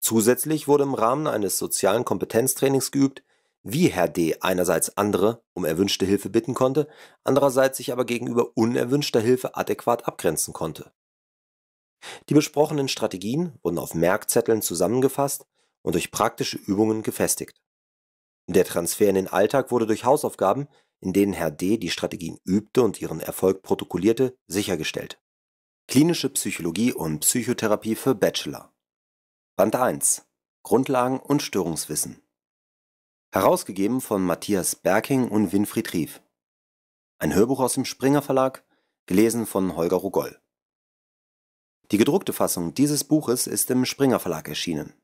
Zusätzlich wurde im Rahmen eines sozialen Kompetenztrainings geübt, wie Herr D. einerseits andere um erwünschte Hilfe bitten konnte, andererseits sich aber gegenüber unerwünschter Hilfe adäquat abgrenzen konnte. Die besprochenen Strategien wurden auf Merkzetteln zusammengefasst und durch praktische Übungen gefestigt. Der Transfer in den Alltag wurde durch Hausaufgaben, in denen Herr D. die Strategien übte und ihren Erfolg protokollierte, sichergestellt. Klinische Psychologie und Psychotherapie für Bachelor. Band 1. Grundlagen und Störungswissen. Herausgegeben von Matthias Berking und Winfried Rief. Ein Hörbuch aus dem Springer Verlag, gelesen von Holger Rogoll. Die gedruckte Fassung dieses Buches ist im Springer Verlag erschienen.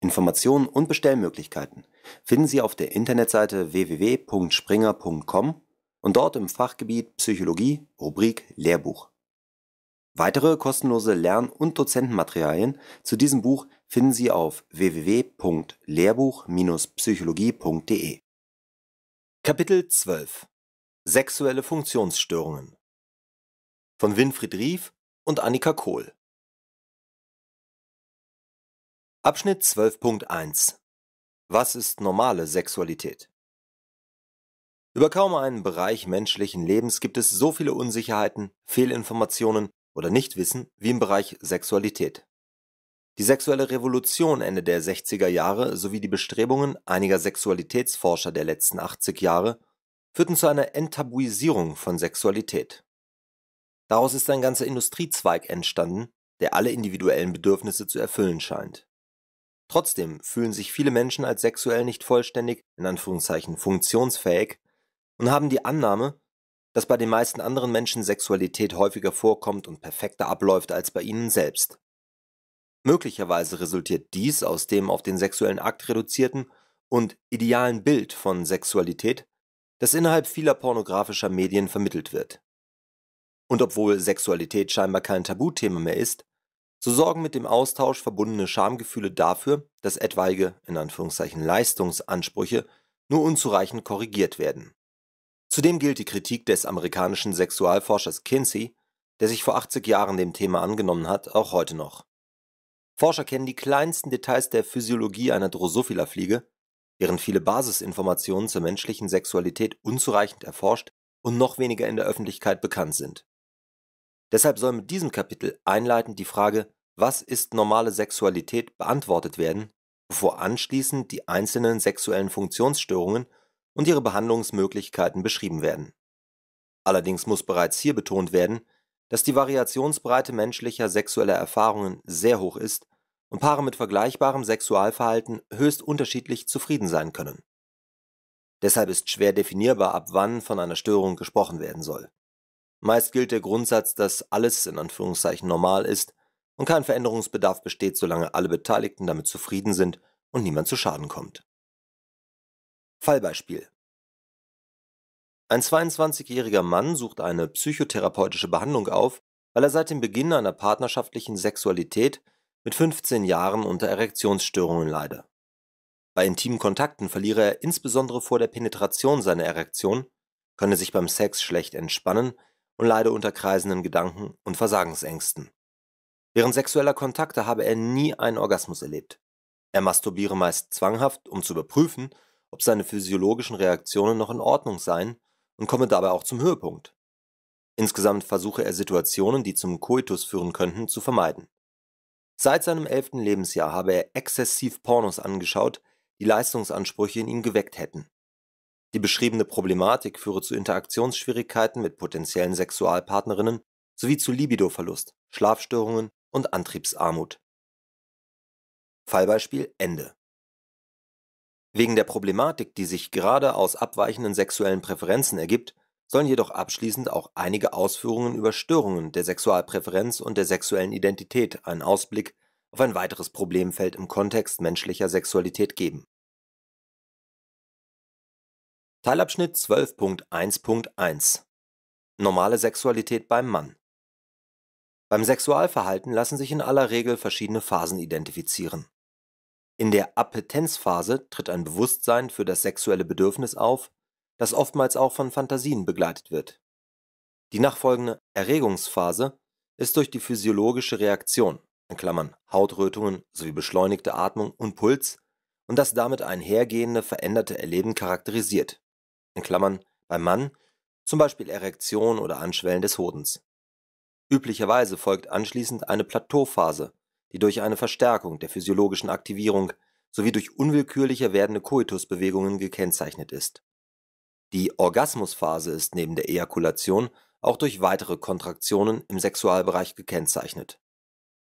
Informationen und Bestellmöglichkeiten finden Sie auf der Internetseite www.springer.com und dort im Fachgebiet Psychologie, Rubrik Lehrbuch. Weitere kostenlose Lern- und Dozentenmaterialien zu diesem Buch finden Sie auf www.lehrbuch-psychologie.de. Kapitel 12 Sexuelle Funktionsstörungen von Winfried Rief und Annika Kohl Abschnitt 12.1 Was ist normale Sexualität? Über kaum einen Bereich menschlichen Lebens gibt es so viele Unsicherheiten, Fehlinformationen oder Nichtwissen wie im Bereich Sexualität. Die sexuelle Revolution Ende der 60er Jahre sowie die Bestrebungen einiger Sexualitätsforscher der letzten 80 Jahre führten zu einer Enttabuisierung von Sexualität. Daraus ist ein ganzer Industriezweig entstanden, der alle individuellen Bedürfnisse zu erfüllen scheint Trotzdem fühlen sich viele Menschen als sexuell nicht vollständig in Anführungszeichen (funktionsfähig) und haben die Annahme, dass bei den meisten anderen Menschen Sexualität häufiger vorkommt und perfekter abläuft als bei ihnen selbst. Möglicherweise resultiert dies aus dem auf den sexuellen Akt reduzierten und idealen Bild von Sexualität, das innerhalb vieler pornografischer Medien vermittelt wird. Und obwohl Sexualität scheinbar kein Tabuthema mehr ist, so sorgen mit dem Austausch verbundene Schamgefühle dafür, dass etwaige „ in Anführungszeichen, Leistungsansprüche “nur unzureichend korrigiert werden. Zudem gilt die Kritik des amerikanischen Sexualforschers Kinsey, der sich vor 80 Jahren dem Thema angenommen hat, auch heute noch. Forscher kennen die kleinsten Details der Physiologie einer Drosophila-Fliege, während viele Basisinformationen zur menschlichen Sexualität unzureichend erforscht und noch weniger in der Öffentlichkeit bekannt sind Deshalb soll mit diesem Kapitel einleitend die Frage Was ist normale Sexualität beantwortet werden, bevor anschließend die einzelnen sexuellen Funktionsstörungen und ihre Behandlungsmöglichkeiten beschrieben werden. Allerdings muss bereits hier betont werden, dass die Variationsbreite menschlicher sexueller Erfahrungen sehr hoch ist und Paare mit vergleichbarem Sexualverhalten höchst unterschiedlich zufrieden sein können. Deshalb ist schwer definierbar, ab wann von einer Störung gesprochen werden soll. Meist gilt der Grundsatz, dass alles in Anführungszeichen normal ist und kein Veränderungsbedarf besteht, solange alle Beteiligten damit zufrieden sind und niemand zu Schaden kommt. Fallbeispiel. Ein 22-jähriger Mann sucht eine psychotherapeutische Behandlung auf, weil er seit dem Beginn einer partnerschaftlichen Sexualität mit 15 Jahren unter Erektionsstörungen leide. Bei intimen Kontakten verliere er insbesondere vor der Penetration seine Erektion, könne sich beim Sex schlecht entspannen und leide unter kreisenden Gedanken und Versagensängsten. Während sexueller Kontakte habe er nie einen Orgasmus erlebt. Er masturbiere meist zwanghaft, um zu überprüfen, ob seine physiologischen Reaktionen noch in Ordnung seien und komme dabei auch zum Höhepunkt. Insgesamt versuche er Situationen, die zum Koitus führen könnten, zu vermeiden. Seit seinem elften Lebensjahr habe er exzessiv Pornos angeschaut, die Leistungsansprüche in ihm geweckt hätten. Die beschriebene Problematik führe zu Interaktionsschwierigkeiten mit potenziellen Sexualpartnerinnen sowie zu Libidoverlust, Schlafstörungen und Antriebsarmut. Fallbeispiel Ende Wegen der Problematik, die sich gerade aus abweichenden sexuellen Präferenzen ergibt, sollen jedoch abschließend auch einige Ausführungen über Störungen der Sexualpräferenz und der sexuellen Identität einen Ausblick auf ein weiteres Problemfeld im Kontext menschlicher Sexualität geben Teilabschnitt 12.1.1 Normale Sexualität beim Mann Beim Sexualverhalten lassen sich in aller Regel verschiedene Phasen identifizieren. In der Appetenzphase tritt ein Bewusstsein für das sexuelle Bedürfnis auf, das oftmals auch von Fantasien begleitet wird. Die nachfolgende Erregungsphase ist durch die physiologische Reaktion in Klammern (Hautrötungen sowie beschleunigte Atmung und Puls und das damit einhergehende veränderte Erleben charakterisiert in Klammern beim Mann, zum Beispiel Erektion oder Anschwellen des Hodens. Üblicherweise folgt anschließend eine Plateauphase, die durch eine Verstärkung der physiologischen Aktivierung sowie durch unwillkürlicher werdende Koitusbewegungen gekennzeichnet ist. Die Orgasmusphase ist neben der Ejakulation auch durch weitere Kontraktionen im Sexualbereich gekennzeichnet.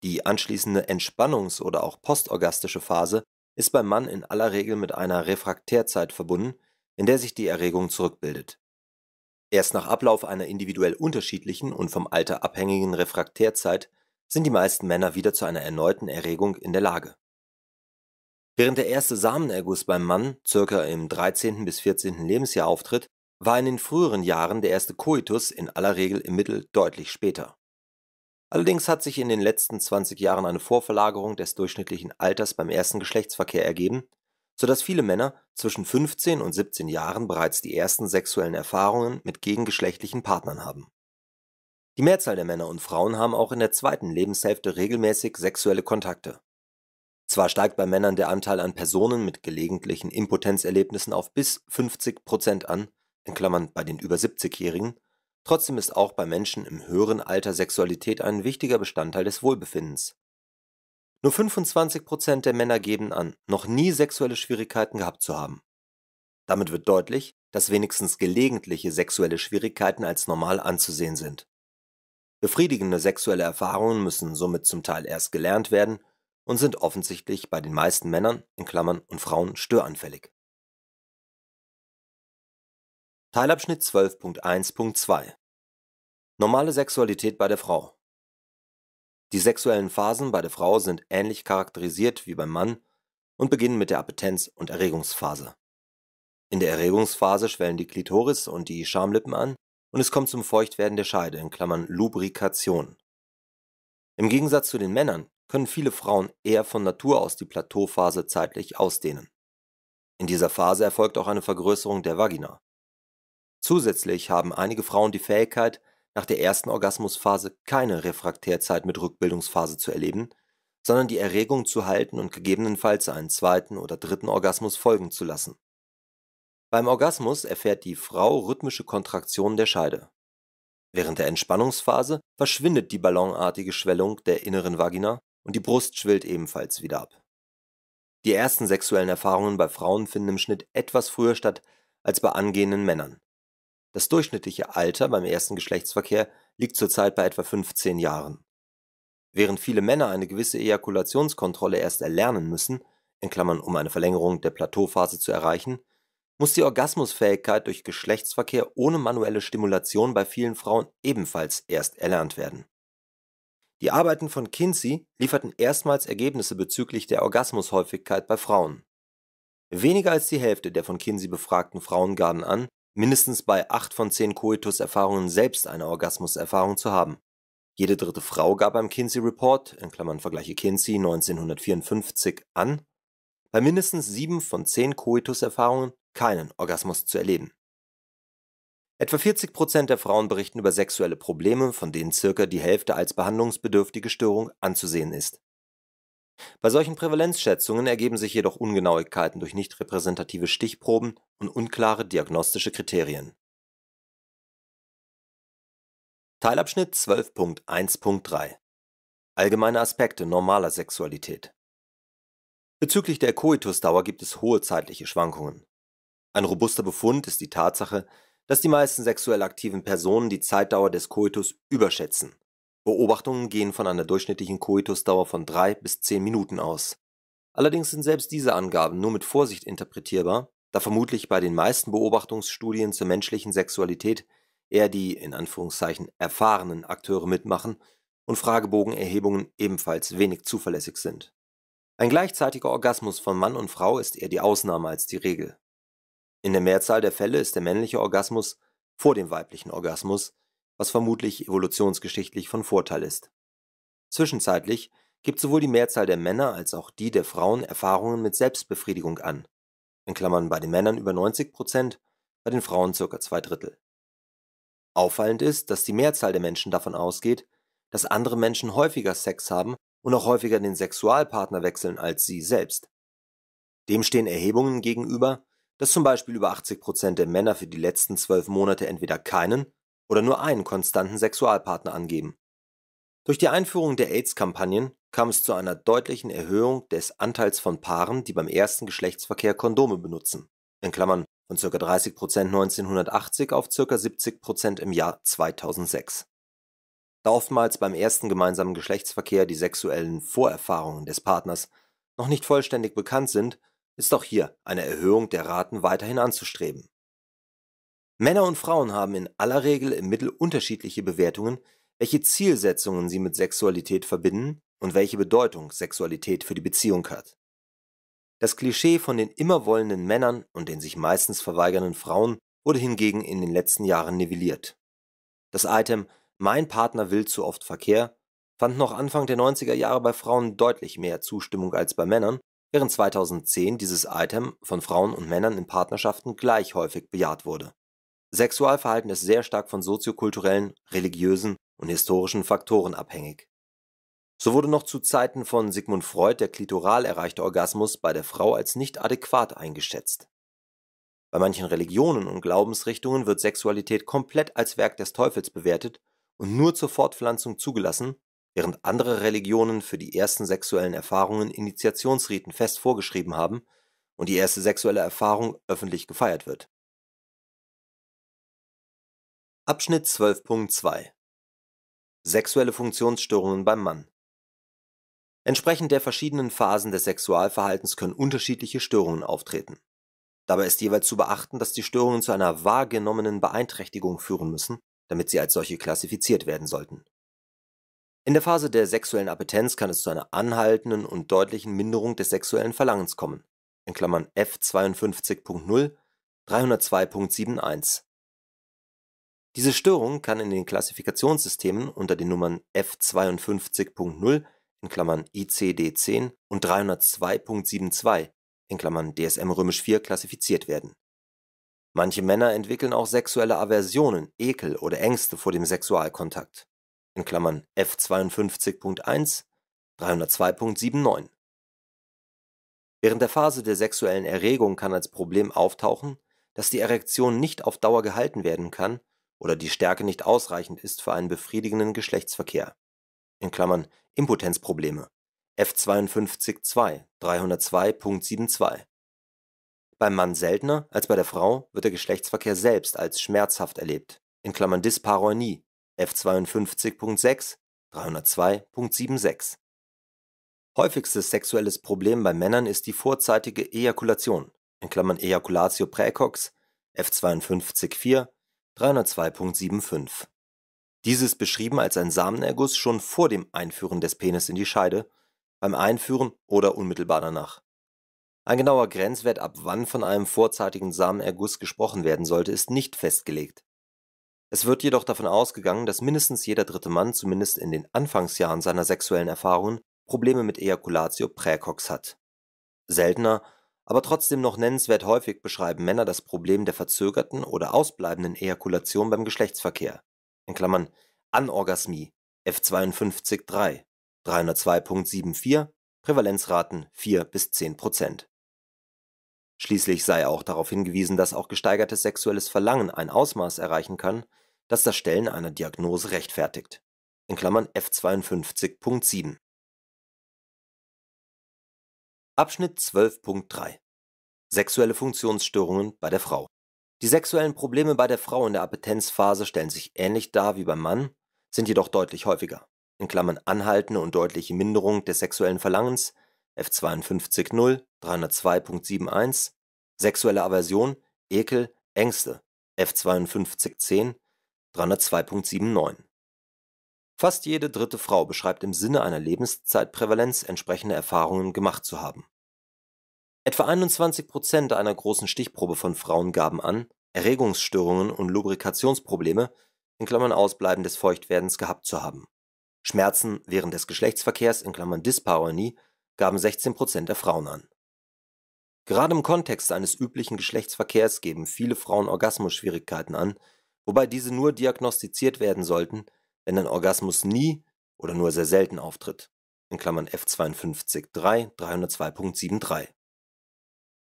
Die anschließende Entspannungs oder auch postorgastische Phase ist beim Mann in aller Regel mit einer Refraktärzeit verbunden in der sich die Erregung zurückbildet. Erst nach Ablauf einer individuell unterschiedlichen und vom Alter abhängigen Refraktärzeit sind die meisten Männer wieder zu einer erneuten Erregung in der Lage. Während der erste Samenerguss beim Mann ca. im 13. bis 14. Lebensjahr auftritt, war in den früheren Jahren der erste Koitus in aller Regel im Mittel deutlich später. Allerdings hat sich in den letzten 20 Jahren eine Vorverlagerung des durchschnittlichen Alters beim ersten Geschlechtsverkehr ergeben sodass viele Männer zwischen 15 und 17 Jahren bereits die ersten sexuellen Erfahrungen mit gegengeschlechtlichen Partnern haben. Die Mehrzahl der Männer und Frauen haben auch in der zweiten Lebenshälfte regelmäßig sexuelle Kontakte. Zwar steigt bei Männern der Anteil an Personen mit gelegentlichen Impotenzerlebnissen auf bis 50 Prozent an, in Klammern bei den über 70-Jährigen, trotzdem ist auch bei Menschen im höheren Alter Sexualität ein wichtiger Bestandteil des Wohlbefindens. Nur 25 der Männer geben an, noch nie sexuelle Schwierigkeiten gehabt zu haben. Damit wird deutlich, dass wenigstens gelegentliche sexuelle Schwierigkeiten als normal anzusehen sind. Befriedigende sexuelle Erfahrungen müssen somit zum Teil erst gelernt werden und sind offensichtlich bei den meisten Männern in Klammern und Frauen störanfällig. Teilabschnitt 12.1.2 Normale Sexualität bei der Frau die sexuellen Phasen bei der Frau sind ähnlich charakterisiert wie beim Mann und beginnen mit der Appetenz und Erregungsphase. In der Erregungsphase schwellen die Klitoris und die Schamlippen an und es kommt zum Feuchtwerden der Scheide in Klammern (Lubrikation). Im Gegensatz zu den Männern können viele Frauen eher von Natur aus die Plateauphase zeitlich ausdehnen. In dieser Phase erfolgt auch eine Vergrößerung der Vagina. Zusätzlich haben einige Frauen die Fähigkeit nach der ersten Orgasmusphase keine Refraktärzeit mit Rückbildungsphase zu erleben, sondern die Erregung zu halten und gegebenenfalls einen zweiten oder dritten Orgasmus folgen zu lassen. Beim Orgasmus erfährt die Frau rhythmische Kontraktionen der Scheide. Während der Entspannungsphase verschwindet die ballonartige Schwellung der inneren Vagina und die Brust schwillt ebenfalls wieder ab. Die ersten sexuellen Erfahrungen bei Frauen finden im Schnitt etwas früher statt als bei angehenden Männern. Das durchschnittliche Alter beim ersten Geschlechtsverkehr liegt zurzeit bei etwa 15 Jahren. Während viele Männer eine gewisse Ejakulationskontrolle erst erlernen müssen (um eine Verlängerung der Plateauphase zu erreichen), muss die Orgasmusfähigkeit durch Geschlechtsverkehr ohne manuelle Stimulation bei vielen Frauen ebenfalls erst erlernt werden. Die Arbeiten von Kinsey lieferten erstmals Ergebnisse bezüglich der Orgasmushäufigkeit bei Frauen. Weniger als die Hälfte der von Kinsey befragten Frauen gaben an mindestens bei 8 von 10 Coitus-Erfahrungen selbst eine Orgasmuserfahrung zu haben. Jede dritte Frau gab beim Kinsey Report in Klammern Vergleiche Kinsey, 1954) an, bei mindestens 7 von 10 Coitus-Erfahrungen keinen Orgasmus zu erleben. Etwa 40 der Frauen berichten über sexuelle Probleme, von denen circa die Hälfte als behandlungsbedürftige Störung anzusehen ist bei solchen Prävalenzschätzungen ergeben sich jedoch Ungenauigkeiten durch nicht repräsentative Stichproben und unklare diagnostische Kriterien. Teilabschnitt 12.1.3 Allgemeine Aspekte normaler Sexualität Bezüglich der Koitusdauer gibt es hohe zeitliche Schwankungen. Ein robuster Befund ist die Tatsache, dass die meisten sexuell aktiven Personen die Zeitdauer des Koitus überschätzen Beobachtungen gehen von einer durchschnittlichen Koitusdauer von drei bis zehn Minuten aus. Allerdings sind selbst diese Angaben nur mit Vorsicht interpretierbar, da vermutlich bei den meisten Beobachtungsstudien zur menschlichen Sexualität eher die in Anführungszeichen erfahrenen Akteure mitmachen und Fragebogenerhebungen ebenfalls wenig zuverlässig sind. Ein gleichzeitiger Orgasmus von Mann und Frau ist eher die Ausnahme als die Regel. In der Mehrzahl der Fälle ist der männliche Orgasmus vor dem weiblichen Orgasmus was vermutlich evolutionsgeschichtlich von Vorteil ist. Zwischenzeitlich gibt sowohl die Mehrzahl der Männer als auch die der Frauen Erfahrungen mit Selbstbefriedigung an in Klammern (bei den Männern über 90 Prozent, bei den Frauen ca. zwei Drittel). Auffallend ist, dass die Mehrzahl der Menschen davon ausgeht, dass andere Menschen häufiger Sex haben und auch häufiger den Sexualpartner wechseln als sie selbst. Dem stehen Erhebungen gegenüber, dass zum Beispiel über 80 Prozent der Männer für die letzten zwölf Monate entweder keinen oder nur einen konstanten Sexualpartner angeben. Durch die Einführung der AIDS-Kampagnen kam es zu einer deutlichen Erhöhung des Anteils von Paaren, die beim ersten Geschlechtsverkehr Kondome benutzen in Klammern (von ca. 30 1980 auf ca. 70 im Jahr 2006). Da oftmals beim ersten gemeinsamen Geschlechtsverkehr die sexuellen Vorerfahrungen des Partners noch nicht vollständig bekannt sind, ist auch hier eine Erhöhung der Raten weiterhin anzustreben Männer und Frauen haben in aller Regel im Mittel unterschiedliche Bewertungen, welche Zielsetzungen sie mit Sexualität verbinden und welche Bedeutung Sexualität für die Beziehung hat. Das Klischee von den immer wollenden Männern und den sich meistens verweigernden Frauen wurde hingegen in den letzten Jahren nivelliert. Das Item Mein Partner will zu oft Verkehr fand noch Anfang der 90er Jahre bei Frauen deutlich mehr Zustimmung als bei Männern, während 2010 dieses Item von Frauen und Männern in Partnerschaften gleich häufig bejaht wurde. Sexualverhalten ist sehr stark von soziokulturellen, religiösen und historischen Faktoren abhängig. So wurde noch zu Zeiten von Sigmund Freud der klitoral erreichte Orgasmus bei der Frau als nicht adäquat eingeschätzt. Bei manchen Religionen und Glaubensrichtungen wird Sexualität komplett als Werk des Teufels bewertet und nur zur Fortpflanzung zugelassen, während andere Religionen für die ersten sexuellen Erfahrungen Initiationsriten fest vorgeschrieben haben und die erste sexuelle Erfahrung öffentlich gefeiert wird Abschnitt 12.2 Sexuelle Funktionsstörungen beim Mann Entsprechend der verschiedenen Phasen des Sexualverhaltens können unterschiedliche Störungen auftreten. Dabei ist jeweils zu beachten, dass die Störungen zu einer wahrgenommenen Beeinträchtigung führen müssen, damit sie als solche klassifiziert werden sollten. In der Phase der sexuellen Appetenz kann es zu einer anhaltenden und deutlichen Minderung des sexuellen Verlangens kommen (F52.0, 302.71 diese Störung kann in den Klassifikationssystemen unter den Nummern F52.0 in Klammern (ICD-10) und 302.72 in Klammern dsm römisch 4 klassifiziert werden. Manche Männer entwickeln auch sexuelle Aversionen, Ekel oder Ängste vor dem Sexualkontakt in Klammern (F52.1, 302.79). Während der Phase der sexuellen Erregung kann als Problem auftauchen, dass die Erektion nicht auf Dauer gehalten werden kann oder die Stärke nicht ausreichend ist für einen befriedigenden Geschlechtsverkehr In Klammern (Impotenzprobleme, F52.2 302.72). Beim Mann seltener als bei der Frau wird der Geschlechtsverkehr selbst als schmerzhaft erlebt In Klammern (Dyspareunie, F52.6 302.76). Häufigstes sexuelles Problem bei Männern ist die vorzeitige Ejakulation in Klammern (Ejaculatio praecox, F52.4 302.75. Diese ist beschrieben als ein Samenerguss schon vor dem Einführen des Penis in die Scheide, beim Einführen oder unmittelbar danach. Ein genauer Grenzwert, ab wann von einem vorzeitigen Samenerguss gesprochen werden sollte, ist nicht festgelegt. Es wird jedoch davon ausgegangen, dass mindestens jeder dritte Mann zumindest in den Anfangsjahren seiner sexuellen Erfahrungen Probleme mit Ejakulatio praecox hat. Seltener aber trotzdem noch nennenswert häufig beschreiben Männer das Problem der verzögerten oder ausbleibenden Ejakulation beim Geschlechtsverkehr (Anorgasmie, F52-3, 302.74, Prävalenzraten 4 bis 10 Schließlich sei auch darauf hingewiesen, dass auch gesteigertes sexuelles Verlangen ein Ausmaß erreichen kann, das das Stellen einer Diagnose rechtfertigt (F52.7 Abschnitt 12.3 Sexuelle Funktionsstörungen bei der Frau Die sexuellen Probleme bei der Frau in der Appetenzphase stellen sich ähnlich dar wie beim Mann, sind jedoch deutlich häufiger In Klammern (anhaltende und deutliche Minderung des sexuellen Verlangens, F52.0, 302.71), sexuelle Aversion, Ekel, Ängste, F52.10, 302.79 Fast jede dritte Frau beschreibt im Sinne einer Lebenszeitprävalenz entsprechende Erfahrungen gemacht zu haben. Etwa 21 einer großen Stichprobe von Frauen gaben an, Erregungsstörungen und Lubrikationsprobleme in Klammern (Ausbleiben des Feuchtwerdens) gehabt zu haben. Schmerzen während des Geschlechtsverkehrs in Klammern (Dyspareunie) gaben 16 der Frauen an. Gerade im Kontext eines üblichen Geschlechtsverkehrs geben viele Frauen Orgasmusschwierigkeiten an, wobei diese nur diagnostiziert werden sollten wenn ein Orgasmus nie oder nur sehr selten auftritt In Klammern (F52.3, 302.73).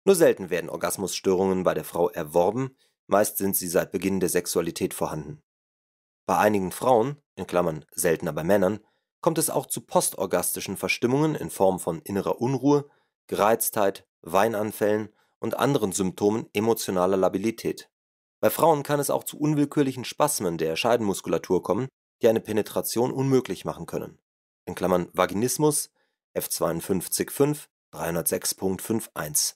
Nur selten werden Orgasmusstörungen bei der Frau erworben, meist sind sie seit Beginn der Sexualität vorhanden. Bei einigen Frauen in Klammern (seltener bei Männern) kommt es auch zu postorgastischen Verstimmungen in Form von innerer Unruhe, Gereiztheit, Weinanfällen und anderen Symptomen emotionaler Labilität. Bei Frauen kann es auch zu unwillkürlichen Spasmen der Scheidenmuskulatur kommen die eine Penetration unmöglich machen können (Vaginismus, F52.5, 306.51).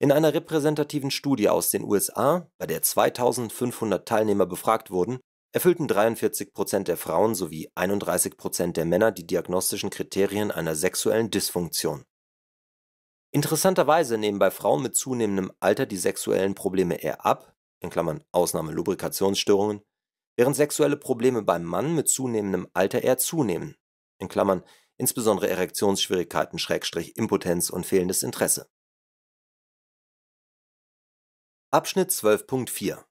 In einer repräsentativen Studie aus den USA, bei der 2500 Teilnehmer befragt wurden, erfüllten 43 der Frauen sowie 31 der Männer die diagnostischen Kriterien einer sexuellen Dysfunktion. Interessanterweise nehmen bei Frauen mit zunehmendem Alter die sexuellen Probleme eher ab (Ausnahme Lubrikationsstörungen während sexuelle Probleme beim Mann mit zunehmendem Alter eher zunehmen In Klammern (insbesondere Erektionsschwierigkeiten/Impotenz Schrägstrich, und fehlendes Interesse). Abschnitt 12.4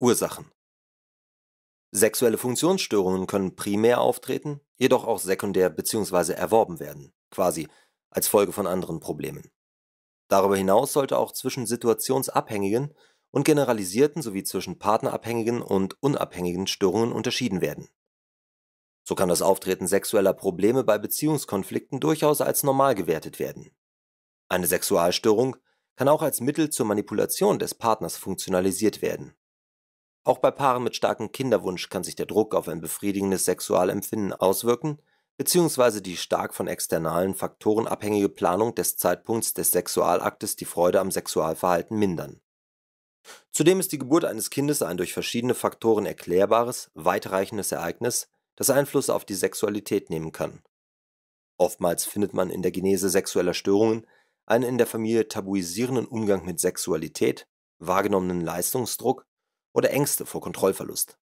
Ursachen Sexuelle Funktionsstörungen können primär auftreten, jedoch auch sekundär bzw. erworben werden (quasi als Folge von anderen Problemen). Darüber hinaus sollte auch zwischen situationsabhängigen und generalisierten sowie zwischen partnerabhängigen und unabhängigen Störungen unterschieden werden. So kann das Auftreten sexueller Probleme bei Beziehungskonflikten durchaus als normal gewertet werden. Eine Sexualstörung kann auch als Mittel zur Manipulation des Partners funktionalisiert werden. Auch bei Paaren mit starkem Kinderwunsch kann sich der Druck auf ein befriedigendes Sexualempfinden auswirken, beziehungsweise die stark von externalen Faktoren abhängige Planung des Zeitpunkts des Sexualaktes die Freude am Sexualverhalten mindern Zudem ist die Geburt eines Kindes ein durch verschiedene Faktoren erklärbares, weitreichendes Ereignis, das Einfluss auf die Sexualität nehmen kann. Oftmals findet man in der Genese sexueller Störungen einen in der Familie tabuisierenden Umgang mit Sexualität, wahrgenommenen Leistungsdruck oder Ängste vor Kontrollverlust.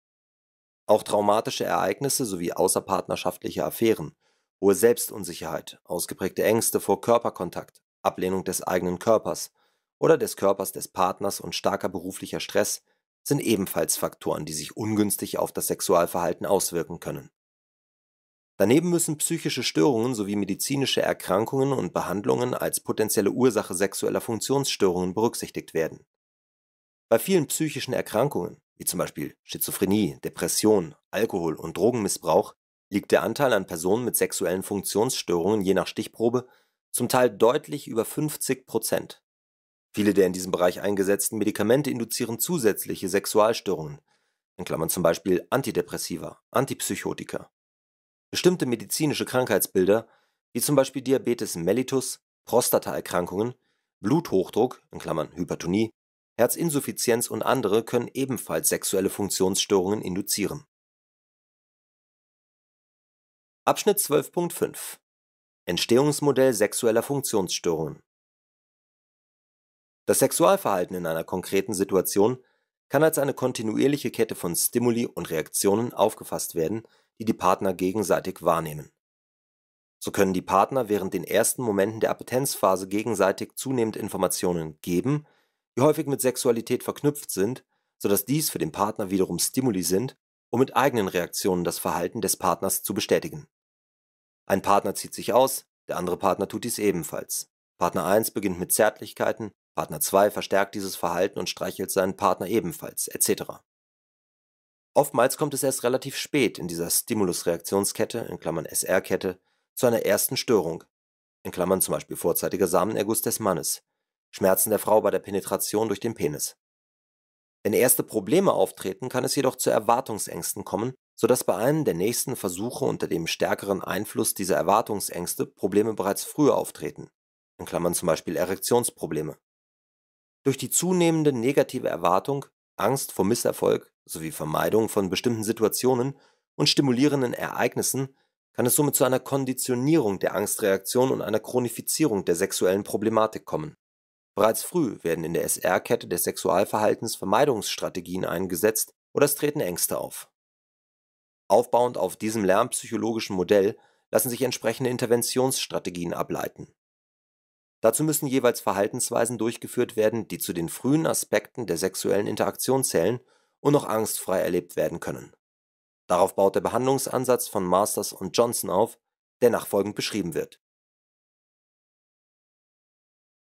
Auch traumatische Ereignisse sowie außerpartnerschaftliche Affären, hohe Selbstunsicherheit, ausgeprägte Ängste vor Körperkontakt, Ablehnung des eigenen Körpers oder des Körpers des Partners und starker beruflicher Stress sind ebenfalls Faktoren, die sich ungünstig auf das Sexualverhalten auswirken können. Daneben müssen psychische Störungen sowie medizinische Erkrankungen und Behandlungen als potenzielle Ursache sexueller Funktionsstörungen berücksichtigt werden. Bei vielen psychischen Erkrankungen, wie zum Beispiel Schizophrenie, Depression, Alkohol und Drogenmissbrauch, liegt der Anteil an Personen mit sexuellen Funktionsstörungen je nach Stichprobe zum Teil deutlich über 50 Prozent. Viele der in diesem Bereich eingesetzten Medikamente induzieren zusätzliche Sexualstörungen in Klammern (zum Beispiel Antidepressiva, Antipsychotika). Bestimmte medizinische Krankheitsbilder wie zum Beispiel Diabetes mellitus, Prostataerkrankungen, Bluthochdruck (Hypertonie), Herzinsuffizienz und andere können ebenfalls sexuelle Funktionsstörungen induzieren. Abschnitt 12.5 Entstehungsmodell sexueller Funktionsstörungen das Sexualverhalten in einer konkreten Situation kann als eine kontinuierliche Kette von Stimuli und Reaktionen aufgefasst werden, die die Partner gegenseitig wahrnehmen. So können die Partner während den ersten Momenten der Appetenzphase gegenseitig zunehmend Informationen geben, die häufig mit Sexualität verknüpft sind, sodass dies für den Partner wiederum Stimuli sind, um mit eigenen Reaktionen das Verhalten des Partners zu bestätigen. Ein Partner zieht sich aus, der andere Partner tut dies ebenfalls. Partner 1 beginnt mit Zärtlichkeiten, Partner 2 verstärkt dieses Verhalten und streichelt seinen Partner ebenfalls, etc. Oftmals kommt es erst relativ spät in dieser Stimulusreaktionskette (SR-Kette) zu einer ersten Störung (zum Beispiel vorzeitiger Samenerguss des Mannes, Schmerzen der Frau bei der Penetration durch den Penis). Wenn erste Probleme auftreten, kann es jedoch zu Erwartungsängsten kommen, sodass bei einem der nächsten Versuche unter dem stärkeren Einfluss dieser Erwartungsängste Probleme bereits früher auftreten (zum Beispiel Erektionsprobleme durch die zunehmende negative Erwartung, Angst vor Misserfolg sowie Vermeidung von bestimmten Situationen und stimulierenden Ereignissen kann es somit zu einer Konditionierung der Angstreaktion und einer Chronifizierung der sexuellen Problematik kommen. Bereits früh werden in der SR-Kette des Sexualverhaltens Vermeidungsstrategien eingesetzt oder es treten Ängste auf. Aufbauend auf diesem lernpsychologischen Modell lassen sich entsprechende Interventionsstrategien ableiten Dazu müssen jeweils Verhaltensweisen durchgeführt werden, die zu den frühen Aspekten der sexuellen Interaktion zählen und noch angstfrei erlebt werden können. Darauf baut der Behandlungsansatz von Masters und Johnson auf, der nachfolgend beschrieben wird.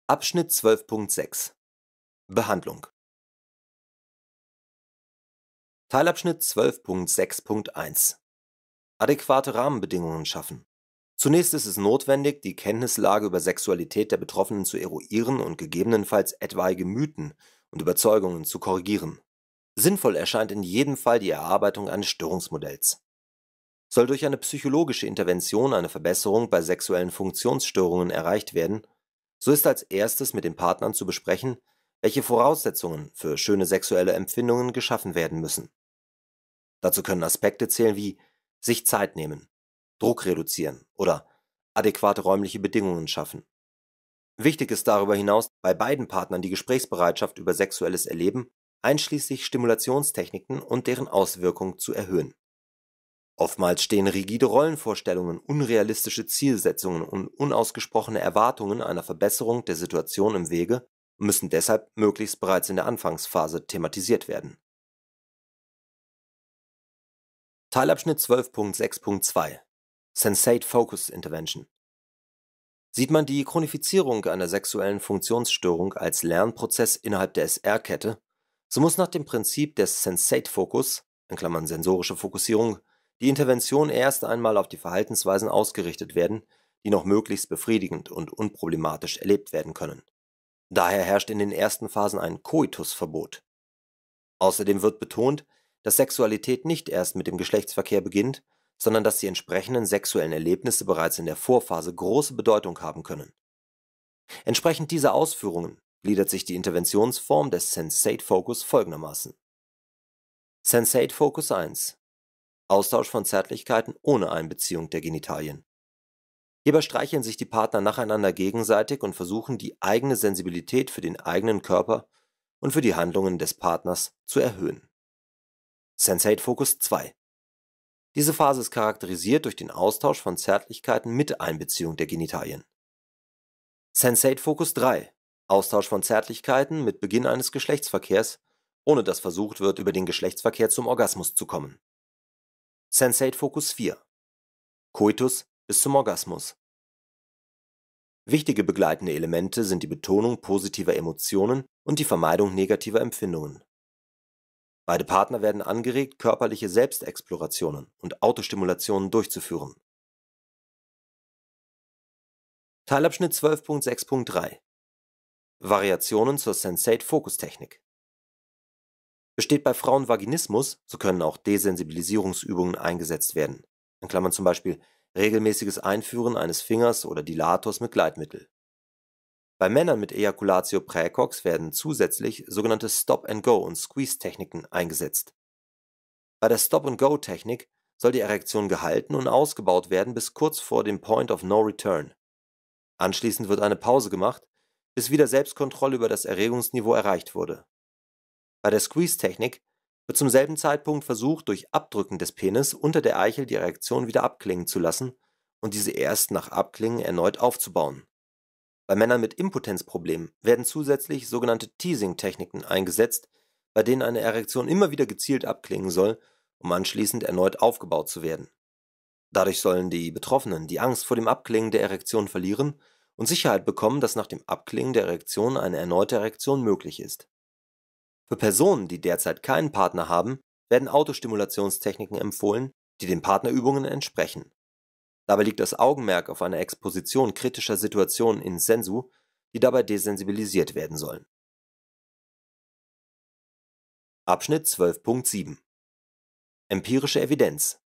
Abschnitt 12.6 Behandlung Teilabschnitt 12.6.1 Adäquate Rahmenbedingungen schaffen Zunächst ist es notwendig, die Kenntnislage über Sexualität der Betroffenen zu eruieren und gegebenenfalls etwaige Mythen und Überzeugungen zu korrigieren. Sinnvoll erscheint in jedem Fall die Erarbeitung eines Störungsmodells. Soll durch eine psychologische Intervention eine Verbesserung bei sexuellen Funktionsstörungen erreicht werden, so ist als erstes mit den Partnern zu besprechen, welche Voraussetzungen für schöne sexuelle Empfindungen geschaffen werden müssen. Dazu können Aspekte zählen wie sich Zeit nehmen, Druck reduzieren oder adäquate räumliche Bedingungen schaffen. Wichtig ist darüber hinaus, bei beiden Partnern die Gesprächsbereitschaft über sexuelles Erleben, einschließlich Stimulationstechniken und deren Auswirkungen zu erhöhen. Oftmals stehen rigide Rollenvorstellungen, unrealistische Zielsetzungen und unausgesprochene Erwartungen einer Verbesserung der Situation im Wege und müssen deshalb möglichst bereits in der Anfangsphase thematisiert werden. Teilabschnitt 12.6.2 Sensate Focus Intervention). Sieht man die Chronifizierung einer sexuellen Funktionsstörung als Lernprozess innerhalb der SR-Kette, so muss nach dem Prinzip des Sensate Focus in Klammern (sensorische Fokussierung) die Intervention erst einmal auf die Verhaltensweisen ausgerichtet werden, die noch möglichst befriedigend und unproblematisch erlebt werden können. Daher herrscht in den ersten Phasen ein Koitusverbot. Außerdem wird betont, dass Sexualität nicht erst mit dem Geschlechtsverkehr beginnt sondern dass die entsprechenden sexuellen Erlebnisse bereits in der Vorphase große Bedeutung haben können. Entsprechend dieser Ausführungen gliedert sich die Interventionsform des Sensate Focus folgendermaßen: Sensate Focus 1 Austausch von Zärtlichkeiten ohne Einbeziehung der Genitalien. Hierbei streicheln sich die Partner nacheinander gegenseitig und versuchen die eigene Sensibilität für den eigenen Körper und für die Handlungen des Partners zu erhöhen. Sensate Focus 2 diese Phase ist charakterisiert durch den Austausch von Zärtlichkeiten mit Einbeziehung der Genitalien. Sensate Focus 3 Austausch von Zärtlichkeiten mit Beginn eines Geschlechtsverkehrs, ohne dass versucht wird, über den Geschlechtsverkehr zum Orgasmus zu kommen. Sensate Focus 4 Coitus bis zum Orgasmus. Wichtige begleitende Elemente sind die Betonung positiver Emotionen und die Vermeidung negativer Empfindungen Beide Partner werden angeregt, körperliche Selbstexplorationen und Autostimulationen durchzuführen. Teilabschnitt 12.6.3 Variationen zur sensate Focus Technik Besteht bei Frauen Vaginismus, so können auch Desensibilisierungsübungen eingesetzt werden, in Klammern zum Beispiel regelmäßiges Einführen eines Fingers oder Dilators mit Gleitmittel bei Männern mit Ejakulatio präcox werden zusätzlich sogenannte Stop-and-Go und Squeeze-Techniken eingesetzt. Bei der Stop-and-Go-Technik soll die Erektion gehalten und ausgebaut werden bis kurz vor dem Point of No Return. Anschließend wird eine Pause gemacht, bis wieder Selbstkontrolle über das Erregungsniveau erreicht wurde. Bei der Squeeze-Technik wird zum selben Zeitpunkt versucht, durch Abdrücken des Penis unter der Eichel die Erektion wieder abklingen zu lassen und diese erst nach Abklingen erneut aufzubauen bei Männern mit Impotenzproblemen werden zusätzlich sogenannte Teasing-Techniken eingesetzt, bei denen eine Erektion immer wieder gezielt abklingen soll, um anschließend erneut aufgebaut zu werden. Dadurch sollen die Betroffenen die Angst vor dem Abklingen der Erektion verlieren und Sicherheit bekommen, dass nach dem Abklingen der Erektion eine erneute Erektion möglich ist. Für Personen, die derzeit keinen Partner haben, werden Autostimulationstechniken empfohlen, die den Partnerübungen entsprechen Dabei liegt das Augenmerk auf einer Exposition kritischer Situationen in sensu, die dabei desensibilisiert werden sollen. Abschnitt 12.7 Empirische Evidenz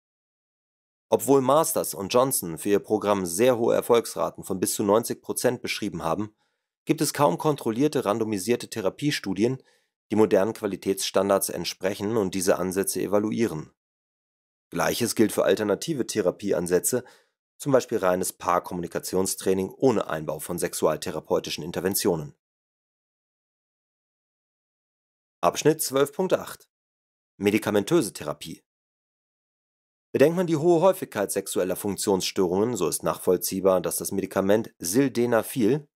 Obwohl Masters und Johnson für ihr Programm sehr hohe Erfolgsraten von bis zu 90 Prozent beschrieben haben, gibt es kaum kontrollierte randomisierte Therapiestudien, die modernen Qualitätsstandards entsprechen und diese Ansätze evaluieren. Gleiches gilt für alternative Therapieansätze, zum Beispiel reines Paarkommunikationstraining ohne Einbau von sexualtherapeutischen Interventionen. Abschnitt 12.8 Medikamentöse Therapie Bedenkt man die hohe Häufigkeit sexueller Funktionsstörungen, so ist nachvollziehbar, dass das Medikament Sildenafil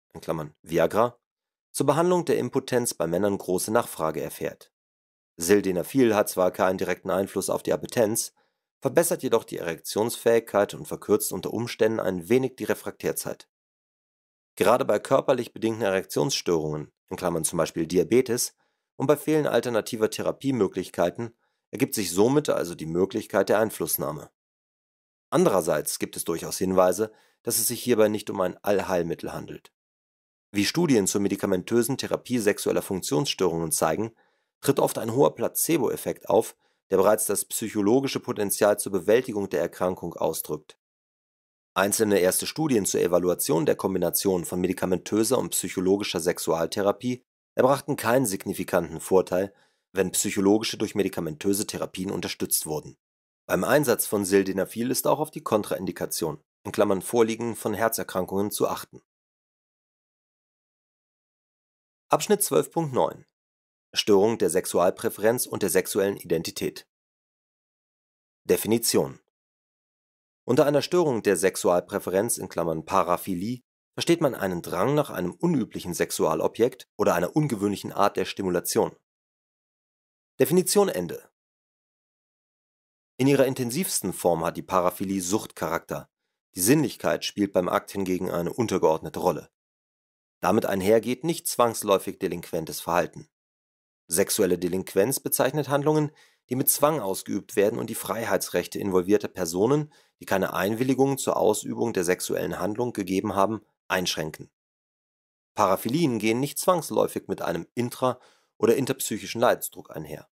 (Viagra) zur Behandlung der Impotenz bei Männern große Nachfrage erfährt. Sildenafil hat zwar keinen direkten Einfluss auf die Appetenz verbessert jedoch die Erektionsfähigkeit und verkürzt unter Umständen ein wenig die Refraktärzeit. Gerade bei körperlich bedingten Erektionsstörungen in Klammern zum Beispiel Diabetes) und bei Fehlen alternativer Therapiemöglichkeiten ergibt sich somit also die Möglichkeit der Einflussnahme. Andererseits gibt es durchaus Hinweise, dass es sich hierbei nicht um ein Allheilmittel handelt. Wie Studien zur medikamentösen Therapie sexueller Funktionsstörungen zeigen, tritt oft ein hoher Placebo-Effekt auf der bereits das psychologische Potenzial zur Bewältigung der Erkrankung ausdrückt. Einzelne erste Studien zur Evaluation der Kombination von medikamentöser und psychologischer Sexualtherapie erbrachten keinen signifikanten Vorteil, wenn psychologische durch medikamentöse Therapien unterstützt wurden. Beim Einsatz von Sildenafil ist auch auf die Kontraindikation in Klammern (Vorliegen von Herzerkrankungen) zu achten. Abschnitt 12.9 Störung der Sexualpräferenz und der sexuellen Identität. Definition Unter einer Störung der Sexualpräferenz in Klammern (Paraphilie) versteht man einen Drang nach einem unüblichen Sexualobjekt oder einer ungewöhnlichen Art der Stimulation. Definition Ende. In ihrer intensivsten Form hat die Paraphilie Suchtcharakter, die Sinnlichkeit spielt beim Akt hingegen eine untergeordnete Rolle. Damit einhergeht nicht zwangsläufig delinquentes Verhalten Sexuelle Delinquenz bezeichnet Handlungen, die mit Zwang ausgeübt werden und die Freiheitsrechte involvierter Personen, die keine Einwilligung zur Ausübung der sexuellen Handlung gegeben haben, einschränken. Paraphilien gehen nicht zwangsläufig mit einem intra- oder interpsychischen Leidensdruck einher.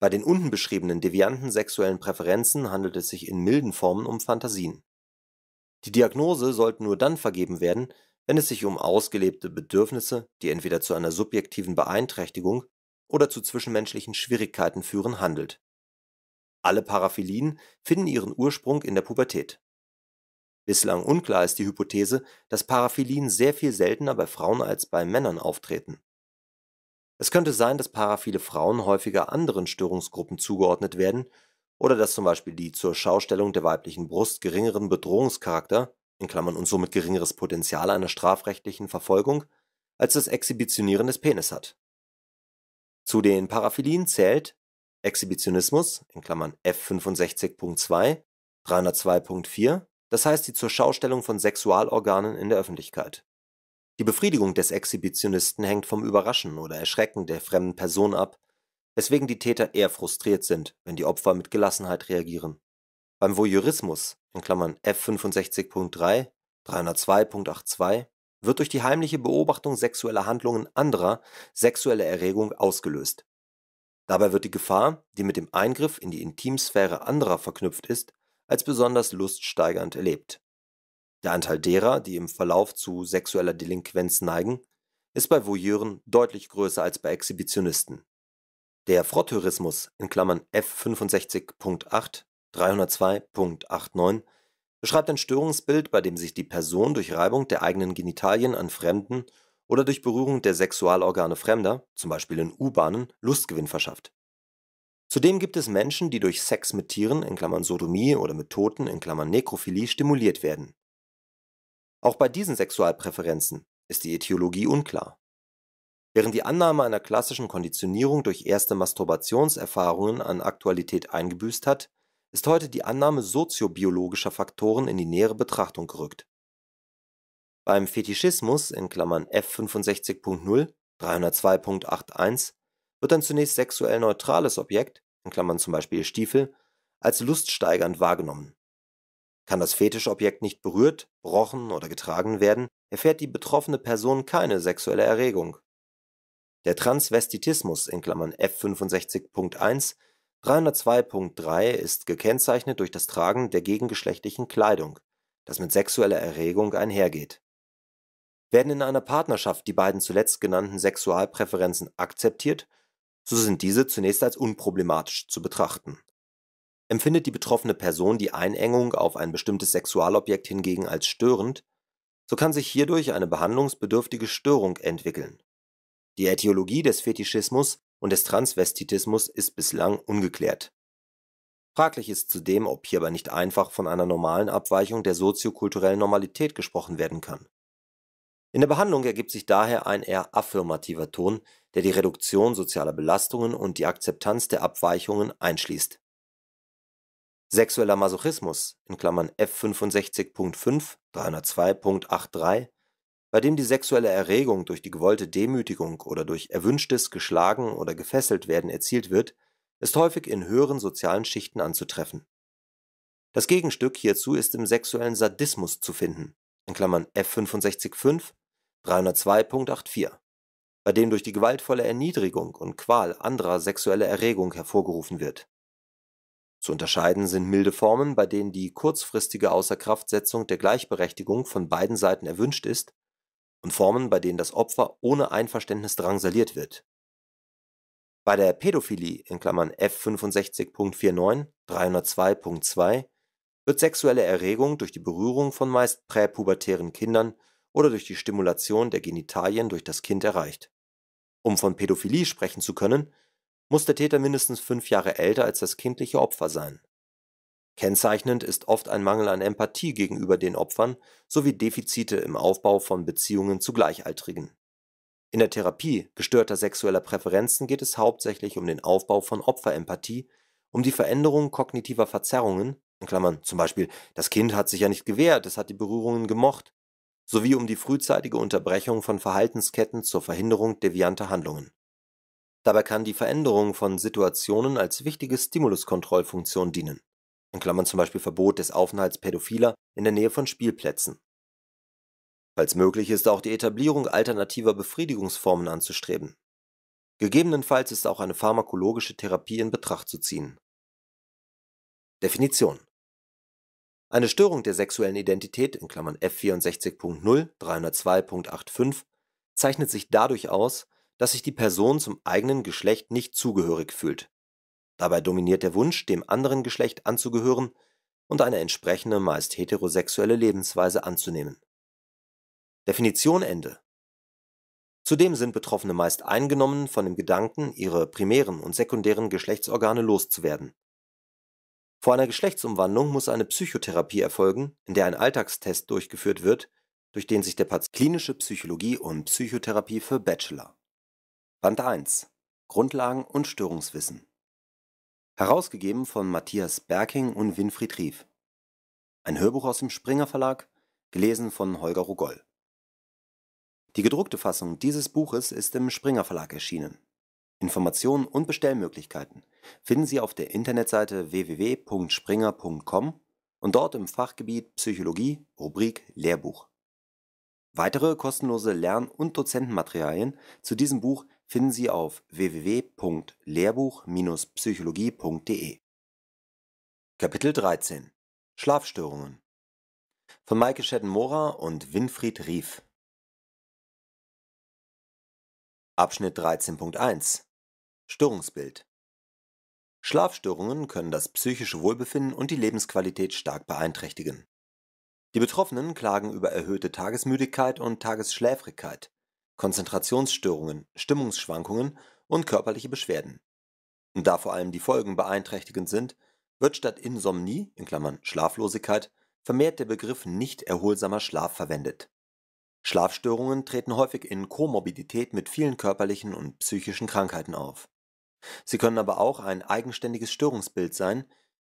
Bei den unten beschriebenen devianten sexuellen Präferenzen handelt es sich in milden Formen um Fantasien. Die Diagnose sollte nur dann vergeben werden, wenn es sich um ausgelebte Bedürfnisse, die entweder zu einer subjektiven Beeinträchtigung oder zu zwischenmenschlichen Schwierigkeiten führen, handelt. Alle Paraphilien finden ihren Ursprung in der Pubertät. Bislang unklar ist die Hypothese, dass Paraphilien sehr viel seltener bei Frauen als bei Männern auftreten. Es könnte sein, dass paraphile Frauen häufiger anderen Störungsgruppen zugeordnet werden oder dass zum Beispiel die zur Schaustellung der weiblichen Brust geringeren Bedrohungscharakter in Klammern und somit geringeres Potenzial einer strafrechtlichen Verfolgung als das Exhibitionieren des Penis hat. Zu den Paraphilien zählt Exhibitionismus in Klammern (F65.2, 302.4), das heißt die Zurschaustellung von Sexualorganen in der Öffentlichkeit. Die Befriedigung des Exhibitionisten hängt vom Überraschen oder Erschrecken der fremden Person ab, weswegen die Täter eher frustriert sind, wenn die Opfer mit Gelassenheit reagieren. Beim Voyeurismus in Klammern F65.3, 302.82) wird durch die heimliche Beobachtung sexueller Handlungen anderer sexuelle Erregung ausgelöst. Dabei wird die Gefahr, die mit dem Eingriff in die Intimsphäre anderer verknüpft ist, als besonders luststeigernd erlebt. Der Anteil derer, die im Verlauf zu sexueller Delinquenz neigen, ist bei Voyeuren deutlich größer als bei Exhibitionisten. Der Frotteurismus (F65.8 302.89 beschreibt ein Störungsbild, bei dem sich die Person durch Reibung der eigenen Genitalien an Fremden oder durch Berührung der Sexualorgane Fremder (z. B. in U-Bahnen) Lustgewinn verschafft. Zudem gibt es Menschen, die durch Sex mit Tieren in Klammern (Sodomie) oder mit Toten in Klammern (Nekrophilie) stimuliert werden. Auch bei diesen Sexualpräferenzen ist die Etiologie unklar. Während die Annahme einer klassischen Konditionierung durch erste Masturbationserfahrungen an Aktualität eingebüßt hat ist heute die Annahme soziobiologischer Faktoren in die nähere Betrachtung gerückt. Beim Fetischismus (F65.0, 302.81) wird ein zunächst sexuell neutrales Objekt (z. B. Stiefel) als luststeigernd wahrgenommen. Kann das Fetischobjekt nicht berührt, berochen oder getragen werden, erfährt die betroffene Person keine sexuelle Erregung. Der Transvestitismus (F65.1 302.3 ist gekennzeichnet durch das Tragen der gegengeschlechtlichen Kleidung, das mit sexueller Erregung einhergeht. Werden in einer Partnerschaft die beiden zuletzt genannten Sexualpräferenzen akzeptiert, so sind diese zunächst als unproblematisch zu betrachten. Empfindet die betroffene Person die Einengung auf ein bestimmtes Sexualobjekt hingegen als störend, so kann sich hierdurch eine behandlungsbedürftige Störung entwickeln. Die Äthiologie des Fetischismus und des Transvestitismus ist bislang ungeklärt. Fraglich ist zudem, ob hierbei nicht einfach von einer normalen Abweichung der soziokulturellen Normalität gesprochen werden kann. In der Behandlung ergibt sich daher ein eher affirmativer Ton, der die Reduktion sozialer Belastungen und die Akzeptanz der Abweichungen einschließt. Sexueller Masochismus (F65.5, 302.83 bei dem die sexuelle Erregung durch die gewollte Demütigung oder durch erwünschtes Geschlagen oder Gefesseltwerden erzielt wird, ist häufig in höheren sozialen Schichten anzutreffen. Das Gegenstück hierzu ist im sexuellen Sadismus zu finden in Klammern (F655, 302.84), bei dem durch die gewaltvolle Erniedrigung und Qual anderer sexuelle Erregung hervorgerufen wird. Zu unterscheiden sind milde Formen, bei denen die kurzfristige Außerkraftsetzung der Gleichberechtigung von beiden Seiten erwünscht ist und Formen, bei denen das Opfer ohne Einverständnis drangsaliert wird. Bei der Pädophilie in Klammern (F65.49, 302.2) wird sexuelle Erregung durch die Berührung von meist präpubertären Kindern oder durch die Stimulation der Genitalien durch das Kind erreicht. Um von Pädophilie sprechen zu können, muss der Täter mindestens fünf Jahre älter als das kindliche Opfer sein Kennzeichnend ist oft ein Mangel an Empathie gegenüber den Opfern sowie Defizite im Aufbau von Beziehungen zu Gleichaltrigen. In der Therapie gestörter sexueller Präferenzen geht es hauptsächlich um den Aufbau von Opferempathie, um die Veränderung kognitiver Verzerrungen in Klammern zum Beispiel, Das Kind hat sich ja nicht gewehrt, es hat die Berührungen gemocht “) sowie um die frühzeitige Unterbrechung von Verhaltensketten zur Verhinderung devianter Handlungen. Dabei kann die Veränderung von Situationen als wichtige Stimuluskontrollfunktion dienen in Klammern zum Beispiel Verbot des Aufenthalts Pädophiler in der Nähe von Spielplätzen). Falls möglich ist auch die Etablierung alternativer Befriedigungsformen anzustreben. Gegebenenfalls ist auch eine pharmakologische Therapie in Betracht zu ziehen. Definition: Eine Störung der sexuellen Identität (F64.0, 302.85) zeichnet sich dadurch aus, dass sich die Person zum eigenen Geschlecht nicht zugehörig fühlt Dabei dominiert der Wunsch, dem anderen Geschlecht anzugehören und eine entsprechende, meist heterosexuelle Lebensweise anzunehmen. Definition Ende. Zudem sind Betroffene meist eingenommen von dem Gedanken, ihre primären und sekundären Geschlechtsorgane loszuwerden. Vor einer Geschlechtsumwandlung muss eine Psychotherapie erfolgen, in der ein Alltagstest durchgeführt wird, durch den sich der Patient Klinische Psychologie und Psychotherapie für Bachelor. Band 1 Grundlagen und Störungswissen herausgegeben von Matthias Berking und Winfried Rief. Ein Hörbuch aus dem Springer Verlag, gelesen von Holger Rogoll. Die gedruckte Fassung dieses Buches ist im Springer Verlag erschienen. Informationen und Bestellmöglichkeiten finden Sie auf der Internetseite www.springer.com und dort im Fachgebiet Psychologie, Rubrik Lehrbuch. Weitere kostenlose Lern- und Dozentenmaterialien zu diesem Buch finden Sie auf www.lehrbuch-psychologie.de. Kapitel 13 Schlafstörungen von Maike Schettenmora und Winfried Rief. Abschnitt 13.1 Störungsbild Schlafstörungen können das psychische Wohlbefinden und die Lebensqualität stark beeinträchtigen. Die Betroffenen klagen über erhöhte Tagesmüdigkeit und Tagesschläfrigkeit, Konzentrationsstörungen, Stimmungsschwankungen und körperliche Beschwerden. Da vor allem die Folgen beeinträchtigend sind, wird statt Insomnie in Klammern (Schlaflosigkeit) vermehrt der Begriff nicht erholsamer Schlaf verwendet. Schlafstörungen treten häufig in Komorbidität mit vielen körperlichen und psychischen Krankheiten auf. Sie können aber auch ein eigenständiges Störungsbild sein,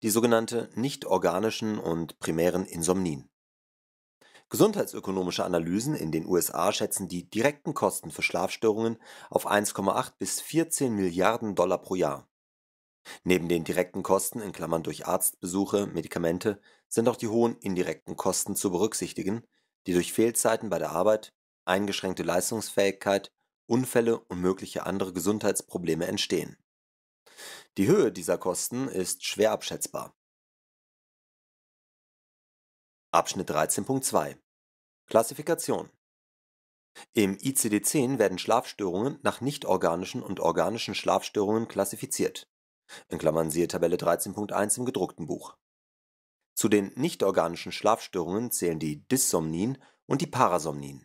die sogenannten nicht organischen und primären Insomnien Gesundheitsökonomische Analysen in den USA schätzen die direkten Kosten für Schlafstörungen auf 1,8 bis 14 Milliarden Dollar pro Jahr. Neben den direkten Kosten in Klammern (durch Arztbesuche, Medikamente) sind auch die hohen indirekten Kosten zu berücksichtigen, die durch Fehlzeiten bei der Arbeit, eingeschränkte Leistungsfähigkeit, Unfälle und mögliche andere Gesundheitsprobleme entstehen. Die Höhe dieser Kosten ist schwer abschätzbar Abschnitt 13.2 Klassifikation Im ICD-10 werden Schlafstörungen nach nichtorganischen und organischen Schlafstörungen klassifiziert In Klammern (siehe Tabelle 13.1 im gedruckten Buch). Zu den nichtorganischen Schlafstörungen zählen die Dysomnien und die Parasomnien.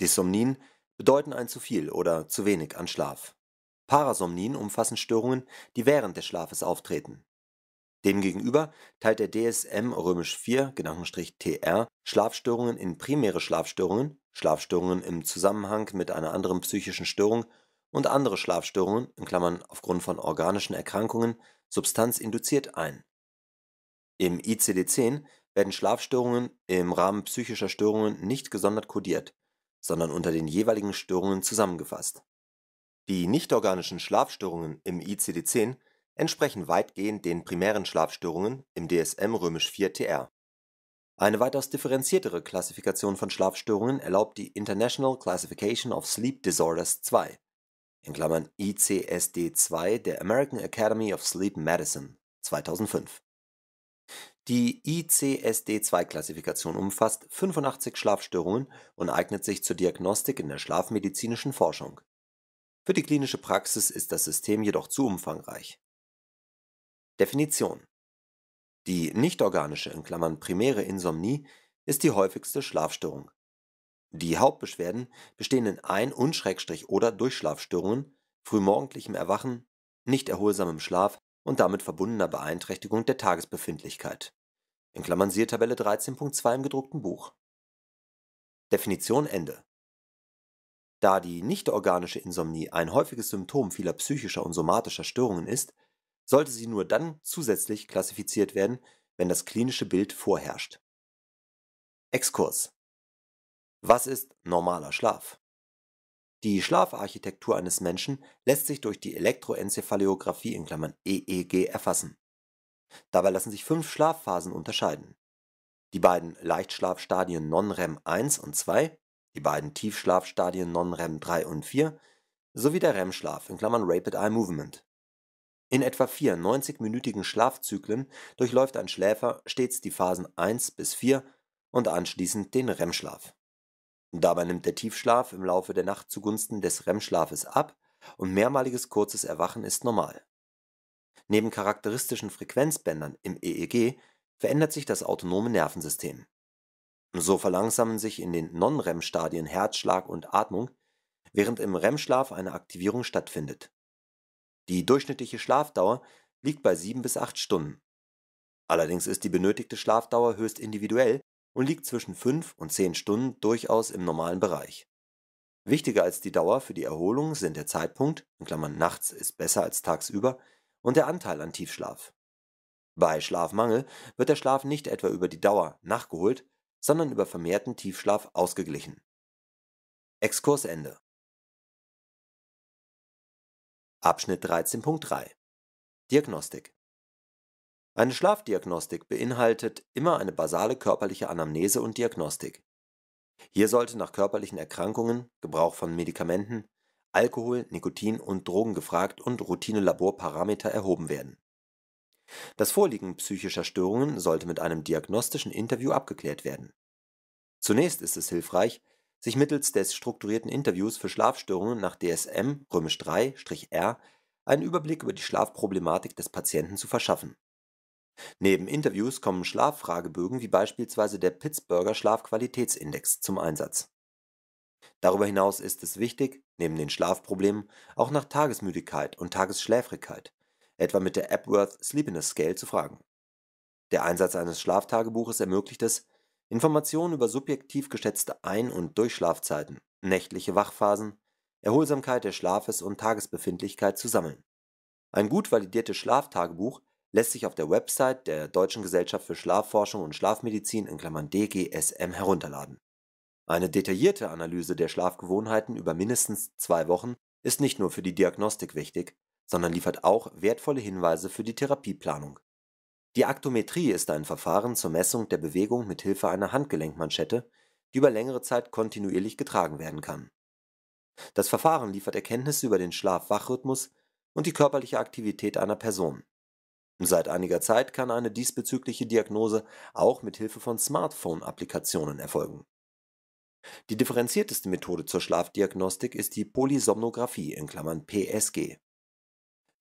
Dysomnien bedeuten ein zu viel oder zu wenig an Schlaf. Parasomnien umfassen Störungen, die während des Schlafes auftreten Demgegenüber teilt der DSM römisch IV (TR) Schlafstörungen in primäre Schlafstörungen, Schlafstörungen im Zusammenhang mit einer anderen psychischen Störung und andere Schlafstörungen in Klammern (aufgrund von organischen Erkrankungen, substanzinduziert) ein. Im ICD-10 werden Schlafstörungen im Rahmen psychischer Störungen nicht gesondert kodiert, sondern unter den jeweiligen Störungen zusammengefasst. Die nichtorganischen Schlafstörungen im ICD-10 entsprechen weitgehend den primären Schlafstörungen im DSM römisch 4 TR. Eine weitaus differenziertere Klassifikation von Schlafstörungen erlaubt die International Classification of Sleep Disorders II (ICSD-2) der American Academy of Sleep Medicine (2005). Die ICSD-2-Klassifikation umfasst 85 Schlafstörungen und eignet sich zur Diagnostik in der schlafmedizinischen Forschung. Für die klinische Praxis ist das System jedoch zu umfangreich Definition: Die nichtorganische in Klammern (primäre Insomnie) ist die häufigste Schlafstörung. Die Hauptbeschwerden bestehen in Ein und/oder Schrägstrich Durchschlafstörungen, frühmorgendlichem Erwachen, nicht erholsamem Schlaf und damit verbundener Beeinträchtigung der Tagesbefindlichkeit In Klammern (siehe Tabelle 13.2 im gedruckten Buch). Definition Ende. Da die nichtorganische Insomnie ein häufiges Symptom vieler psychischer und somatischer Störungen ist sollte sie nur dann zusätzlich klassifiziert werden, wenn das klinische Bild vorherrscht. Exkurs Was ist normaler Schlaf? Die Schlafarchitektur eines Menschen lässt sich durch die Elektroenzephalographie (EEG) e erfassen. Dabei lassen sich fünf Schlafphasen unterscheiden. Die beiden Leichtschlafstadien Non-REM 1 und 2, die beiden Tiefschlafstadien Non-REM 3 und 4 sowie der REM-Schlaf (Rapid Eye Movement in etwa vier 90-minütigen Schlafzyklen durchläuft ein Schläfer stets die Phasen 1 bis 4 und anschließend den REM-Schlaf. Dabei nimmt der Tiefschlaf im Laufe der Nacht zugunsten des REM-Schlafes ab und mehrmaliges kurzes Erwachen ist normal. Neben charakteristischen Frequenzbändern im EEG verändert sich das autonome Nervensystem. So verlangsamen sich in den Non-REM-Stadien Herzschlag und Atmung, während im REM-Schlaf eine Aktivierung stattfindet die durchschnittliche Schlafdauer liegt bei 7 bis 8 Stunden. Allerdings ist die benötigte Schlafdauer höchst individuell und liegt zwischen 5 und 10 Stunden durchaus im normalen Bereich. Wichtiger als die Dauer für die Erholung sind der Zeitpunkt in Klammern (nachts ist besser als tagsüber) und der Anteil an Tiefschlaf. Bei Schlafmangel wird der Schlaf nicht etwa über die Dauer nachgeholt, sondern über vermehrten Tiefschlaf ausgeglichen. Exkursende Abschnitt 13.3 Diagnostik Eine Schlafdiagnostik beinhaltet immer eine basale körperliche Anamnese und Diagnostik. Hier sollte nach körperlichen Erkrankungen, Gebrauch von Medikamenten, Alkohol, Nikotin und Drogen gefragt und Routine-Laborparameter erhoben werden. Das Vorliegen psychischer Störungen sollte mit einem diagnostischen Interview abgeklärt werden. Zunächst ist es hilfreich, sich mittels des strukturierten Interviews für Schlafstörungen nach DSM römisch 3 r einen Überblick über die Schlafproblematik des Patienten zu verschaffen. Neben Interviews kommen Schlaffragebögen wie beispielsweise der Pittsburgher Schlafqualitätsindex zum Einsatz. Darüber hinaus ist es wichtig, neben den Schlafproblemen auch nach Tagesmüdigkeit und Tagesschläfrigkeit, etwa mit der Epworth Sleepiness Scale, zu fragen. Der Einsatz eines Schlaftagebuches ermöglicht es, Informationen über subjektiv geschätzte Ein und Durchschlafzeiten, nächtliche Wachphasen, Erholsamkeit des Schlafes und Tagesbefindlichkeit zu sammeln. Ein gut validiertes Schlaftagebuch lässt sich auf der Website der Deutschen Gesellschaft für Schlafforschung und Schlafmedizin (DGSM) herunterladen. Eine detaillierte Analyse der Schlafgewohnheiten über mindestens zwei Wochen ist nicht nur für die Diagnostik wichtig, sondern liefert auch wertvolle Hinweise für die Therapieplanung die Aktometrie ist ein Verfahren zur Messung der Bewegung mit Hilfe einer Handgelenkmanschette, die über längere Zeit kontinuierlich getragen werden kann. Das Verfahren liefert Erkenntnisse über den Schlaf-Wach-Rhythmus und die körperliche Aktivität einer Person. Seit einiger Zeit kann eine diesbezügliche Diagnose auch mit Hilfe von Smartphone-Applikationen erfolgen. Die differenzierteste Methode zur Schlafdiagnostik ist die Polysomnographie (PSG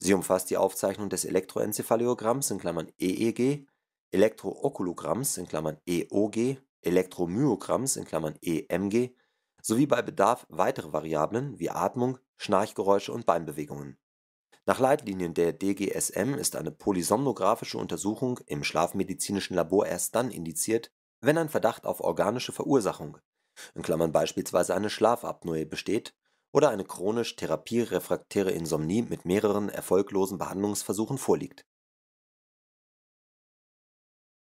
Sie umfasst die Aufzeichnung des Elektroenzephalogramms (EEG), e Elektrookulogramms (EOG), e Elektromyogramms (EMG) e sowie bei Bedarf weitere Variablen wie Atmung, Schnarchgeräusche und Beinbewegungen. Nach Leitlinien der DGSM ist eine polysomnographische Untersuchung im schlafmedizinischen Labor erst dann indiziert, wenn ein Verdacht auf organische Verursachung (beispielsweise eine Schlafapnoe) besteht oder eine chronisch therapierefraktäre Insomnie mit mehreren erfolglosen Behandlungsversuchen vorliegt.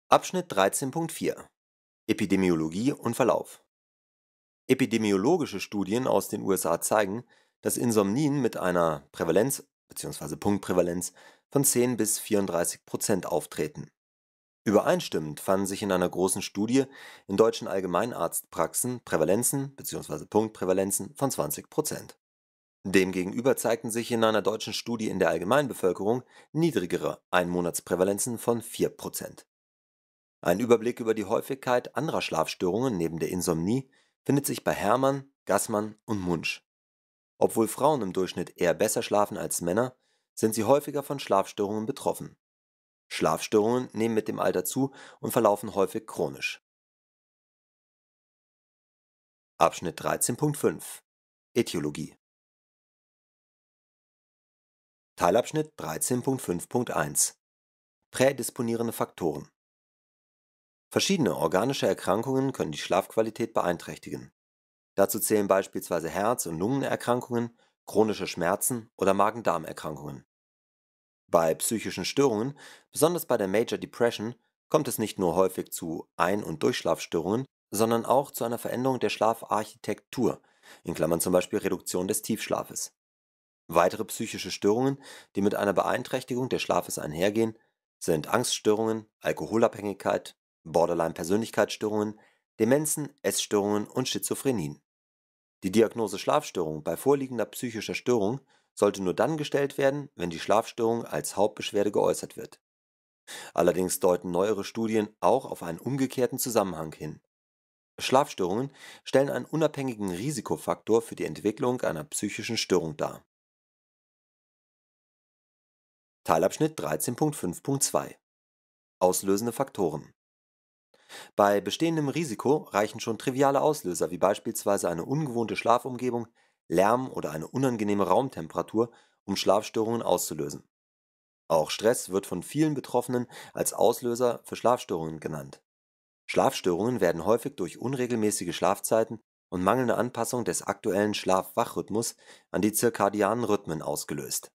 Abschnitt 13.4 Epidemiologie und Verlauf Epidemiologische Studien aus den USA zeigen, dass Insomnien mit einer Prävalenz bzw. Punktprävalenz von 10 bis 34 Prozent auftreten Übereinstimmend fanden sich in einer großen Studie in deutschen Allgemeinarztpraxen Prävalenzen bzw. Punktprävalenzen von 20 Demgegenüber zeigten sich in einer deutschen Studie in der Allgemeinbevölkerung niedrigere Einmonatsprävalenzen von 4 Ein Überblick über die Häufigkeit anderer Schlafstörungen neben der Insomnie findet sich bei Hermann, Gassmann und Munsch. Obwohl Frauen im Durchschnitt eher besser schlafen als Männer, sind sie häufiger von Schlafstörungen betroffen Schlafstörungen nehmen mit dem Alter zu und verlaufen häufig chronisch. Abschnitt 13.5 Äthiologie Teilabschnitt 13.5.1 Prädisponierende Faktoren Verschiedene organische Erkrankungen können die Schlafqualität beeinträchtigen. Dazu zählen beispielsweise Herz- und Lungenerkrankungen, chronische Schmerzen oder Magen-Darm-Erkrankungen bei psychischen Störungen, besonders bei der Major Depression, kommt es nicht nur häufig zu Ein und Durchschlafstörungen, sondern auch zu einer Veränderung der Schlafarchitektur in Klammern (zum Beispiel Reduktion des Tiefschlafes). Weitere psychische Störungen, die mit einer Beeinträchtigung des Schlafes einhergehen, sind Angststörungen, Alkoholabhängigkeit, Borderline-Persönlichkeitsstörungen, Demenzen, Essstörungen und Schizophrenien. Die Diagnose Schlafstörung bei vorliegender psychischer Störung sollte nur dann gestellt werden, wenn die Schlafstörung als Hauptbeschwerde geäußert wird. Allerdings deuten neuere Studien auch auf einen umgekehrten Zusammenhang hin. Schlafstörungen stellen einen unabhängigen Risikofaktor für die Entwicklung einer psychischen Störung dar. Teilabschnitt 13.5.2 Auslösende Faktoren Bei bestehendem Risiko reichen schon triviale Auslöser wie beispielsweise eine ungewohnte Schlafumgebung, Lärm oder eine unangenehme Raumtemperatur, um Schlafstörungen auszulösen. Auch Stress wird von vielen Betroffenen als Auslöser für Schlafstörungen genannt. Schlafstörungen werden häufig durch unregelmäßige Schlafzeiten und mangelnde Anpassung des aktuellen schlaf wach an die zirkadianen Rhythmen ausgelöst.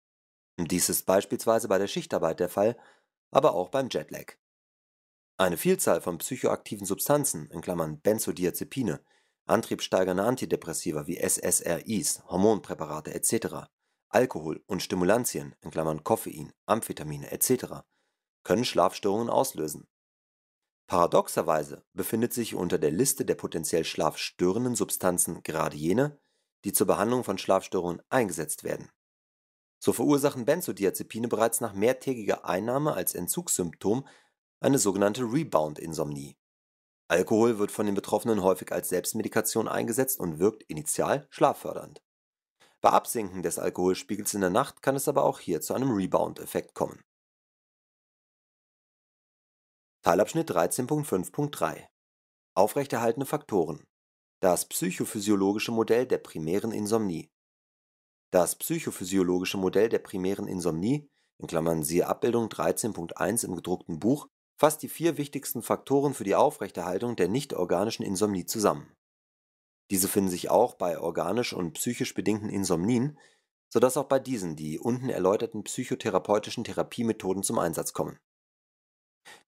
Dies ist beispielsweise bei der Schichtarbeit der Fall, aber auch beim Jetlag. Eine Vielzahl von psychoaktiven Substanzen in Klammern (Benzodiazepine antriebssteigernde Antidepressiva wie SSRIs, Hormonpräparate etc., Alkohol und Stimulantien in Klammern (Koffein, Amphetamine etc.) können Schlafstörungen auslösen. Paradoxerweise befindet sich unter der Liste der potenziell schlafstörenden Substanzen gerade jene, die zur Behandlung von Schlafstörungen eingesetzt werden. So verursachen Benzodiazepine bereits nach mehrtägiger Einnahme als Entzugssymptom eine sogenannte Rebound-Insomnie Alkohol wird von den Betroffenen häufig als Selbstmedikation eingesetzt und wirkt initial schlaffördernd. Bei Absinken des Alkoholspiegels in der Nacht kann es aber auch hier zu einem Rebound-Effekt kommen. Teilabschnitt 13.5.3 Aufrechterhaltende Faktoren Das psychophysiologische Modell der primären Insomnie Das psychophysiologische Modell der primären Insomnie in Klammern siehe Abbildung 13.1 im gedruckten Buch fasst die vier wichtigsten Faktoren für die Aufrechterhaltung der nicht-organischen Insomnie zusammen. Diese finden sich auch bei organisch und psychisch bedingten Insomnien, sodass auch bei diesen die unten erläuterten psychotherapeutischen Therapiemethoden zum Einsatz kommen.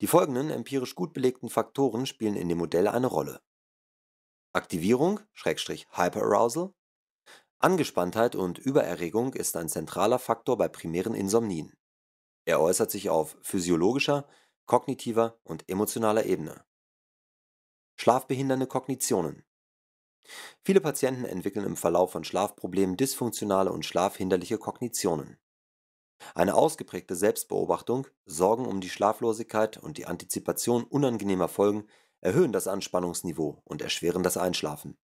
Die folgenden empirisch gut belegten Faktoren spielen in dem Modell eine Rolle. Aktivierung, Schrägstrich Hyperarousal. Angespanntheit und Übererregung ist ein zentraler Faktor bei primären Insomnien. Er äußert sich auf physiologischer, kognitiver und emotionaler Ebene. Schlafbehindernde Kognitionen Viele Patienten entwickeln im Verlauf von Schlafproblemen dysfunktionale und schlafhinderliche Kognitionen. Eine ausgeprägte Selbstbeobachtung, Sorgen um die Schlaflosigkeit und die Antizipation unangenehmer Folgen erhöhen das Anspannungsniveau und erschweren das Einschlafen.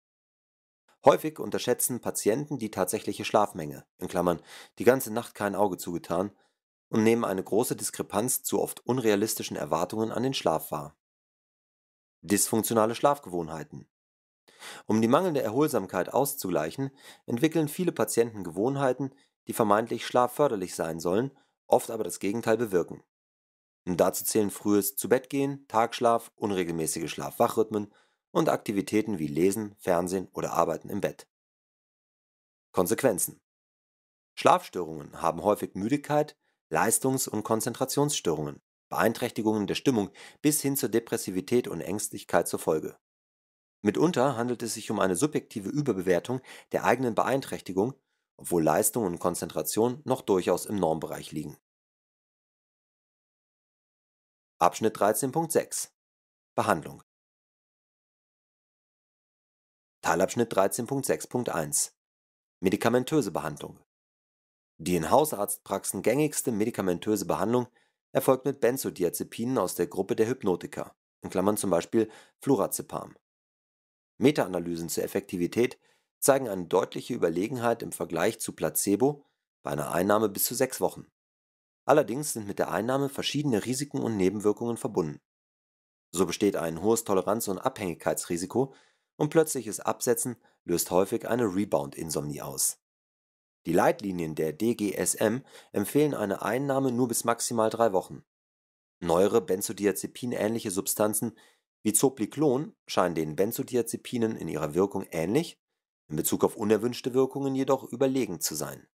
Häufig unterschätzen Patienten die tatsächliche Schlafmenge, in Klammern, die ganze Nacht kein Auge zugetan, und nehmen eine große Diskrepanz zu oft unrealistischen Erwartungen an den Schlaf wahr. Dysfunktionale Schlafgewohnheiten Um die mangelnde Erholsamkeit auszugleichen, entwickeln viele Patienten Gewohnheiten, die vermeintlich schlafförderlich sein sollen, oft aber das Gegenteil bewirken. Und dazu zählen frühes Zubettgehen, Tagschlaf, unregelmäßige Schlafwachrhythmen und Aktivitäten wie Lesen, Fernsehen oder Arbeiten im Bett. Konsequenzen Schlafstörungen haben häufig Müdigkeit, Leistungs- und Konzentrationsstörungen, Beeinträchtigungen der Stimmung bis hin zur Depressivität und Ängstlichkeit zur Folge. Mitunter handelt es sich um eine subjektive Überbewertung der eigenen Beeinträchtigung, obwohl Leistung und Konzentration noch durchaus im Normbereich liegen. Abschnitt 13.6 Behandlung Teilabschnitt 13.6.1 Medikamentöse Behandlung die in Hausarztpraxen gängigste medikamentöse Behandlung erfolgt mit Benzodiazepinen aus der Gruppe der Hypnotika (zum Beispiel Flurazepam). Metaanalysen zur Effektivität zeigen eine deutliche Überlegenheit im Vergleich zu Placebo bei einer Einnahme bis zu sechs Wochen. Allerdings sind mit der Einnahme verschiedene Risiken und Nebenwirkungen verbunden. So besteht ein hohes Toleranz und Abhängigkeitsrisiko und plötzliches Absetzen löst häufig eine Rebound-Insomnie aus die Leitlinien der DGSM empfehlen eine Einnahme nur bis maximal drei Wochen. Neuere Benzodiazepin-ähnliche Substanzen wie Zopliklon scheinen den Benzodiazepinen in ihrer Wirkung ähnlich, in Bezug auf unerwünschte Wirkungen jedoch überlegen zu sein.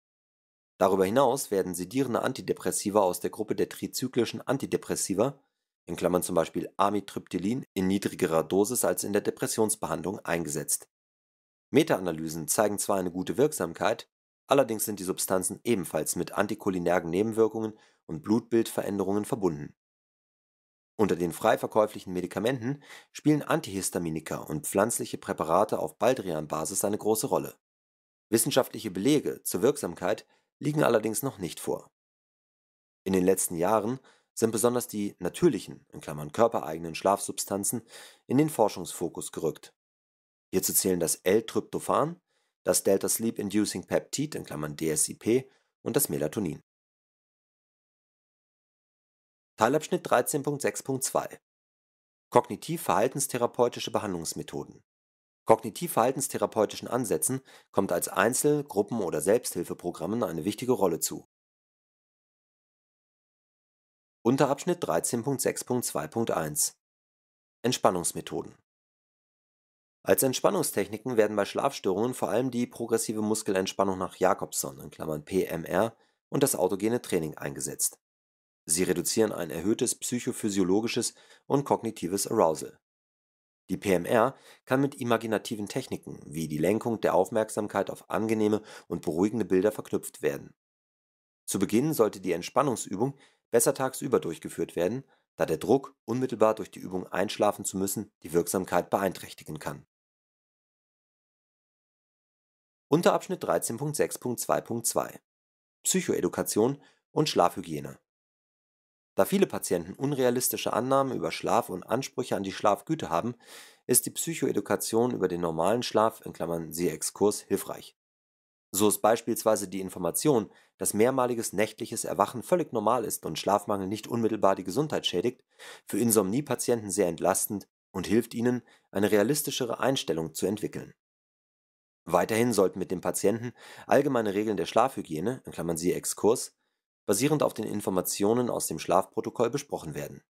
Darüber hinaus werden sedierende Antidepressiva aus der Gruppe der trizyklischen Antidepressiva in Klammern (zum Beispiel Amitriptylin in niedrigerer Dosis als in der Depressionsbehandlung) eingesetzt. Meta-Analysen zeigen zwar eine gute Wirksamkeit Allerdings sind die Substanzen ebenfalls mit antikulinergen Nebenwirkungen und Blutbildveränderungen verbunden. Unter den frei verkäuflichen Medikamenten spielen Antihistaminika und pflanzliche Präparate auf Baldrian-Basis eine große Rolle. Wissenschaftliche Belege zur Wirksamkeit liegen allerdings noch nicht vor. In den letzten Jahren sind besonders die natürlichen in Klammern (körpereigenen) Schlafsubstanzen in den Forschungsfokus gerückt. Hierzu zählen das L-Tryptophan das Delta-Sleep-Inducing Peptid (DSIP) und das Melatonin. Teilabschnitt 13.6.2 Kognitiv-verhaltenstherapeutische Behandlungsmethoden Kognitiv-verhaltenstherapeutischen Ansätzen kommt als Einzel Gruppen oder Selbsthilfeprogrammen eine wichtige Rolle zu. Unterabschnitt 13.6.2.1 Entspannungsmethoden als Entspannungstechniken werden bei Schlafstörungen vor allem die progressive Muskelentspannung nach Jacobson (PMR) und das autogene Training eingesetzt. Sie reduzieren ein erhöhtes psychophysiologisches und kognitives Arousal. Die PMR kann mit imaginativen Techniken wie die Lenkung der Aufmerksamkeit auf angenehme und beruhigende Bilder verknüpft werden. Zu Beginn sollte die Entspannungsübung besser tagsüber durchgeführt werden, da der Druck, unmittelbar durch die Übung einschlafen zu müssen, die Wirksamkeit beeinträchtigen kann Unterabschnitt 13.6.2.2 Psychoedukation und Schlafhygiene Da viele Patienten unrealistische Annahmen über Schlaf und Ansprüche an die Schlafgüte haben, ist die Psychoedukation über den normalen Schlaf in Klammern Sie Exkurs) hilfreich. So ist beispielsweise die Information, dass mehrmaliges nächtliches Erwachen völlig normal ist und Schlafmangel nicht unmittelbar die Gesundheit schädigt, für Insomniepatienten sehr entlastend und hilft ihnen, eine realistischere Einstellung zu entwickeln Weiterhin sollten mit dem Patienten allgemeine Regeln der Schlafhygiene in Klammern Sie Exkurs) basierend auf den Informationen aus dem Schlafprotokoll besprochen werden.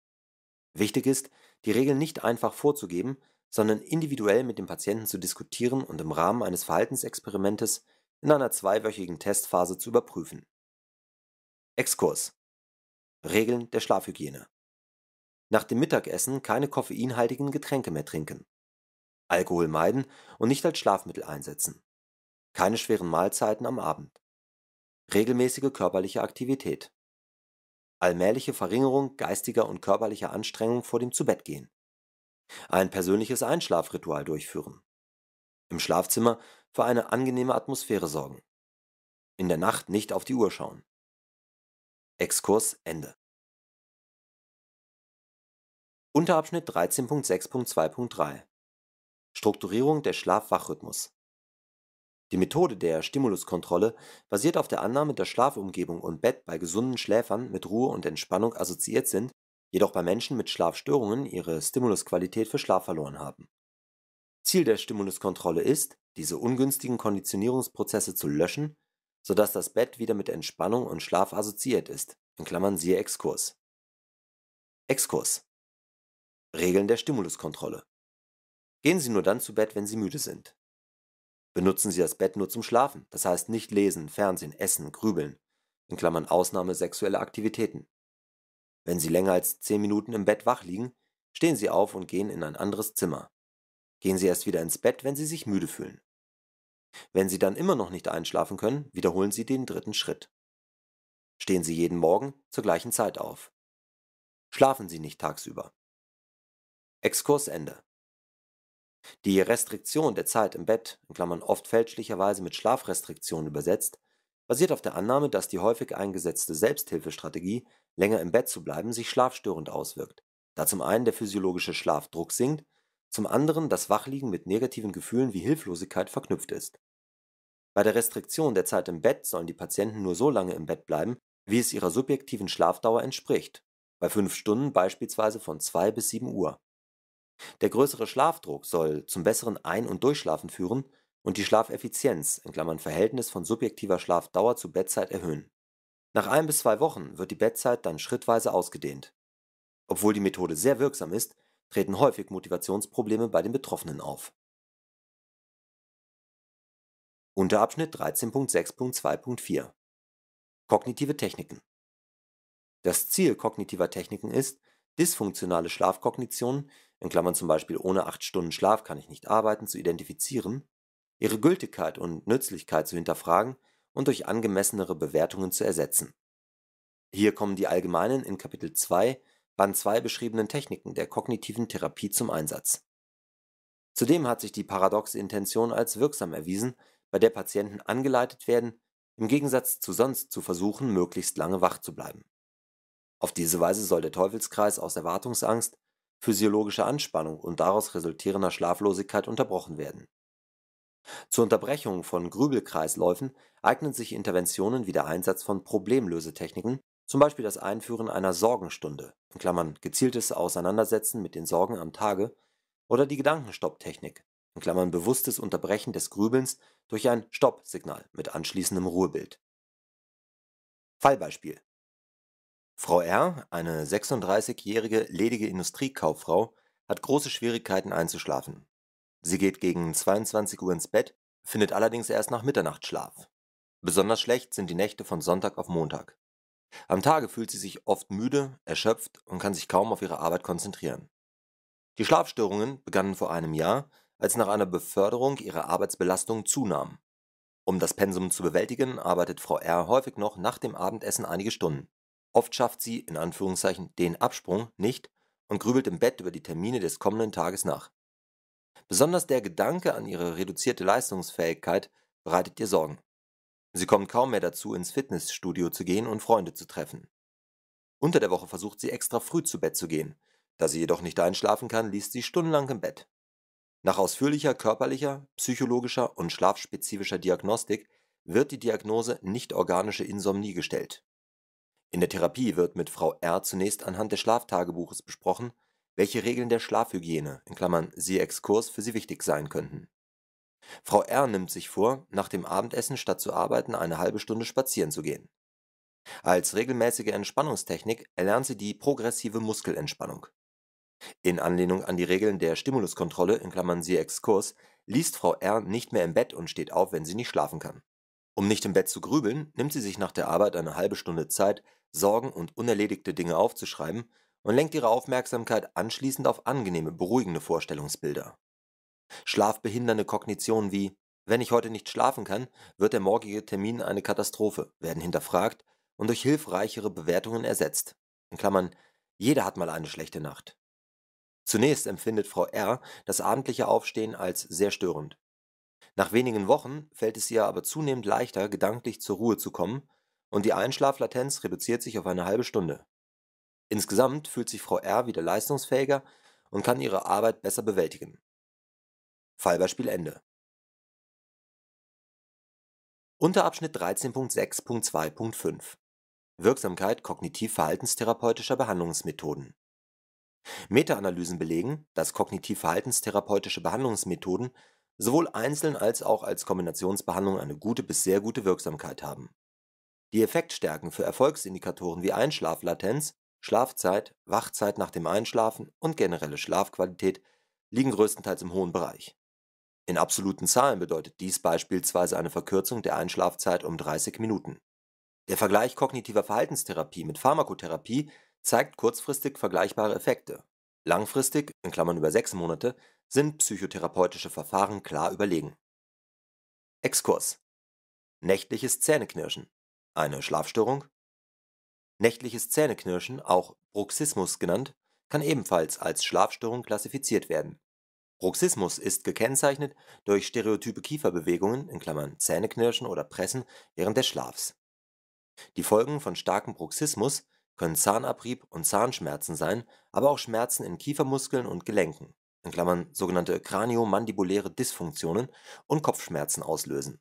Wichtig ist, die Regeln nicht einfach vorzugeben, sondern individuell mit dem Patienten zu diskutieren und im Rahmen eines Verhaltensexperimentes in einer zweiwöchigen Testphase zu überprüfen. Exkurs: Regeln der Schlafhygiene Nach dem Mittagessen keine koffeinhaltigen Getränke mehr trinken Alkohol meiden und nicht als Schlafmittel einsetzen. Keine schweren Mahlzeiten am Abend. Regelmäßige körperliche Aktivität. Allmähliche Verringerung geistiger und körperlicher Anstrengung vor dem Zubettgehen. Ein persönliches Einschlafritual durchführen. Im Schlafzimmer für eine angenehme Atmosphäre sorgen. In der Nacht nicht auf die Uhr schauen. Exkurs Ende. Unterabschnitt 13.6.2.3 Strukturierung der Schlaf-Wach-Rhythmus Die Methode der Stimuluskontrolle basiert auf der Annahme, dass Schlafumgebung und Bett bei gesunden Schläfern mit Ruhe und Entspannung assoziiert sind, jedoch bei Menschen mit Schlafstörungen ihre Stimulusqualität für Schlaf verloren haben. Ziel der Stimuluskontrolle ist, diese ungünstigen Konditionierungsprozesse zu löschen, sodass das Bett wieder mit Entspannung und Schlaf assoziiert ist In Klammern (siehe Exkurs). Exkurs Regeln der Stimuluskontrolle Gehen Sie nur dann zu Bett, wenn Sie müde sind. Benutzen Sie das Bett nur zum Schlafen, das heißt nicht lesen, Fernsehen, Essen, Grübeln. In Klammern Ausnahme sexuelle Aktivitäten. Wenn Sie länger als 10 Minuten im Bett wach liegen, stehen Sie auf und gehen in ein anderes Zimmer. Gehen Sie erst wieder ins Bett, wenn Sie sich müde fühlen. Wenn Sie dann immer noch nicht einschlafen können, wiederholen Sie den dritten Schritt. Stehen Sie jeden Morgen zur gleichen Zeit auf. Schlafen Sie nicht tagsüber. Exkursende. Die Restriktion der Zeit im Bett in Klammern (oft fälschlicherweise mit Schlafrestriktion übersetzt) basiert auf der Annahme, dass die häufig eingesetzte Selbsthilfestrategie, länger im Bett zu bleiben, sich schlafstörend auswirkt, da zum einen der physiologische Schlafdruck sinkt, zum anderen das Wachliegen mit negativen Gefühlen wie Hilflosigkeit verknüpft ist. Bei der Restriktion der Zeit im Bett sollen die Patienten nur so lange im Bett bleiben, wie es ihrer subjektiven Schlafdauer entspricht, bei fünf Stunden beispielsweise von 2 bis 7 Uhr der größere Schlafdruck soll zum besseren Ein und Durchschlafen führen und die Schlafeffizienz in Klammern (Verhältnis von subjektiver Schlafdauer zu Bettzeit) erhöhen. Nach ein bis zwei Wochen wird die Bettzeit dann schrittweise ausgedehnt. Obwohl die Methode sehr wirksam ist, treten häufig Motivationsprobleme bei den Betroffenen auf. Unterabschnitt 13.6.2.4 Kognitive Techniken Das Ziel kognitiver Techniken ist, dysfunktionale Schlafkognitionen in Klammern zum Beispiel ohne acht Stunden Schlaf kann ich nicht arbeiten, zu identifizieren, ihre Gültigkeit und Nützlichkeit zu hinterfragen und durch angemessenere Bewertungen zu ersetzen. Hier kommen die allgemeinen in Kapitel 2, Band 2 beschriebenen Techniken der kognitiven Therapie zum Einsatz. Zudem hat sich die paradoxe Intention als wirksam erwiesen, bei der Patienten angeleitet werden, im Gegensatz zu sonst zu versuchen, möglichst lange wach zu bleiben. Auf diese Weise soll der Teufelskreis aus Erwartungsangst, physiologischer Anspannung und daraus resultierender Schlaflosigkeit unterbrochen werden. Zur Unterbrechung von Grübelkreisläufen eignen sich Interventionen wie der Einsatz von Problemlösetechniken, zum Beispiel das Einführen einer Sorgenstunde (gezieltes Auseinandersetzen mit den Sorgen am Tage) oder die Gedankenstopptechnik (bewusstes Unterbrechen des Grübelns durch ein Stoppsignal mit anschließendem Ruhebild). Fallbeispiel Frau R., eine 36-jährige ledige Industriekauffrau, hat große Schwierigkeiten einzuschlafen. Sie geht gegen 22 Uhr ins Bett, findet allerdings erst nach Mitternacht Schlaf. Besonders schlecht sind die Nächte von Sonntag auf Montag. Am Tage fühlt sie sich oft müde, erschöpft und kann sich kaum auf ihre Arbeit konzentrieren. Die Schlafstörungen begannen vor einem Jahr, als nach einer Beförderung ihre Arbeitsbelastung zunahm. Um das Pensum zu bewältigen, arbeitet Frau R häufig noch nach dem Abendessen einige Stunden. Oft schafft sie in Anführungszeichen den Absprung nicht und grübelt im Bett über die Termine des kommenden Tages nach. Besonders der Gedanke an ihre reduzierte Leistungsfähigkeit bereitet ihr Sorgen. Sie kommt kaum mehr dazu, ins Fitnessstudio zu gehen und Freunde zu treffen. Unter der Woche versucht sie extra früh zu Bett zu gehen. Da sie jedoch nicht einschlafen kann, liest sie stundenlang im Bett. Nach ausführlicher körperlicher, psychologischer und schlafspezifischer Diagnostik wird die Diagnose nicht organische Insomnie gestellt. In der Therapie wird mit Frau R. zunächst anhand des Schlaftagebuches besprochen, welche Regeln der Schlafhygiene (siehe Exkurs) für sie wichtig sein könnten. Frau R. nimmt sich vor, nach dem Abendessen statt zu arbeiten eine halbe Stunde spazieren zu gehen. Als regelmäßige Entspannungstechnik erlernt sie die progressive Muskelentspannung. In Anlehnung an die Regeln der Stimuluskontrolle (siehe Exkurs) liest Frau R. nicht mehr im Bett und steht auf, wenn sie nicht schlafen kann um nicht im Bett zu grübeln, nimmt sie sich nach der Arbeit eine halbe Stunde Zeit, Sorgen und unerledigte Dinge aufzuschreiben und lenkt ihre Aufmerksamkeit anschließend auf angenehme, beruhigende Vorstellungsbilder. Schlafbehindernde Kognitionen wie wenn ich heute nicht schlafen kann, wird der morgige Termin eine Katastrophe, werden hinterfragt und durch hilfreichere Bewertungen ersetzt. In Klammern, jeder hat mal eine schlechte Nacht. Zunächst empfindet Frau R. das abendliche Aufstehen als sehr störend. Nach wenigen Wochen fällt es ihr aber zunehmend leichter, gedanklich zur Ruhe zu kommen, und die Einschlaflatenz reduziert sich auf eine halbe Stunde. Insgesamt fühlt sich Frau R. wieder leistungsfähiger und kann ihre Arbeit besser bewältigen. Fallbeispiel Ende. Unterabschnitt 13.6.2.5 Wirksamkeit kognitiv-verhaltenstherapeutischer Behandlungsmethoden Meta-Analysen belegen, dass kognitiv-verhaltenstherapeutische Behandlungsmethoden sowohl einzeln als auch als Kombinationsbehandlung eine gute bis sehr gute Wirksamkeit haben. Die Effektstärken für Erfolgsindikatoren wie Einschlaflatenz, Schlafzeit, Wachzeit nach dem Einschlafen und generelle Schlafqualität liegen größtenteils im hohen Bereich. In absoluten Zahlen bedeutet dies beispielsweise eine Verkürzung der Einschlafzeit um 30 Minuten. Der Vergleich kognitiver Verhaltenstherapie mit Pharmakotherapie zeigt kurzfristig vergleichbare Effekte. Langfristig, in Klammern über sechs Monate, sind psychotherapeutische Verfahren klar überlegen. Exkurs. Nächtliches Zähneknirschen. Eine Schlafstörung? Nächtliches Zähneknirschen, auch Bruxismus genannt, kann ebenfalls als Schlafstörung klassifiziert werden. Bruxismus ist gekennzeichnet durch stereotype Kieferbewegungen in Klammern (Zähneknirschen oder Pressen) während des Schlafs. Die Folgen von starkem Bruxismus können Zahnabrieb und Zahnschmerzen sein, aber auch Schmerzen in Kiefermuskeln und Gelenken in Klammern sogenannte kraniomandibuläre Dysfunktionen) und Kopfschmerzen auslösen.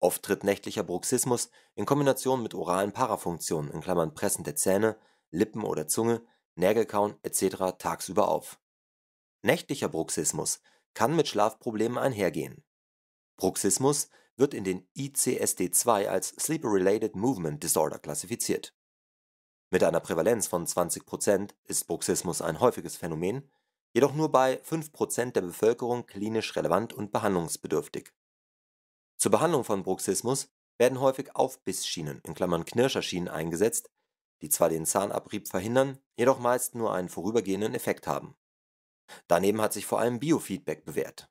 Oft tritt nächtlicher Bruxismus in Kombination mit oralen Parafunktionen in Klammern (Pressen der Zähne, Lippen oder Zunge, Nägelkauen etc.) tagsüber auf. Nächtlicher Bruxismus kann mit Schlafproblemen einhergehen. Bruxismus wird in den ICSD-2 als Sleep-Related Movement Disorder klassifiziert. Mit einer Prävalenz von 20 ist Bruxismus ein häufiges Phänomen jedoch nur bei 5 der Bevölkerung klinisch relevant und behandlungsbedürftig. Zur Behandlung von Bruxismus werden häufig Aufbissschienen in Klammern (Knirscherschienen) eingesetzt, die zwar den Zahnabrieb verhindern, jedoch meist nur einen vorübergehenden Effekt haben. Daneben hat sich vor allem Biofeedback bewährt.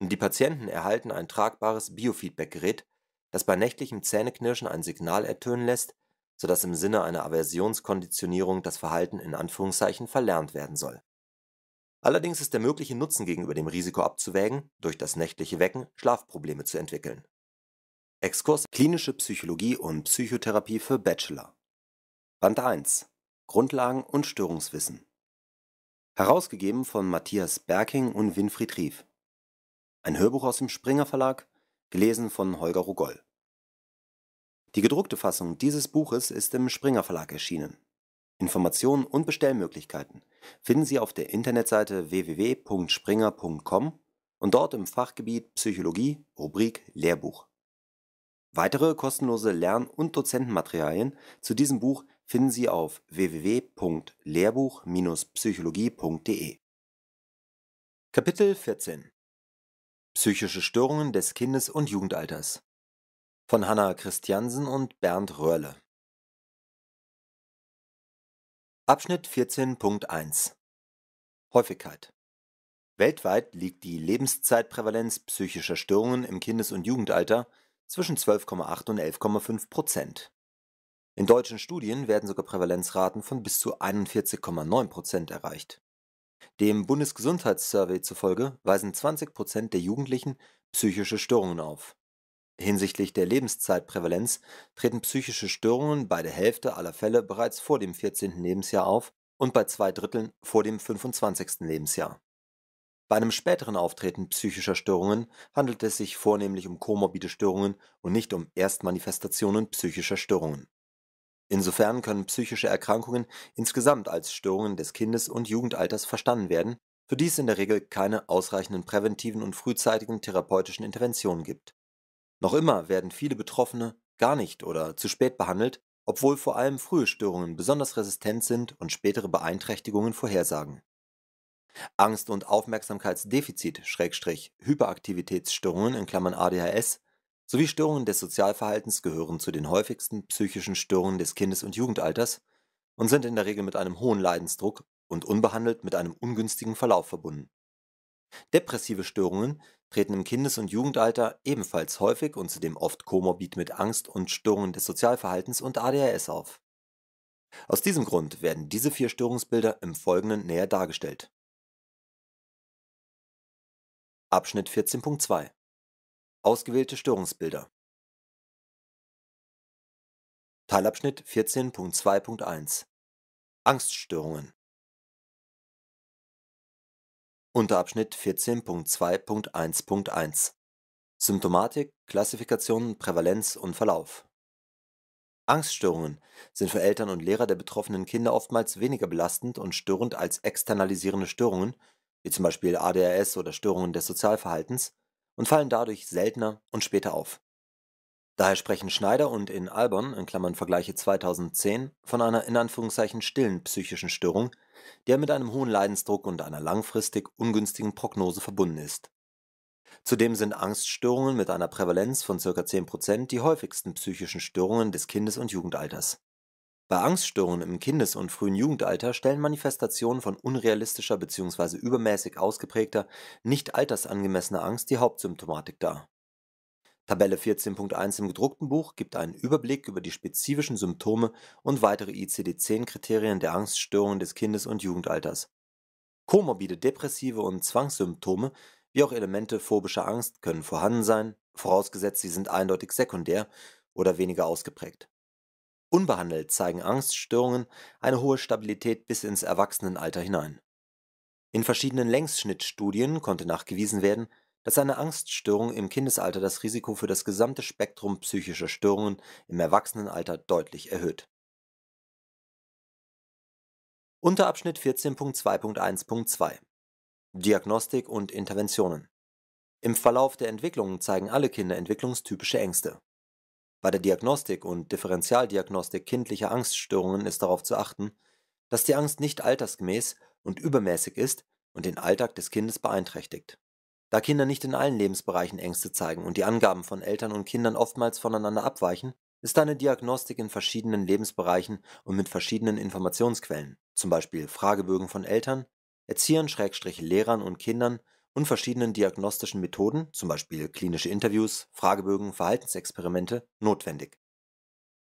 Die Patienten erhalten ein tragbares Biofeedback-Gerät, das bei nächtlichem Zähneknirschen ein Signal ertönen lässt, sodass im Sinne einer Aversionskonditionierung das Verhalten in Anführungszeichen „ verlernt “werden soll Allerdings ist der mögliche Nutzen gegenüber dem Risiko abzuwägen, durch das nächtliche Wecken Schlafprobleme zu entwickeln. Exkurs Klinische Psychologie und Psychotherapie für Bachelor Band 1 Grundlagen und Störungswissen Herausgegeben von Matthias Berking und Winfried Rief Ein Hörbuch aus dem Springer Verlag, gelesen von Holger Rogoll Die gedruckte Fassung dieses Buches ist im Springer Verlag erschienen Informationen und Bestellmöglichkeiten finden Sie auf der Internetseite www.springer.com und dort im Fachgebiet Psychologie, Rubrik Lehrbuch. Weitere kostenlose Lern- und Dozentenmaterialien zu diesem Buch finden Sie auf www.lehrbuch-psychologie.de. Kapitel 14 Psychische Störungen des Kindes- und Jugendalters von Hanna Christiansen und Bernd Röhrle Abschnitt 14.1 Häufigkeit Weltweit liegt die Lebenszeitprävalenz psychischer Störungen im Kindes- und Jugendalter zwischen 12,8 und 11,5 Prozent. In deutschen Studien werden sogar Prävalenzraten von bis zu 41,9 Prozent erreicht. Dem Bundesgesundheitssurvey zufolge weisen 20 Prozent der Jugendlichen psychische Störungen auf Hinsichtlich der Lebenszeitprävalenz treten psychische Störungen bei der Hälfte aller Fälle bereits vor dem 14. Lebensjahr auf und bei zwei Dritteln vor dem 25. Lebensjahr. Bei einem späteren Auftreten psychischer Störungen handelt es sich vornehmlich um komorbide Störungen und nicht um Erstmanifestationen psychischer Störungen. Insofern können psychische Erkrankungen insgesamt als Störungen des Kindes- und Jugendalters verstanden werden, für die es in der Regel keine ausreichenden präventiven und frühzeitigen therapeutischen Interventionen gibt. Noch immer werden viele Betroffene gar nicht oder zu spät behandelt, obwohl vor allem frühe Störungen besonders resistent sind und spätere Beeinträchtigungen vorhersagen. Angst- und Aufmerksamkeitsdefizit-Hyperaktivitätsstörungen in Klammern ADHS sowie Störungen des Sozialverhaltens gehören zu den häufigsten psychischen Störungen des Kindes- und Jugendalters und sind in der Regel mit einem hohen Leidensdruck und unbehandelt mit einem ungünstigen Verlauf verbunden. Depressive Störungen treten im Kindes und Jugendalter ebenfalls häufig und zudem oft komorbid mit Angst und Störungen des Sozialverhaltens und ADHS auf. Aus diesem Grund werden diese vier Störungsbilder im Folgenden näher dargestellt. Abschnitt 14.2 Ausgewählte Störungsbilder Teilabschnitt 14.2.1 Angststörungen Unterabschnitt 14.2.1.1) Symptomatik, Klassifikation, Prävalenz und Verlauf Angststörungen sind für Eltern und Lehrer der betroffenen Kinder oftmals weniger belastend und störend als externalisierende Störungen (wie zum Beispiel ADHS oder Störungen des Sozialverhaltens) und fallen dadurch seltener und später auf. Daher sprechen Schneider und in Alborn (vgl. 2010) von einer „ stillen “psychischen Störung der mit einem hohen Leidensdruck und einer langfristig ungünstigen Prognose verbunden ist. Zudem sind Angststörungen mit einer Prävalenz von ca. 10 die häufigsten psychischen Störungen des Kindes und Jugendalters. Bei Angststörungen im Kindes und frühen Jugendalter stellen Manifestationen von unrealistischer bzw. übermäßig ausgeprägter, nicht altersangemessener Angst die Hauptsymptomatik dar Tabelle 14.1 im gedruckten Buch gibt einen Überblick über die spezifischen Symptome und weitere ICD-10-Kriterien der Angststörungen des Kindes und Jugendalters. Komorbide depressive und Zwangssymptome wie auch Elemente phobischer Angst können vorhanden sein, vorausgesetzt sie sind eindeutig sekundär oder weniger ausgeprägt. Unbehandelt zeigen Angststörungen eine hohe Stabilität bis ins Erwachsenenalter hinein. In verschiedenen Längsschnittstudien konnte nachgewiesen werden dass eine Angststörung im Kindesalter das Risiko für das gesamte Spektrum psychischer Störungen im Erwachsenenalter deutlich erhöht. Unterabschnitt 14.2.1.2 Diagnostik und Interventionen Im Verlauf der Entwicklung zeigen alle Kinder entwicklungstypische Ängste. Bei der Diagnostik und Differentialdiagnostik kindlicher Angststörungen ist darauf zu achten, dass die Angst nicht altersgemäß und übermäßig ist und den Alltag des Kindes beeinträchtigt da Kinder nicht in allen Lebensbereichen Ängste zeigen und die Angaben von Eltern und Kindern oftmals voneinander abweichen, ist eine Diagnostik in verschiedenen Lebensbereichen und mit verschiedenen Informationsquellen, zum Beispiel Fragebögen von Eltern, Erziehern, Lehrern und Kindern und verschiedenen diagnostischen Methoden, zum Beispiel klinische Interviews, Fragebögen, Verhaltensexperimente, notwendig.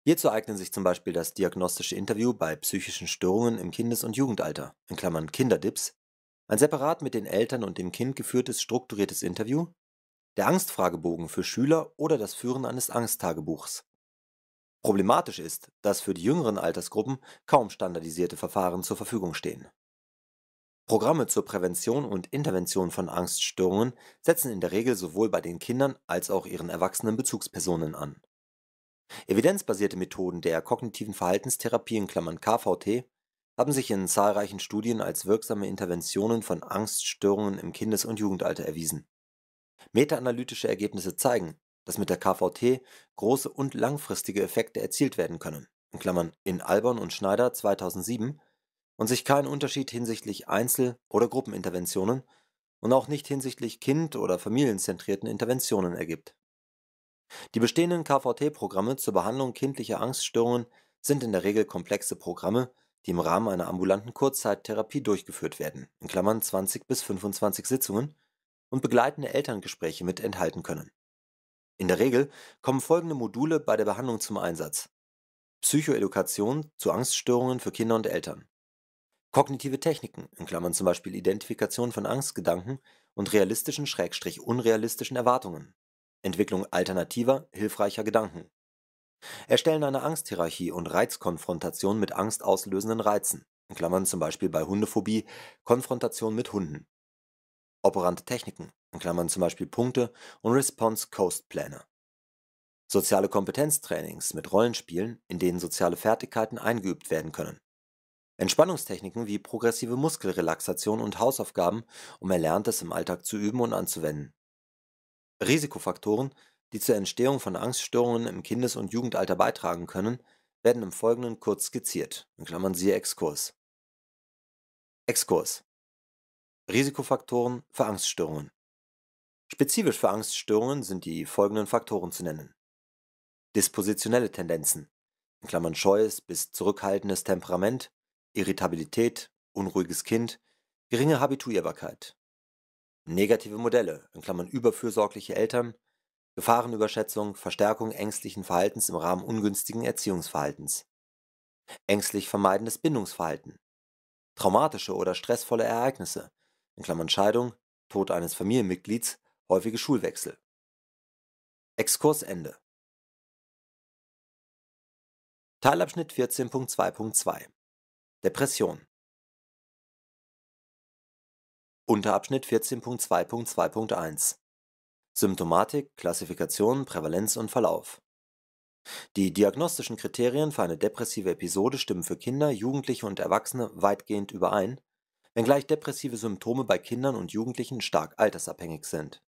Hierzu eignen sich zum Beispiel das diagnostische Interview bei psychischen Störungen im Kindes- und Jugendalter in Klammern (Kinderdips), ein separat mit den Eltern und dem Kind geführtes strukturiertes Interview, der Angstfragebogen für Schüler oder das Führen eines Angsttagebuchs. Problematisch ist, dass für die jüngeren Altersgruppen kaum standardisierte Verfahren zur Verfügung stehen. Programme zur Prävention und Intervention von Angststörungen setzen in der Regel sowohl bei den Kindern als auch ihren erwachsenen Bezugspersonen an. Evidenzbasierte Methoden der kognitiven Verhaltenstherapie (KVT) haben sich in zahlreichen Studien als wirksame Interventionen von Angststörungen im Kindes und Jugendalter erwiesen. Metaanalytische Ergebnisse zeigen, dass mit der KVT große und langfristige Effekte erzielt werden können (in Alborn und Schneider 2007) und sich kein Unterschied hinsichtlich Einzel oder Gruppeninterventionen und auch nicht hinsichtlich kind oder familienzentrierten Interventionen ergibt. Die bestehenden KVT-Programme zur Behandlung kindlicher Angststörungen sind in der Regel komplexe Programme die im Rahmen einer ambulanten Kurzzeittherapie durchgeführt werden in Klammern (20 bis 25 Sitzungen) und begleitende Elterngespräche mit enthalten können. In der Regel kommen folgende Module bei der Behandlung zum Einsatz: Psychoedukation zu Angststörungen für Kinder und Eltern Kognitive Techniken in Klammern zum Beispiel Identifikation von Angstgedanken und realistischen/unrealistischen schrägstrich Erwartungen, Entwicklung alternativer, hilfreicher Gedanken erstellen eine Angsthierarchie und Reizkonfrontation mit angstauslösenden Reizen in Klammern (zum Beispiel bei Hundephobie Konfrontation mit Hunden) operante Techniken in Klammern (zum Beispiel Punkte und Response-Coast-Pläne) soziale Kompetenztrainings mit Rollenspielen, in denen soziale Fertigkeiten eingeübt werden können Entspannungstechniken wie progressive Muskelrelaxation und Hausaufgaben, um Erlerntes im Alltag zu üben und anzuwenden Risikofaktoren die zur Entstehung von Angststörungen im Kindes- und Jugendalter beitragen können, werden im Folgenden kurz skizziert (siehe Exkurs). Exkurs Risikofaktoren für Angststörungen Spezifisch für Angststörungen sind die folgenden Faktoren zu nennen: Dispositionelle Tendenzen (scheues bis zurückhaltendes Temperament, Irritabilität, unruhiges Kind, geringe Habituierbarkeit) Negative Modelle (überfürsorgliche Eltern Gefahrenüberschätzung, Verstärkung ängstlichen Verhaltens im Rahmen ungünstigen Erziehungsverhaltens, ängstlich vermeidendes Bindungsverhalten, traumatische oder stressvolle Ereignisse in Klammern (Scheidung, Tod eines Familienmitglieds, häufige Schulwechsel). Exkursende Teilabschnitt 14.2.2 Depression Unterabschnitt 14.2.2.1 Symptomatik, Klassifikation, Prävalenz und Verlauf. Die diagnostischen Kriterien für eine depressive Episode stimmen für Kinder, Jugendliche und Erwachsene weitgehend überein, wenngleich depressive Symptome bei Kindern und Jugendlichen stark altersabhängig sind.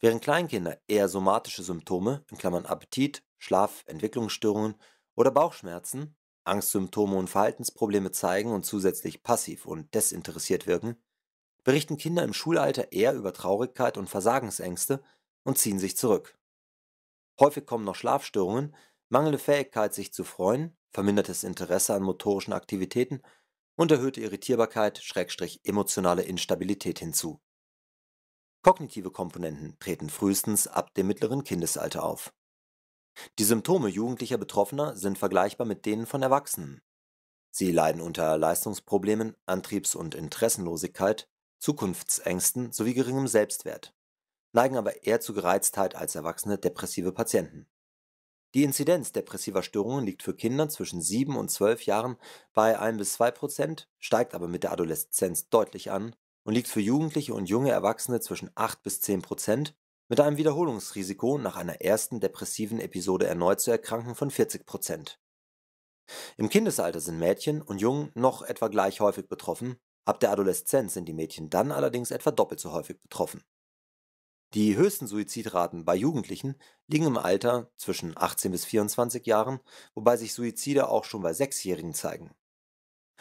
Während Kleinkinder eher somatische Symptome in Klammern (Appetit, Schlaf, Entwicklungsstörungen oder Bauchschmerzen), Angstsymptome und Verhaltensprobleme zeigen und zusätzlich passiv und desinteressiert wirken berichten Kinder im Schulalter eher über Traurigkeit und Versagensängste und ziehen sich zurück. Häufig kommen noch Schlafstörungen, mangelnde Fähigkeit, sich zu freuen, vermindertes Interesse an motorischen Aktivitäten und erhöhte Irritierbarkeit, Schrägstrich emotionale Instabilität hinzu. Kognitive Komponenten treten frühestens ab dem mittleren Kindesalter auf. Die Symptome jugendlicher Betroffener sind vergleichbar mit denen von Erwachsenen. Sie leiden unter Leistungsproblemen, Antriebs- und Interessenlosigkeit, Zukunftsängsten sowie geringem Selbstwert, neigen aber eher zu Gereiztheit als erwachsene depressive Patienten. Die Inzidenz depressiver Störungen liegt für Kinder zwischen 7 und 12 Jahren bei 1 bis 2 Prozent, steigt aber mit der Adoleszenz deutlich an und liegt für Jugendliche und junge Erwachsene zwischen 8 bis 10 Prozent mit einem Wiederholungsrisiko, nach einer ersten depressiven Episode erneut zu erkranken, von 40 Prozent. Im Kindesalter sind Mädchen und Jungen noch etwa gleich häufig betroffen, Ab der Adoleszenz sind die Mädchen dann allerdings etwa doppelt so häufig betroffen. Die höchsten Suizidraten bei Jugendlichen liegen im Alter zwischen 18 bis 24 Jahren, wobei sich Suizide auch schon bei Sechsjährigen zeigen.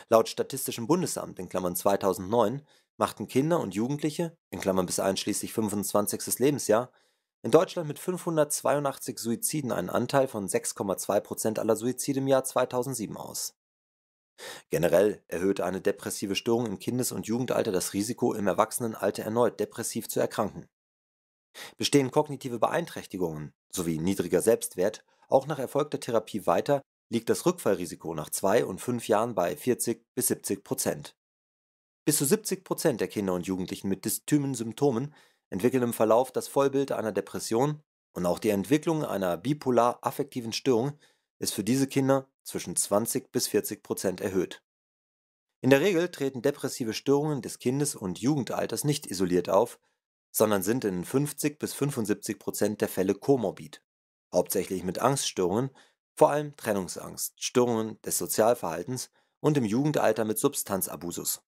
Laut Statistischem Bundesamt in Klammern (2009) machten Kinder und Jugendliche in Klammern (bis einschließlich 25. Lebensjahr) in Deutschland mit 582 Suiziden einen Anteil von 6,2 Prozent aller Suizide im Jahr 2007 aus Generell erhöhte eine depressive Störung im Kindes und Jugendalter das Risiko, im Erwachsenenalter erneut depressiv zu erkranken. Bestehen kognitive Beeinträchtigungen sowie niedriger Selbstwert auch nach erfolgter Therapie weiter, liegt das Rückfallrisiko nach zwei und fünf Jahren bei 40 bis 70 Prozent. Bis zu 70 Prozent der Kinder und Jugendlichen mit dysthymen Symptomen entwickeln im Verlauf das Vollbild einer Depression und auch die Entwicklung einer bipolar affektiven Störung ist für diese Kinder zwischen 20 bis 40 Prozent erhöht. In der Regel treten depressive Störungen des Kindes- und Jugendalters nicht isoliert auf, sondern sind in 50 bis 75 Prozent der Fälle komorbid, hauptsächlich mit Angststörungen, vor allem Trennungsangst, Störungen des Sozialverhaltens und im Jugendalter mit Substanzabusus.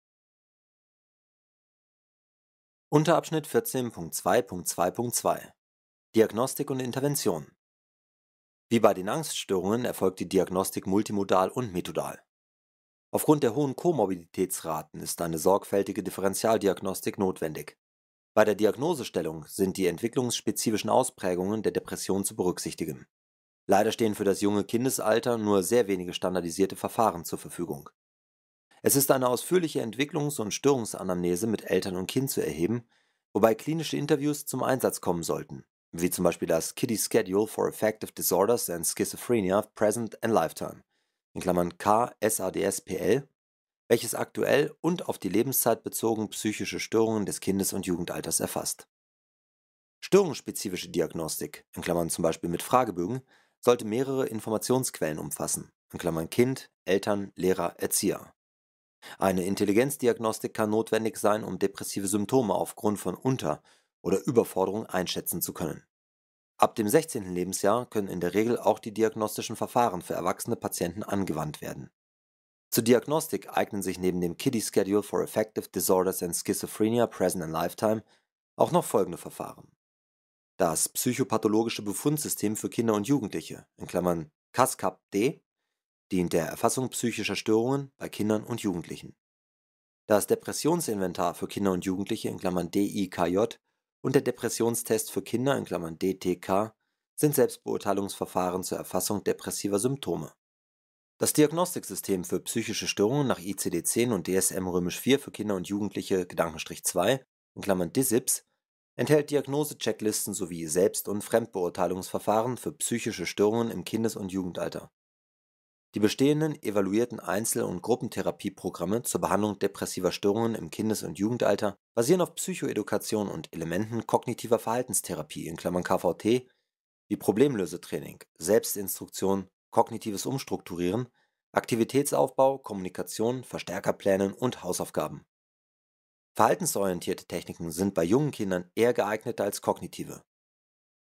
Unterabschnitt 14.2.2.2 Diagnostik und Intervention wie bei den Angststörungen erfolgt die Diagnostik multimodal und methodal. Aufgrund der hohen Komorbiditätsraten ist eine sorgfältige Differentialdiagnostik notwendig. Bei der Diagnosestellung sind die entwicklungsspezifischen Ausprägungen der Depression zu berücksichtigen. Leider stehen für das junge Kindesalter nur sehr wenige standardisierte Verfahren zur Verfügung. Es ist eine ausführliche Entwicklungs- und Störungsanamnese mit Eltern und Kind zu erheben, wobei klinische Interviews zum Einsatz kommen sollten wie zum Beispiel das Kiddie Schedule for Affective Disorders and Schizophrenia Present and Lifetime in Klammern KSADSPL, welches aktuell und auf die Lebenszeit bezogen psychische Störungen des Kindes- und Jugendalters erfasst. Störungsspezifische Diagnostik in Klammern (zum Beispiel mit Fragebögen) sollte mehrere Informationsquellen umfassen in Klammern (Kind, Eltern, Lehrer, Erzieher). Eine Intelligenzdiagnostik kann notwendig sein, um depressive Symptome aufgrund von unter oder Überforderung einschätzen zu können. Ab dem 16. Lebensjahr können in der Regel auch die diagnostischen Verfahren für erwachsene Patienten angewandt werden. Zur Diagnostik eignen sich neben dem Kiddie Schedule for Affective Disorders and Schizophrenia Present and Lifetime auch noch folgende Verfahren. Das psychopathologische Befundsystem für Kinder und Jugendliche, in Klammern CASCAP-D, dient der Erfassung psychischer Störungen bei Kindern und Jugendlichen. Das Depressionsinventar für Kinder und Jugendliche, in Klammern DIKJ, und der Depressionstest für Kinder (DTK) sind Selbstbeurteilungsverfahren zur Erfassung depressiver Symptome. Das Diagnostiksystem für psychische Störungen nach ICD-10 und dsm römisch 4 für Kinder und Jugendliche (2) (DSIPS) enthält Diagnose-Checklisten sowie Selbst und Fremdbeurteilungsverfahren für psychische Störungen im Kindes und Jugendalter die bestehenden evaluierten Einzel und Gruppentherapieprogramme zur Behandlung depressiver Störungen im Kindes und Jugendalter basieren auf Psychoedukation und Elementen kognitiver Verhaltenstherapie (KVT) wie Problemlösetraining, Selbstinstruktion, kognitives Umstrukturieren, Aktivitätsaufbau, Kommunikation, Verstärkerplänen und Hausaufgaben. Verhaltensorientierte Techniken sind bei jungen Kindern eher geeigneter als kognitive.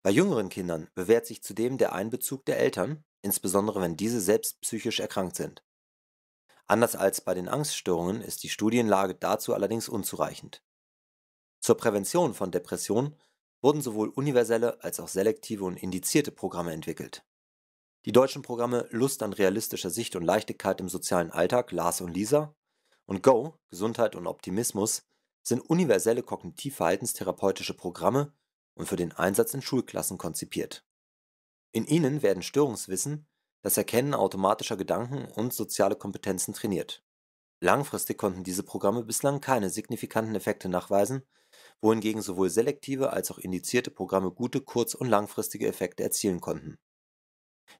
Bei jüngeren Kindern bewährt sich zudem der Einbezug der Eltern insbesondere wenn diese selbst psychisch erkrankt sind. Anders als bei den Angststörungen ist die Studienlage dazu allerdings unzureichend. Zur Prävention von Depressionen wurden sowohl universelle als auch selektive und indizierte Programme entwickelt. Die deutschen Programme Lust an realistischer Sicht und Leichtigkeit im sozialen Alltag Lars und Lisa und Go Gesundheit und Optimismus sind universelle kognitiv-verhaltenstherapeutische Programme und für den Einsatz in Schulklassen konzipiert in ihnen werden Störungswissen, das Erkennen automatischer Gedanken und soziale Kompetenzen trainiert. Langfristig konnten diese Programme bislang keine signifikanten Effekte nachweisen, wohingegen sowohl selektive als auch indizierte Programme gute kurz und langfristige Effekte erzielen konnten.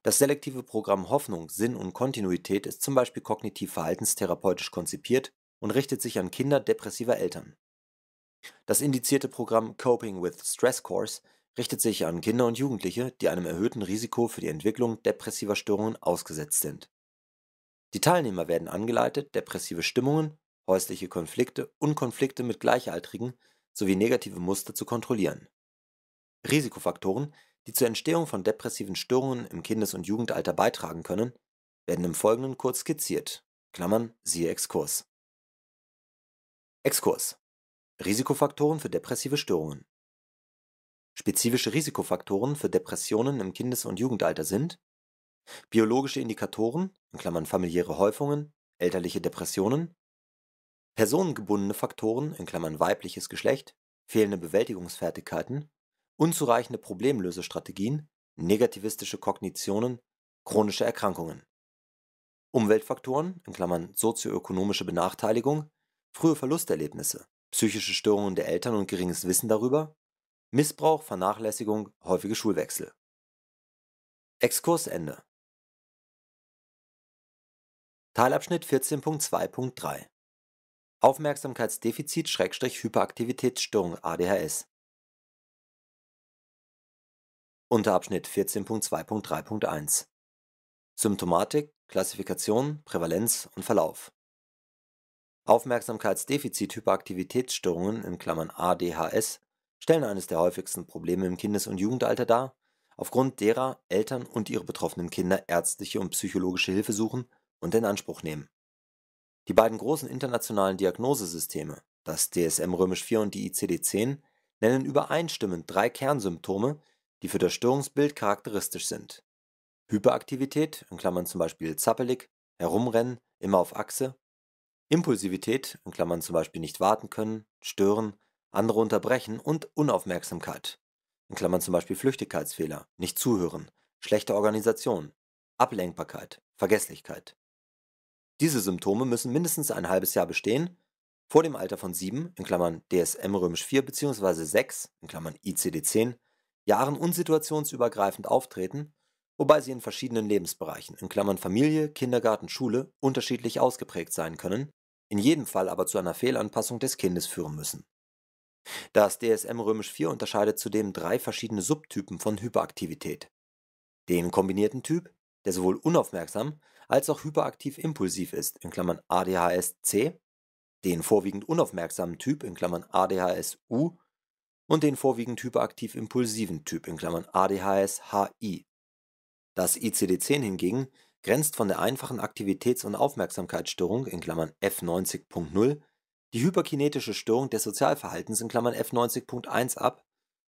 Das selektive Programm Hoffnung, Sinn und Kontinuität ist zum Beispiel kognitiv verhaltenstherapeutisch konzipiert und richtet sich an Kinder depressiver Eltern. Das indizierte Programm Coping with Stress Course richtet sich an Kinder und Jugendliche, die einem erhöhten Risiko für die Entwicklung depressiver Störungen ausgesetzt sind. Die Teilnehmer werden angeleitet, depressive Stimmungen, häusliche Konflikte und Konflikte mit Gleichaltrigen sowie negative Muster zu kontrollieren. Risikofaktoren, die zur Entstehung von depressiven Störungen im Kindes- und Jugendalter beitragen können, werden im Folgenden kurz skizziert. Klammern, siehe Exkurs. Exkurs. Risikofaktoren für depressive Störungen. Spezifische Risikofaktoren für Depressionen im Kindes und Jugendalter sind biologische Indikatoren in Klammern (familiäre Häufungen, elterliche Depressionen) personengebundene Faktoren in Klammern (weibliches Geschlecht, fehlende Bewältigungsfertigkeiten, unzureichende Problemlösestrategien, negativistische Kognitionen, chronische Erkrankungen) Umweltfaktoren in Klammern (sozioökonomische Benachteiligung, frühe Verlusterlebnisse, psychische Störungen der Eltern und geringes Wissen darüber Missbrauch, Vernachlässigung, häufige Schulwechsel. Exkursende. Teilabschnitt 14.2.3 Aufmerksamkeitsdefizit-Hyperaktivitätsstörung ADHS Unterabschnitt 14.2.3.1 Symptomatik, Klassifikation, Prävalenz und Verlauf Aufmerksamkeitsdefizit-Hyperaktivitätsstörungen (ADHS stellen eines der häufigsten Probleme im Kindes und Jugendalter dar, aufgrund derer Eltern und ihre betroffenen Kinder ärztliche und psychologische Hilfe suchen und in Anspruch nehmen. Die beiden großen internationalen Diagnosesysteme, das DSM-IV Römisch und die ICD-10, nennen übereinstimmend drei Kernsymptome, die für das Störungsbild charakteristisch sind: Hyperaktivität in Klammern zum Beispiel zappelig, Herumrennen, immer auf Achse), Impulsivität in Klammern zum Beispiel nicht warten können, Stören andere unterbrechen und Unaufmerksamkeit. In Klammern zum Beispiel Flüchtigkeitsfehler, nicht zuhören, schlechte Organisation, Ablenkbarkeit, Vergesslichkeit. Diese Symptome müssen mindestens ein halbes Jahr bestehen, vor dem Alter von 7, in Klammern DSM römisch 4 bzw. 6, in Klammern ICD-10, Jahren und situationsübergreifend auftreten, wobei sie in verschiedenen Lebensbereichen, in Klammern Familie, Kindergarten, Schule, unterschiedlich ausgeprägt sein können, in jedem Fall aber zu einer Fehlanpassung des Kindes führen müssen. Das DSM römisch 4 unterscheidet zudem drei verschiedene Subtypen von Hyperaktivität. Den kombinierten Typ, der sowohl unaufmerksam als auch hyperaktiv impulsiv ist (ADHS-C), den vorwiegend unaufmerksamen Typ (ADHS-U) und den vorwiegend hyperaktiv impulsiven Typ (ADHS-HI). Das ICD-10 hingegen grenzt von der einfachen Aktivitäts und Aufmerksamkeitsstörung (F90.0 die hyperkinetische Störung des Sozialverhaltens in Klammern (F90.1) ab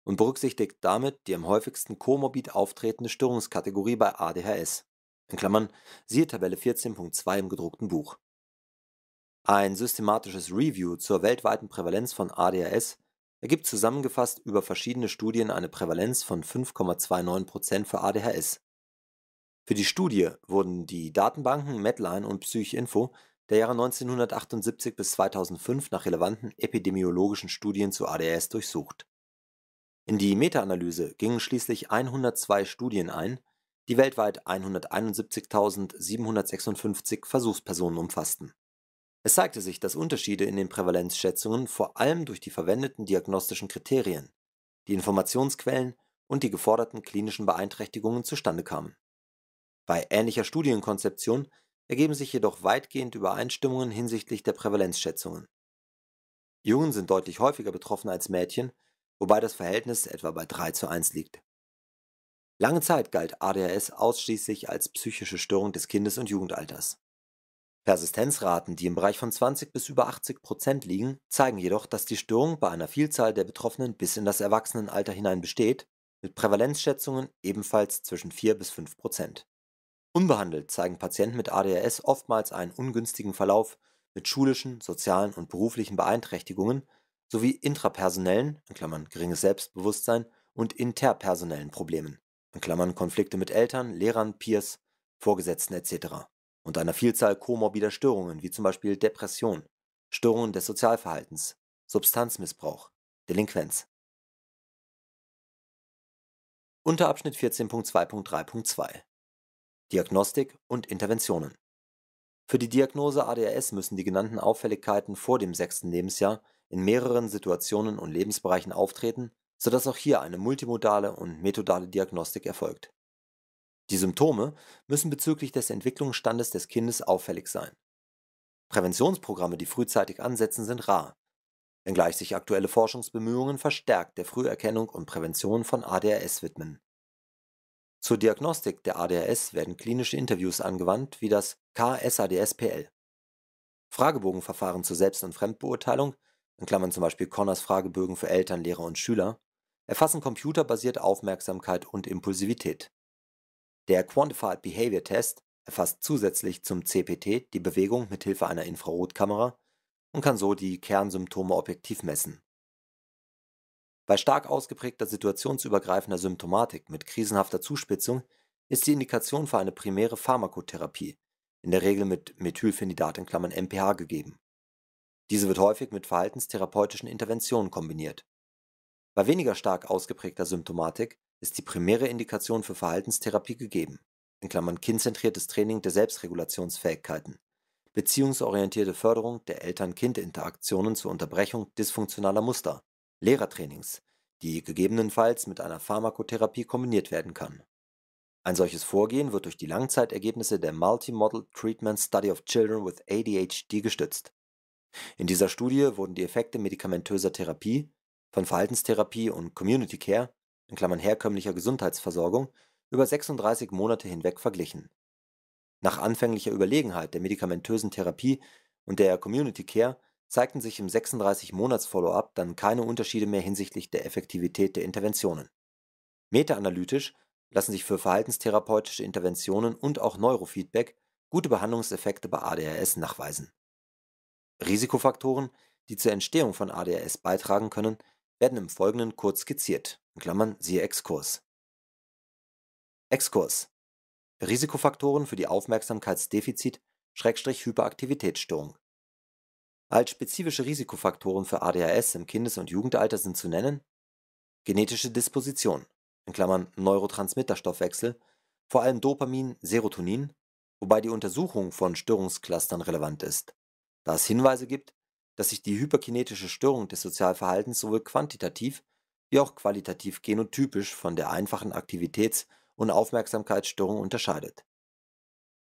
und berücksichtigt damit die am häufigsten komorbid auftretende Störungskategorie bei ADHS (siehe Tabelle 14.2 im gedruckten Buch). Ein systematisches Review zur weltweiten Prävalenz von ADHS ergibt zusammengefasst über verschiedene Studien eine Prävalenz von 5,29 für ADHS. Für die Studie wurden die Datenbanken Medline und Psychinfo der Jahre 1978 bis 2005 nach relevanten epidemiologischen Studien zu ADS durchsucht. In die Meta-Analyse gingen schließlich 102 Studien ein, die weltweit 171.756 Versuchspersonen umfassten. Es zeigte sich, dass Unterschiede in den Prävalenzschätzungen vor allem durch die verwendeten diagnostischen Kriterien, die Informationsquellen und die geforderten klinischen Beeinträchtigungen zustande kamen. Bei ähnlicher Studienkonzeption ergeben sich jedoch weitgehend Übereinstimmungen hinsichtlich der Prävalenzschätzungen. Jungen sind deutlich häufiger betroffen als Mädchen, wobei das Verhältnis etwa bei 3 zu 1 liegt. Lange Zeit galt ADHS ausschließlich als psychische Störung des Kindes- und Jugendalters. Persistenzraten, die im Bereich von 20 bis über 80 Prozent liegen, zeigen jedoch, dass die Störung bei einer Vielzahl der Betroffenen bis in das Erwachsenenalter hinein besteht, mit Prävalenzschätzungen ebenfalls zwischen 4 bis 5 Prozent. Unbehandelt zeigen Patienten mit ADHS oftmals einen ungünstigen Verlauf mit schulischen, sozialen und beruflichen Beeinträchtigungen sowie intrapersonellen in Klammern (geringes Selbstbewusstsein) und interpersonellen Problemen in Klammern (Konflikte mit Eltern, Lehrern, Peers, Vorgesetzten etc.) und einer Vielzahl komorbider Störungen wie zum Beispiel Depression, Störungen des Sozialverhaltens, Substanzmissbrauch, Delinquenz. Unterabschnitt 14.2.3.2 Diagnostik und Interventionen Für die Diagnose ADHS müssen die genannten Auffälligkeiten vor dem sechsten Lebensjahr in mehreren Situationen und Lebensbereichen auftreten, sodass auch hier eine multimodale und methodale Diagnostik erfolgt. Die Symptome müssen bezüglich des Entwicklungsstandes des Kindes auffällig sein. Präventionsprogramme, die frühzeitig ansetzen, sind rar, wenngleich sich aktuelle Forschungsbemühungen verstärkt der Früherkennung und Prävention von ADHS widmen zur Diagnostik der ADHS werden klinische Interviews angewandt wie das KSADSPL. Fragebogenverfahren zur Selbst- und Fremdbeurteilung in Klammern zum Beispiel Connors Fragebögen für Eltern, Lehrer und Schüler) erfassen computerbasiert Aufmerksamkeit und Impulsivität. Der Quantified Behavior Test erfasst zusätzlich zum CPT die Bewegung mithilfe einer Infrarotkamera und kann so die Kernsymptome objektiv messen bei stark ausgeprägter situationsübergreifender Symptomatik mit krisenhafter Zuspitzung ist die Indikation für eine primäre Pharmakotherapie, in der Regel mit Methylphenidat in Klammern (MPH) gegeben. Diese wird häufig mit verhaltenstherapeutischen Interventionen kombiniert. Bei weniger stark ausgeprägter Symptomatik ist die primäre Indikation für Verhaltenstherapie gegeben in Klammern (kindzentriertes Training der Selbstregulationsfähigkeiten, beziehungsorientierte Förderung der Eltern-Kind-Interaktionen zur Unterbrechung dysfunktionaler Muster Lehrertrainings, die gegebenenfalls mit einer Pharmakotherapie kombiniert werden kann. Ein solches Vorgehen wird durch die Langzeitergebnisse der Multimodal Treatment Study of Children with ADHD gestützt. In dieser Studie wurden die Effekte medikamentöser Therapie, von Verhaltenstherapie und Community Care in Klammern herkömmlicher Gesundheitsversorgung über 36 Monate hinweg verglichen. Nach anfänglicher Überlegenheit der medikamentösen Therapie und der Community Care zeigten sich im 36-Monats-Follow-up dann keine Unterschiede mehr hinsichtlich der Effektivität der Interventionen. Meta-analytisch lassen sich für verhaltenstherapeutische Interventionen und auch Neurofeedback gute Behandlungseffekte bei ADHS nachweisen. Risikofaktoren, die zur Entstehung von ADHS beitragen können, werden im Folgenden kurz skizziert In Klammern (siehe Exkurs). Exkurs Risikofaktoren für die Aufmerksamkeitsdefizit/Hyperaktivitätsstörung als spezifische Risikofaktoren für ADHS im Kindes und Jugendalter sind zu nennen: genetische Disposition in Klammern (Neurotransmitterstoffwechsel), vor allem Dopamin, Serotonin, wobei die Untersuchung von Störungsclustern relevant ist, da es Hinweise gibt, dass sich die hyperkinetische Störung des Sozialverhaltens sowohl quantitativ wie auch qualitativ genotypisch von der einfachen Aktivitäts und Aufmerksamkeitsstörung unterscheidet.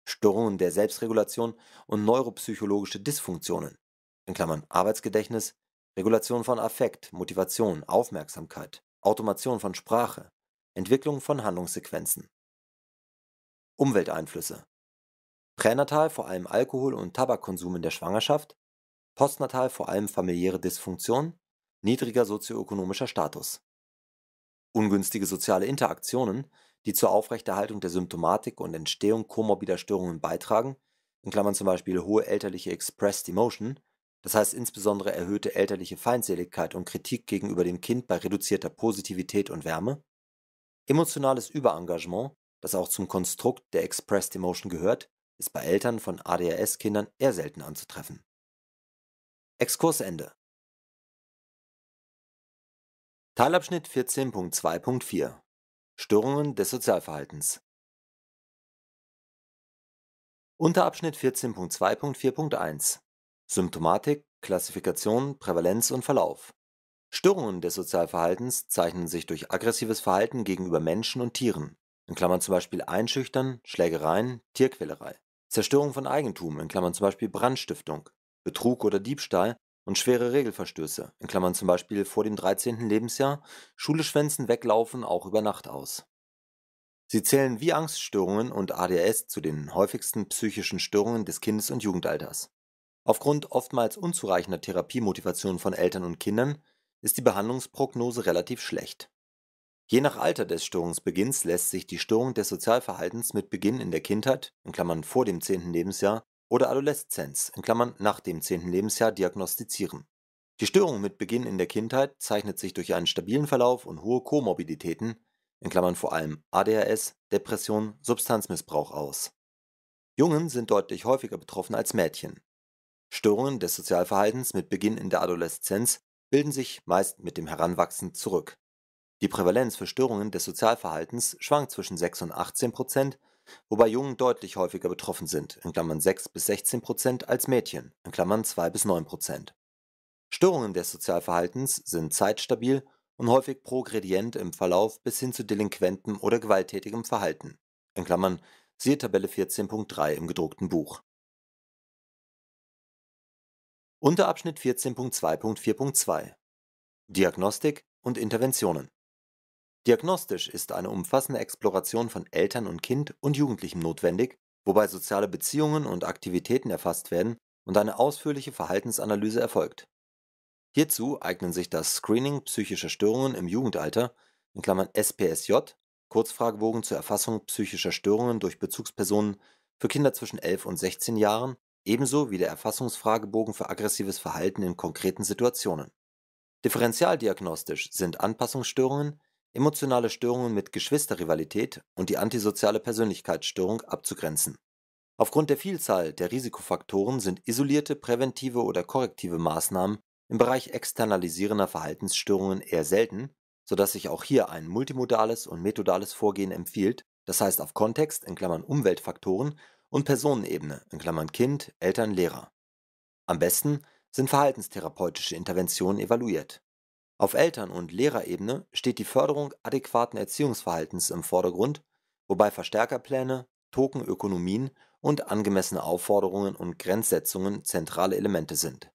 Störungen der Selbstregulation und neuropsychologische Dysfunktionen in Klammern Arbeitsgedächtnis, Regulation von Affekt, Motivation, Aufmerksamkeit, Automation von Sprache, Entwicklung von Handlungssequenzen. Umwelteinflüsse. Pränatal vor allem Alkohol- und Tabakkonsum in der Schwangerschaft, postnatal vor allem familiäre Dysfunktion, niedriger sozioökonomischer Status. Ungünstige soziale Interaktionen, die zur Aufrechterhaltung der Symptomatik und Entstehung komorbider Störungen beitragen, in Klammern zum Beispiel hohe elterliche Expressed Emotion, das heißt insbesondere erhöhte elterliche Feindseligkeit und Kritik gegenüber dem Kind bei reduzierter Positivität und Wärme, emotionales Überengagement, das auch zum Konstrukt der Expressed Emotion gehört, ist bei Eltern von ADHS-Kindern eher selten anzutreffen. Exkursende. Teilabschnitt 14.2.4 Störungen des Sozialverhaltens Unterabschnitt 14.2.4.1 Symptomatik, Klassifikation, Prävalenz und Verlauf. Störungen des Sozialverhaltens zeichnen sich durch aggressives Verhalten gegenüber Menschen und Tieren in Klammern zum Beispiel Einschüchtern, Schlägereien, Tierquälerei), Zerstörung von Eigentum in Klammern zum Beispiel Brandstiftung), Betrug oder Diebstahl und schwere Regelverstöße in Klammern zum Beispiel vor dem 13. Lebensjahr, Schuleschwänzen Weglaufen auch über Nacht aus). Sie zählen wie Angststörungen und ADS zu den häufigsten psychischen Störungen des Kindes und Jugendalters Aufgrund oftmals unzureichender Therapiemotivation von Eltern und Kindern ist die Behandlungsprognose relativ schlecht. Je nach Alter des Störungsbeginns lässt sich die Störung des Sozialverhaltens mit Beginn in der Kindheit in Klammern (vor dem 10. Lebensjahr) oder Adoleszenz in Klammern (nach dem 10. Lebensjahr) diagnostizieren. Die Störung mit Beginn in der Kindheit zeichnet sich durch einen stabilen Verlauf und hohe Komorbiditäten in Klammern (vor allem ADHS, Depression, Substanzmissbrauch) aus. Jungen sind deutlich häufiger betroffen als Mädchen Störungen des Sozialverhaltens mit Beginn in der Adoleszenz bilden sich meist mit dem Heranwachsen zurück. Die Prävalenz für Störungen des Sozialverhaltens schwankt zwischen 6 und 18 Prozent, wobei Jungen deutlich häufiger betroffen sind (6 bis 16 Prozent) als Mädchen (2 bis 9 Prozent). Störungen des Sozialverhaltens sind zeitstabil und häufig progredient im Verlauf bis hin zu delinquentem oder gewalttätigem Verhalten (siehe Tabelle 14.3 im gedruckten Buch Unterabschnitt 14.2.4.2 Diagnostik und Interventionen Diagnostisch ist eine umfassende Exploration von Eltern und Kind und Jugendlichen notwendig, wobei soziale Beziehungen und Aktivitäten erfasst werden und eine ausführliche Verhaltensanalyse erfolgt. Hierzu eignen sich das Screening psychischer Störungen im Jugendalter in Klammern (SPSJ), Kurzfragebogen zur Erfassung psychischer Störungen durch Bezugspersonen für Kinder zwischen 11 und 16 Jahren ebenso wie der Erfassungsfragebogen für aggressives Verhalten in konkreten Situationen. Differentialdiagnostisch sind Anpassungsstörungen, emotionale Störungen mit Geschwisterrivalität und die antisoziale Persönlichkeitsstörung abzugrenzen. Aufgrund der Vielzahl der Risikofaktoren sind isolierte präventive oder korrektive Maßnahmen im Bereich externalisierender Verhaltensstörungen eher selten, sodass sich auch hier ein multimodales und methodales Vorgehen empfiehlt, das heißt auf Kontext in Klammern (Umweltfaktoren und Personenebene (Kind, Eltern, Lehrer). Am besten sind verhaltenstherapeutische Interventionen evaluiert. Auf Eltern und Lehrerebene steht die Förderung adäquaten Erziehungsverhaltens im Vordergrund, wobei Verstärkerpläne, Tokenökonomien und angemessene Aufforderungen und Grenzsetzungen zentrale Elemente sind.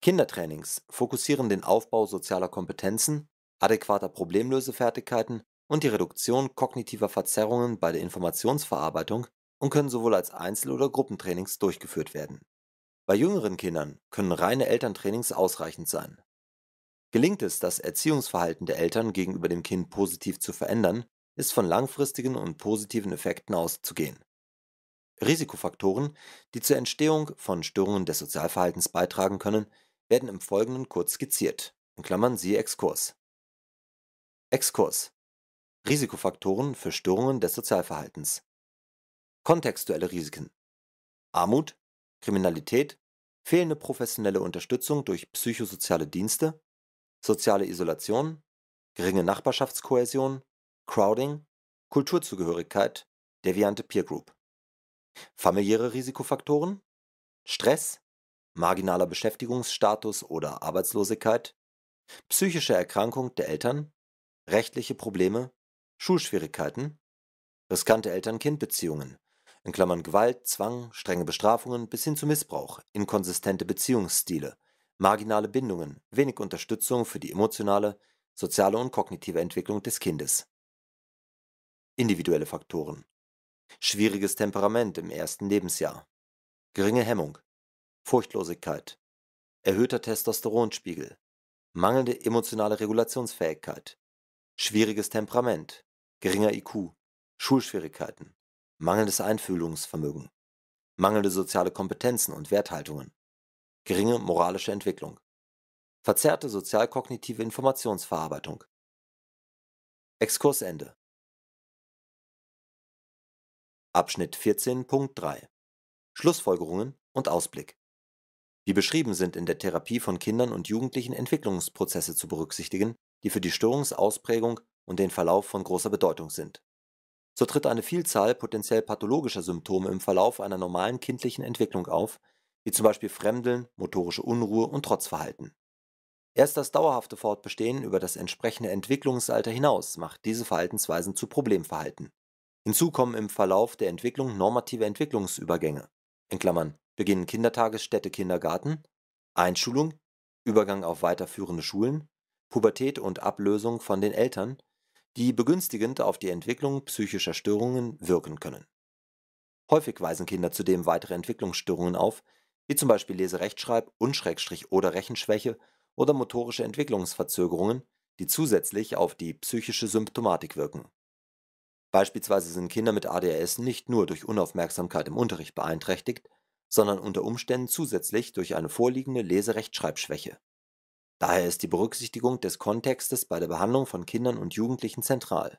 Kindertrainings fokussieren den Aufbau sozialer Kompetenzen, adäquater Problemlösefertigkeiten und die Reduktion kognitiver Verzerrungen bei der Informationsverarbeitung und können sowohl als Einzel- oder Gruppentrainings durchgeführt werden. Bei jüngeren Kindern können reine Elterntrainings ausreichend sein. Gelingt es, das Erziehungsverhalten der Eltern gegenüber dem Kind positiv zu verändern, ist von langfristigen und positiven Effekten auszugehen. Risikofaktoren, die zur Entstehung von Störungen des Sozialverhaltens beitragen können, werden im Folgenden kurz skizziert. In Klammern siehe Exkurs. Exkurs. Risikofaktoren für Störungen des Sozialverhaltens. Kontextuelle Risiken Armut, Kriminalität, fehlende professionelle Unterstützung durch psychosoziale Dienste, soziale Isolation, geringe Nachbarschaftskohäsion, Crowding, Kulturzugehörigkeit, deviante Peer Group. Familiäre Risikofaktoren Stress, marginaler Beschäftigungsstatus oder Arbeitslosigkeit, psychische Erkrankung der Eltern, rechtliche Probleme, Schulschwierigkeiten, riskante Eltern-Kind-Beziehungen, in Klammern (Gewalt, Zwang, strenge Bestrafungen bis hin zu Missbrauch, inkonsistente Beziehungsstile, marginale Bindungen, wenig Unterstützung für die emotionale, soziale und kognitive Entwicklung des Kindes) Individuelle Faktoren: Schwieriges Temperament im ersten Lebensjahr Geringe Hemmung Furchtlosigkeit Erhöhter Testosteronspiegel Mangelnde emotionale Regulationsfähigkeit Schwieriges Temperament Geringer IQ Schulschwierigkeiten mangelndes Einfühlungsvermögen, mangelnde soziale Kompetenzen und Werthaltungen, geringe moralische Entwicklung, verzerrte sozialkognitive Informationsverarbeitung. Exkursende. Abschnitt 14.3 Schlussfolgerungen und Ausblick. Wie beschrieben sind in der Therapie von Kindern und Jugendlichen Entwicklungsprozesse zu berücksichtigen, die für die Störungsausprägung und den Verlauf von großer Bedeutung sind so tritt eine Vielzahl potenziell pathologischer Symptome im Verlauf einer normalen kindlichen Entwicklung auf, wie zum Beispiel Fremdeln, motorische Unruhe und Trotzverhalten. Erst das dauerhafte Fortbestehen über das entsprechende Entwicklungsalter hinaus macht diese Verhaltensweisen zu Problemverhalten. Hinzu kommen im Verlauf der Entwicklung normative Entwicklungsübergänge. In Klammern beginnen Kindertagesstätte, Kindergarten, Einschulung, Übergang auf weiterführende Schulen, Pubertät und Ablösung von den Eltern die begünstigend auf die Entwicklung psychischer Störungen wirken können. Häufig weisen Kinder zudem weitere Entwicklungsstörungen auf, wie zum Beispiel Leserechtschreib- und oder Rechenschwäche oder motorische Entwicklungsverzögerungen, die zusätzlich auf die psychische Symptomatik wirken. Beispielsweise sind Kinder mit ADHS nicht nur durch Unaufmerksamkeit im Unterricht beeinträchtigt, sondern unter Umständen zusätzlich durch eine vorliegende Leserechtschreibschwäche. Daher ist die Berücksichtigung des Kontextes bei der Behandlung von Kindern und Jugendlichen zentral.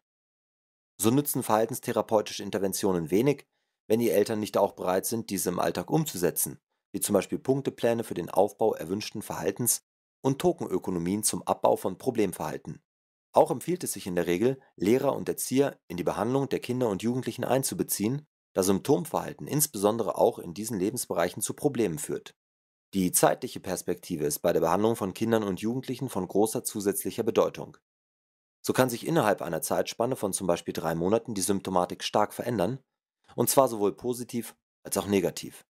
So nützen verhaltenstherapeutische Interventionen wenig, wenn die Eltern nicht auch bereit sind, diese im Alltag umzusetzen, wie zum Beispiel Punktepläne für den Aufbau erwünschten Verhaltens und Tokenökonomien zum Abbau von Problemverhalten. Auch empfiehlt es sich in der Regel, Lehrer und Erzieher in die Behandlung der Kinder und Jugendlichen einzubeziehen, da Symptomverhalten insbesondere auch in diesen Lebensbereichen zu Problemen führt die zeitliche Perspektive ist bei der Behandlung von Kindern und Jugendlichen von großer zusätzlicher Bedeutung. So kann sich innerhalb einer Zeitspanne von zum Beispiel drei Monaten die Symptomatik stark verändern, und zwar sowohl positiv als auch negativ.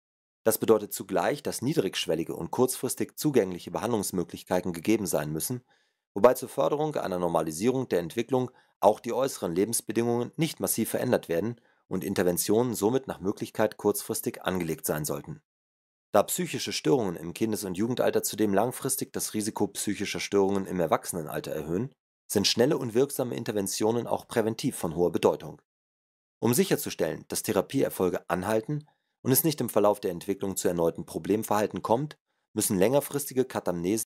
Das bedeutet zugleich, dass niedrigschwellige und kurzfristig zugängliche Behandlungsmöglichkeiten gegeben sein müssen, wobei zur Förderung einer Normalisierung der Entwicklung auch die äußeren Lebensbedingungen nicht massiv verändert werden und Interventionen somit nach Möglichkeit kurzfristig angelegt sein sollten da psychische Störungen im Kindes und Jugendalter zudem langfristig das Risiko psychischer Störungen im Erwachsenenalter erhöhen, sind schnelle und wirksame Interventionen auch präventiv von hoher Bedeutung. Um sicherzustellen, dass Therapieerfolge anhalten und es nicht im Verlauf der Entwicklung zu erneuten Problemverhalten kommt, müssen längerfristige Katamnesen